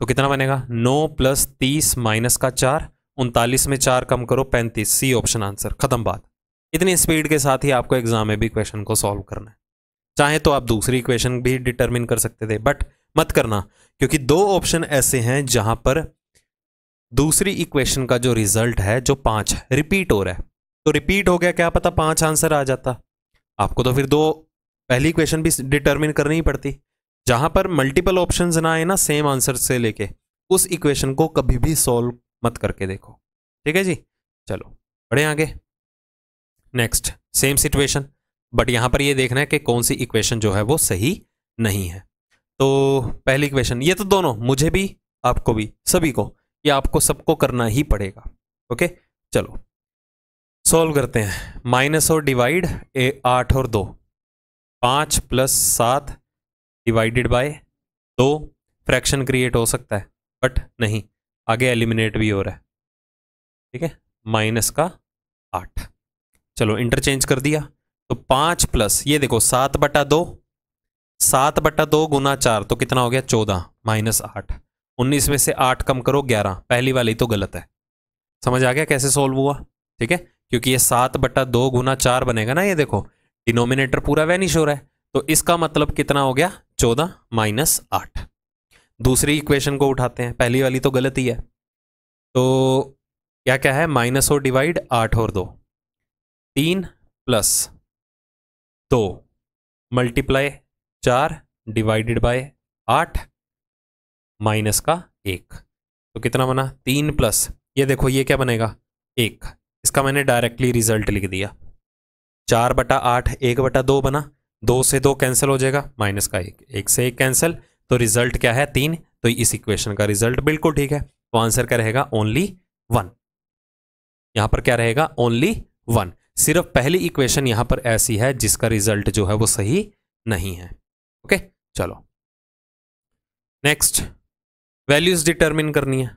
तो कितना बनेगा नौ प्लस तीस माइनस का चार उनतालीस में चार कम करो पैंतीस सी ऑप्शन आंसर खत्म बात इतनी स्पीड के साथ ही आपको एग्जाम में भी क्वेश्चन को सॉल्व करना है चाहे तो आप दूसरी क्वेश्चन भी डिटरमिन कर सकते थे बट मत करना क्योंकि दो ऑप्शन ऐसे हैं जहां पर दूसरी इक्वेशन का जो रिजल्ट है जो पांच है रिपीट हो रहा है तो रिपीट हो गया क्या पता पांच आंसर आ जाता आपको तो फिर दो पहली क्वेश्चन भी डिटरमिन करनी ही पड़ती जहां पर मल्टीपल ऑप्शंस ना आए ना सेम आंसर से लेके उस इक्वेशन को कभी भी सॉल्व मत करके देखो ठीक है जी चलो बढ़े आगे नेक्स्ट सेम सिचुएशन बट यहाँ पर ये देखना है कि कौन सी इक्वेशन जो है वो सही नहीं है तो पहली इक्वेशन ये तो दोनों मुझे भी आपको भी सभी को ये आपको सबको करना ही पड़ेगा ओके चलो सॉल्व करते हैं माइनस और डिवाइड ए आठ और दो पाँच प्लस सात डिवाइडेड बाय दो फ्रैक्शन क्रिएट हो सकता है बट नहीं आगे एलिमिनेट भी हो रहा है ठीक है माइनस का आठ चलो इंटरचेंज कर दिया तो पाँच प्लस ये देखो सात बटा दो सात बटा दो गुना चार तो कितना हो गया चौदह माइनस आठ उन्नीस में से आठ कम करो ग्यारह पहली वाली तो गलत है समझ आ गया कैसे सॉल्व हुआ ठीक है क्योंकि ये सात बटा दो गुना चार बनेगा ना ये देखो डिनोमिनेटर पूरा वैनिश हो रहा है तो इसका मतलब कितना हो गया चौदह माइनस आठ दूसरी इक्वेशन को उठाते हैं पहली वाली तो गलत ही है तो क्या क्या है माइनस और डिवाइड आठ और दो तीन प्लस दो मल्टीप्लाई चार डिवाइडेड बाय आठ माइनस का एक तो कितना बना तीन प्लस ये देखो ये क्या बनेगा एक इसका मैंने डायरेक्टली रिजल्ट लिख दिया चार बटा आठ एक बटा दो बना दो से दो कैंसिल हो जाएगा माइनस का एक एक से एक कैंसिल तो रिजल्ट क्या है तीन तो इस इक्वेशन का रिजल्ट बिल्कुल ठीक है तो आंसर क्या रहेगा ओनली वन यहां पर क्या रहेगा ओनली वन सिर्फ पहली इक्वेशन यहां पर ऐसी है जिसका रिजल्ट जो है वो सही नहीं है ओके चलो नेक्स्ट वैल्यूज डिटरमिन करनी है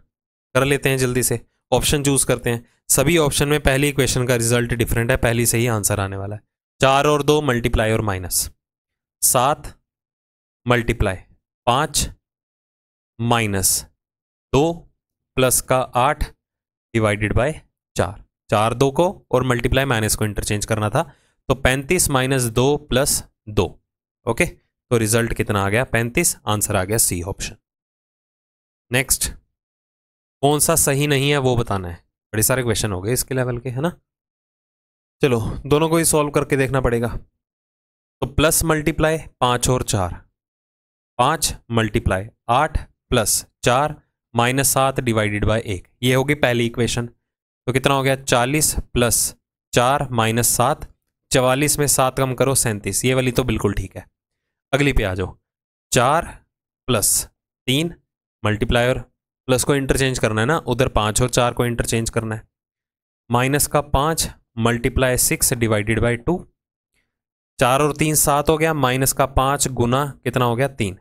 कर लेते हैं जल्दी से ऑप्शन चूज करते हैं सभी ऑप्शन में पहली इक्वेशन का रिजल्ट डिफरेंट है पहली से ही आंसर आने वाला है चार और दो मल्टीप्लाई और माइनस सात मल्टीप्लाई पांच माइनस दो प्लस का आठ डिवाइडेड बाय चार चार दो को और मल्टीप्लाई माइनस को इंटरचेंज करना था तो पैंतीस माइनस दो प्लस दो ओके तो रिजल्ट कितना आ गया पैंतीस आंसर आ गया सी ऑप्शन नेक्स्ट कौन सा सही नहीं है वो बताना है बड़े सारे क्वेश्चन हो गए इसके लेवल के है ना चलो दोनों को ही सॉल्व करके देखना पड़ेगा तो प्लस मल्टीप्लाई पाँच और चार पाँच मल्टीप्लाई आठ प्लस चार माइनस सात डिवाइडेड बाय एक ये होगी पहली इक्वेशन तो कितना हो गया चालीस प्लस चार माइनस सात चवालीस में सात कम करो सैंतीस ये वाली तो बिल्कुल ठीक है अगली पे आ जाओ चार प्लस तीन मल्टीप्लायर प्लस को इंटरचेंज करना है ना उधर पाँच और चार को इंटरचेंज करना है माइनस का पाँच multiply six divided by two चार और तीन सात हो गया माइनस का पाँच गुना कितना हो गया तीन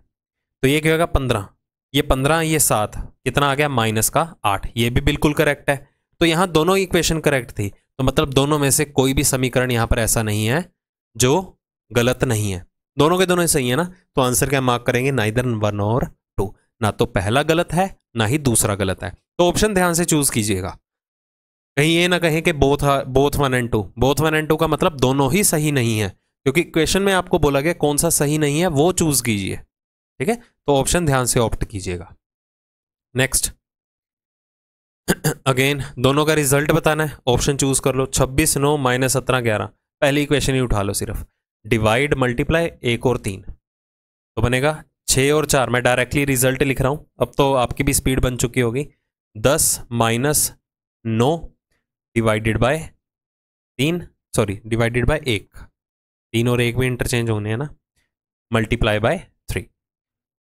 तो ये क्या होगा पंद्रह ये पंद्रह ये सात कितना आ गया माइनस का आठ ये भी बिल्कुल करेक्ट है तो यहां दोनों इक्वेशन करेक्ट थी तो मतलब दोनों में से कोई भी समीकरण यहां पर ऐसा नहीं है जो गलत नहीं है दोनों के दोनों सही है ना तो आंसर क्या मार्क करेंगे ना इधर वन और टू ना तो पहला गलत है ना ही दूसरा गलत है तो ऑप्शन ध्यान से चूज कीजिएगा कहीं ये ना कहें कि both both one and two both one and two का मतलब दोनों ही सही नहीं है क्योंकि क्वेश्चन में आपको बोला गया कौन सा सही नहीं है वो चूज कीजिए ठीक है तो ऑप्शन ध्यान से ऑप्ट कीजिएगा नेक्स्ट अगेन दोनों का रिजल्ट बताना है ऑप्शन चूज कर लो छब्बीस नौ माइनस सत्रह ग्यारह पहली इक्वेशन ही उठा लो सिर्फ डिवाइड मल्टीप्लाई एक और तीन तो बनेगा छः और चार मैं डायरेक्टली रिजल्ट लिख रहा हूँ अब तो आपकी भी स्पीड बन चुकी होगी दस माइनस नौ डिवाइडेड बाय तीन सॉरी डिवाइडेड बाय एक तीन और एक भी इंटरचेंज होने हैं ना मल्टीप्लाई बाय थ्री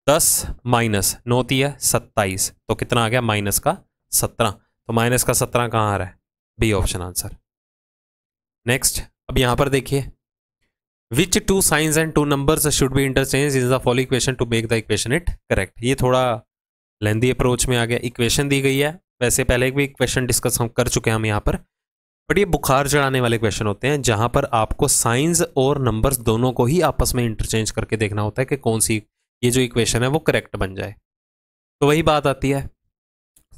दस माइनस नौ दिया सत्ताईस तो कितना आ गया माइनस का सत्रह तो माइनस का सत्रह कहाँ आ रहा है बी ऑप्शन आंसर नेक्स्ट अब यहाँ पर देखिए which two signs and two numbers should be interchange is the follow equation to make the equation it correct ये थोड़ा लेंदी अप्रोच में आ गया इक्वेशन दी गई है वैसे पहले भी क्वेश्चन डिस्कस हम कर चुके हैं हम यहाँ पर बट ये बुखार चढ़ाने वाले क्वेश्चन होते हैं जहाँ पर आपको साइंस और नंबर्स दोनों को ही आपस में इंटरचेंज करके देखना होता है कि कौन सी ये जो इक्वेशन है वो करेक्ट बन जाए तो वही बात आती है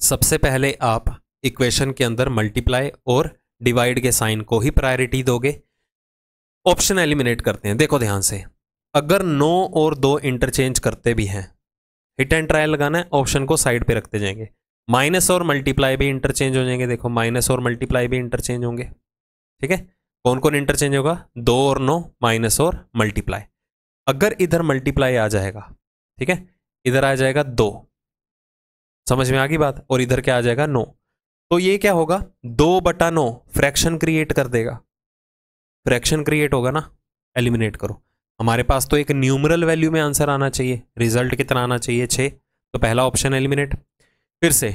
सबसे पहले आप इक्वेशन के अंदर मल्टीप्लाई और डिवाइड के साइन को ही प्रायोरिटी दोगे ऑप्शन एलिमिनेट करते हैं देखो ध्यान से अगर नौ और दो इंटरचेंज करते भी हैं हिट एंड ट्रायल लगाना है ऑप्शन को साइड पे रखते जाएंगे माइनस और मल्टीप्लाई भी इंटरचेंज हो जाएंगे देखो माइनस और मल्टीप्लाई भी इंटरचेंज होंगे ठीक है कौन कौन इंटरचेंज होगा दो और नौ माइनस और मल्टीप्लाई अगर इधर मल्टीप्लाई आ जाएगा ठीक है इधर आ जाएगा दो समझ में आ गई बात और इधर क्या आ जाएगा नो तो ये क्या होगा दो बटा नो फ्रैक्शन क्रिएट कर देगा फ्रैक्शन क्रिएट होगा ना एलिमिनेट करो हमारे पास तो एक न्यूमरल वैल्यू में आंसर आना चाहिए रिजल्ट कितना आना चाहिए छः तो पहला ऑप्शन एलिमिनेट फिर से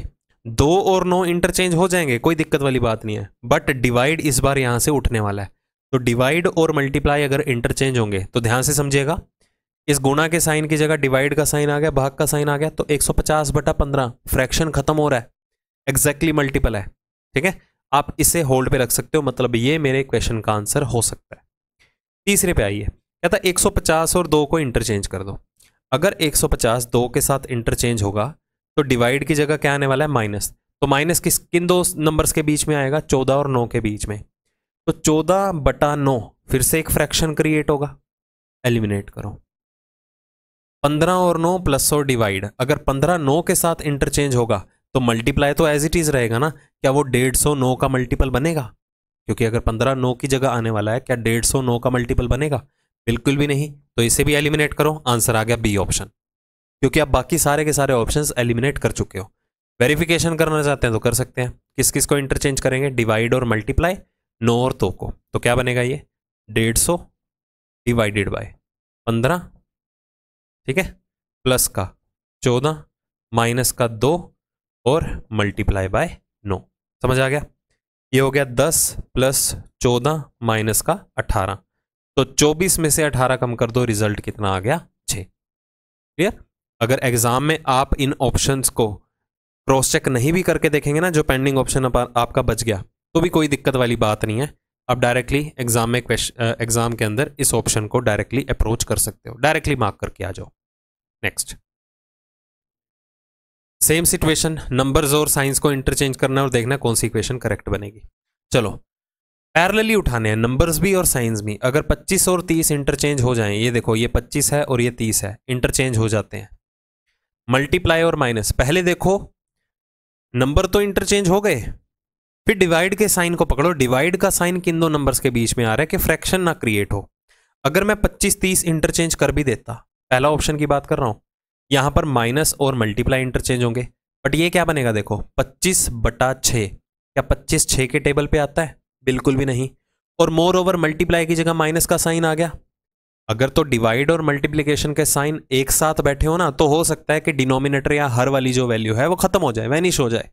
दो और नो इंटरचेंज हो जाएंगे कोई दिक्कत वाली बात नहीं है बट डिवाइड इस बार यहाँ से उठने वाला है तो डिवाइड और मल्टीप्लाई अगर इंटरचेंज होंगे तो ध्यान से समझिएगा इस गुणा के साइन की जगह डिवाइड का साइन आ गया भाग का साइन आ गया तो 150 बटा पंद्रह फ्रैक्शन खत्म हो रहा है एग्जैक्टली exactly मल्टीपल है ठीक है आप इसे होल्ड पे रख सकते हो मतलब ये मेरे क्वेश्चन का आंसर हो सकता है तीसरे पे आइए कहता 150 और दो को इंटरचेंज कर दो अगर 150 दो के साथ इंटरचेंज होगा तो डिवाइड की जगह क्या आने वाला है माइनस तो माइनस किस किन दो नंबर्स के बीच में आएगा चौदह और नौ के बीच में तो चौदह बटा नौ फिर से एक फ्रैक्शन क्रिएट होगा एलिमिनेट करो पंद्रह और नौ प्लस और डिवाइड अगर पंद्रह नौ के साथ इंटरचेंज होगा तो मल्टीप्लाई तो एज इट इज रहेगा ना क्या वो डेढ़ सौ नौ का मल्टीपल बनेगा क्योंकि अगर पंद्रह नौ की जगह आने वाला है क्या डेढ़ सौ नौ का मल्टीपल बनेगा बिल्कुल भी नहीं तो इसे भी एलिमिनेट करो आंसर आ गया बी ऑप्शन क्योंकि आप बाकी सारे के सारे ऑप्शन एलिमिनेट कर चुके हो वेरिफिकेशन करना चाहते हैं तो कर सकते हैं किस किस को इंटरचेंज करेंगे डिवाइड और मल्टीप्लाई नो और तो को तो क्या बनेगा ये डेढ़ सौ डिवाइडेड बाय पंद्रह ठीक है प्लस का चौदह माइनस का दो और मल्टीप्लाई बाय नौ समझ आ गया ये हो गया दस प्लस चौदह माइनस का अठारह तो चौबीस में से अठारह कम कर दो रिजल्ट कितना आ गया छ क्लियर अगर एग्जाम में आप इन ऑप्शंस को क्रॉस चेक नहीं भी करके देखेंगे ना जो पेंडिंग ऑप्शन आपका बच गया तो भी कोई दिक्कत वाली बात नहीं है आप डायरेक्टली एग्जाम में एग्जाम के अंदर इस ऑप्शन को डायरेक्टली अप्रोच कर सकते हो डायरेक्टली मार्क करके आ जाओ नेक्स्ट सेम सिचुएशन नंबर्स और साइंस को इंटरचेंज करना और देखना कौन सी इक्वेशन करेक्ट बनेगी चलो पैरेलली उठाने हैं नंबर्स भी और साइंस भी अगर 25 और 30 इंटरचेंज हो जाएं ये देखो ये 25 है और ये 30 है इंटरचेंज हो जाते हैं मल्टीप्लाई और माइनस पहले देखो नंबर तो इंटरचेंज हो गए फिर डिवाइड के साइन को पकड़ो डिवाइड का साइन किन दो नंबर्स के बीच में आ रहा है कि फ्रैक्शन ना क्रिएट हो अगर मैं 25-30 इंटरचेंज कर भी देता पहला ऑप्शन की बात कर रहा हूँ यहाँ पर माइनस और मल्टीप्लाई इंटरचेंज होंगे बट ये क्या बनेगा देखो 25 बटा छः क्या 25 छः के टेबल पे आता है बिल्कुल भी नहीं और मोर ओवर मल्टीप्लाई की जगह माइनस का साइन आ गया अगर तो डिवाइड और मल्टीप्लीकेशन के साइन एक साथ बैठे हो ना तो हो सकता है कि डिनोमिनेटर या हर वाली जो वैल्यू है वो खत्म हो जाए वैनिश हो जाए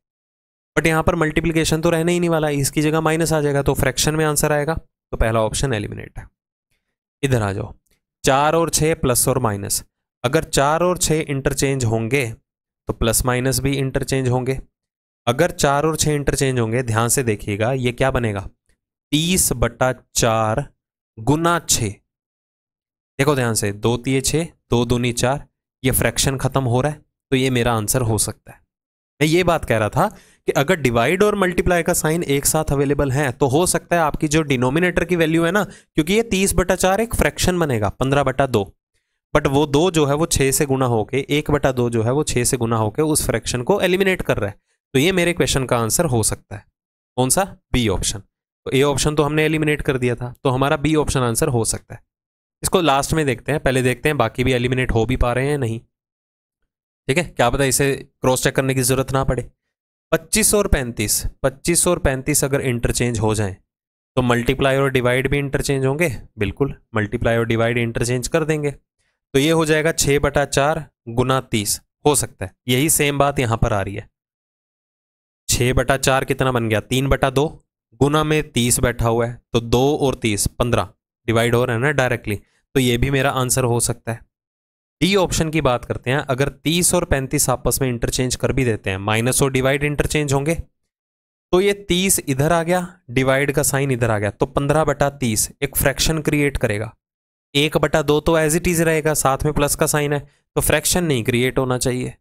बट यहाँ पर मल्टीप्लीकेशन तो रहने ही नहीं वाला इसकी जगह माइनस आ जाएगा तो फ्रैक्शन में आंसर आएगा तो पहला ऑप्शन एलिमिनेट है इधर आ जाओ चार और छः प्लस और माइनस अगर चार और छः इंटरचेंज होंगे तो प्लस माइनस भी इंटरचेंज होंगे अगर चार और छः इंटरचेंज होंगे ध्यान से देखिएगा ये क्या बनेगा तीस बटा चार गुना छ देखो ध्यान से दो तीय छः दो दूनी चार ये फ्रैक्शन ख़त्म हो रहा है तो ये मेरा आंसर हो सकता है मैं ये बात कह रहा था कि अगर डिवाइड और मल्टीप्लाई का साइन एक साथ अवेलेबल है तो हो सकता है आपकी जो डिनोमिनेटर की वैल्यू है ना क्योंकि ये तीस बटा चार एक फ्रैक्शन बनेगा पंद्रह बटा दो बट वो दो जो है वो छः से गुना होके एक बटा दो जो है वो छः से गुना होके उस फ्रैक्शन को एलिमिनेट कर रहा है तो ये मेरे क्वेश्चन का आंसर हो सकता है कौन सा बी ऑप्शन तो ए ऑप्शन तो हमने एलिमिनेट कर दिया था तो हमारा बी ऑप्शन आंसर हो सकता है इसको लास्ट में देखते हैं पहले देखते हैं बाकी भी एलिमिनेट हो भी पा रहे हैं नहीं ठीक है क्या पता इसे क्रॉस चेक करने की जरूरत ना पड़े पच्चीस और पैंतीस पच्चीस और पैंतीस अगर इंटरचेंज हो जाए तो मल्टीप्लाई और डिवाइड भी इंटरचेंज होंगे बिल्कुल मल्टीप्लाई और डिवाइड इंटरचेंज कर देंगे तो ये हो जाएगा छः बटा चार गुना तीस हो सकता है यही सेम बात यहाँ पर आ रही है छः बटा चार कितना बन गया तीन बटा दो गुना में तीस बैठा हुआ है तो दो और तीस पंद्रह डिवाइड हो रहा है ना डायरेक्टली तो ये भी मेरा आंसर हो सकता है डी e ऑप्शन की बात करते हैं अगर 30 और 35 आपस में इंटरचेंज कर भी देते हैं माइनस और डिवाइड इंटरचेंज होंगे तो ये 30 इधर आ गया डिवाइड का साइन इधर आ गया तो 15 बटा तीस एक फ्रैक्शन क्रिएट करेगा एक बटा दो तो एज इट इज रहेगा साथ में प्लस का साइन है तो फ्रैक्शन नहीं क्रिएट होना चाहिए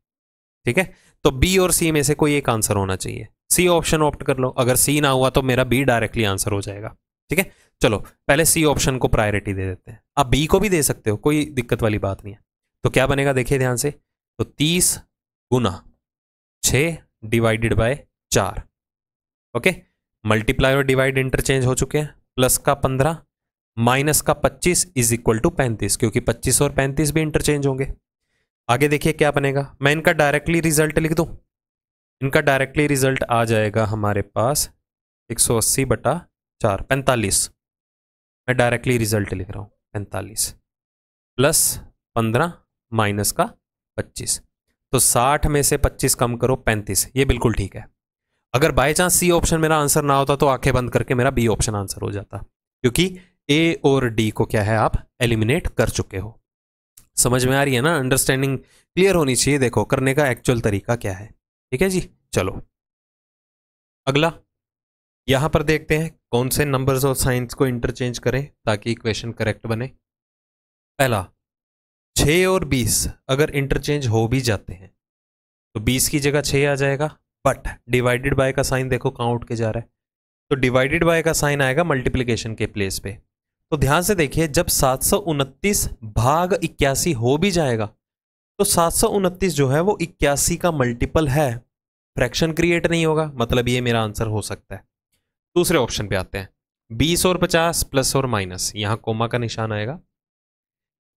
ठीक है तो बी और सी में से कोई एक आंसर होना चाहिए सी ऑप्शन ऑप्ट कर लो अगर सी ना हुआ तो मेरा बी डायरेक्टली आंसर हो जाएगा ठीक है चलो पहले सी ऑप्शन को प्रायोरिटी दे देते हैं आप बी को भी दे सकते हो कोई दिक्कत वाली बात नहीं है तो क्या बनेगा देखिए ध्यान से तो तीस गुना छ डिवाइडेड बाय चार ओके मल्टीप्लाई और डिवाइड इंटरचेंज हो चुके हैं प्लस का पंद्रह माइनस का पच्चीस इज इक्वल टू पैंतीस क्योंकि पच्चीस और पैंतीस भी इंटरचेंज होंगे आगे देखिए क्या बनेगा मैं इनका डायरेक्टली रिजल्ट लिख दूँ इनका डायरेक्टली रिजल्ट आ जाएगा हमारे पास अस्सी बटा चार पैंतालीस मैं डायरेक्टली रिजल्ट लिख रहा हूँ पैंतालीस प्लस पंद्रह माइनस का पच्चीस तो साठ में से पच्चीस कम करो पैंतीस ये बिल्कुल ठीक है अगर बाई चांस सी ऑप्शन मेरा आंसर ना होता तो आंखें बंद करके मेरा बी ऑप्शन आंसर हो जाता क्योंकि ए और डी को क्या है आप एलिमिनेट कर चुके हो समझ में आ रही है ना अंडरस्टैंडिंग क्लियर होनी चाहिए देखो करने का एक्चुअल तरीका क्या है ठीक है जी चलो अगला यहां पर देखते हैं कौन से नंबर्स और साइंस को इंटरचेंज करें ताकि इक्वेशन करेक्ट बने पहला छः और बीस अगर इंटरचेंज हो भी जाते हैं तो बीस की जगह छः आ जाएगा बट डिवाइडेड बाय का साइन देखो कहाँ उठ के जा रहा है तो डिवाइडेड बाय का साइन आएगा मल्टीप्लीकेशन के प्लेस पे तो ध्यान से देखिए जब सात भाग इक्यासी हो भी जाएगा तो सात जो है वो इक्यासी का मल्टीपल है फ्रैक्शन क्रिएट नहीं होगा मतलब ये मेरा आंसर हो सकता है दूसरे ऑप्शन पे आते हैं बीस और पचास प्लस और माइनस यहाँ कोमा का निशान आएगा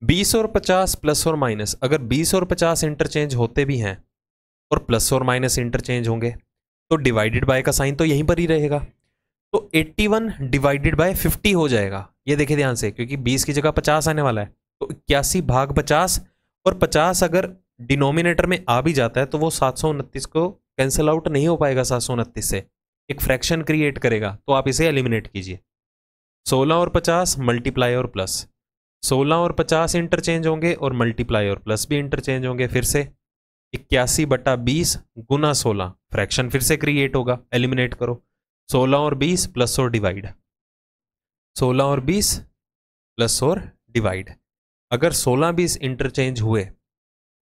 बीस और पचास प्लस और माइनस अगर बीस और पचास इंटरचेंज होते भी हैं और प्लस और माइनस इंटरचेंज होंगे तो डिवाइडेड बाय का साइन तो यहीं पर ही रहेगा तो 81 डिवाइडेड बाय 50 हो जाएगा ये देखिए ध्यान से क्योंकि 20 की जगह 50 आने वाला है तो इक्यासी भाग 50 और 50 अगर डिनोमिनेटर में आ भी जाता है तो वो सात को कैंसिल आउट नहीं हो पाएगा सात से एक फ्रैक्शन क्रिएट करेगा तो आप इसे एलिमिनेट कीजिए सोलह और पचास मल्टीप्लाई और प्लस सोलह और पचास इंटरचेंज होंगे और मल्टीप्लाई और प्लस भी इंटरचेंज होंगे फिर से इक्यासी बटा बीस गुना सोलह फ्रैक्शन फिर से क्रिएट होगा एलिमिनेट करो सोलह और बीस प्लस और डिवाइड सोलह और बीस प्लस और डिवाइड अगर सोलह बीस इंटरचेंज हुए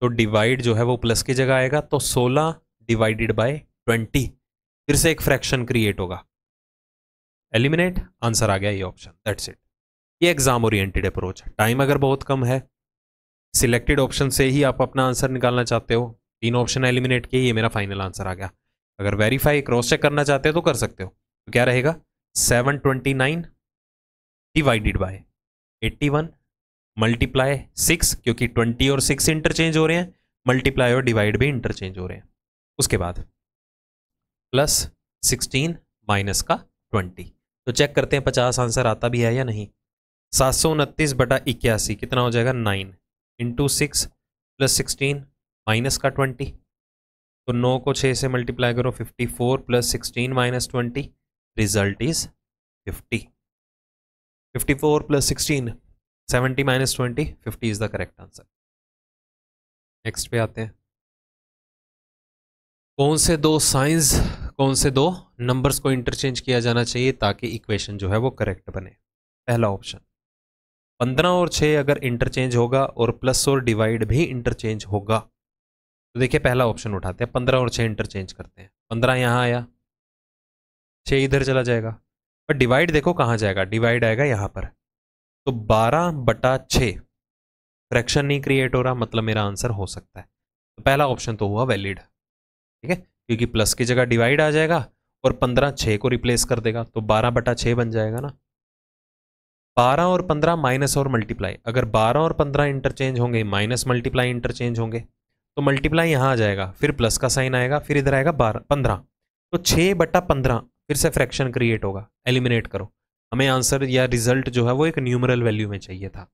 तो डिवाइड जो है वो प्लस की जगह आएगा तो सोलह डिवाइडेड बाय ट्वेंटी फिर से एक फ्रैक्शन क्रिएट होगा एलिमिनेट आंसर आ गया ये ऑप्शन दैट्स इट ये एग्जाम ओरिएंटेड अप्रोच है टाइम अगर बहुत कम है सिलेक्टेड ऑप्शन से ही आप अपना आंसर निकालना चाहते हो तीन ऑप्शन एलिमिनेट किए ये मेरा फाइनल आंसर आ गया अगर वेरीफाई क्रॉस चेक करना चाहते हो तो कर सकते हो तो क्या रहेगा seven twenty nine divided by eighty one multiply six क्योंकि ट्वेंटी और सिक्स इंटरचेंज हो रहे हैं मल्टीप्लाई और डिवाइड भी इंटरचेंज हो रहे हैं उसके बाद प्लस सिक्सटीन माइनस का ट्वेंटी तो चेक करते हैं पचास आंसर आता भी है या नहीं सात सौ उनतीस बटा इक्यासी कितना हो जाएगा nine into six plus sixteen minus का ट्वेंटी तो नौ को छः से मल्टीप्लाई करो fifty four plus sixteen minus twenty result is fifty fifty four plus sixteen seventy minus twenty fifty is the correct answer next पे आते हैं कौन से दो साइंस कौन से दो नंबर्स को इंटरचेंज किया जाना चाहिए ताकि इक्वेशन जो है वो करेक्ट बने पहला ऑप्शन पंद्रह और छः अगर इंटरचेंज होगा और प्लस और डिवाइड भी इंटरचेंज होगा तो देखिए पहला ऑप्शन उठाते हैं पंद्रह और छः इंटरचेंज करते हैं पंद्रह यहाँ आया छः इधर चला जाएगा पर डिवाइड देखो कहाँ जाएगा डिवाइड आएगा यहाँ पर तो बारह बटा छः फ्रैक्शन नहीं क्रिएट हो रहा मतलब मेरा आंसर हो सकता है तो पहला ऑप्शन तो हुआ वैलिड ठीक है क्योंकि प्लस की जगह डिवाइड आ जाएगा और पंद्रह छः को रिप्लेस कर देगा तो बारह बटा छः बन जाएगा ना 12 और 15 माइनस और मल्टीप्लाई अगर 12 और 15 इंटरचेंज होंगे माइनस मल्टीप्लाई इंटरचेंज होंगे तो मल्टीप्लाई यहाँ आ जाएगा फिर प्लस का साइन आएगा फिर इधर आएगा बारह पंद्रह तो छः बटा पंद्रह फिर से फ्रैक्शन क्रिएट होगा एलिमिनेट करो हमें आंसर या रिजल्ट जो है वो एक न्यूमरल वैल्यू में चाहिए था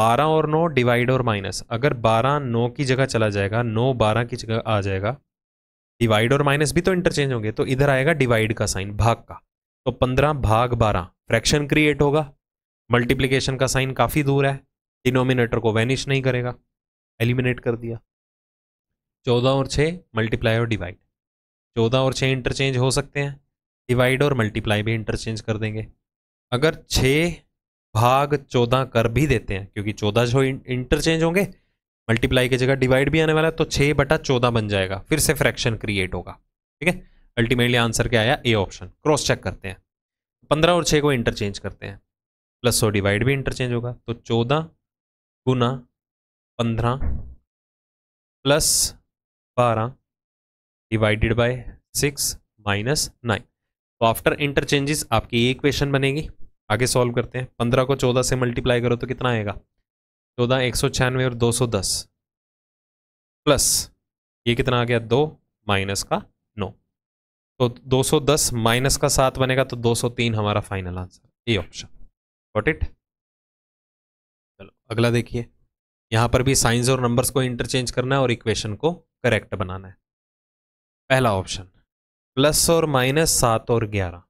बारह और नौ डिवाइड और माइनस अगर बारह नौ की जगह चला जाएगा नौ बारह की जगह आ जाएगा डिवाइड और माइनस भी तो इंटरचेंज होंगे तो इधर आएगा डिवाइड का साइन भाग का तो पंद्रह भाग बारह फ्रैक्शन क्रिएट होगा मल्टीप्लीकेशन का साइन काफ़ी दूर है डिनोमिनेटर को वैनिश नहीं करेगा एलिमिनेट कर दिया चौदह और छः मल्टीप्लाई और डिवाइड चौदह और छः इंटरचेंज हो सकते हैं डिवाइड और मल्टीप्लाई भी इंटरचेंज कर देंगे अगर छः भाग चौदह कर भी देते हैं क्योंकि चौदह जो इंटरचेंज होंगे मल्टीप्लाई की जगह डिवाइड भी आने वाला है तो छः बटा चौदह बन जाएगा फिर से फ्रैक्शन क्रिएट होगा ठीक है अल्टीमेटली आंसर क्या आया ए ऑप्शन क्रॉस चेक करते हैं पंद्रह और छः को इंटरचेंज करते हैं प्लस सौ डिवाइड भी इंटरचेंज होगा तो चौदह गुना पंद्रह प्लस बारह divided by six minus nine तो आफ्टर इंटरचेंजेस आपकी ये इक्वेशन बनेगी आगे सॉल्व करते हैं पंद्रह को चौदह से मल्टीप्लाई करो तो कितना आएगा चौदह एक सौ छियानवे और दो सौ दस प्लस ये कितना आ गया दो माइनस का तो 210 माइनस का सात बनेगा तो 203 हमारा final answer A option what it चलो अगला देखिए यहाँ पर भी साइंस और नंबर्स को इंटरचेंज करना है और इक्वेशन को करेक्ट बनाना है पहला ऑप्शन प्लस और माइनस सात और ग्यारह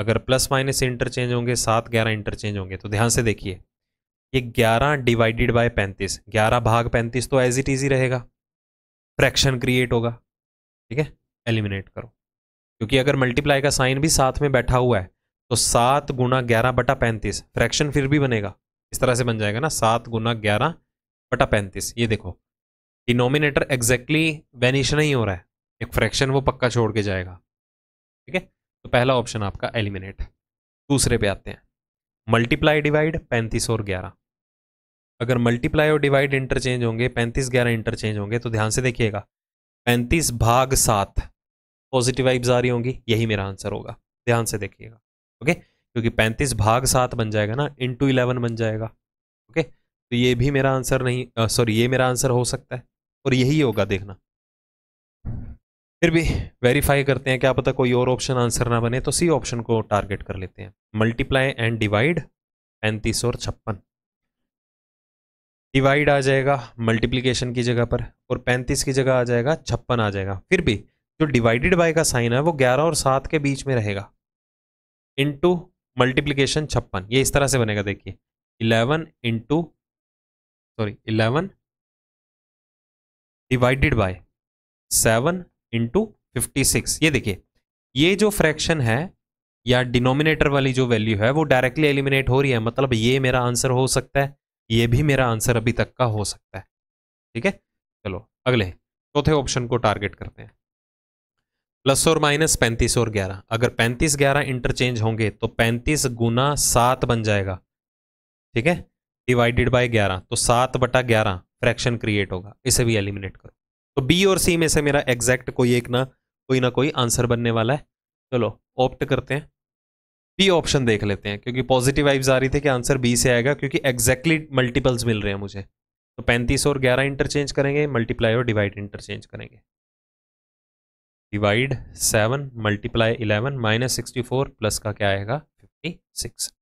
अगर प्लस माइनस इंटरचेंज होंगे सात ग्यारह इंटरचेंज होंगे तो ध्यान से देखिए ये ग्यारह डिवाइडेड बाय पैंतीस ग्यारह भाग पैंतीस तो एज इट इजी रहेगा फ्रैक्शन क्रिएट होगा ठीक है एलिमिनेट करो क्योंकि अगर मल्टीप्लाई का साइन भी साथ में बैठा हुआ है तो सात गुना ग्यारह बटा पैंतीस फ्रैक्शन फिर भी बनेगा इस तरह से बन जाएगा ना सात गुना ग्यारह बटा पैंतीस ये देखो डिनोमिनेटर एग्जैक्टली वेनिश नहीं हो रहा है एक फ्रैक्शन वो पक्का छोड़ के जाएगा ठीक है तो पहला ऑप्शन आपका एलिमिनेट दूसरे पे आते हैं मल्टीप्लाई डिवाइड पैंतीस और ग्यारह अगर मल्टीप्लाई और डिवाइड इंटरचेंज होंगे पैंतीस ग्यारह इंटरचेंज होंगे तो ध्यान से देखिएगा पैंतीस भाग सात पॉजिटिव वाइब्स आ रही होंगी यही मेरा आंसर होगा ध्यान से देखिएगा ओके क्योंकि पैंतीस भाग सात बन जाएगा ना इंटू इलेवन बन जाएगा ओके तो ये भी मेरा आंसर नहीं सॉरी ये मेरा आंसर हो सकता है और यही होगा देखना फिर भी वेरीफाई करते हैं क्या पता कोई और ऑप्शन आंसर ना बने तो सी ऑप्शन को टारगेट कर लेते हैं मल्टीप्लाई एंड डिवाइड पैंतीस और छप्पन डिवाइड आ जाएगा मल्टीप्लीकेशन की जगह पर और पैंतीस की जगह आ जाएगा छप्पन आ जाएगा फिर भी जो डिवाइडेड बाय का साइन है वो ग्यारह और सात के बीच में रहेगा इंटू मल्टीप्लीकेशन छप्पन ये इस तरह से बनेगा देखिए eleven into sorry eleven divided by seven into fifty six ये देखिए ये जो फ्रैक्शन है या डिनोमिनेटर वाली जो वैल्यू है वो डायरेक्टली एलिमिनेट हो रही है मतलब ये मेरा आंसर हो सकता है ये भी मेरा आंसर अभी तक का हो सकता है ठीक है चलो अगले चौथे ऑप्शन को टारगेट करते हैं प्लस और माइनस पैंतीस और ग्यारह अगर पैंतीस ग्यारह इंटरचेंज होंगे तो पैंतीस गुना सात बन जाएगा ठीक है डिवाइडेड बाय ग्यारह तो सात बटा ग्यारह फ्रैक्शन क्रिएट होगा इसे भी एलिमिनेट करो तो बी और सी में से मेरा एग्जैक्ट कोई एक ना कोई ना कोई आंसर बनने वाला है चलो ऑप्ट करते हैं बी ऑप्शन देख लेते हैं क्योंकि पॉजिटिव वाइब्स आ रही थी कि आंसर बी से आएगा क्योंकि एग्जैक्टली exactly मल्टीपल्स मिल रहे हैं मुझे तो पैंतीस और ग्यारह इंटरचेंज करेंगे मल्टीप्लाई और डिवाइड इंटरचेंज करेंगे divide seven multiply eleven minus sixty four plus का क्या आएगा फिफ्टी सिक्स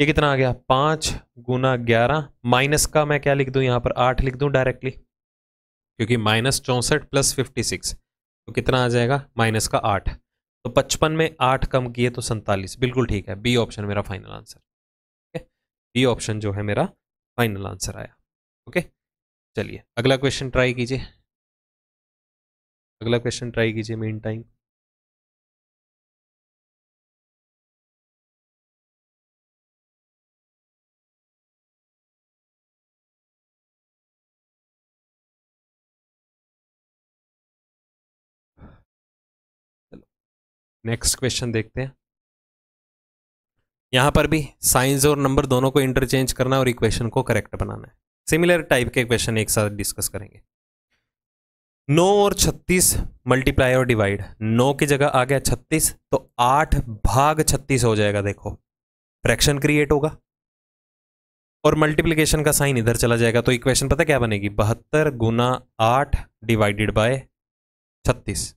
ये कितना आ गया पाँच गुना ग्यारह माइनस का मैं क्या लिख दूँ यहाँ पर आठ लिख दूँ डायरेक्टली क्योंकि माइनस चौंसठ प्लस फिफ्टी सिक्स तो कितना आ जाएगा माइनस का आठ तो पचपन में आठ कम किए तो सैंतालीस बिल्कुल ठीक है बी ऑप्शन मेरा फाइनल आंसर ठीक है बी ऑप्शन जो है मेरा फाइनल आंसर आया ओके चलिए अगला क्वेश्चन ट्राई कीजिए अगला क्वेश्चन ट्राई कीजिए मेन टाइम नेक्स्ट क्वेश्चन देखते हैं यहां पर भी साइंस और नंबर दोनों को इंटरचेंज करना और इक्वेशन को करेक्ट बनाना है सिमिलर टाइप के क्वेश्चन एक साथ डिस्कस करेंगे नौ और छत्तीस मल्टीप्लाई और डिवाइड नौ की जगह आ गया छत्तीस तो आठ भाग छत्तीस हो जाएगा देखो फ्रैक्शन क्रिएट होगा और मल्टीप्लीकेशन का साइन इधर चला जाएगा तो इक्वेशन पता क्या बनेगी बहत्तर गुना आठ डिवाइडेड बाय छत्तीस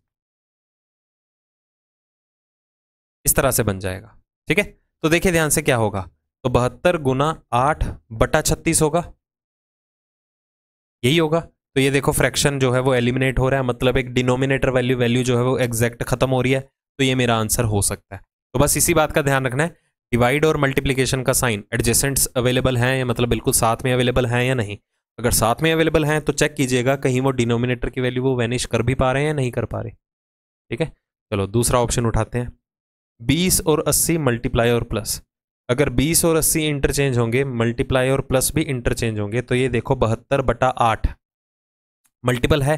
इस तरह से बन जाएगा ठीक है तो देखिए ध्यान से क्या होगा तो बहत्तर गुना आठ बटा छत्तीस होगा यही होगा तो ये देखो फ्रैक्शन जो है वो एलिमिनेट हो रहा है मतलब एक डिनोमिनेटर वैल्यू वैल्यू जो है वो एग्जैक्ट खत्म हो रही है तो ये मेरा आंसर हो सकता है तो बस इसी बात का ध्यान रखना है डिवाइड और मल्टीप्लीकेशन का साइन एडजेसेंट्स अवेलेबल हैं या मतलब बिल्कुल साथ में अवेलेबल हैं या नहीं अगर साथ में अवेलेबल हैं तो चेक कीजिएगा कहीं वो डिनोमिनेटर की वैल्यू वो वैनिश कर भी पा रहे हैं या नहीं कर पा रहे ठीक है चलो दूसरा ऑप्शन उठाते हैं बीस और अस्सी मल्टीप्लाई और प्लस अगर बीस और अस्सी इंटरचेंज होंगे मल्टीप्लाई और प्लस भी इंटरचेंज होंगे तो ये देखो बहत्तर बटा आठ मल्टीपल है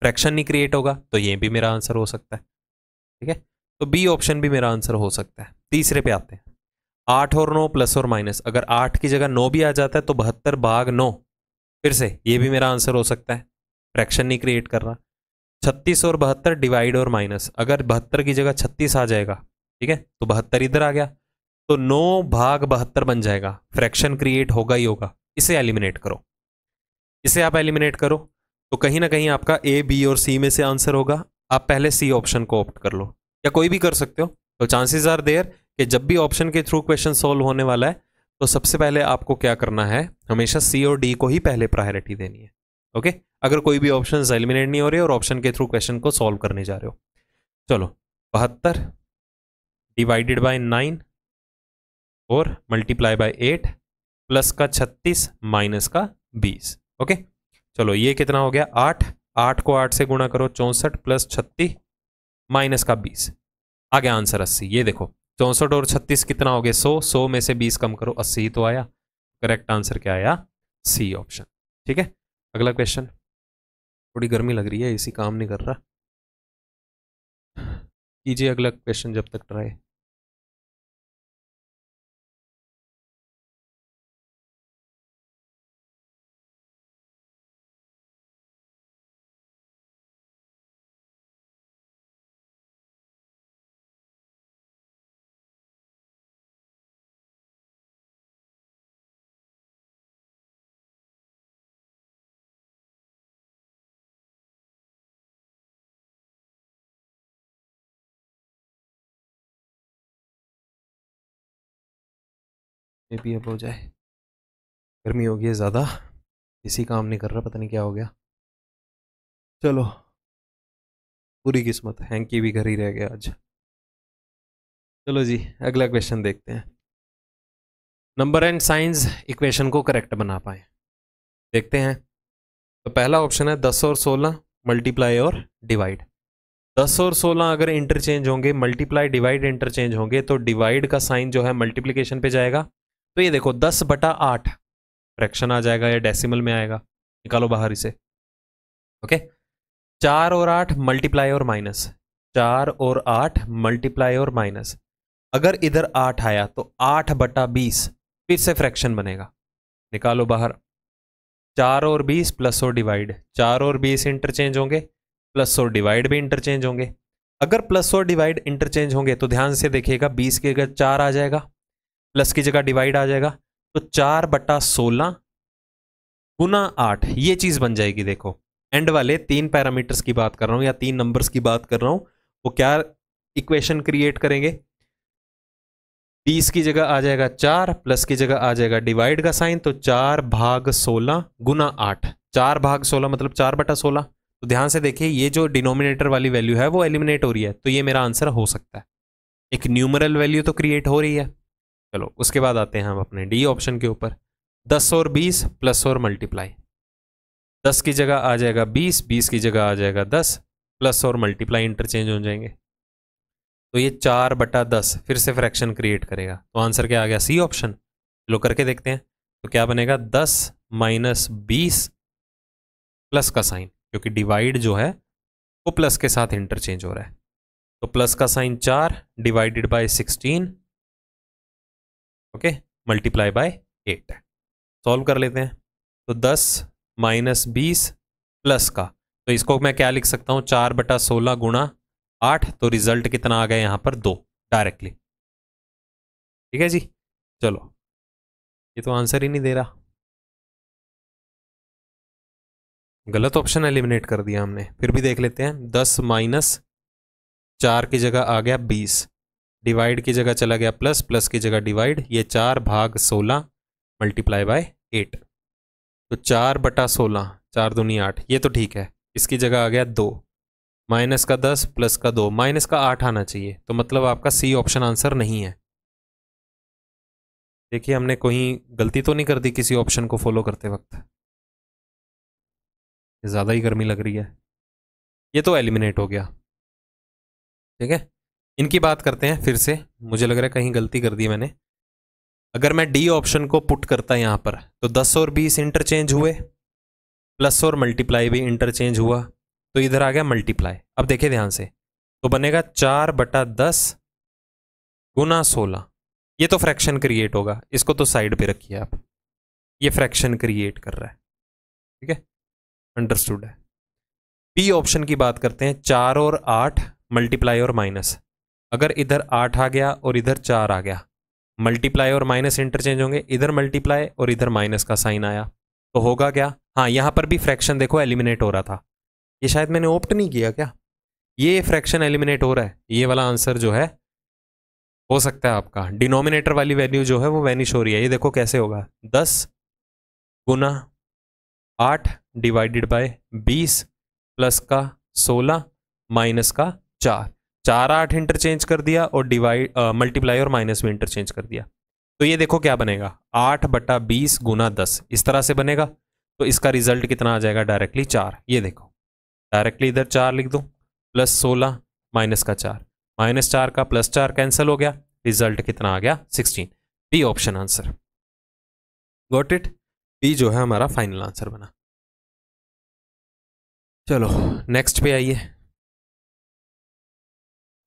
फ्रैक्शन नहीं क्रिएट होगा तो ये भी मेरा आंसर हो सकता है ठीक है तो बी ऑप्शन भी मेरा आंसर हो सकता है तीसरे पे आते हैं आठ और नौ प्लस और माइनस अगर आठ की जगह नौ भी आ जाता है तो बहत्तर भाग नौ फिर से ये भी मेरा आंसर हो सकता है फ्रैक्शन नहीं क्रिएट कर रहा छत्तीस और बहत्तर डिवाइड और माइनस अगर बहत्तर की जगह छत्तीस आ जाएगा ठीक है तो बहत्तर इधर आ गया तो नौ भाग बहत्तर बन जाएगा फ्रैक्शन क्रिएट होगा ही होगा इसे एलिमिनेट करो इसे आप एलिमिनेट करो तो कहीं ना कहीं आपका ए बी और सी में से आंसर होगा आप पहले सी ऑप्शन को ऑप्ट कर लो या कोई भी कर सकते हो तो चांसेस आर देयर कि जब भी ऑप्शन के थ्रू क्वेश्चन सॉल्व होने वाला है तो सबसे पहले आपको क्या करना है हमेशा सी और डी को ही पहले प्रायोरिटी देनी है ओके अगर कोई भी ऑप्शन एलिमिनेट नहीं हो रहे और ऑप्शन के थ्रू क्वेश्चन को सॉल्व करने जा रहे हो चलो बहत्तर डिवाइडेड बाय नाइन और मल्टीप्लाई बाय एट प्लस का छत्तीस माइनस का बीस ओके okay? चलो ये कितना हो गया आठ आठ को आठ से गुणा करो चौंसठ प्लस छत्तीस माइनस का बीस आ गया आंसर अस्सी ये देखो चौंसठ और छत्तीस कितना हो गया सौ सौ में से बीस कम करो अस्सी तो आया करेक्ट आंसर क्या आया सी ऑप्शन ठीक है अगला क्वेश्चन थोड़ी गर्मी लग रही है इसी काम नहीं कर रहा कीजिए अगला क्वेश्चन जब तक ट्राई में भी अब हो जाए गर्मी हो गई है ज़्यादा किसी काम नहीं कर रहा पता नहीं क्या हो गया चलो पूरी किस्मत हैंकी भी घर ही रह गया आज चलो जी अगला क्वेश्चन देखते हैं नंबर एंड साइंस इक्वेशन को करेक्ट बना पाए देखते हैं तो पहला ऑप्शन है दस और सोलह मल्टीप्लाई और डिवाइड दस और सोलह अगर इंटरचेंज होंगे मल्टीप्लाई डिवाइड इंटरचेंज होंगे तो डिवाइड का साइन जो है मल्टीप्लीकेशन पे जाएगा तो ये देखो दस बटा आठ फ्रैक्शन आ जाएगा या डेसिमल में आएगा निकालो बाहर इसे ओके चार और आठ मल्टीप्लाई और माइनस चार और आठ मल्टीप्लाई और माइनस अगर इधर आठ आया तो आठ बटा बीस फिर से फ्रैक्शन बनेगा निकालो बाहर चार और बीस प्लस और डिवाइड चार और बीस इंटरचेंज होंगे प्लस और डिवाइड भी इंटरचेंज होंगे अगर प्लस और डिवाइड इंटरचेंज होंगे तो ध्यान से देखिएगा बीस के अगर चार आ जाएगा प्लस की जगह डिवाइड आ जाएगा तो चार बटा सोलह गुना आठ ये चीज़ बन जाएगी देखो एंड वाले तीन पैरामीटर्स की बात कर रहा हूं या तीन नंबर्स की बात कर रहा हूं वो क्या इक्वेशन क्रिएट करेंगे बीस की जगह आ जाएगा चार प्लस की जगह आ जाएगा डिवाइड का साइन तो चार भाग सोलह गुना आठ चार भाग सोलह मतलब चार बटा सोलह तो ध्यान से देखिए ये जो डिनोमिनेटर वाली वैल्यू है वो एलिमिनेट हो रही है तो ये मेरा आंसर हो सकता है एक न्यूमरल वैल्यू तो क्रिएट हो रही है चलो उसके बाद आते हैं हम अपने डी ऑप्शन के ऊपर दस और बीस प्लस और मल्टीप्लाई दस की जगह आ जाएगा बीस बीस की जगह आ जाएगा दस प्लस और मल्टीप्लाई इंटरचेंज हो जाएंगे तो ये चार बटा दस फिर से फ्रैक्शन क्रिएट करेगा तो आंसर क्या आ गया सी ऑप्शन लो करके देखते हैं तो क्या बनेगा दस माइनस बीस प्लस का साइन क्योंकि डिवाइड जो है वो प्लस के साथ इंटरचेंज हो रहा है तो प्लस का साइन चार divided by sixteen okay multiply by eight solve कर लेते हैं तो दस माइनस बीस प्लस का तो इसको मैं क्या लिख सकता हूँ चार बटा सोलह गुणा आठ तो रिजल्ट कितना आ गया यहाँ पर दो डायरेक्टली ठीक है जी चलो ये तो आंसर ही नहीं दे रहा गलत ऑप्शन एलिमिनेट कर दिया हमने फिर भी देख लेते हैं दस माइनस चार की जगह आ गया बीस डिवाइड की जगह चला गया प्लस प्लस की जगह डिवाइड ये चार भाग सोलह मल्टीप्लाई बाय एट तो चार बटा सोलह चार दूनी आठ ये तो ठीक है इसकी जगह आ गया दो माइनस का दस प्लस का दो माइनस का आठ आना चाहिए तो मतलब आपका सी ऑप्शन आंसर नहीं है देखिए हमने कोई गलती तो नहीं कर दी किसी ऑप्शन को फॉलो करते वक्त ज़्यादा ही गर्मी लग रही है ये तो एलिमिनेट हो गया ठीक है इनकी बात करते हैं फिर से हम्म। मुझे लग रहा है कहीं गलती कर दी मैंने अगर मैं डी ऑप्शन को पुट करता यहाँ पर तो 10 और 20 इंटरचेंज हुए प्लस और मल्टीप्लाई भी इंटरचेंज हुआ तो इधर आ गया मल्टीप्लाई अब देखिए ध्यान से तो बनेगा चार बटा दस गुना सोलह ये तो फ्रैक्शन क्रिएट होगा इसको तो साइड पे रखिए आप ये फ्रैक्शन क्रिएट कर रहा है ठीक है अंडरस्टूड है बी ऑप्शन की बात करते हैं चार और आठ मल्टीप्लाई और माइनस अगर इधर आठ आ गया और इधर चार आ गया मल्टीप्लाई और माइनस इंटरचेंज होंगे इधर मल्टीप्लाई और इधर माइनस का साइन आया तो होगा क्या हाँ यहाँ पर भी फ्रैक्शन देखो एलिमिनेट हो रहा था ये शायद मैंने ऑप्ट नहीं किया क्या ये फ्रैक्शन एलिमिनेट हो रहा है ये वाला आंसर जो है हो सकता है आपका डिनोमिनेटर वाली वैल्यू जो है वो वैनिश हो रही है ये देखो कैसे होगा दस गुना आठ डिवाइडेड बाय बीस प्लस का सोलह माइनस का चार चार आठ इंटरचेंज कर दिया और डिवाइड मल्टीप्लाई और माइनस में इंटरचेंज कर दिया तो ये देखो क्या बनेगा आठ बटा बीस गुना दस इस तरह से बनेगा तो इसका रिजल्ट कितना आ जाएगा डायरेक्टली चार ये देखो डायरेक्टली इधर चार लिख दो प्लस सोलह माइनस का चार माइनस चार का प्लस चार कैंसिल हो गया रिजल्ट कितना आ गया sixteen B option answer got it B जो है हमारा फाइनल आंसर बना चलो नेक्स्ट पे आइए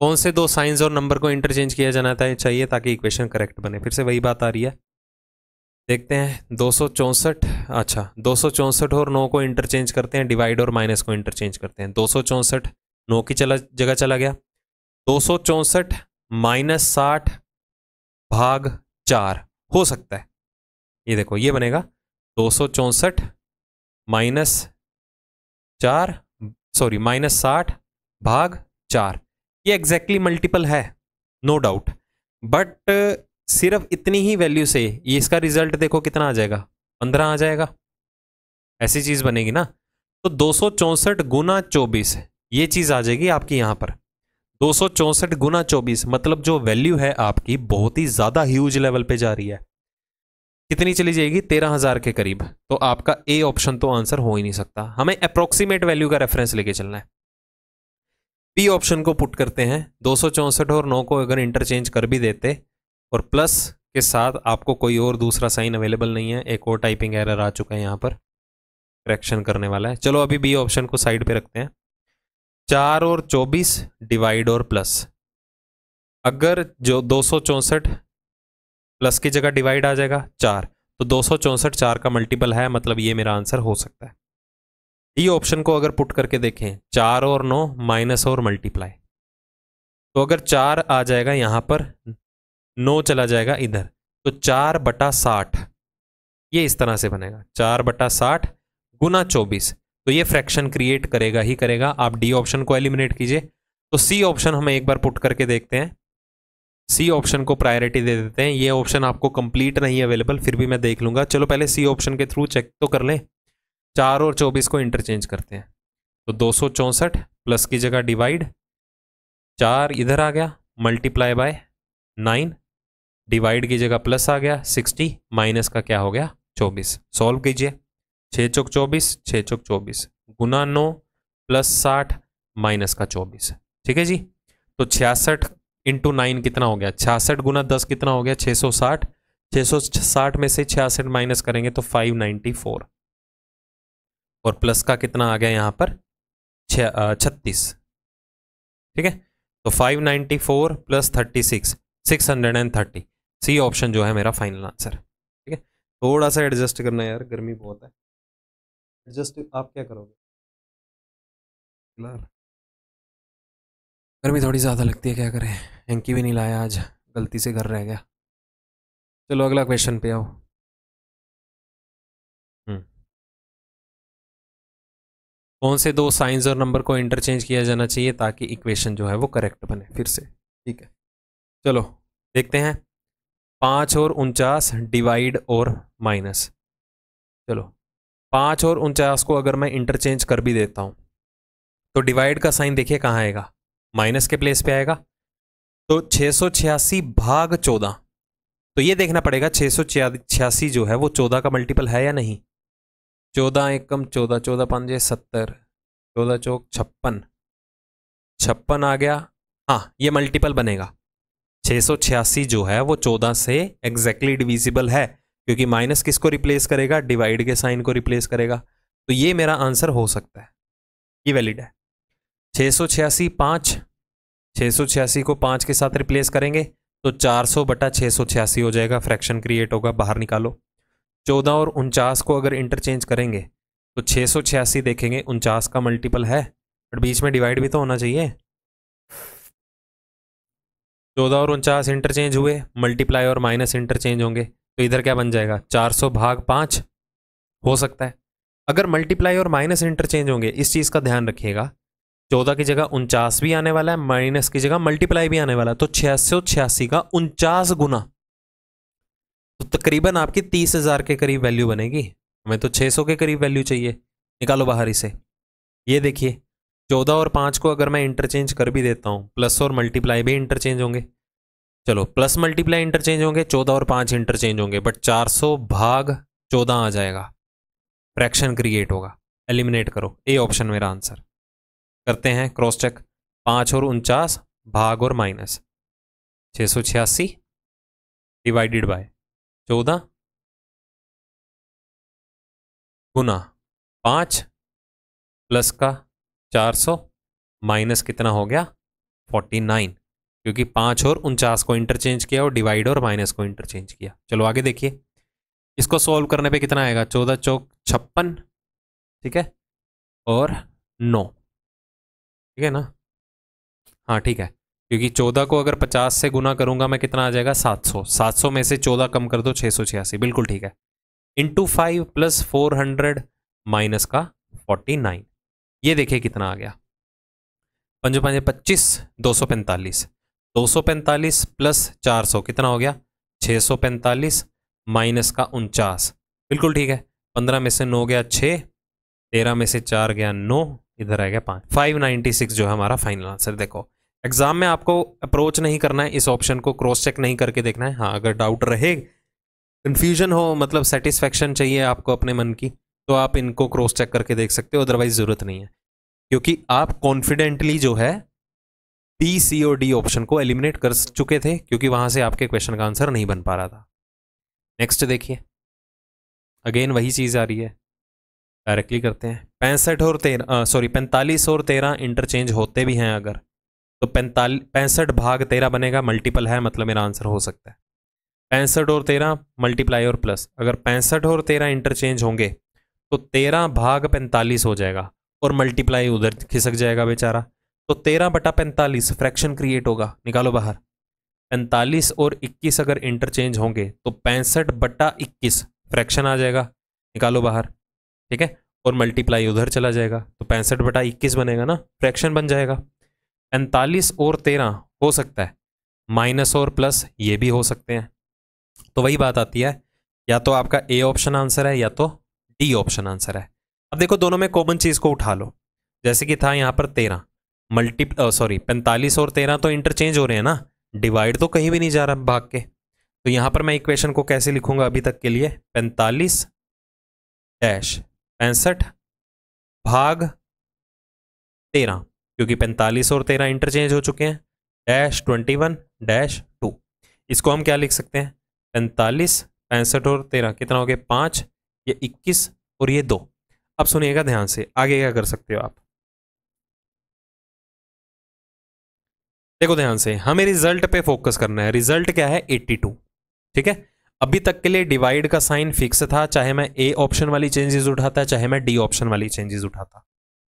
कौन से दो साइंस और नंबर को इंटरचेंज किया जाना था चाहिए ताकि इक्वेशन करेक्ट बने फिर से वही बात आ रही है देखते हैं दो अच्छा दो और नौ को इंटरचेंज करते हैं डिवाइड और माइनस को इंटरचेंज करते हैं दो नौ की चला जगह चला गया दो माइनस साठ भाग चार हो सकता है ये देखो ये बनेगा दो माइनस चार सॉरी माइनस साठ भाग चार ये एग्जैक्टली exactly मल्टीपल है नो डाउट बट सिर्फ इतनी ही वैल्यू से ये इसका रिजल्ट देखो कितना आ जाएगा पंद्रह आ जाएगा ऐसी चीज़ बनेगी ना तो दो सौ चौंसठ गुना चौबीस ये चीज़ आ जाएगी आपकी यहां पर दो सौ चौंसठ गुना चौबीस मतलब जो वैल्यू है आपकी बहुत ही ज़्यादा ह्यूज लेवल पे जा रही है कितनी चली जाएगी तेरह हज़ार के करीब तो आपका ए ऑप्शन तो आंसर हो ही नहीं सकता हमें अप्रोक्सीमेट वैल्यू का रेफरेंस लेके चलना है पी ऑप्शन को पुट करते हैं दो और नौ को अगर इंटरचेंज कर भी देते और प्लस के साथ आपको कोई और दूसरा साइन अवेलेबल नहीं है एक और टाइपिंग एरर आ चुका है यहाँ पर करेक्शन करने वाला है चलो अभी बी ऑप्शन को साइड पे रखते हैं चार और चौबीस डिवाइड और प्लस अगर जो दो प्लस की जगह डिवाइड आ जाएगा चार तो दो चार का मल्टीपल है मतलब ये मेरा आंसर हो सकता है ये e ऑप्शन को अगर पुट करके देखें चार और नौ माइनस और मल्टीप्लाई तो अगर चार आ जाएगा यहां पर नौ चला जाएगा इधर तो चार बटा साठ ये इस तरह से बनेगा चार बटा साठ गुना चौबीस तो ये फ्रैक्शन क्रिएट करेगा ही करेगा आप डी ऑप्शन को एलिमिनेट कीजिए तो सी ऑप्शन हम एक बार पुट करके देखते हैं सी ऑप्शन को प्रायोरिटी दे देते हैं ये ऑप्शन आपको कंप्लीट नहीं अवेलेबल फिर भी मैं देख लूंगा चलो पहले सी ऑप्शन के थ्रू चेक तो कर लें चार और चौबीस को इंटरचेंज करते हैं तो दो सौ प्लस की जगह डिवाइड चार इधर आ गया मल्टीप्लाई बाय नाइन डिवाइड की जगह प्लस आ गया सिक्सटी माइनस का क्या हो गया चौबीस सॉल्व कीजिए छः चौक चौबीस छः चौक चौबीस गुना नौ प्लस साठ माइनस का चौबीस ठीक है जी तो छियासठ इंटू नाइन कितना हो गया छियासठ गुना दस कितना हो गया छः सौ साठ छः सौ साठ में से छियासठ माइनस करेंगे तो फाइव नाइन्टी फोर और प्लस का कितना आ गया यहाँ पर छत्तीस ठीक है तो 594 plus and thirty C option जो है मेरा फाइनल आंसर ठीक है थोड़ा सा एडजस्ट करना यार गर्मी बहुत है एडजस्ट आप क्या करोगे गर्मी थोड़ी ज़्यादा लगती है क्या करें हैंकी भी नहीं लाया आज गलती से घर रह गया चलो अगला क्वेश्चन पे आओ कौन से दो साइंस और नंबर को इंटरचेंज किया जाना चाहिए ताकि इक्वेशन जो है वो करेक्ट बने फिर से ठीक है चलो देखते हैं पाँच और उनचास डिवाइड और माइनस चलो पाँच और उनचास को अगर मैं इंटरचेंज कर भी देता हूँ तो डिवाइड का साइन देखिए कहाँ आएगा माइनस के प्लेस पे आएगा तो छः भाग चौदह तो ये देखना पड़ेगा छः जो है वो चौदह का मल्टीपल है या नहीं चौदह एकम चौदह चौदह पंजे सत्तर चौदह चौक छप्पन छप्पन आ गया हाँ ये मल्टीपल बनेगा छः सौ छियासी जो है वो चौदह से एग्जैक्टली डिविजिबल है क्योंकि माइनस किसको रिप्लेस करेगा डिवाइड के साइन को रिप्लेस करेगा तो ये मेरा आंसर हो सकता है ये वैलिड है छः सौ छियासी पाँच छः सौ छियासी को पाँच के साथ रिप्लेस करेंगे तो चार सौ बटा छः सौ छियासी हो जाएगा फ्रैक्शन क्रिएट होगा बाहर निकालो चौदह और उनचास को अगर इंटरचेंज करेंगे तो छः सौ छियासी देखेंगे उनचास का मल्टीपल है बट बीच में डिवाइड भी तो होना चाहिए चौदह और उनचास इंटरचेंज हुए मल्टीप्लाई और माइनस इंटरचेंज होंगे तो इधर क्या बन जाएगा चार सौ भाग पाँच हो सकता है अगर मल्टीप्लाई और माइनस इंटरचेंज होंगे इस चीज़ का ध्यान रखिएगा चौदह की जगह उनचास भी आने वाला है माइनस की जगह मल्टीप्लाई भी आने वाला है तो छियासी छियासी का उनचास गुना तो तकरीबन आपकी तीस हज़ार के करीब वैल्यू बनेगी हमें तो छः सौ के करीब वैल्यू चाहिए निकालो बाहर इसे ये देखिए चौदह और पाँच को अगर मैं इंटरचेंज कर भी देता हूँ प्लस और मल्टीप्लाई भी इंटरचेंज होंगे चलो प्लस मल्टीप्लाई इंटरचेंज होंगे चौदह और पाँच इंटरचेंज होंगे बट चार सौ भाग चौदह आ जाएगा फ्रैक्शन क्रिएट होगा एलिमिनेट करो ए ऑप्शन मेरा आंसर करते हैं क्रॉस चेक पाँच और उनचास भाग और माइनस छः सौ छियासी डिवाइडेड बाय चौदह गुना पाँच प्लस का चार सौ माइनस कितना हो गया फोर्टी नाइन क्योंकि पाँच और उनचास को इंटरचेंज किया और डिवाइड और माइनस को इंटरचेंज किया चलो आगे देखिए इसको सॉल्व करने पे कितना आएगा चौदह चौक छप्पन ठीक है और नौ ठीक है ना हाँ ठीक है क्योंकि चौदह को अगर पचास से गुना करूंगा मैं कितना आ जाएगा सात सौ सात सौ में से चौदह कम कर दो छः सौ छियासी बिल्कुल ठीक है into five plus four hundred minus का फोर्टी नाइन ये देखिए कितना आ गया पंजो पाँच पच्चीस दो सौ पैंतालीस दो सौ पैंतालीस प्लस चार सौ कितना हो गया छः सौ पैंतालीस माइनस का उनचास बिल्कुल ठीक है पंद्रह में से नौ गया छः तेरह में से चार गया नौ इधर आ गया पाँच फाइव नाइन्टी सिक्स जो है हमारा फाइनल आंसर देखो एग्जाम में आपको अप्रोच नहीं करना है इस ऑप्शन को क्रॉस चेक नहीं करके देखना है हाँ अगर डाउट रहे कन्फ्यूजन हो मतलब सेटिस्फेक्शन चाहिए आपको अपने मन की तो आप इनको क्रॉस चेक करके देख सकते हो अदरवाइज ज़रूरत नहीं है क्योंकि आप कॉन्फिडेंटली जो है बी सी और डी ऑप्शन को एलिमिनेट कर चुके थे क्योंकि वहां से आपके क्वेश्चन का आंसर नहीं बन पा रहा था नेक्स्ट देखिए अगेन वही चीज़ आ रही है डायरेक्टली करते हैं पैंसठ और तेरह सॉरी पैंतालीस और तेरह इंटरचेंज होते भी हैं अगर तो पैंतालीस पैंसठ भाग तेरह बनेगा मल्टीपल है मतलब मेरा आंसर हो सकता है पैंसठ और तेरह मल्टीप्लाई और प्लस अगर पैंसठ और तेरह इंटरचेंज होंगे तो तेरह भाग पैंतालीस हो जाएगा और मल्टीप्लाई उधर खिसक जाएगा बेचारा तो तेरह बटा पैंतालीस फ्रैक्शन क्रिएट होगा निकालो बाहर पैंतालीस और इक्कीस अगर इंटरचेंज होंगे तो पैंसठ बटा इक्कीस फ्रैक्शन आ जाएगा निकालो बाहर ठीक है और मल्टीप्लाई उधर चला जाएगा तो पैंसठ बटा इक्कीस बनेगा ना फ्रैक्शन बन जाएगा पैंतालीस और तेरह हो सकता है माइनस और प्लस ये भी हो सकते हैं तो वही बात आती है या तो आपका ए ऑप्शन आंसर है या तो डी ऑप्शन आंसर है अब देखो दोनों में कॉमन चीज़ को उठा लो जैसे कि था यहाँ पर तेरह मल्टी सॉरी पैंतालीस और तेरह तो इंटरचेंज हो रहे हैं ना डिवाइड तो कहीं भी नहीं जा रहा भाग के तो यहाँ पर मैं इक्वेशन को कैसे लिखूंगा अभी तक के लिए पैंतालीस डैश पैंसठ भाग तेरह क्योंकि 45 और 13 इंटरचेंज हो चुके हैं डैश 21 डैश टू इसको हम क्या लिख सकते हैं पैंतालीस पैंसठ और तेरह कितना हो गया पाँच ये इक्कीस और ये दो अब सुनिएगा ध्यान से आगे क्या कर सकते हो आप देखो ध्यान से हमें रिजल्ट पे फोकस करना है रिजल्ट क्या है 82 ठीक है अभी तक के लिए डिवाइड का साइन फिक्स था चाहे मैं ए ऑप्शन वाली चेंजेस उठाता चाहे मैं डी ऑप्शन वाली चेंजेस उठाता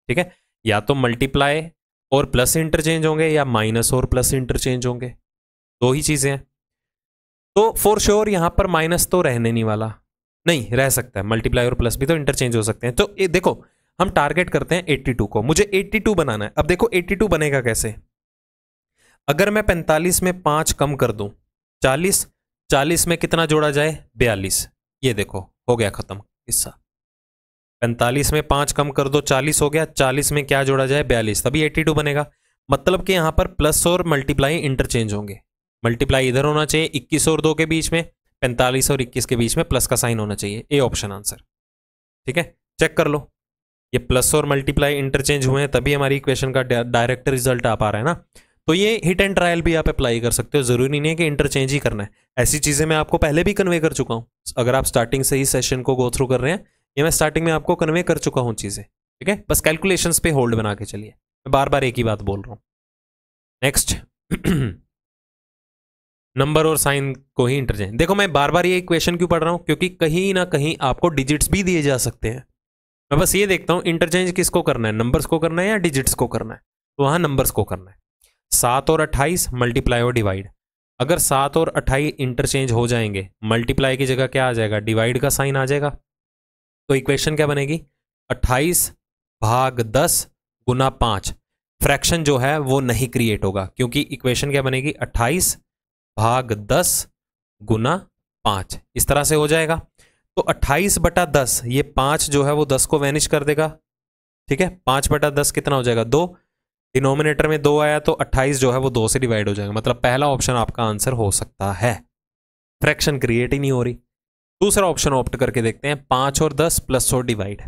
ठीक है या तो मल्टीप्लाई और प्लस इंटरचेंज होंगे या माइनस और प्लस इंटरचेंज होंगे दो ही चीज़ें हैं तो फॉर श्योर यहां पर माइनस तो रहने नहीं वाला नहीं रह सकता है मल्टीप्लाई और प्लस भी तो इंटरचेंज हो सकते हैं तो ए, देखो हम टारगेट करते हैं एट्टी को मुझे एट्टी बनाना है अब देखो एट्टी बनेगा कैसे अगर मैं पैंतालीस में पांच कम कर दूं चालीस चालीस में कितना जोड़ा जाए बयालीस ये देखो हो गया ख़त्म हिस्सा पैंतालीस में पाँच कम कर दो चालीस हो गया चालीस में क्या जोड़ा जाए बयालीस तभी एट्टी टू बनेगा मतलब कि यहाँ पर प्लस और मल्टीप्लाई इंटरचेंज होंगे मल्टीप्लाई इधर होना चाहिए इक्कीस और दो के बीच में पैंतालीस और इक्कीस के बीच में प्लस का साइन होना चाहिए ए ऑप्शन आंसर ठीक है चेक कर लो ये प्लस और मल्टीप्लाई इंटरचेंज हुए हैं तभी हमारी इक्वेशन का डायरेक्ट रिजल्ट आ पा रहा है ना तो ये हिट एंड ट्रायल भी आप अप्लाई कर सकते हो जरूरी नहीं है कि इंटरचेंज ही करना है ऐसी चीज़ें मैं आपको पहले भी कन्वे कर चुका हूँ अगर आप स्टार्टिंग से ही सेशन को गो थ्रू कर रहे हैं ये मैं स्टार्टिंग में आपको कन्वे कर चुका हूँ चीज़ें ठीक है बस कैलकुलेशंस पे होल्ड बना के चलिए मैं बार बार एक ही बात बोल रहा हूँ नेक्स्ट नंबर और साइन को ही इंटरचेंज देखो मैं बार बार ये इक्वेशन क्यों पढ़ रहा हूँ क्योंकि कहीं ना कहीं आपको डिजिट्स भी दिए जा सकते हैं मैं बस ये देखता हूँ इंटरचेंज किसको करना है नंबर्स को करना है या डिजिट्स को करना है तो वहाँ नंबर्स को करना है सात और अट्ठाईस मल्टीप्लाई और डिवाइड अगर सात और अट्ठाईस इंटरचेंज हो जाएंगे मल्टीप्लाई की जगह क्या आ जाएगा डिवाइड का साइन आ जाएगा तो इक्वेशन क्या बनेगी 28 भाग 10 गुना पाँच फ्रैक्शन जो है वो नहीं क्रिएट होगा क्योंकि इक्वेशन क्या बनेगी 28 भाग 10 गुना पाँच इस तरह से हो जाएगा तो 28 बटा दस ये पाँच जो है वो दस को वैनिश कर देगा ठीक है पाँच बटा दस कितना हो जाएगा दो डिनोमिनेटर में दो आया तो 28 जो है वो दो से डिवाइड हो जाएगा मतलब पहला ऑप्शन आपका आंसर हो सकता है फ्रैक्शन क्रिएट ही नहीं हो रही दूसरा ऑप्शन ऑप्ट करके देखते हैं पाँच और दस प्लस और डिवाइड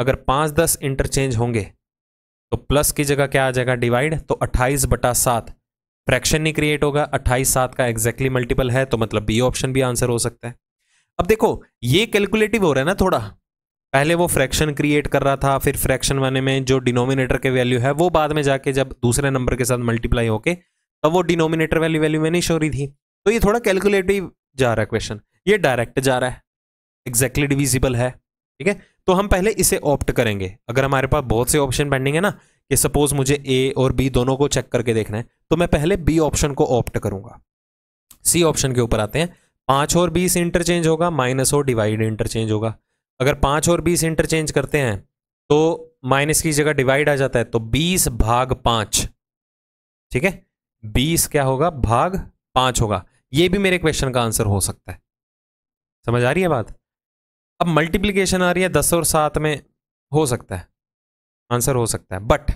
अगर पाँच दस इंटरचेंज होंगे तो प्लस की जगह क्या आ जाएगा डिवाइड तो अट्ठाईस बटा सात फ्रैक्शन नहीं क्रिएट होगा अट्ठाईस सात का एग्जैक्टली exactly मल्टीपल है तो मतलब बी ऑप्शन भी आंसर हो सकता है अब देखो ये कैलकुलेटिव हो रहा है ना थोड़ा पहले वो फ्रैक्शन क्रिएट कर रहा था फिर फ्रैक्शन वाने में जो डिनोमिनेटर के वैल्यू है वो बाद में जाके जब दूसरे नंबर के साथ मल्टीप्लाई होके तब तो वो डिनोमिनेटर वाली वैल्यू में नहीं शोरी थी तो ये थोड़ा कैलकुलेटिव जा रहा है क्वेश्चन ये डायरेक्ट जा रहा है एग्जैक्टली डिविजिबल है ठीक है तो हम पहले इसे ऑप्ट करेंगे अगर हमारे पास बहुत से ऑप्शन पेंडिंग है ना कि सपोज मुझे ए और बी दोनों को चेक करके देखना है तो मैं पहले बी ऑप्शन को ऑप्ट करूंगा सी ऑप्शन के ऊपर आते हैं पांच और बीस इंटरचेंज होगा माइनस और डिवाइड इंटरचेंज होगा अगर पांच और बीस इंटरचेंज करते हैं तो माइनस की जगह डिवाइड आ जाता है तो बीस भाग पांच ठीक है बीस क्या होगा भाग पांच होगा ये भी मेरे क्वेश्चन का आंसर हो सकता है समझ आ रही है बात अब मल्टीप्लिकेशन आ रही है दस और सात में हो सकता है आंसर हो सकता है बट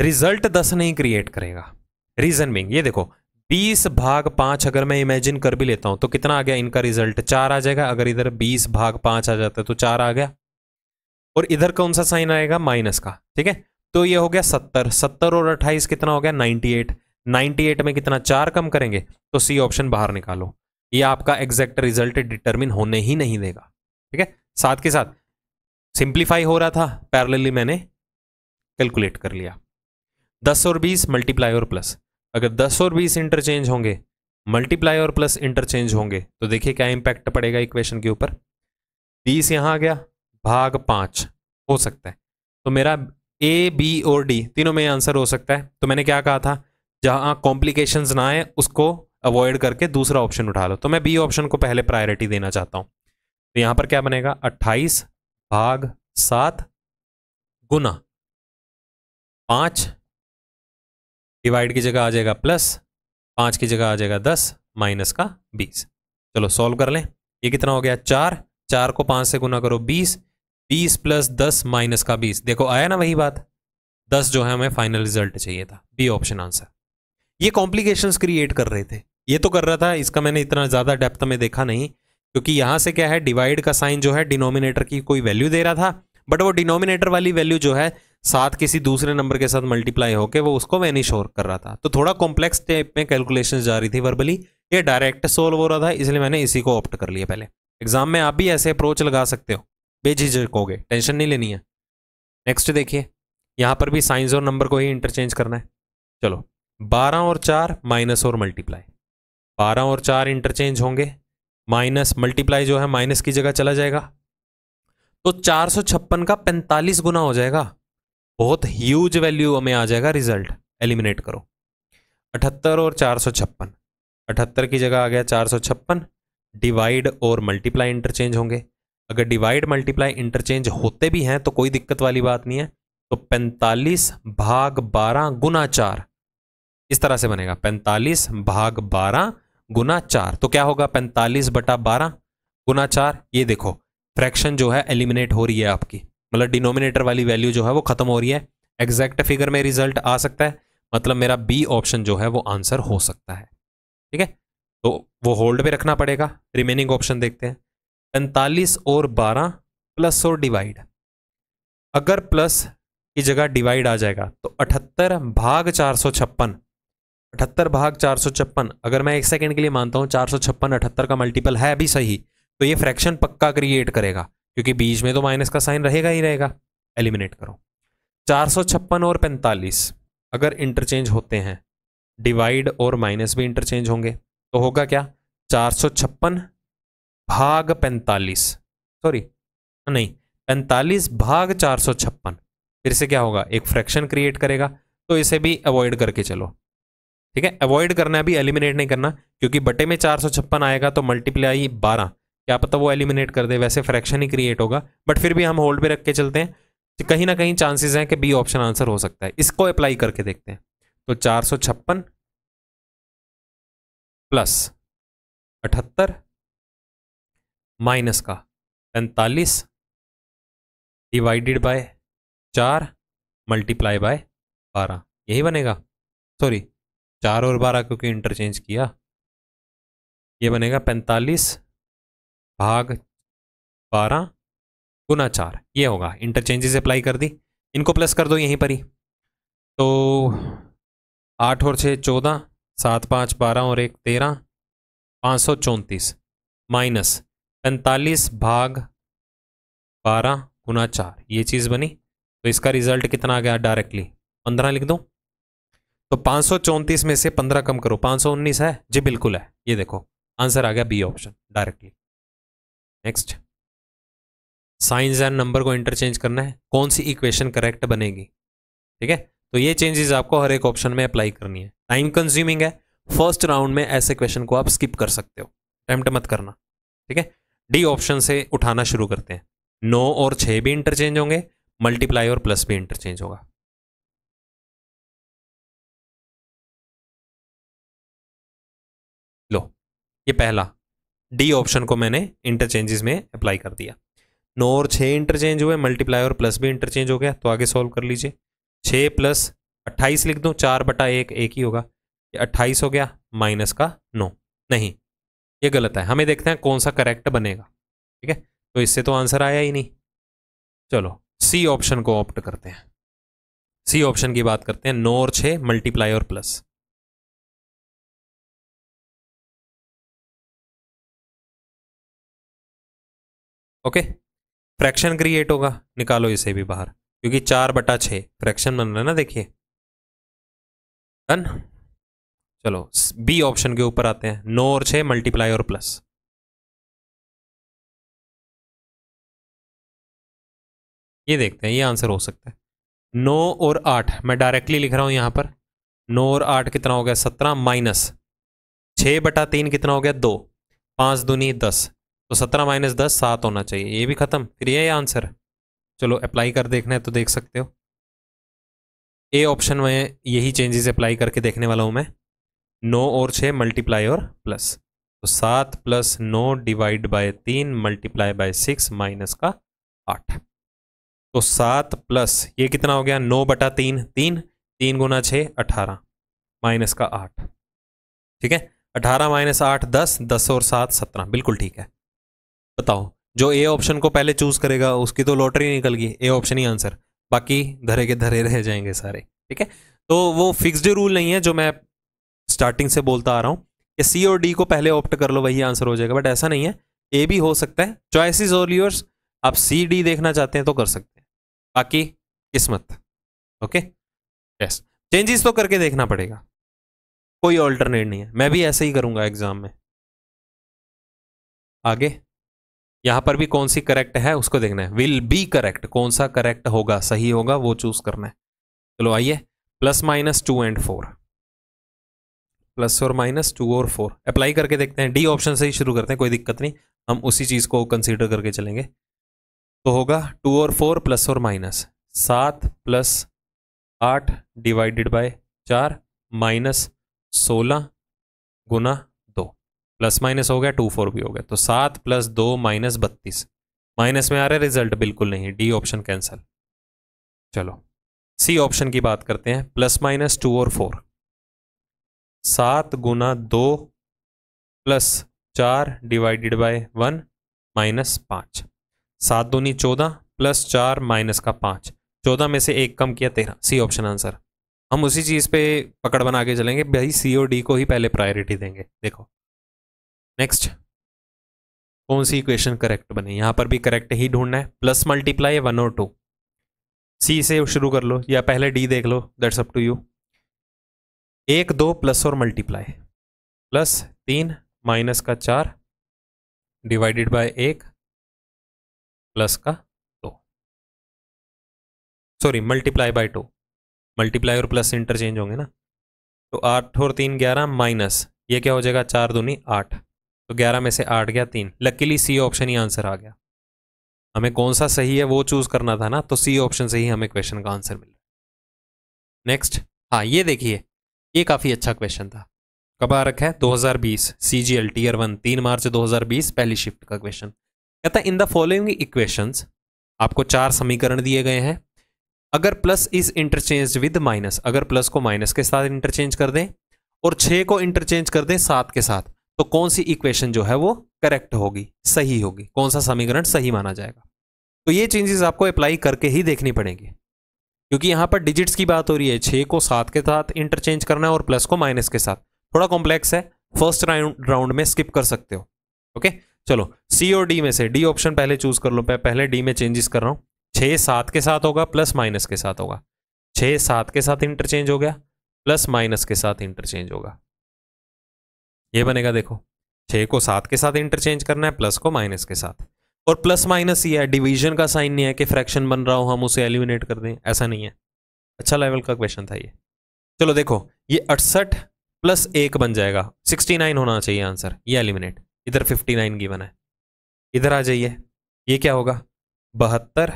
रिजल्ट दस नहीं क्रिएट करेगा रीजन बिंग ये देखो बीस भाग पांच अगर मैं इमेजिन कर भी लेता हूं तो कितना आ गया इनका रिजल्ट चार आ जाएगा अगर इधर बीस भाग पांच आ जाता है तो चार आ गया और इधर कौन सा साइन आएगा माइनस का ठीक है तो ये हो गया सत्तर सत्तर और अट्ठाईस कितना हो गया नाइन्टी एट नाइनटी एट में कितना चार कम करेंगे तो सी ऑप्शन बाहर निकालो ये आपका एग्जैक्ट रिजल्ट डिटर्मिन होने ही नहीं देगा ठीक है साथ के साथ सिंप्लीफाई हो रहा था पैरेलली मैंने कैलकुलेट कर लिया 10 और 20 मल्टीप्लाई और प्लस अगर 10 और 20 इंटरचेंज होंगे मल्टीप्लाई और प्लस इंटरचेंज होंगे तो देखिए क्या इंपैक्ट पड़ेगा इक्वेशन के ऊपर 20 यहां आ गया भाग पांच हो सकता है तो मेरा ए बी और डी तीनों में आंसर हो सकता है तो मैंने क्या कहा था जहां कॉम्प्लिकेशंस ना आए उसको अवॉइड करके दूसरा ऑप्शन उठा लो तो मैं बी ऑप्शन को पहले प्रायोरिटी देना चाहता हूं तो यहां पर क्या बनेगा अट्ठाईस भाग सात गुना पांच डिवाइड की जगह आ जाएगा प्लस पांच की जगह आ जाएगा दस माइनस का बीस चलो सॉल्व कर लें ये कितना हो गया चार चार को पांच से गुना करो बीस बीस प्लस दस माइनस का बीस देखो आया ना वही बात दस जो है हमें फाइनल रिजल्ट चाहिए था बी ऑप्शन आंसर ये कॉम्प्लिकेशंस क्रिएट कर रहे थे ये तो कर रहा था इसका मैंने इतना ज़्यादा डेप्थ में देखा नहीं क्योंकि यहाँ से क्या है डिवाइड का साइन जो है डिनोमिनेटर की कोई वैल्यू दे रहा था बट वो डिनोमिनेटर वाली वैल्यू जो है साथ किसी दूसरे नंबर के साथ मल्टीप्लाई होकर वो उसको वैनिश और कर रहा था तो थोड़ा कॉम्प्लेक्स टाइप में कैलकुलेशन जा रही थी वर्बली ये डायरेक्ट सोल्व हो रहा था इसलिए मैंने इसी को ऑप्ट कर लिया पहले एग्जाम में आप भी ऐसे अप्रोच लगा सकते हो बेझिझकोगे टेंशन नहीं लेनी है नेक्स्ट देखिए यहाँ पर भी साइंस और नंबर को ही इंटरचेंज करना है चलो बारह और चार माइनस और मल्टीप्लाई बारह और चार इंटरचेंज होंगे माइनस मल्टीप्लाई जो है माइनस की जगह चला जाएगा तो चार सौ छप्पन का पैंतालीस गुना हो जाएगा बहुत ह्यूज वैल्यू हमें आ जाएगा रिजल्ट एलिमिनेट करो अठहत्तर और चार सौ छप्पन अठहत्तर की जगह आ गया चार सौ छप्पन डिवाइड और मल्टीप्लाई इंटरचेंज होंगे अगर डिवाइड मल्टीप्लाई इंटरचेंज होते भी हैं तो कोई दिक्कत वाली बात नहीं है तो पैंतालीस भाग बारह गुना चार इस तरह से बनेगा पैंतालीस भाग बारह गुना चार तो क्या होगा पैंतालीस बटा बारह गुना चार ये देखो फ्रैक्शन जो है एलिमिनेट हो रही है आपकी मतलब डिनोमिनेटर वाली वैल्यू जो है वो खत्म हो रही है एग्जैक्ट फिगर में रिजल्ट आ सकता है मतलब मेरा बी ऑप्शन जो है वो आंसर हो सकता है ठीक है तो वो होल्ड पे रखना पड़ेगा रिमेनिंग ऑप्शन देखते हैं पैंतालीस और बारह प्लस और डिवाइड अगर प्लस की जगह डिवाइड आ जाएगा तो अठहत्तर भाग चार सौ छप्पन अठहत्तर भाग चार सौ छप्पन अगर मैं एक सेकंड के लिए मानता हूँ चार सौ छप्पन अठहत्तर का मल्टीपल है भी सही तो ये फ्रैक्शन पक्का क्रिएट करेगा क्योंकि बीच में तो माइनस का साइन रहेगा ही रहेगा एलिमिनेट करो चार सौ छप्पन और पैंतालीस अगर इंटरचेंज होते हैं डिवाइड और माइनस भी इंटरचेंज होंगे तो होगा क्या चार सौ छप्पन भाग पैंतालीस सॉरी नहीं पैंतालीस भाग चार सौ छप्पन फिर से क्या होगा एक फ्रैक्शन क्रिएट करेगा तो इसे भी अवॉइड करके चलो ठीक है अवॉइड करना है अभी एलिमिनेट नहीं करना क्योंकि बटे में चार आएगा तो मल्टीप्लाई बारह क्या पता वो एलिमिनेट कर दे वैसे फ्रैक्शन ही क्रिएट होगा बट फिर भी हम होल्ड पे रख के चलते हैं तो कहीं ना कहीं चांसेस हैं कि बी ऑप्शन आंसर हो सकता है इसको अप्लाई करके देखते हैं तो चार सौ छप्पन प्लस अठहत्तर माइनस का पैंतालीस डिवाइडेड बाय चार मल्टीप्लाई बाय बारह यही बनेगा सॉरी चार और बारह क्योंकि इंटरचेंज किया ये बनेगा पैंतालीस भाग बारह गुना चार ये होगा इंटरचेंजेस अप्लाई कर दी इनको प्लस कर दो यहीं पर ही तो आठ और छः चौदह सात पाँच बारह और एक तेरह पाँच सौ चौंतीस माइनस पैंतालीस भाग बारह गुना चार ये चीज़ बनी तो इसका रिजल्ट कितना आ गया डायरेक्टली पंद्रह लिख दो तो पांच में से पंद्रह कम करो पाँच है जी बिल्कुल है ये देखो आंसर आ गया B option directly next signs and number को इंटरचेंज करना है कौन सी इक्वेशन करेक्ट बनेगी ठीक है तो ये चेंजेस आपको हर एक ऑप्शन में अप्लाई करनी है टाइम कंज्यूमिंग है फर्स्ट राउंड में ऐसे क्वेश्चन को आप स्किप कर सकते हो अटैम्प्ट मत करना ठीक है डी ऑप्शन से उठाना शुरू करते हैं नौ और छः भी इंटरचेंज होंगे मल्टीप्लाई और प्लस भी इंटरचेंज होगा ये पहला डी ऑप्शन को मैंने इंटरचेंजेस में अप्लाई कर दिया नौ और छः इंटरचेंज हुए मल्टीप्लाई और प्लस भी इंटरचेंज हो गया तो आगे सॉल्व कर लीजिए छः प्लस अट्ठाईस लिख दूँ चार बटा एक एक ही होगा ये अट्ठाईस हो गया माइनस का नौ नहीं ये गलत है हमें देखते हैं कौन सा करेक्ट बनेगा ठीक है तो इससे तो आंसर आया ही नहीं चलो सी ऑप्शन को ऑप्ट करते हैं सी ऑप्शन की बात करते हैं नौ और छः मल्टीप्लाई और प्लस ओके फ्रैक्शन क्रिएट होगा निकालो इसे भी बाहर क्योंकि चार बटा छः फ्रैक्शन बन रहा है ना देखिए डन चलो बी ऑप्शन के ऊपर आते हैं नौ और छः मल्टीप्लाई और प्लस ये देखते हैं ये आंसर हो सकता है नौ और आठ मैं डायरेक्टली लिख रहा हूँ यहाँ पर नौ और आठ कितना हो गया सत्रह माइनस छः बटा तीन कितना हो गया दो पाँच दूनी दस तो सत्रह माइनस दस सात होना चाहिए ये भी ख़त्म फिर यही आंसर चलो अप्लाई कर देखना है तो देख सकते हो ए ऑप्शन में यही चेंजेस अप्लाई करके देखने वाला हूँ मैं नौ और छः मल्टीप्लाई और प्लस तो सात प्लस नौ डिवाइड बाय तीन मल्टीप्लाई बाय सिक्स माइनस का आठ तो सात प्लस ये कितना हो गया नौ बटा तीन तीन तीन गुना छः अठारह माइनस का आठ ठीक है अठारह माइनस आठ दस दस और सात सत्रह बिल्कुल ठीक है बताओ जो ए ऑप्शन को पहले चूज करेगा उसकी तो लॉटरी निकल गई ए ऑप्शन ही आंसर बाकी धरे के धरे रह जाएंगे सारे ठीक है तो वो फिक्स्ड रूल नहीं है जो मैं स्टार्टिंग से बोलता आ रहा हूँ कि सी और डी को पहले ऑप्ट कर लो वही आंसर हो जाएगा बट ऐसा नहीं है ए भी हो सकता है चॉइसिस और यूर्स आप सी डी देखना चाहते हैं तो कर सकते हैं बाकी किस्मत ओके यस चेंजेस तो करके देखना पड़ेगा कोई ऑल्टरनेट नहीं है मैं भी ऐसे ही करूंगा एग्जाम में आगे यहां पर भी कौन सी करेक्ट है उसको देखना है विल बी करेक्ट कौन सा करेक्ट होगा सही होगा वो चूज करना है चलो आइए plus minus two and four plus और माइनस टू और फोर अप्लाई करके देखते हैं डी ऑप्शन से ही शुरू करते हैं कोई दिक्कत नहीं हम उसी चीज़ को कंसिडर करके चलेंगे तो होगा टू और फोर प्लस और माइनस सात प्लस आठ डिवाइडेड बाय चार माइनस सोलह गुना प्लस माइनस हो गया टू फोर भी हो गया तो सात प्लस दो माइनस बत्तीस माइनस में आ रहा है रिजल्ट बिल्कुल नहीं डी ऑप्शन कैंसिल चलो सी ऑप्शन की बात करते हैं प्लस माइनस टू और फोर सात गुना दो प्लस चार डिवाइडेड बाय वन माइनस पाँच सात दूनी चौदह प्लस चार माइनस का पाँच चौदह में से एक कम किया तेरह सी ऑप्शन आंसर हम उसी चीज़ पे पकड़ बना के चलेंगे भाई सी और डी को ही पहले प्रायोरिटी देंगे देखो नेक्स्ट कौन सी इक्वेशन करेक्ट बने यहाँ पर भी करेक्ट ही ढूंढना है प्लस मल्टीप्लाई वन और टू सी से शुरू कर लो या पहले डी देख लो दैट्स अप टू यू एक दो प्लस और मल्टीप्लाई प्लस तीन माइनस का चार डिवाइडेड बाय एक प्लस का दो sorry multiply by two multiply और प्लस इंटरचेंज होंगे ना तो आठ और तीन ग्यारह माइनस ये क्या हो जाएगा चार दूनी आठ तो ग्यारह में से आठ गया तीन लकीली सी ऑप्शन ही आंसर आ गया हमें कौन सा सही है वो चूज करना था ना तो सी ऑप्शन से ही हमें क्वेश्चन का आंसर मिल रहा है नेक्स्ट हाँ ये देखिए ये काफ़ी अच्छा क्वेश्चन था कब आ रखा है 2020 C G L tier one तीन मार्च 2020 पहली शिफ्ट का क्वेश्चन कहता है इन द फॉलोइंग इक्वेशन आपको चार समीकरण दिए गए हैं अगर plus is interchange with minus अगर प्लस को माइनस के साथ इंटरचेंज कर दें और छः को इंटरचेंज कर दें सात के साथ तो कौन सी इक्वेशन जो है वो करेक्ट होगी सही होगी कौन सा समीकरण सही माना जाएगा तो ये चेंजेस आपको अप्लाई करके ही देखनी पड़ेगी क्योंकि यहाँ पर डिजिट्स की बात हो रही है छः को सात के साथ इंटरचेंज करना है और प्लस को माइनस के साथ थोड़ा कॉम्प्लेक्स है फर्स्ट राउंड राउंड में स्किप कर सकते हो ओके चलो सी और डी में से डी ऑप्शन पहले चूज कर लो मैं पहले डी में चेंजेस कर रहा हूँ छः सात के साथ होगा प्लस माइनस के साथ होगा छः सात के साथ इंटरचेंज हो गया प्लस माइनस के साथ इंटरचेंज होगा ये बनेगा देखो छः को सात के साथ इंटरचेंज करना है प्लस को माइनस के साथ और प्लस माइनस ये है डिवीजन का साइन नहीं है कि फ्रैक्शन बन रहा हो हम उसे एलिमिनेट कर दें ऐसा नहीं है अच्छा लेवल का क्वेश्चन था ये चलो देखो ये अड़सठ प्लस एक बन जाएगा सिक्सटी नाइन होना चाहिए आंसर ये एलिमिनेट इधर फिफ्टी नाइन गिवन है इधर आ जाइए ये क्या होगा बहत्तर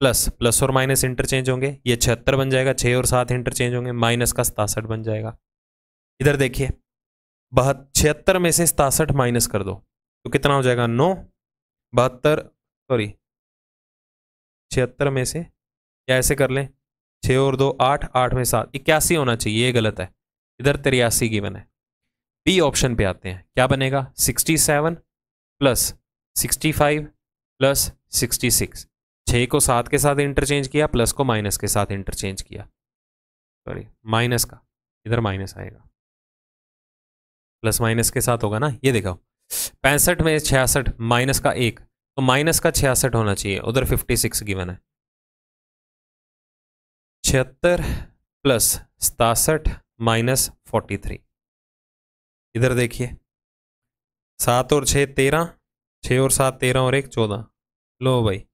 प्लस प्लस और माइनस इंटरचेंज होंगे ये छिहत्तर बन जाएगा छः और सात इंटरचेंज होंगे माइनस का सतासठ बन जाएगा इधर देखिए बहत छिहत्तर में से सतासठ माइनस कर दो तो कितना हो जाएगा नौ बहत्तर सॉरी छिहत्तर में से या ऐसे कर लें छः और दो आठ आठ में सात इक्यासी होना चाहिए ये गलत है इधर तिरासी गिवन है बी ऑप्शन पे आते हैं क्या बनेगा sixty seven plus sixty five plus sixty six छः को सात के साथ इंटरचेंज किया प्लस को माइनस के साथ इंटरचेंज किया सॉरी माइनस का इधर माइनस आएगा प्लस माइनस के साथ होगा ना ये देखो पैंसठ में छियासठ माइनस का एक तो माइनस का छियासठ होना चाहिए उधर फिफ्टी सिक्स गिवन है छिहत्तर प्लस सतासठ माइनस फोर्टी थ्री इधर देखिए सात और छः तेरह छः और सात तेरह और एक चौदह लो भाई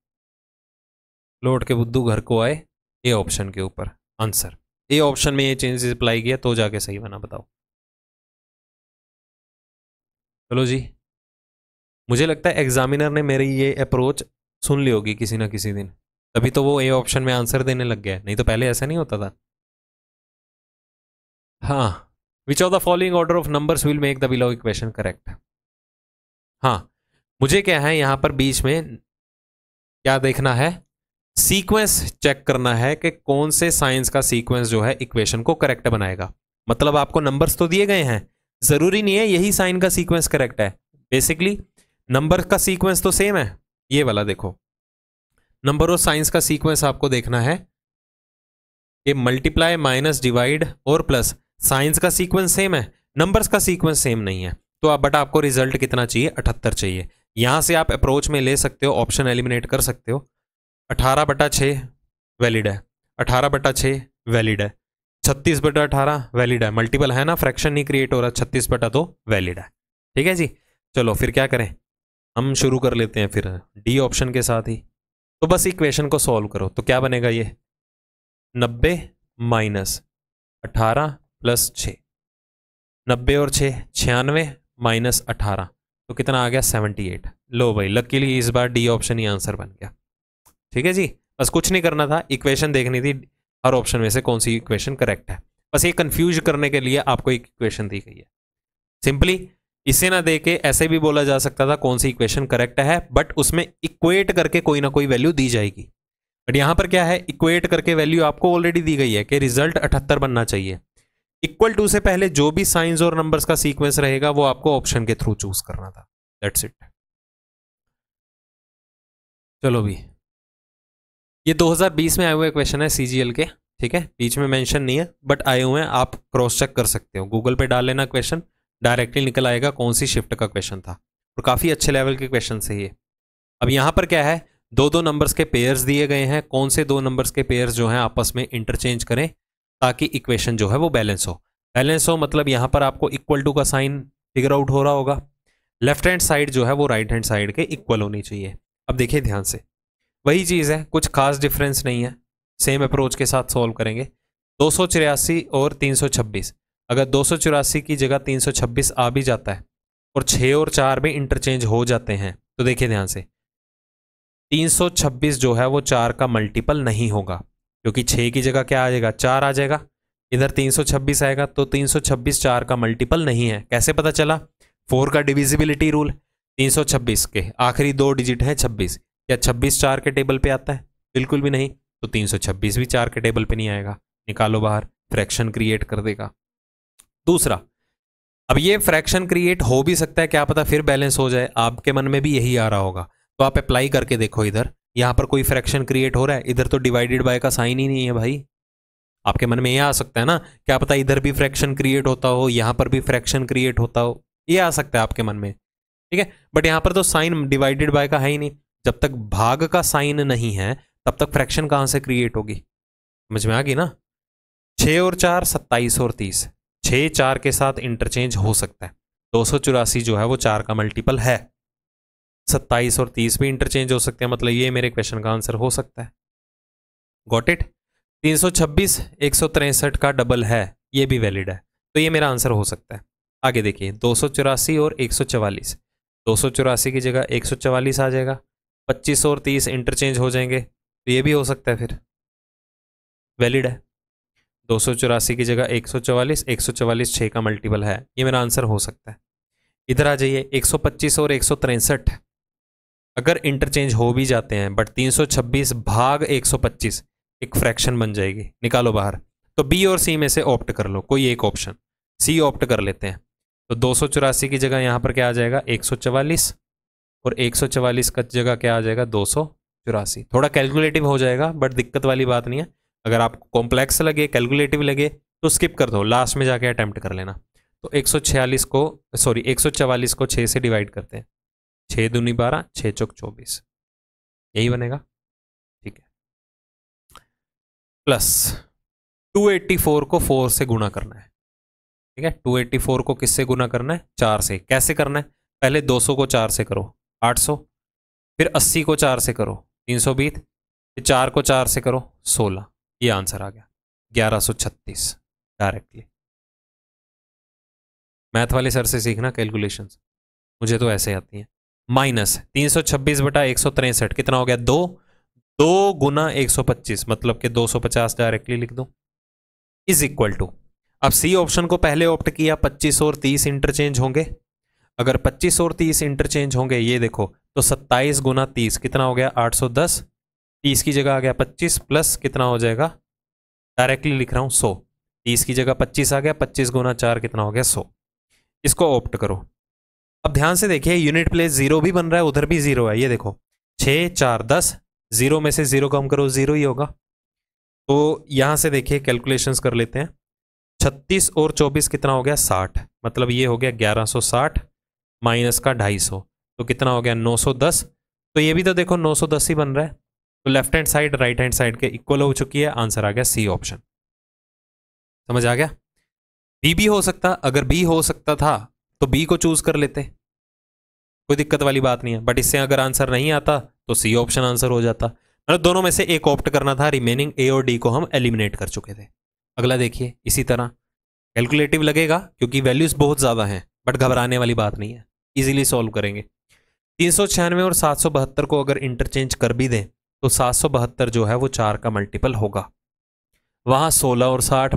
लौट के बुद्धू घर को आए ए ऑप्शन के ऊपर आंसर ए ऑप्शन में ये चेंजेस अप्लाई किया तो जाके सही बना बताओ चलो जी मुझे लगता है एग्जामिनर ने मेरी ये अप्रोच सुन ली होगी किसी ना किसी दिन तभी तो वो ए ऑप्शन में आंसर देने लग गया नहीं तो पहले ऐसा नहीं होता था हाँ which of the following order of numbers will make the below equation correct हाँ मुझे क्या है यहाँ पर बीच में क्या देखना है सीक्वेंस चेक करना है कि कौन से साइंस का सीक्वेंस जो है इक्वेशन को करेक्ट बनाएगा मतलब आपको नंबर्स तो दिए गए हैं ज़रूरी नहीं है यही साइन का सीक्वेंस करेक्ट है बेसिकली नंबर का सीक्वेंस तो सेम है ये वाला देखो नंबर और साइंस का सीक्वेंस आपको देखना है ये मल्टीप्लाई माइनस डिवाइड और प्लस साइंस का सीक्वेंस सेम है नंबर्स का सीक्वेंस सेम नहीं है तो आप बट आपको रिजल्ट कितना चाहिए अठहत्तर चाहिए यहां से आप अप्रोच में ले सकते हो ऑप्शन एलिमिनेट कर सकते हो अठारह बटा छ वैलिड है अठारह बटा छ वैलिड है छत्तीस बटा अठारह वैलिड है मल्टीपल है ना फ्रैक्शन नहीं क्रिएट हो रहा छत्तीस बटा दो वैलिड है ठीक है जी चलो फिर क्या करें हम शुरू कर लेते हैं फिर डी ऑप्शन के साथ ही तो बस इक्वेशन को सॉल्व करो तो क्या बनेगा ये नब्बे माइनस अठारह प्लस छ नब्बे और छः छियानवे माइनस अठारह तो कितना आ गया सेवेंटी एट लो भाई लकीली इस बार डी ऑप्शन ही आंसर बन गया ठीक है जी बस कुछ नहीं करना था इक्वेशन देखनी थी हर ऑप्शन में से कौन सी इक्वेशन करेक्ट है बस ये कंफ्यूज करने के लिए आपको एक इक्वेशन दी गई है सिंपली इसे ना देके ऐसे भी बोला जा सकता था कौन सी इक्वेशन करेक्ट है बट उसमें इक्वेट करके कोई ना कोई वैल्यू दी जाएगी बट यहाँ पर क्या है इक्वेट करके वैल्यू आपको ऑलरेडी दी गई है कि रिजल्ट अठहत्तर बनना चाहिए इक्वल टू से पहले जो भी साइंस और नंबर्स का सीक्वेंस रहेगा वो आपको ऑप्शन के थ्रू चूज करना था दैट्स इट चलो भी ये 2020 में आए हुए क्वेश्चन है सी के ठीक है बीच में मेंशन नहीं है बट आए हुए हैं आप क्रॉस चेक कर सकते हो गूगल पे डाल लेना क्वेश्चन डायरेक्टली निकल आएगा कौन सी शिफ्ट का क्वेश्चन था और काफ़ी अच्छे लेवल के क्वेश्चन से ये अब यहाँ पर क्या है दो दो नंबर्स के पेयर्स दिए गए हैं कौन से दो नंबर्स के पेयर्स जो हैं आपस में इंटरचेंज करें ताकि इक्वेशन जो है वो बैलेंस हो बैलेंस हो मतलब यहाँ पर आपको इक्वल टू का साइन फिगर आउट हो रहा होगा लेफ्ट हैंड साइड जो है वो राइट हैंड साइड के इक्वल होनी चाहिए अब देखिए ध्यान से वही चीज़ है कुछ खास डिफरेंस नहीं है सेम अप्रोच के साथ सॉल्व करेंगे दो और 326 अगर दो की जगह 326 आ भी जाता है और छः और चार भी इंटरचेंज हो जाते हैं तो देखिए ध्यान से 326 जो है वो चार का मल्टीपल नहीं होगा क्योंकि छः की जगह क्या आ जाएगा चार आ जाएगा इधर 326 आएगा तो 326 चार का मल्टीपल नहीं है कैसे पता चला फोर का डिविजिबिलिटी रूल 326 के आखिरी दो डिजिट हैं क्या छब्बीस चार के टेबल पे आता है बिल्कुल भी नहीं तो 326 भी चार के टेबल पे नहीं आएगा निकालो बाहर फ्रैक्शन क्रिएट कर देगा दूसरा अब ये फ्रैक्शन क्रिएट हो भी सकता है क्या पता फिर बैलेंस हो जाए आपके मन में भी यही आ रहा होगा तो आप अप्लाई करके देखो इधर यहाँ पर कोई फ्रैक्शन क्रिएट हो रहा है इधर तो डिवाइडेड बाय का साइन ही नहीं है भाई आपके मन में ये आ सकता है ना क्या पता इधर भी फ्रैक्शन क्रिएट होता हो यहाँ पर भी फ्रैक्शन क्रिएट होता हो ये आ सकता है आपके मन में ठीक है बट यहाँ पर तो साइन डिवाइडेड बाय का है ही नहीं जब तक भाग का साइन नहीं है तब तक फ्रैक्शन कहां से क्रिएट होगी समझ में आ गई ना छ और चार सत्ताईस और तीस छ चार के साथ इंटरचेंज हो सकता है दो सौ चौरासी जो है वो चार का मल्टीपल है सत्ताईस और तीस भी इंटरचेंज हो सकते हैं मतलब ये मेरे क्वेश्चन का आंसर हो सकता है गॉट इट तीन सौ छब्बीस एक सौ तिरसठ का डबल है ये भी वैलिड है तो ये मेरा आंसर हो सकता है आगे देखिए दो सौ चौरासी और एक सौ चवालीस दो सौ चौरासी की जगह एक सौ चवालीस आ जाएगा पच्चीस और तीस इंटरचेंज हो जाएंगे तो ये भी हो सकता है फिर वैलिड है दो सौ चौरासी की जगह एक सौ चवालीस एक सौ चवालीस छः का मल्टीपल है ये मेरा आंसर हो सकता है इधर आ जाइए एक सौ पच्चीस और एक सौ तिरसठ अगर इंटरचेंज हो भी जाते हैं बट तीन सौ छब्बीस भाग एक सौ पच्चीस एक फ्रैक्शन बन जाएगी निकालो बाहर तो बी और सी में से ऑप्ट कर लो कोई एक ऑप्शन सी ऑप्ट कर लेते हैं तो दो सौ चौरासी की जगह यहाँ पर क्या आ जाएगा एक सौ चवालीस और एक का जगह क्या आ जाएगा दो थोड़ा कैलकुलेटिव हो जाएगा बट दिक्कत वाली बात नहीं है अगर आपको कॉम्प्लेक्स लगे कैलकुलेटिव लगे तो स्किप कर दो लास्ट में जाके अटैम्प्ट कर लेना तो 146 को सॉरी 144 को 6 से डिवाइड करते हैं 6 दूनी बारह 6 चौक चौबीस यही बनेगा ठीक है प्लस 284 को 4 से गुणा करना है ठीक है 284 को किससे गुना करना है चार से कैसे करना है पहले 200 को चार से करो आठ सौ फिर अस्सी को चार से करो तीन सौ बीत फिर चार को चार से करो सोलह ये आंसर आ गया ग्यारह सौ छत्तीस डायरेक्टली मैथ वाले सर से सीखना कैलकुलेशन मुझे तो ऐसे आती हैं माइनस तीन सौ छब्बीस बटा एक सौ तिरसठ कितना हो गया दो दो गुना एक सौ पच्चीस मतलब कि दो सौ पचास डायरेक्टली लिख दो इज इक्वल टू अब सी ऑप्शन को पहले ऑप्ट किया पच्चीस और तीस इंटरचेंज होंगे अगर 25 और 30 इंटरचेंज होंगे ये देखो तो 27 गुना तीस कितना हो गया 810 30 की जगह आ गया 25 प्लस कितना हो जाएगा डायरेक्टली लिख रहा हूँ 100 30 की जगह 25 आ गया 25 गुना चार कितना हो गया 100 इसको ऑप्ट करो अब ध्यान से देखिए यूनिट प्लेस जीरो भी बन रहा है उधर भी जीरो है ये देखो छः चार दस जीरो में से जीरो कम करो जीरो ही होगा तो यहाँ से देखिए कैलकुलेशन कर लेते हैं छत्तीस और चौबीस कितना हो गया साठ मतलब ये हो गया ग्यारह सौ साठ माइनस का ढाई सौ तो कितना हो गया नौ सौ दस तो ये भी तो देखो नौ सौ दस ही बन रहा है तो left hand side right hand side के इक्वल हो चुकी है आंसर आ गया सी ऑप्शन समझ आ गया बी भी हो सकता अगर बी हो सकता था तो बी को चूज कर लेते कोई दिक्कत वाली बात नहीं है बट इससे अगर आंसर नहीं आता तो सी ऑप्शन आंसर हो जाता मतलब दोनों में से एक ऑप्ट करना था रिमेनिंग ए और डी को हम एलिमिनेट कर चुके थे अगला देखिए इसी तरह कैलकुलेटिव लगेगा क्योंकि वैल्यूज बहुत ज़्यादा हैं बट घबराने वाली बात नहीं है इजीली सॉल्व करेंगे तीन सौ छियानवे और सात सौ बहत्तर को अगर इंटरचेंज कर भी दें तो सात सौ बहत्तर जो है वो चार का मल्टीपल होगा वहाँ सोलह और साठ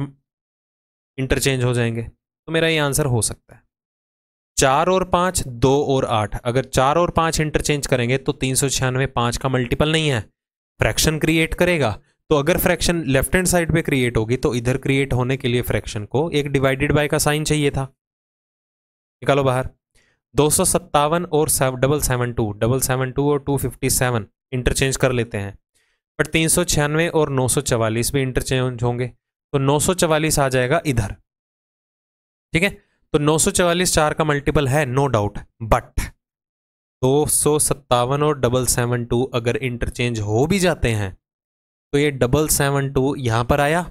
इंटरचेंज हो जाएंगे तो मेरा ये आंसर हो सकता है चार और पाँच दो और आठ अगर चार और पाँच इंटरचेंज करेंगे तो तीन सौ छियानवे पाँच का मल्टीपल नहीं है फ्रैक्शन क्रिएट करेगा तो अगर फ्रैक्शन लेफ्ट हैंड साइड पे क्रिएट होगी तो इधर क्रिएट होने के लिए फ्रैक्शन को एक डिवाइडेड बाय का साइन चाहिए था निकालो बाहर दो सौ सत्तावन और double seven two double seven two और टू फिफ्टी सेवन इंटरचेंज कर लेते हैं बट तीन सौ छियानवे और नौ सौ चवालीस भी इंटरचेंज होंगे तो नौ सौ चवालीस आ जाएगा इधर ठीक है तो नौ सौ चवालीस चार का मल्टीपल है नो डाउट बट दो सौ सत्तावन और डबल सेवन टू अगर इंटरचेंज हो भी जाते हैं तो ये डबल सेवन टू यहाँ पर आया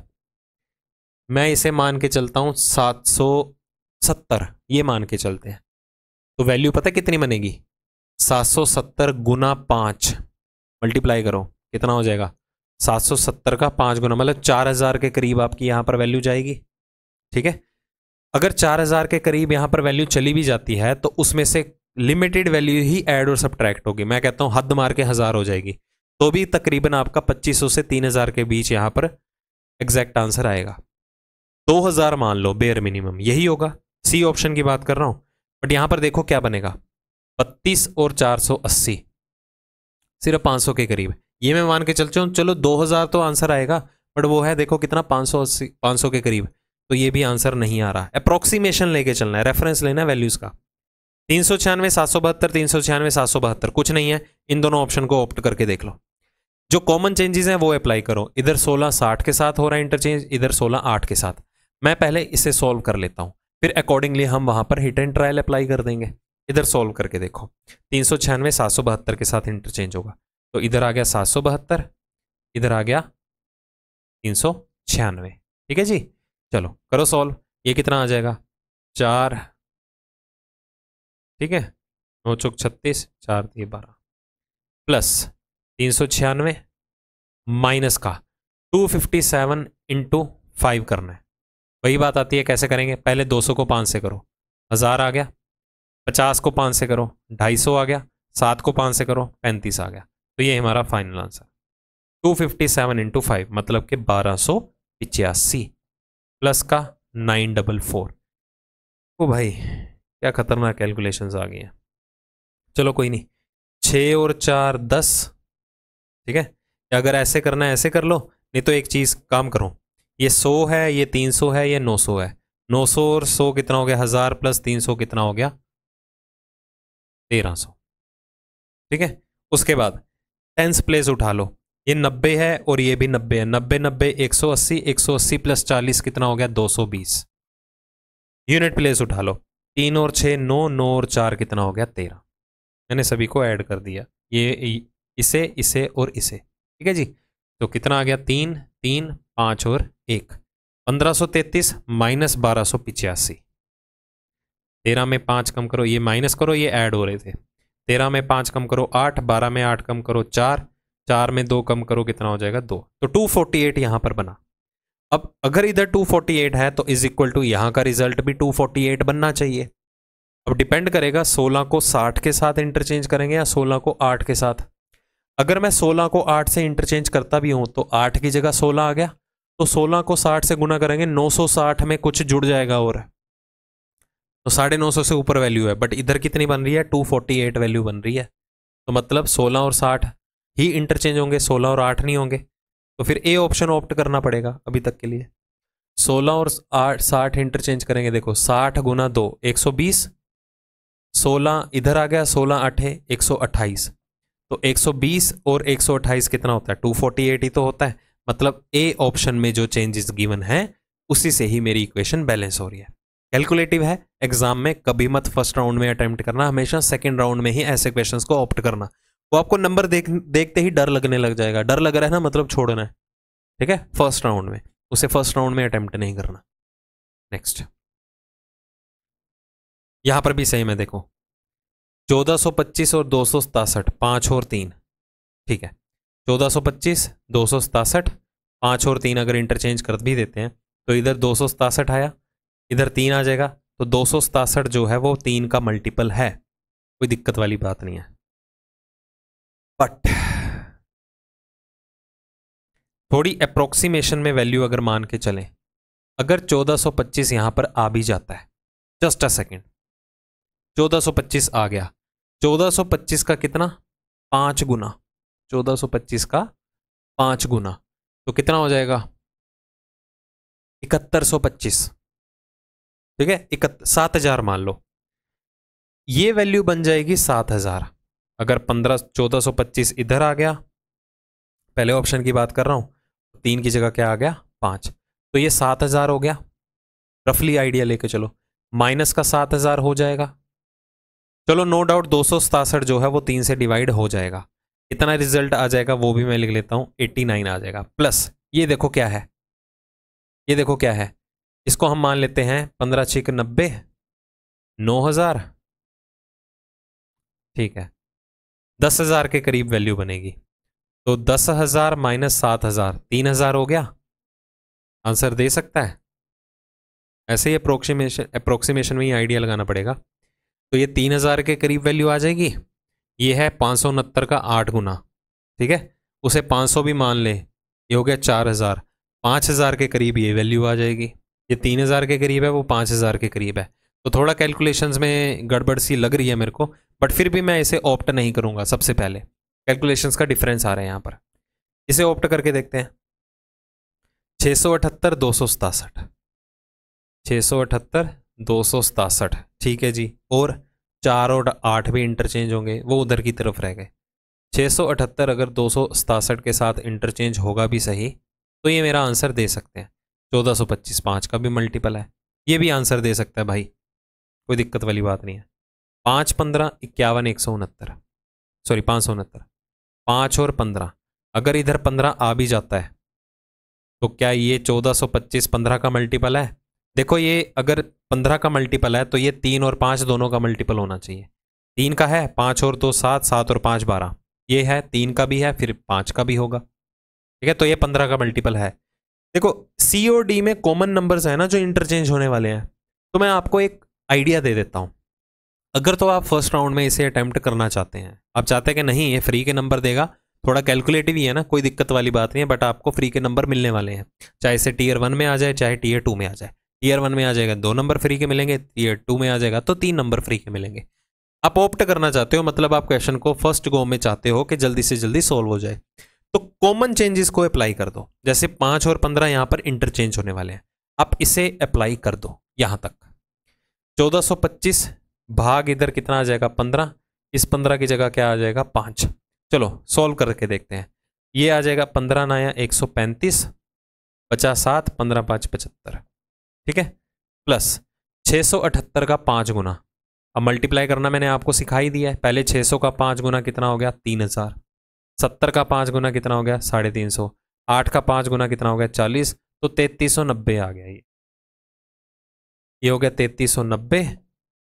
मैं इसे मान के चलता हूँ सात सौ सत्तर ये मान के चलते हैं तो वैल्यू पता कितनी बनेगी सात सौ सत्तर गुना पाँच मल्टीप्लाई करो कितना हो जाएगा सात सौ सत्तर का पाँच गुना मतलब चार हज़ार के करीब आपकी यहाँ पर वैल्यू जाएगी ठीक है अगर चार हज़ार के करीब यहाँ पर वैल्यू चली भी जाती है तो उसमें से लिमिटेड वैल्यू ही ऐड और सब्ट्रैक्ट होगी मैं कहता हूँ हद मार के हज़ार हो जाएगी तो भी तकरीबन आपका सौ से हजार के बीच यहाँ पर एग्जैक्ट आंसर आएगा हजार मान लो बेयर मिनिमम यही होगा सी ऑप्शन की बात कर रहा हूं बट यहां पर देखो क्या बनेगा बत्तीस और चार सौ अस्सी सिर्फ पांच सौ के करीब ये मैं मान के चलता हूँ चलो दो हज़ार तो आंसर आएगा बट वो है देखो कितना पांच सौ अस्सी पांच सौ के करीब तो ये भी आंसर नहीं आ रहा अप्रोक्सीमेशन लेके चलना है रेफरेंस लेना है वैल्यूज़ का तीन सौ छियानवे सात सौ बहत्तर तीन सौ छियानवे सात सौ बहत्तर कुछ नहीं है इन दोनों ऑप्शन को ऑप्ट करके देख लो जो कॉमन चेंजेस हैं वो अप्लाई करो इधर सोलह साठ के साथ हो रहा है इंटरचेंज इधर सोलह आठ के साथ मैं पहले इसे सॉल्व कर लेता हूं फिर अकॉर्डिंगली हम वहाँ पर हिट एंड ट्रायल अप्लाई कर देंगे इधर सॉल्व करके देखो तीन सौ छियानवे सात सौ बहत्तर के साथ इंटरचेंज होगा तो इधर आ गया सात सौ बहत्तर इधर आ गया तीन सौ छियानवे ठीक है जी चलो करो सॉल्व ये कितना आ जाएगा चार ठीक है नौ चौक छत्तीस चार ये बारह प्लस तीन सौ छियानवे माइनस का two fifty seven into five करना है वही बात आती है कैसे करेंगे पहले 200 को पाँच से करो हज़ार आ गया पचास को पाँच से करो ढाई सौ आ गया सात को पाँच से करो पैंतीस आ गया तो ये हमारा final answer two fifty seven into five मतलब कि बारह सौ पिचासी प्लस का नाइन डबल फोर ओ भाई क्या ख़तरनाक कैलकुलेशंस आ गई हैं चलो कोई नहीं छः और चार दस ठीक है अगर ऐसे करना है ऐसे कर लो नहीं तो एक चीज़ काम करो ये सौ है ये तीन सौ है ये नौ सौ है नौ सौ और सौ कितना हो गया हज़ार प्लस तीन सौ कितना हो गया तेरह सौ ठीक है उसके बाद टेंस प्लेस उठा लो ये नब्बे है और ये भी नब्बे है नब्बे नब्बे एक सौ अस्सी एक सौ अस्सी प्लस चालीस कितना हो गया दो सौ बीस यूनिट प्लेस उठा लो तीन और छः नौ नौ और चार कितना हो गया तेरह मैंने सभी को ऐड कर दिया ये इसे इसे और इसे ठीक है जी तो कितना आ गया तीन तीन पाँच और एक पंद्रह सौ तैतीस माइनस बारह सौ पिचासी तेरह में पाँच कम करो ये माइनस करो ये ऐड हो रहे थे तेरह में पाँच कम करो आठ बारह में आठ कम करो चार चार में दो कम करो कितना हो जाएगा दो तो टू फोर्टी एट यहाँ पर बना अब अगर इधर टू फोर्टी एट है तो इज इक्वल टू यहाँ का रिजल्ट भी टू फोर्टी एट बनना चाहिए अब डिपेंड करेगा सोलह को साठ के साथ इंटरचेंज करेंगे या सोलह को आठ के साथ अगर मैं सोलह को आठ से इंटरचेंज करता भी हूँ तो आठ की जगह सोलह आ गया तो 16 को 60 से गुना करेंगे 960 में कुछ जुड़ जाएगा और तो साढ़े नौ से ऊपर वैल्यू है बट इधर कितनी बन रही है 248 वैल्यू बन रही है तो मतलब 16 और 60 ही इंटरचेंज होंगे 16 और 8 नहीं होंगे तो फिर ए ऑप्शन ऑप्ट करना पड़ेगा अभी तक के लिए 16 और 8 60 इंटरचेंज करेंगे देखो 60 गुना दो एक सौ बीस सोलह इधर आ गया सोलह अठे एक सौ अट्ठाईस तो 120 और 128 कितना होता है 248 ही तो होता है मतलब ए ऑप्शन में जो चेंजेस गिवन है उसी से ही मेरी इक्वेशन बैलेंस हो रही है कैलकुलेटिव है एग्जाम में कभी मत फर्स्ट राउंड में अटेम्प्ट करना हमेशा सेकेंड राउंड में ही ऐसे क्वेश्चन को ऑप्ट करना वो आपको नंबर देख देखते ही डर लगने लग जाएगा डर लग रहा है ना मतलब छोड़ना है ठीक है फर्स्ट राउंड में उसे फर्स्ट राउंड में अटेम्प्ट नहीं करना नेक्स्ट यहां पर भी सही में देखो पच्चीस और दो सौ पांच और तीन ठीक है चौदह सौ पच्चीस दो सौ सतासठ पाँच और तीन अगर इंटरचेंज कर भी देते हैं तो इधर दो सौ सतासठ आया इधर तीन आ जाएगा तो दो सौ सतासठ जो है वो तीन का मल्टीपल है कोई दिक्कत वाली बात नहीं है बट थोड़ी अप्रोक्सीमेशन में वैल्यू अगर मान के चलें अगर 1425 यहाँ पर आ भी जाता है जस्ट अ सेकेंड पच्चीस आ गया 1425 का कितना पाँच गुना 1425 का पांच गुना तो कितना हो जाएगा इकहत्तर सौ पच्चीस ठीक है इकहत्तर सात हजार मान लो ये वैल्यू बन जाएगी सात हजार अगर पंद्रह चौदह सौ पच्चीस इधर आ गया पहले ऑप्शन की बात कर रहा हूं तो तीन की जगह क्या आ गया पांच तो ये सात हजार हो गया रफली आइडिया लेके चलो माइनस का सात हजार हो जाएगा चलो नो डाउट दो जो है वो तीन से डिवाइड हो जाएगा कितना रिजल्ट आ जाएगा वो भी मैं लिख लेता हूँ एट्टी नाइन आ जाएगा प्लस ये देखो क्या है ये देखो क्या है इसको हम मान लेते हैं पंद्रह छिक नब्बे नौ हजार ठीक है दस हजार के करीब वैल्यू बनेगी तो दस हजार माइनस सात हजार तीन हजार हो गया आंसर दे सकता है ऐसे ही अप्रोक्सीमेशन अप्रोक्सीमेशन में ही आइडिया लगाना पड़ेगा तो ये तीन हजार के करीब वैल्यू आ जाएगी ये है पाँच सौ उनहत्तर का आठ गुना ठीक है उसे पाँच सौ भी मान ले ये हो गया चार हज़ार पाँच हज़ार के करीब ये वैल्यू आ जाएगी ये तीन हज़ार के करीब है वो पाँच हज़ार के करीब है तो थोड़ा कैलकुलेशंस में गड़बड़ सी लग रही है मेरे को बट फिर भी मैं इसे ऑप्ट नहीं करूँगा सबसे पहले कैलकुलेशंस का डिफरेंस आ रहा है यहाँ पर इसे ऑप्ट करके देखते हैं छः सौ अठहत्तर दो सौ सतासठ छः सौ अठहत्तर दो सौ सतासठ ठीक है जी और चार और आठ भी इंटरचेंज होंगे वो उधर की तरफ रह गए छः अगर दो के साथ इंटरचेंज होगा भी सही तो ये मेरा आंसर दे सकते हैं चौदह सौ पच्चीस पाँच का भी मल्टीपल है ये भी आंसर दे सकता है भाई कोई दिक्कत वाली बात नहीं है पाँच पंद्रह इक्यावन एक सौ उनहत्तर सॉरी पाँच सौ उनहत्तर पाँच और पंद्रह अगर इधर पंद्रह आ भी जाता है तो क्या ये चौदह सौ पच्चीस पंद्रह का मल्टीपल है देखो ये अगर पंद्रह का मल्टीपल है तो ये तीन और पाँच दोनों का मल्टीपल होना चाहिए तीन का है पाँच और दो सात सात और पाँच बारह ये है तीन का भी है फिर पाँच का भी होगा ठीक है तो ये पंद्रह का मल्टीपल है देखो सी और डी में कॉमन नंबर्स हैं ना जो इंटरचेंज होने वाले हैं तो मैं आपको एक आइडिया दे देता हूँ अगर तो आप फर्स्ट राउंड में इसे अटैम्प्ट करना चाहते हैं आप चाहते हैं कि नहीं ये फ्री के नंबर देगा थोड़ा कैलकुलेटिव ही है ना कोई दिक्कत वाली बात नहीं है बट आपको फ्री के नंबर मिलने वाले हैं चाहे इसे टीयर वन में आ जाए चाहे टीयर टू में आ जाए ईयर वन में आ जाएगा दो नंबर फ्री के मिलेंगे ईयर टू में आ जाएगा तो तीन नंबर फ्री के मिलेंगे आप ऑप्ट करना चाहते हो मतलब आप क्वेश्चन को फर्स्ट गो में चाहते हो कि जल्दी से जल्दी सोल्व हो जाए तो कॉमन चेंजेस को अप्लाई कर दो जैसे पांच और पंद्रह यहां पर इंटरचेंज होने वाले हैं आप इसे अप्लाई कर दो यहां तक 1425 भाग इधर कितना आ जाएगा पंद्रह इस पंद्रह की जगह क्या आ जाएगा पांच चलो सॉल्व करके देखते हैं ये आ जाएगा पंद्रह नाया एक सौ पैंतीस पचास सात पंद्रह पाँच पचहत्तर ठीक है प्लस 678 का पाँच गुना अब मल्टीप्लाई करना मैंने आपको सिखा ही दिया है पहले 600 का पाँच गुना कितना हो गया तीन हज़ार सत्तर का पाँच गुना कितना हो गया साढ़े तीन सौ आठ का पाँच गुना कितना हो गया चालीस तो तैतीस सौ नब्बे आ गया ये ये हो गया तैतीस सौ नब्बे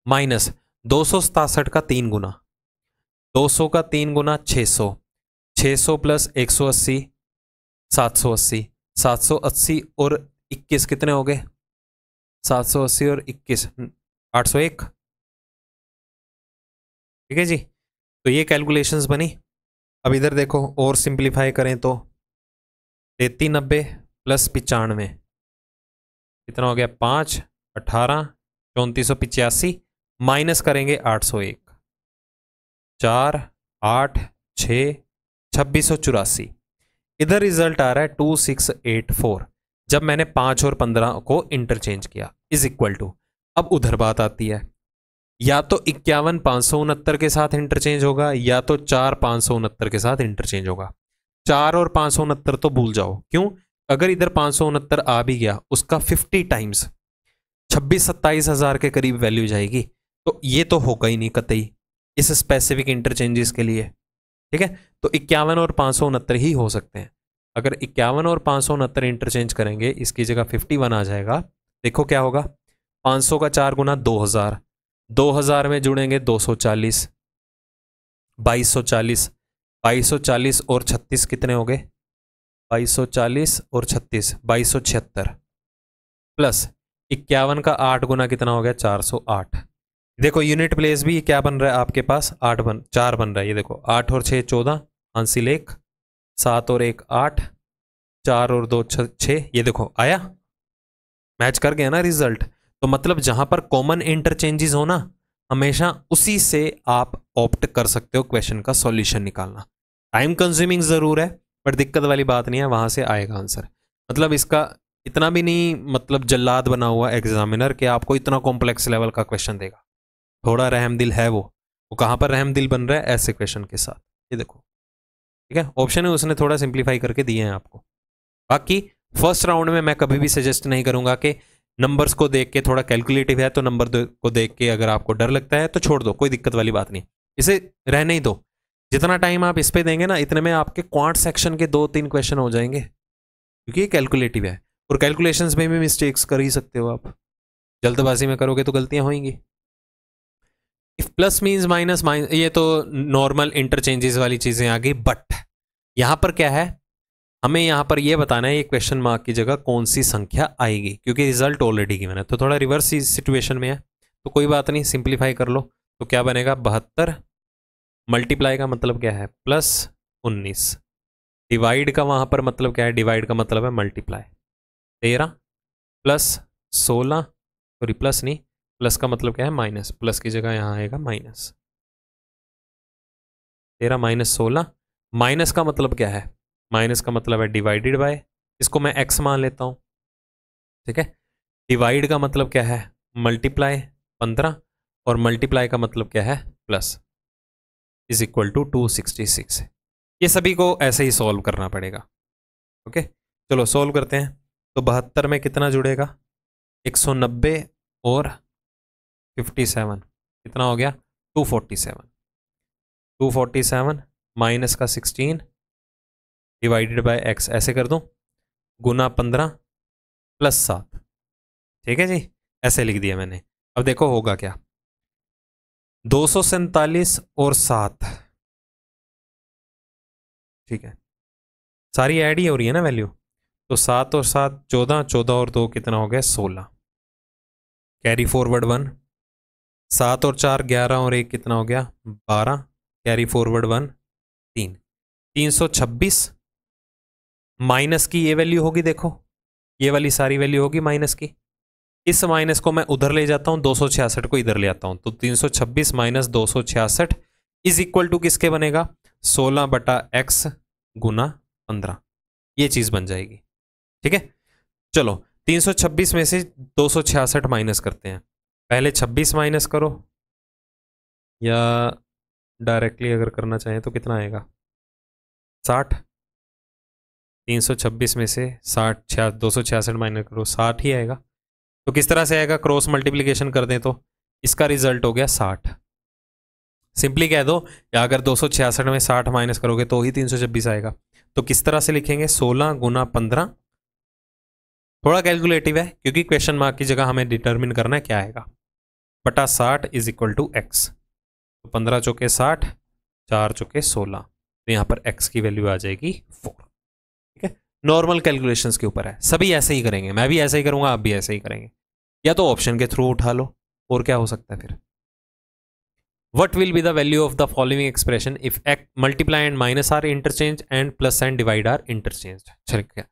माइनस दो सौ सतासठ का तीन गुना दो सौ का तीन गुना छः सौ छः सौ प्लस एक सौ अस्सी सात सौ अस्सी सात सौ अस्सी और इक्कीस कितने हो गए सात सौ अस्सी और इक्कीस आठ सौ एक ठीक है जी तो ये कैलकुलेशंस बनी अब इधर देखो और सिंप्लीफाई करें तो तेती नब्बे प्लस पचानवे कितना हो गया पाँच अठारह चौंतीस सौ पिचासी माइनस करेंगे आठ सौ एक चार आठ छः छब्बीस सौ चौरासी इधर रिजल्ट आ रहा है टू सिक्स एट फोर जब मैंने पांच और पंद्रह को इंटरचेंज किया इज इक्वल टू अब उधर बात आती है या तो इक्यावन पाँच सौ उनहत्तर के साथ इंटरचेंज होगा या तो चार पाँच सौ उनहत्तर के साथ इंटरचेंज होगा चार और पाँच सौ उनहत्तर तो भूल जाओ क्यों अगर इधर पाँच सौ उनहत्तर आ भी गया उसका फिफ्टी टाइम्स छब्बीस सत्ताईस हज़ार के करीब वैल्यू जाएगी तो ये तो होगा ही नहीं कतई इस स्पेसिफिक इंटरचेंजेस के लिए ठीक है तो इक्यावन और पाँच सौ उनहत्तर ही हो सकते हैं अगर इक्यावन और पाँच सौ उनहत्तर इंटरचेंज करेंगे इसकी जगह फिफ्टी वन आ जाएगा देखो क्या होगा पाँच सौ का चार गुना दो हज़ार दो हज़ार में जुड़ेंगे दो सौ चालीस बाईस सौ चालीस बाईस सौ चालीस और छत्तीस कितने हो गए बाईस सौ चालीस और छत्तीस बाईस सौ छिहत्तर प्लस इक्यावन का आठ गुना कितना हो गया चार सौ आठ देखो यूनिट प्लेस भी क्या बन रहा है आपके पास आठ बन चार बन रहा है ये देखो आठ और छः चौदह आंसिल एक सात और एक आठ चार और दो छः ये देखो आया मैच कर गया ना रिजल्ट तो मतलब जहां पर कॉमन इंटरचेंजेस होना हमेशा उसी से आप ऑप्ट कर सकते हो क्वेश्चन का सॉल्यूशन निकालना टाइम कंज्यूमिंग ज़रूर है पर दिक्कत वाली बात नहीं है वहां से आएगा आंसर मतलब इसका इतना भी नहीं मतलब जल्लाद बना हुआ एग्जामिनर कि आपको इतना कॉम्प्लेक्स लेवल का क्वेश्चन देगा थोड़ा रहम दिल है वो वो कहाँ पर रहम दिल बन रहा है ऐसे क्वेश्चन के साथ ये देखो ठीक है ऑप्शन है उसने थोड़ा सिंप्लीफाई करके दिए हैं आपको बाकी फर्स्ट राउंड में मैं कभी भी सजेस्ट नहीं करूंगा कि नंबर्स को देख के थोड़ा कैलकुलेटिव है तो नंबर को देख के अगर आपको डर लगता है तो छोड़ दो कोई दिक्कत वाली बात नहीं इसे रहने ही दो जितना टाइम आप इस पर देंगे ना इतने में आपके क्वांट सेक्शन के दो तीन क्वेश्चन हो जाएंगे क्योंकि ये कैलकुलेटिव है और कैलकुलेशंस में भी मिस्टेक्स कर ही सकते हो आप जल्दबाजी में करोगे तो गलतियां होंगी प्लस मीन्स माइनस माइनस ये तो नॉर्मल इंटरचेंजेस वाली चीज़ें आ गई बट यहां पर क्या है हमें यहां पर यह बताना है ये क्वेश्चन मार्क की जगह कौन सी संख्या आएगी क्योंकि रिजल्ट ऑलरेडी गिवन है तो थोड़ा रिवर्स सिचुएशन में है तो कोई बात नहीं सिंप्लीफाई कर लो तो क्या बनेगा बहत्तर मल्टीप्लाई का मतलब क्या है प्लस उन्नीस डिवाइड का वहां पर मतलब क्या है डिवाइड का मतलब है मल्टीप्लाई तेरह प्लस सोलह सॉरी प्लस नहीं प्लस का मतलब क्या है माइनस प्लस की जगह यहाँ आएगा माइनस तेरह माइनस सोलह माइनस का मतलब क्या है माइनस का मतलब है डिवाइडेड बाय इसको मैं एक्स मान लेता हूँ ठीक है डिवाइड का मतलब क्या है मल्टीप्लाई पंद्रह और मल्टीप्लाई का मतलब क्या है plus is equal to two sixty six ये सभी को ऐसे ही सॉल्व करना पड़ेगा ओके चलो सॉल्व करते हैं तो बहत्तर में कितना जुड़ेगा एक सौ नब्बे और फिफ्टी सेवन कितना हो गया two forty seven two forty seven minus का सिक्सटीन डिवाइडेड बाय एक्स ऐसे कर दूँ गुना पंद्रह प्लस सात ठीक है जी ऐसे लिख दिया मैंने अब देखो होगा क्या दो सौ सैंतालीस और सात ठीक है सारी ऐड ही हो रही है ना वैल्यू तो सात और सात चौदह चौदह और दो कितना हो गया सोलह कैरी फॉरवर्ड वन सात और चार ग्यारह और एक कितना हो गया बारह कैरी फॉरवर्ड वन तीन तीन सौ छब्बीस माइनस की ये वैल्यू होगी देखो ये वाली सारी वैल्यू होगी माइनस की इस माइनस को मैं उधर ले जाता हूँ दो सौ छियासठ को इधर ले आता हूँ तो तीन सौ छब्बीस माइनस दो सौ छियासठ इज इक्वल टू किसके बनेगा सोलह बटा एक्स गुना पंद्रह ये चीज़ बन जाएगी ठीक है चलो तीन सौ छब्बीस में से दो सौ छियासठ माइनस करते हैं पहले 26 माइनस करो या डायरेक्टली अगर करना चाहें तो कितना आएगा 60 326 में से साठ छिया दो माइनस करो साठ ही आएगा तो किस तरह से आएगा क्रॉस मल्टीप्लिकेशन कर दें तो इसका रिजल्ट हो गया साठ सिंपली कह दो या अगर दो में साठ माइनस करोगे तो ही 326 आएगा तो किस तरह से लिखेंगे 16 गुना पंद्रह थोड़ा कैलकुलेटिव है क्योंकि क्वेश्चन मार्क की जगह हमें डिटर्मिन करना है क्या आएगा बटा साठ इज इक्वल टू एक्स तो पंद्रह चौके साठ चार चौके सोलह तो यहाँ पर एक्स की वैल्यू आ जाएगी फोर ठीक है नॉर्मल कैलकुलेशंस के ऊपर है सभी ऐसे ही करेंगे मैं भी ऐसे ही करूँगा आप भी ऐसे ही करेंगे या तो ऑप्शन के थ्रू उठा लो और क्या हो सकता है फिर what will be the value of the following expression if x multiply and minus are interchange and plus and divide are interchange चल गया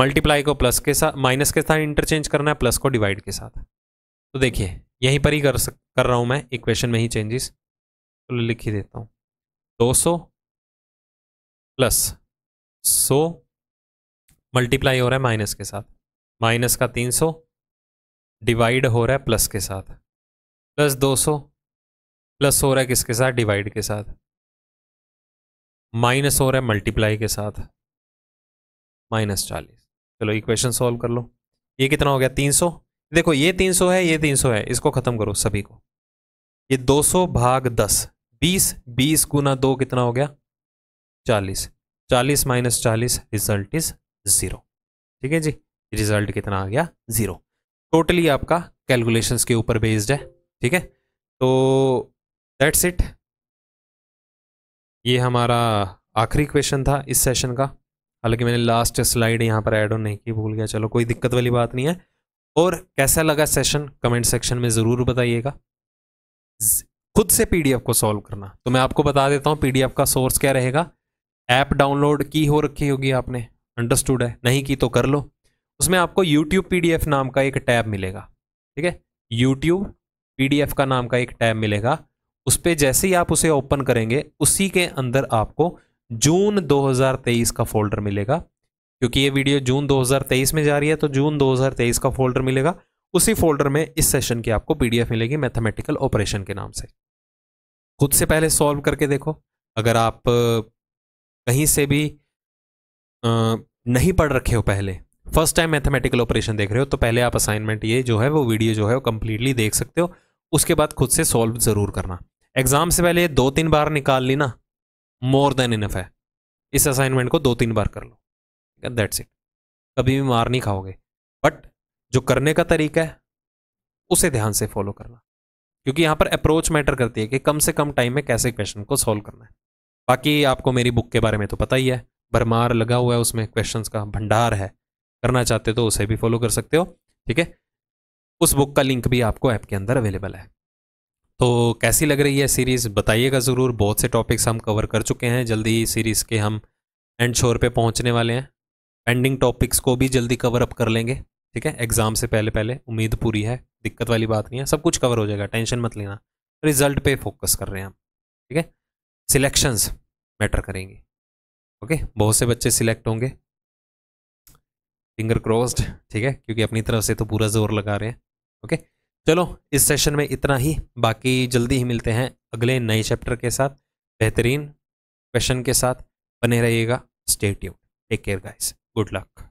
मल्टीप्लाई को प्लस के साथ माइनस के साथ इंटरचेंज करना है प्लस को डिवाइड के साथ तो देखिए यहीं पर ही कर सक कर रहा हूँ मैं इक्वेशन में ही चेंजेस तो लिख ही देता हूँ 200 प्लस 100 मल्टीप्लाई हो रहा है माइनस के साथ माइनस का 300 डिवाइड हो रहा है प्लस के साथ प्लस 200 प्लस हो रहा है किसके साथ डिवाइड के साथ माइनस हो रहा है मल्टीप्लाई के साथ माइनस चालीस चलो इक्वेशन सॉल्व कर लो ये कितना हो गया तीन सौ देखो ये 300 है ये 300 है इसको खत्म करो सभी को ये 200 भाग 10 20 20 गुना दो कितना हो गया 40 40 माइनस चालीस रिजल्ट इज जीरो ठीक है जी रिजल्ट कितना आ गया जीरो टोटली आपका कैलकुलेशन के ऊपर बेस्ड है ठीक है तो दैट्स इट ये हमारा आखिरी क्वेश्चन था इस सेशन का हालांकि मैंने लास्ट स्लाइड यहाँ पर ऐड ऑन नहीं की भूल गया चलो कोई दिक्कत वाली बात नहीं है और कैसा लगा सेशन कमेंट सेक्शन में ज़रूर बताइएगा खुद से पीडीएफ को सॉल्व करना तो मैं आपको बता देता हूँ पीडीएफ का सोर्स क्या रहेगा ऐप डाउनलोड की हो रखी होगी आपने अंडरस्टूड है नहीं की तो कर लो उसमें आपको यूट्यूब पीडीएफ नाम का एक टैब मिलेगा ठीक है यूट्यूब पीडीएफ का नाम का एक टैब मिलेगा उस पर जैसे ही आप उसे ओपन करेंगे उसी के अंदर आपको जून दो का फोल्डर मिलेगा क्योंकि ये वीडियो जून 2023 में जा रही है तो जून 2023 का फोल्डर मिलेगा उसी फोल्डर में इस सेशन की आपको पीडीएफ मिलेगी मैथमेटिकल ऑपरेशन के नाम से खुद से पहले सॉल्व करके देखो अगर आप कहीं से भी नहीं पढ़ रखे हो पहले फर्स्ट टाइम मैथमेटिकल ऑपरेशन देख रहे हो तो पहले आप असाइनमेंट ये जो है वो वीडियो जो है वो कम्प्लीटली देख सकते हो उसके बाद खुद से सॉल्व ज़रूर करना एग्ज़ाम से पहले दो तीन बार निकाल ली ना मोर देन इनफ है इस असाइनमेंट को दो तीन बार कर लो दैट्स इट कभी भी मार नहीं खाओगे बट जो करने का तरीका है उसे ध्यान से फॉलो करना क्योंकि यहाँ पर अप्रोच मैटर करती है कि कम से कम टाइम में कैसे क्वेश्चन को सॉल्व करना है बाकी आपको मेरी बुक के बारे में तो पता ही है भरमार लगा हुआ है उसमें क्वेश्चंस का भंडार है करना चाहते हो तो उसे भी फॉलो कर सकते हो ठीक है उस बुक का लिंक भी आपको ऐप के अंदर अवेलेबल है तो कैसी लग रही है सीरीज़ बताइएगा ज़रूर बहुत से टॉपिक्स हम कवर कर चुके हैं जल्दी सीरीज़ के हम एंड शोर पे पहुंचने वाले हैं पेंडिंग टॉपिक्स को भी जल्दी कवर अप कर लेंगे ठीक है एग्ज़ाम से पहले पहले उम्मीद पूरी है दिक्कत वाली बात नहीं है सब कुछ कवर हो जाएगा टेंशन मत लेना रिजल्ट पे फोकस कर रहे हैं हम ठीक है सिलेक्शंस मैटर करेंगे ओके बहुत से बच्चे सिलेक्ट होंगे फिंगर क्रॉस्ड ठीक है क्योंकि अपनी तरफ से तो पूरा जोर लगा रहे हैं ओके चलो इस सेशन में इतना ही बाकी जल्दी ही मिलते हैं अगले नए चैप्टर के साथ बेहतरीन क्वेश्चन के साथ बने रहिएगा स्टेट you take care guys good luck